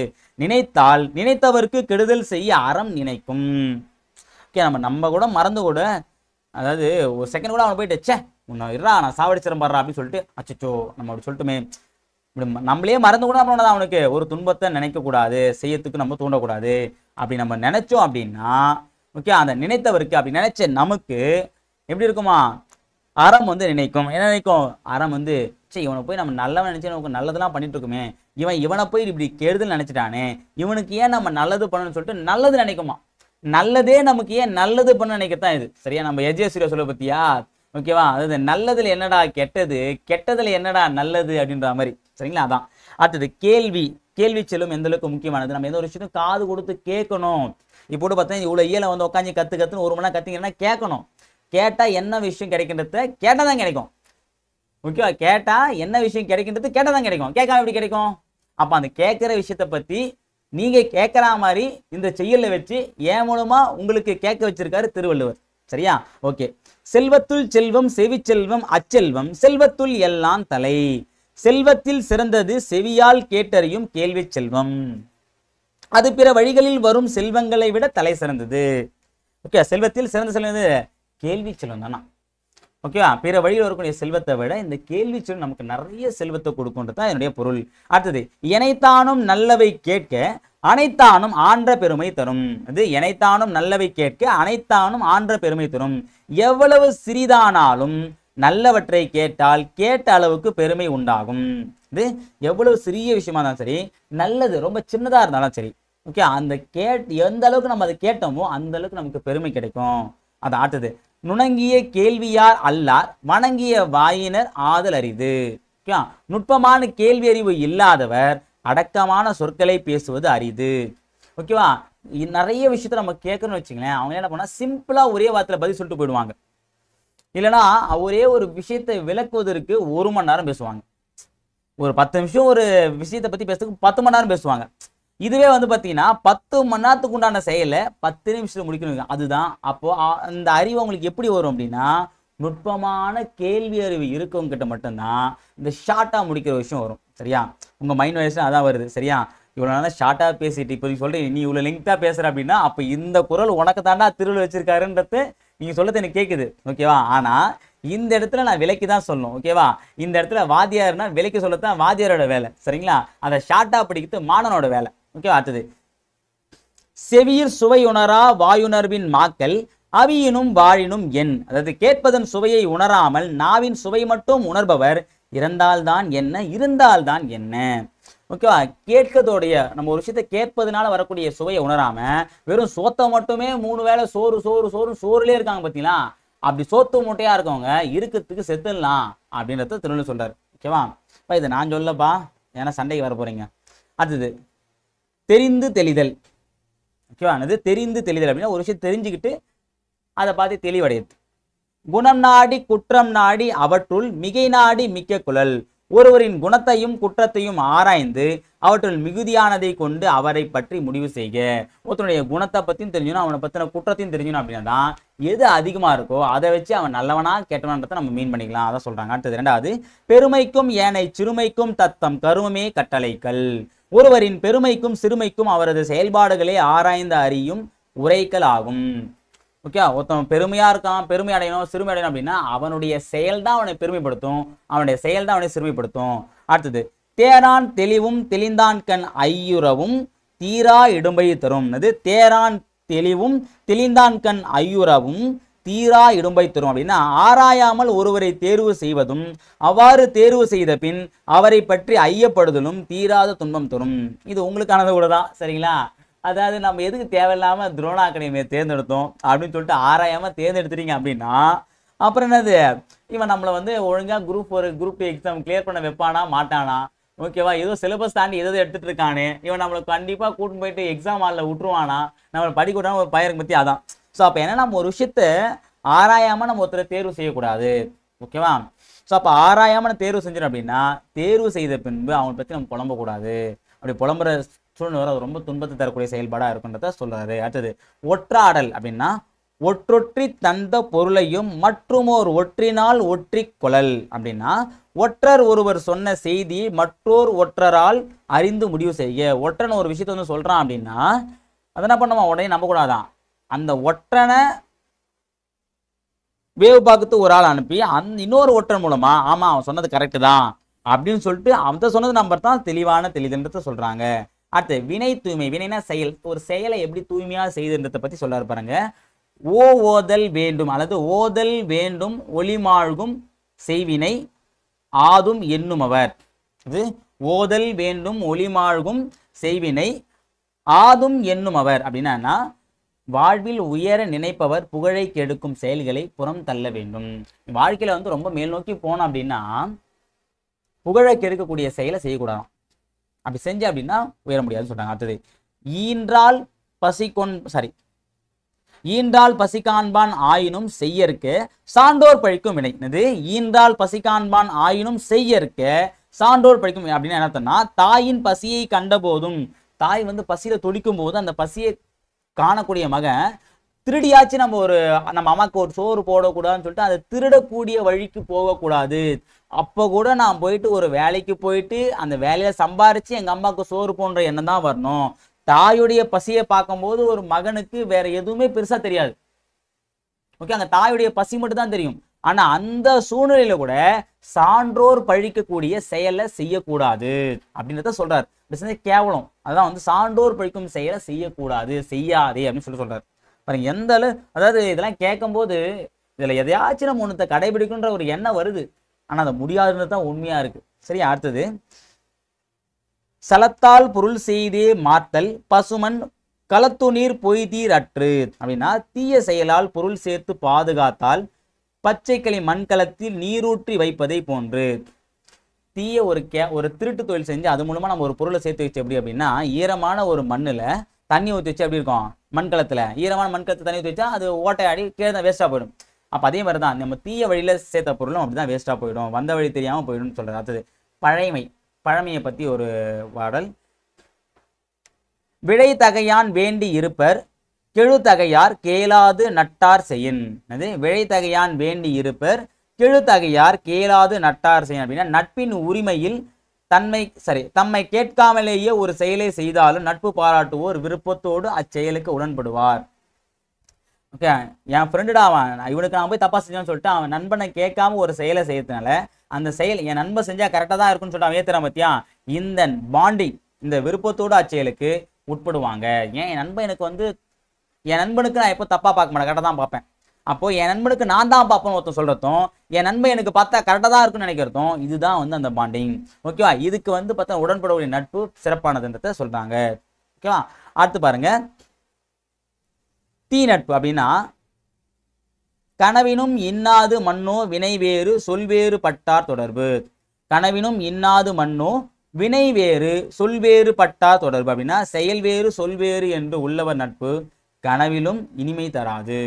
நினைத்தால் நினைத்தவருக்கு கெடுதல் செய்ய அறம் நினைக்கும் ஓகே நம்ம நம்ம கூட மறந்து கூட அதாவது ஒரு செகண்ட் கூட அவன் போயிட்டு சே உன்னை இருறா நான் சாவடி பாடுறா அப்படின்னு சொல்லிட்டு அச்சோ நம்ம அப்படி சொல்லட்டுமே இப்படி நம்மளே மறந்து கூட நம்ம அவனுக்கு ஒரு துன்பத்தை நினைக்கக்கூடாது செய்யறதுக்கு நம்ம தூண்டக்கூடாது அப்படி நம்ம நினைச்சோம் அப்படின்னா ஓகே அந்த நினைத்தவருக்கு அப்படி நினைச்ச நமக்கு எப்படி இருக்குமா அறம் வந்து நினைக்கும் என்ன நினைக்கும் அறம் வந்து சரி இவனை போய் நம்ம நல்லவன் நினச்சி நமக்கு நல்லதெல்லாம் பண்ணிட்டு இருக்குமே இவன் இவனை போய் இப்படி கெடுதல் நினச்சிட்டானே இவனுக்கு ஏன் நம்ம நல்லது பண்ணணும்னு சொல்லிட்டு நல்லது நினைக்குமா நல்லதே நமக்கு ஏன் நல்லது பண்ண நினைக்கத்தான் இது சரியா நம்ம எஜே சூர்யா சொல்ல பத்தியா ஓகேவா அதாவது நல்லதுல என்னடா கெட்டது கெட்டதுல என்னடா நல்லது அப்படின்ற மாதிரி சரிங்களா அதான் அடுத்தது கேள்வி கேள்வி செல்லும் எந்த அளவுக்கு முக்கியமானது நம்ம எந்த ஒரு விஷயத்தையும் காது கொடுத்து கேட்கணும் இப்போ பார்த்தீங்கன்னா இவ்வளோ ஈழ வந்து உட்காந்து கத்து கற்றுன்னு ஒரு மணி நேரம் கத்திங்கன்னா கேட்கணும் கேட்டால் என்ன விஷயம் கிடைக்கின்றது கேட்டால் தான் கிடைக்கும் ஓகேவா கேட்டால் என்ன விஷயம் கிடைக்கின்றது கேட்டதான் கிடைக்கும் கேட்காம எப்படி கிடைக்கும் அப்போ அந்த கேட்குற விஷயத்தை பற்றி நீங்கள் கேட்குற மாதிரி இந்த செயலில் வச்சு ஏன் மூலமாக உங்களுக்கு கேட்க வச்சிருக்காரு திருவள்ளுவர் சரியா ஓகே செல்வத்துள் செல்வம் செவி செல்வம் அச்செல்வம் செல்வத்துள் எல்லாம் தலை செல்வத்தில் சிறந்தது செவியால் கேட்டறியும் கேள்வி செல்வம் அது பிற வழிகளில் வரும் செல்வங்களை விட தலை சிறந்தது ஓகே செல்வத்தில் சிறந்த செல்வது கேள்வி செல்வம் தானா ஓகேவா பிற வழியில் வரக்கூடிய செல்வத்தை விட இந்த கேள்வி செல்வம் நமக்கு நிறைய செல்வத்தை கொடுக்குன்றது தான் என்னுடைய பொருள் அடுத்தது இணைத்தானும் நல்லவை கேட்க அனைத்தானும் ஆன்ற பெருமை தரும் இது இணைத்தானும் நல்லவை கேட்க அனைத்தானும் ஆன்ற பெருமை தரும் எவ்வளவு சிறிதானாலும் நல்லவற்றை கேட்டால் கேட்ட அளவுக்கு பெருமை உண்டாகும் இது எவ்வளவு சிறிய விஷயமா இருந்தாலும் சரி நல்லது ரொம்ப சின்னதாக இருந்தாலும் சரி ஓகே அந்த கேட் எந்த அளவுக்கு நம்ம அதை கேட்டோமோ அந்த அளவுக்கு நமக்கு பெருமை கிடைக்கும் அது ஆட்டுது நுணங்கிய கேள்வியார் அல்லார் வணங்கிய வாயினர் ஆதல் அரிது நுட்பமான கேள்வி அறிவு இல்லாதவர் அடக்கமான சொற்களை பேசுவது அரிது ஓகேவா நிறைய விஷயத்த நம்ம கேட்கணும்னு வச்சுங்களேன் அவங்க என்ன பண்ணா சிம்பிளாக ஒரே வார்த்தையில பதில் சொல்லிட்டு போயிடுவாங்க இல்லைனா ஒரே ஒரு விஷயத்தை விளக்குவதற்கு ஒரு மணி நேரம் பேசுவாங்க ஒரு பத்து நிமிஷம் ஒரு விஷயத்தை பற்றி பேசுறதுக்கு பத்து மணி நேரம் பேசுவாங்க இதுவே வந்து பார்த்தீங்கன்னா பத்து மணி நேரத்துக்கு உண்டான செயலை பத்து நிமிஷத்தில் முடிக்கணும் அதுதான் அப்போது அந்த அறிவு உங்களுக்கு எப்படி வரும் அப்படின்னா நுட்பமான கேள்வி அறிவு கிட்ட மட்டும்தான் இந்த ஷார்ட்டாக முடிக்கிற விஷயம் வரும் சரியா உங்கள் மைண்ட் வயசு அதான் வருது சரியா இவ்வளோ நல்லா ஷார்ட்டாக பேசிட்டு இப்போ சொல்கிறேன் நீ இவ்வளோ லெங்க்த்தாக பேசுகிற அப்படின்னா அப்போ இந்த குரல் உனக்கு தாண்டா திருவில் வச்சிருக்காருன்றது நீங்கள் சொல்லுறது எனக்கு கேட்குது ஓகேவா ஆனால் இந்த இடத்துல நான் விலைக்கு தான் சொல்லணும் ஓகேவா இந்த இடத்துல வாதியார்னா விலைக்கு சொல்லத்தான் வாத்தியாரோட வேலை சரிங்களா அதை ஷார்ட்டாக படிக்கிறது மாணவனோட வேலை ஓகேவா அடுத்தது செவியிற் சுவை உணரா வாயுணர்வின் மாக்கல் அவியினும் வாழினும் என் அதாவது கேட்பதன் சுவையை உணராமல் நாவின் சுவை மட்டும் உணர்பவர் இறந்தால்தான் என்ன இருந்தால்தான் என்ன ஓகேவா கேட்கதோடைய நம்ம ஒரு விஷயத்தை கேட்பதுனால வரக்கூடிய சுவையை உணராம வெறும் சோத்தை மட்டுமே மூணு வேளை சோறு சோறு சோறு சோறுலேயே இருக்காங்க பார்த்தீங்களா அப்படி சோத்து மூட்டையா இருக்கவங்க இருக்கிறதுக்கு செத்துடலாம் அப்படின்றத திருநெல் சொல்றாரு ஓகேவா இப்போ இதை நான் சொல்லப்பா ஏன்னா சண்டைக்கு வர போறீங்க அடுத்தது தெரிந்து தெளிதல் முக்கியமானது தெரிந்து தெளிதல் அப்படின்னா ஒரு விஷயம் தெரிஞ்சுக்கிட்டு அதை பார்த்து தெளிவடையுது குணம் நாடி குற்றம் நாடி அவற்றுள் மிகை நாடி மிக்க குழல் ஒருவரின் குணத்தையும் குற்றத்தையும் ஆராய்ந்து அவற்றுள் மிகுதியானதை கொண்டு அவரை பற்றி முடிவு செய்க ஒருத்தனுடைய குணத்தை பற்றியும் தெரிஞ்சணும் அவனை பற்றின குற்றத்தையும் தெரிஞ்சணும் அப்படின்னா தான் எது அதிகமாக இருக்கோ அதை வச்சு அவன் நல்லவனா கெட்டவன்றதை நம்ம மீன் பண்ணிக்கலாம் அதான் சொல்கிறாங்க அடுத்தது ரெண்டாவது பெருமைக்கும் ஏனை சிறுமைக்கும் தத்தம் கருமமே கட்டளைகள் ஒருவரின் பெருமைக்கும் சிறுமைக்கும் அவரது செயல்பாடுகளை ஆராய்ந்து அறியும் உரைக்கல் ஆகும் ஓகே ஒருத்தன் பெருமையாக இருக்கான் பெருமை அடையணும் சிறுமை அடையணும் அப்படின்னா அவனுடைய செயல் தான் அவனை பெருமைப்படுத்தும் அவனுடைய செயல் தான் அவனை சிறுமைப்படுத்தும் அடுத்தது தேரான் தெளிவும் தெளிந்தான் கண் ஐயுறவும் தீரா இடும்பை தரும் அது தேரான் தெளிவும் தெளிந்தான் கண் ஐயுறவும் தீரா இடும்பை தரும் அப்படின்னா ஆராயாமல் ஒருவரை தேர்வு செய்வதும் அவ்வாறு தேர்வு செய்த பின் அவரை பற்றி ஐயப்படுதலும் தீராத துன்பம் தரும் இது உங்களுக்கானது கூட தான் சரிங்களா அதாவது நம்ம எதுக்கு தேவையில்லாம துரோணா தேர்ந்தெடுத்தோம் அப்படின்னு சொல்லிட்டு ஆராயாம தேர்ந்தெடுத்துறீங்க அப்படின்னா அப்புறம் என்னது இவன் நம்மளை வந்து ஒழுங்கா குரூப் ஒரு குரூப் எக்ஸாம் கிளியர் பண்ண வைப்பானா மாட்டானா ஓகேவா ஏதோ சிலபஸ் தாண்டி எதோ எடுத்துட்டு இருக்கானு இவன் நம்மளை கண்டிப்பா கூட்டின்னு போயிட்டு எக்ஸாம் ஹாலில் விட்டுருவானா நம்மளை படிக்கூடாது ஒரு பயிருக்கு பத்தி அதான் ஸோ அப்போ என்ன நம்ம ஒரு விஷயத்த ஆராயாமல் நம்ம ஒருத்தரை தேர்வு செய்யக்கூடாது ஓகேவா ஸோ அப்போ ஆராயாமல் தேர்வு செஞ்சிடும் அப்படின்னா தேர்வு செய்த பின்பு அவங்களை பற்றி நம்ம புலம்பக்கூடாது அப்படி புலம்புற சூழ்நிலை அது ரொம்ப துன்பத்தை தரக்கூடிய செயல்பாடாக இருக்குன்றத சொல்கிறாரு அடுத்தது ஒற்றாடல் அப்படின்னா ஒற்றொற்றி தந்த பொருளையும் மற்றுமோர் ஒற்றினால் ஒற்றி கொழல் அப்படின்னா ஒற்றர் ஒருவர் சொன்ன செய்தி மற்றோர் ஒற்றரால் அறிந்து முடிவு செய்ய ஒற்றன் ஒரு விஷயத்த வந்து சொல்கிறான் அப்படின்னா அதை என்ன பண்ணுவான் உடனே நம்பக்கூடாதான் அந்த ஒற்றனை வேவு பார்க்கத்து ஒரு ஆள் அனுப்பி அந் இன்னொரு ஒற்றன் மூலமா ஆமாம் அவன் சொன்னது கரெக்டு தான் அப்படின்னு சொல்லிட்டு அவன் சொன்னது நம்பர் தான் தெளிவான தெளிதுன்றத சொல்கிறாங்க அடுத்து வினை தூய்மை வினைனா செயல் ஒரு செயலை எப்படி தூய்மையாக செய்துன்றதை பற்றி சொல்ல பாருங்க ஓ ஓதல் வேண்டும் அல்லது ஓதல் வேண்டும் ஒளிமாழ்கும் செய்வினை ஆதும் அவர் இது ஓதல் வேண்டும் ஒளிமாழ்கும் செய்வினை ஆதும் அவர் அப்படின்னா வாழ்வில் உயர நினைப்பவர் புகழை கெடுக்கும் செயல்களை புறம் தள்ள வேண்டும் வாழ்க்கையில வந்து ரொம்ப மேல் நோக்கி போனோம் அப்படின்னா புகழை கெடுக்கக்கூடிய செயலை செய்யக்கூடாது அப்படி செஞ்ச அப்படின்னா உயர முடியாதுன்னு சொல்றாங்க அடுத்தது ஈன்றால் பசிக்கொன் சாரி ஈன்றால் பசி காண்பான் ஆயினும் செய்யற்கு சான்றோர் பழிக்கும் வினை ஈன்றால் பசி காண்பான் ஆயினும் செய்யற்கு சான்றோர் பழிக்கும் அப்படின்னு என்ன தாயின் பசியை கண்ட போதும் தாய் வந்து பசியில துடிக்கும் போது அந்த பசியை காணக்கூடிய மகன் திருடியாச்சு நம்ம ஒரு நம்ம அம்மாவுக்கு ஒரு சோறு போடக்கூடாதுன்னு சொல்லிட்டு அதை திருடக்கூடிய வழிக்கு போகக்கூடாது அப்போ கூட நான் போயிட்டு ஒரு வேலைக்கு போயிட்டு அந்த வேலையை சம்பாரித்து எங்கள் அம்மாவுக்கு சோறு போன்ற எண்ணம் தான் வரணும் தாயுடைய பசியை பார்க்கும்போது ஒரு மகனுக்கு வேற எதுவுமே பெருசாக தெரியாது ஓகே அந்த தாயுடைய பசி மட்டும் தான் தெரியும் ஆனா அந்த சூழ்நிலையில கூட சான்றோர் பழிக்கக்கூடிய செயலை செய்யக்கூடாது அப்படின்றத சொல்றாரு அப்படி கேவலம் அதான் வந்து சான்றோர் பழிக்கும் செயலை செய்யக்கூடாது செய்யாதே அப்படின்னு சொல்லி சொல்றாரு பாருங்க எந்த அளவு அதாவது இதெல்லாம் கேட்கும்போது இதுல எதையாச்சும் நம்ம ஒன்றத்தை கடைபிடிக்கும்ன்ற ஒரு எண்ணம் வருது ஆனா அதை முடியாதுன்றது தான் உண்மையா இருக்கு சரி அடுத்தது சலத்தால் பொருள் செய்தே மாத்தல் பசுமன் களத்துநீர் பொய்தீர் அற்று அப்படின்னா தீய செயலால் பொருள் சேர்த்து பாதுகாத்தால் பச்சைக்களி மண்கலத்தில் நீரூற்றி வைப்பதை போன்று தீய ஒரு கே ஒரு திருட்டு தொழில் செஞ்சு அது மூலமாக நம்ம ஒரு பொருளை சேர்த்து வச்சு எப்படி அப்படின்னா ஈரமான ஒரு மண்ணில் தண்ணி ஊற்றி வச்சு எப்படி இருக்கும் மண்கலத்தில் ஈரமான மண்கலத்தை தண்ணி ஊற்றி வச்சா அது ஓட்டையாடி கீழே தான் வேஸ்ட்டாக போயிடும் அப்போ அதே மாதிரி தான் நம்ம தீய வழியில் சேர்த்த பொருளும் அப்படி தான் வேஸ்ட்டாக போயிடும் வந்த வழி தெரியாமல் போயிடும்னு சொல்கிறது அடுத்தது பழைமை பழமையை பற்றி ஒரு பாடல் விடை தகையான் வேண்டி இருப்பர் கெழுத்தகையார் கேளாது நட்டார் செய்யின் அது விழைத்தகையான் வேண்டி இருப்பர் கெழுத்தகையார் கேளாது நட்டார் செய்யும் அப்படின்னா நட்பின் உரிமையில் தன்மை சரி தம்மை கேட்காமலேயே ஒரு செயலை செய்தாலும் நட்பு பாராட்டுவோர் விருப்பத்தோடு அச்செயலுக்கு உடன்படுவார் ஓகே என் ஃப்ரெண்டுடா அவன் இவனுக்கு நான் போய் தப்பா செஞ்சான்னு சொல்லிட்டு அவன் நண்பனை கேட்காம ஒரு செயலை செய்யறதுனால அந்த செயல் என் நண்பன் செஞ்சா கரெக்டாக தான் இருக்குன்னு சொல்லிட்டு அவன் ஏத்துறான் பத்தியா இந்த பாண்டிங் இந்த விருப்பத்தோடு அச்செயலுக்கு உட்படுவாங்க ஏன் என் நண்பன் எனக்கு வந்து என் நண்பனுக்கு நான் எப்போ தப்பாக பார்க்க மாட்டேன் கரெக்டாக தான் பார்ப்பேன் அப்போ என் நண்பனுக்கு நான் தான் பார்ப்பேன்னு ஒருத்தன் சொல்கிறதும் என் நண்பன் எனக்கு பார்த்தா கரெக்டாக தான் இருக்குன்னு நினைக்கிறதும் இதுதான் வந்து அந்த பாண்டிங் ஓகேவா இதுக்கு வந்து பார்த்தா உடன்படக்கூடிய நட்பு சிறப்பானதுன்றத சொல்கிறாங்க ஓகேவா அடுத்து பாருங்க தீ நட்பு அப்படின்னா கனவினும் இன்னாது மண்ணோ வினை வேறு சொல்வேறு பட்டார் தொடர்பு கனவினும் இன்னாது மண்ணோ வினை வேறு சொல்வேறு பட்டார் தொடர்பு அப்படின்னா செயல் வேறு சொல்வேறு என்று உள்ளவர் நட்பு கனவிலும் இனிமை தராது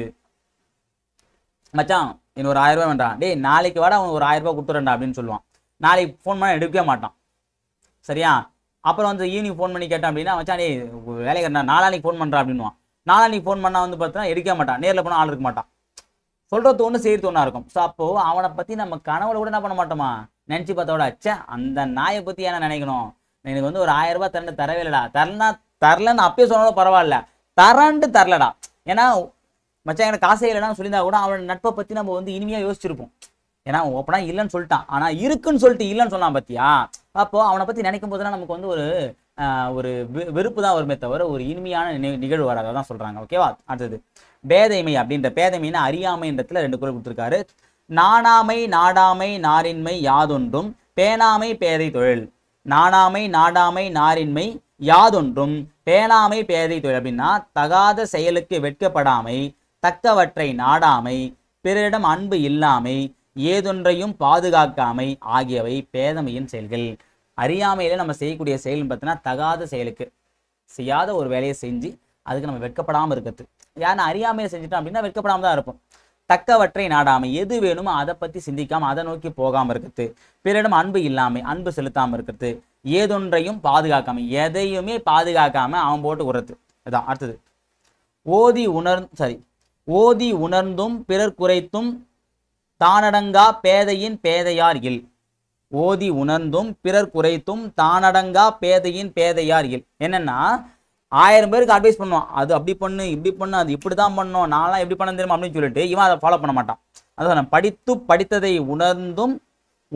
மச்சான் என்ன ஒரு ஆயிரம் ரூபாய் வேண்டான் டேய் நாளைக்கு வாட அவன் ஒரு ஆயிரம் ரூபாய் கொடுத்துறேன்டா அப்படின்னு சொல்லுவான் நாளைக்கு ஃபோன் பண்ண எடுக்கவே மாட்டான் சரியா அப்புறம் வந்து ஈவினிங் ஃபோன் பண்ணி கேட்டான் அப்படின்னா மச்சான் டேய் வேலைக்காரனா நாளானிக்கு ஃபோன் பண்ணுறான் அப்படின்வான் நாளானிக்கு ஃபோன் பண்ணால் வந்து பார்த்தீங்கன்னா எடுக்க மாட்டான் நேரில் போனால் ஆள் இருக்க மாட்டான் சொல்கிறது ஒன்று செய்கிறது ஒன்றா இருக்கும் ஸோ அப்போது அவனை பற்றி நம்ம கனவுல கூட என்ன பண்ண மாட்டோமா நினச்சி பார்த்தோட அச்சே அந்த நாயை பற்றி என்ன நினைக்கணும் எனக்கு வந்து ஒரு ஆயிரம் ரூபாய் தரவே இல்லைடா தரலன்னா தரலன்னு அப்பயே சொன்னாலும் பரவாயில்ல தரான்ட்டு தரலடா ஏன்னா மச்சான் எனக்கு காசே இல்லைனா சொல்லியிருந்தா கூட அவனோட நட்பை பற்றி நம்ம வந்து இனிமையாக யோசிச்சிருப்போம் ஏன்னா ஓப்பனா இல்லைன்னு சொல்லிட்டான் ஆனால் இருக்குன்னு சொல்லிட்டு இல்லைன்னு சொன்னான் பார்த்தியா அப்போ அவனை பற்றி நினைக்கும் போதெல்லாம் நமக்கு வந்து ஒரு ஒரு வெறுப்பு தான் வருமே தவிர ஒரு இனிமையான நிகழ்வு வராத தான் சொல்கிறாங்க ஓகேவா அடுத்தது பேதைமை அப்படின்ற பேதைமைன்னா அறியாமைன்றதுல ரெண்டு குரல் கொடுத்துருக்காரு நாணாமை நாடாமை நாரின்மை யாதொன்றும் பேணாமை பேதை தொழில் நாணாமை நாடாமை நாரின்மை யாதொன்றும் பேணாமை பேதை தொழில் அப்படின்னா தகாத செயலுக்கு வெட்கப்படாமை தக்கவற்றை நாடாமை பிறரிடம் அன்பு இல்லாமை ஏதொன்றையும் பாதுகாக்காமை ஆகியவை பேதமையின் செயல்கள் அறியாமையில் நம்ம செய்யக்கூடிய செயல்னு பார்த்தீங்கன்னா தகாத செயலுக்கு செய்யாத ஒரு வேலையை செஞ்சு அதுக்கு நம்ம வெட்கப்படாமல் இருக்கிறது யாரும் அறியாமையை செஞ்சுட்டோம் அப்படின்னா வெட்கப்படாமல் தான் இருப்போம் தக்கவற்றை நாடாமை எது வேணுமோ அதை பற்றி சிந்திக்காமல் அதை நோக்கி போகாமல் இருக்கிறது பிறரிடம் அன்பு இல்லாமல் அன்பு செலுத்தாமல் இருக்கிறது ஏதொன்றையும் பாதுகாக்காம எதையுமே பாதுகாக்காம அவன் போட்டு உரத்து அதான் அடுத்தது ஓதி உணர் சாரி ஓதி உணர்ந்தும் பிறர் குறைத்தும் தானடங்கா பேதையின் பேதையார் இல் ஓதி உணர்ந்தும் பிறர் குறைத்தும் தானடங்கா பேதையின் பேதையார் இல் என்னன்னா ஆயிரம் பேருக்கு அட்வைஸ் பண்ணுவான் அது அப்படி பண்ணு இப்படி பண்ணு அது இப்படி தான் பண்ணோம் நான்லாம் எப்படி பண்ண தெரியுமா அப்படின்னு சொல்லிட்டு இவன் அதை ஃபாலோ பண்ண மாட்டான் அதான் படித்து படித்ததை உணர்ந்தும்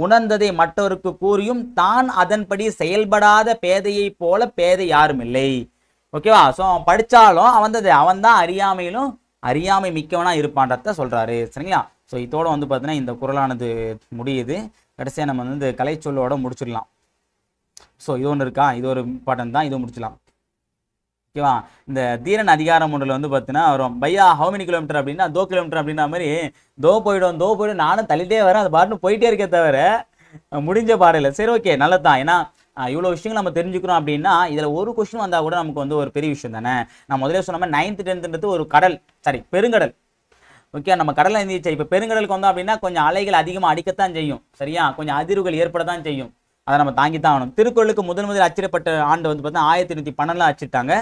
உணர்ந்ததை மற்றவருக்கு கூறியும் தான் அதன்படி செயல்படாத பேதையை போல பேதை யாரும் இல்லை ஓகேவா ஸோ அவன் படித்தாலும் அவன் அவன் தான் அறியாமையிலும் அறியாமை மிக்கவனாக இருப்பான்றத சொல்கிறாரு சரிங்களா ஸோ இதோட வந்து பார்த்தீங்கன்னா இந்த குரலானது முடியுது கடைசியாக நம்ம வந்து கலைச்சொல்லோடு முடிச்சிடலாம் ஸோ இது ஒன்று இருக்கா இது ஒரு இம்பார்ட்டன்ட் தான் இது முடிச்சிடலாம் ஓகேவா இந்த தீரன் அதிகார ஒன்றில் வந்து பார்த்தீங்கன்னா வரும் பையா ஹவு மினி கிலோமீட்டர் அப்படின்னா தோ கிலோமீட்டர் அப்படின்னா மாதிரி தோ போயிடும் தோ போயிடும் நானும் தள்ளிட்டே வரேன் அது பாட்டுன்னு போயிட்டே இருக்க தவிர முடிஞ்ச பாடையில் சரி ஓகே நல்லது தான் ஏன்னா இவ்வளோ விஷயங்கள் நம்ம தெரிஞ்சுக்கிறோம் அப்படின்னா இதில் ஒரு கொஸ்டின் வந்தால் கூட நமக்கு வந்து ஒரு பெரிய விஷயம் தானே நான் முதலே சொன்ன மாதிரி நைன்த்து டென்த்துன்றது ஒரு கடல் சாரி பெருங்கடல் ஓகே நம்ம கடலில் இருந்துச்சு இப்போ பெருங்கடலுக்கு வந்தோம் அப்படின்னா கொஞ்சம் அலைகள் அதிகமாக அடிக்கத்தான் செய்யும் சரியா கொஞ்சம் அதிர்வுகள் ஏற்பட தான் செய்யும் அதை நம்ம தாங்கி தான் ஆகணும் திருக்குறளுக்கு முதன் முதல் அச்சிடப்பட்ட ஆண்டு வந்து பார்த்தீங்கன்னா ஆயிரத்தி எண்ணூற்றி பன்னெண்டில் அச்சிட்டாங்க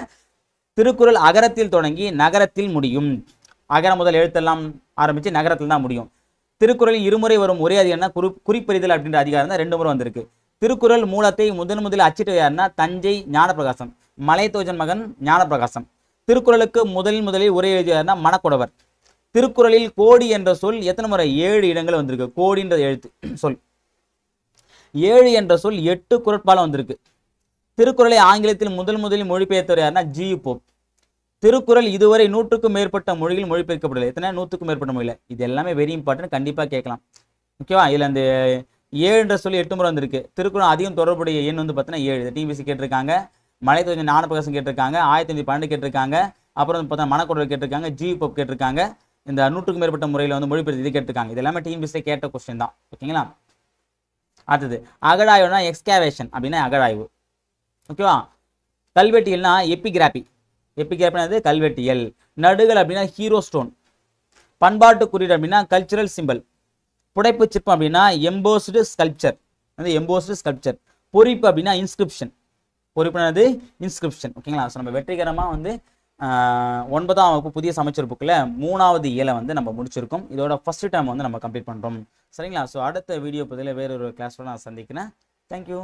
திருக்குறள் அகரத்தில் தொடங்கி நகரத்தில் முடியும் அகரம் முதல் எழுத்தெல்லாம் ஆரம்பித்து நகரத்தில் தான் முடியும் திருக்குறளில் இருமுறை வரும் ஒரே அதிகாரம் குறி குறிப்பறிதல் அப்படின்ற அதிகாரம் தான் ரெண்டு முறை வந்திருக்கு திருக்குறள் மூலத்தை முதன் முதலில் அச்சிட்டு யாருன்னா தஞ்சை ஞானப்பிரகாசம் மலைத்தோஜன் மகன் ஞானப்பிரகாசம் திருக்குறளுக்கு முதலில் முதலில் உரை எழுதியார்னா மணக்குடவர் திருக்குறளில் கோடி என்ற சொல் எத்தனை முறை ஏழு இடங்கள் வந்திருக்கு கோடின்ற எழுத்து சொல் ஏழு என்ற சொல் எட்டு குரட்பாலம் வந்திருக்கு திருக்குறளை ஆங்கிலத்தில் முதல் முதலில் மொழிபெயர்த்தவர் யாருன்னா ஜி போப் திருக்குறள் இதுவரை நூற்றுக்கும் மேற்பட்ட மொழியில் மொழிபெயர்க்கப்படலை எத்தனை நூற்றுக்கும் மேற்பட்ட மொழியில் இது எல்லாமே வெரி இம்பார்ட்டன்ட் கண்டிப்பாக கேட்கலாம் ஓகேவா இதில் அந்த ஏழுன்ற சொல்லி எட்டு முறை வந்திருக்கு திருக்குறள் அதிகம் தொடர்புடைய எண் வந்து பார்த்தீங்கன்னா ஏழு டிபிசி கேட்டிருக்காங்க மலை தொழில் ஞானப்பிரகாசம் கேட்டிருக்காங்க ஆயிரத்தி அஞ்சு பன்னெண்டு கேட்டிருக்காங்க அப்புறம் வந்து பார்த்தா மனக்குடல் கேட்டிருக்காங்க ஜி போப் கேட்டிருக்காங்க இந்த நூற்றுக்கும் மேற்பட்ட முறையில் வந்து மொழிபெயர்த்து இது கேட்டிருக்காங்க இது எல்லாமே டிஎன்பிசி கேட்ட கொஸ்டின் தான் ஓகேங்களா அடுத்தது அகழாய்வுனா எக்ஸ்கேவேஷன் அப்படின்னா அகழாய்வு ஓகேவா கல்வெட்டியல்னா எப்பிகிராபி எப்பிகிராபினாது கல்வெட்டியல் நடுகள் அப்படின்னா ஹீரோ ஸ்டோன் பண்பாட்டு குறியீடு அப்படின்னா கல்ச்சுரல் சிம்பிள் புடைப்பு சிற்பம் அப்படின்னா எம்போஸ்டு ஸ்கல்ச்சர் வந்து எம்போஸ்டு ஸ்கல்ச்சர் பொறிப்பு அப்படின்னா இன்ஸ்கிரிப்ஷன் பொறிப்புனது இன்ஸ்கிரிப்ஷன் ஓகேங்களா ஸோ நம்ம வெற்றிகரமாக வந்து ஒன்பதாம் வகுப்பு புதிய சமைச்சர் புக்கில் மூணாவது இயலை வந்து நம்ம முடிச்சிருக்கோம் இதோட ஃபஸ்ட்டு டைம் வந்து நம்ம கம்ப்ளீட் பண்ணுறோம் சரிங்களா ஸோ அடுத்த வீடியோ பதில் வேறொரு கிளாஸோட நான் சந்திக்கிறேன் தேங்க்யூ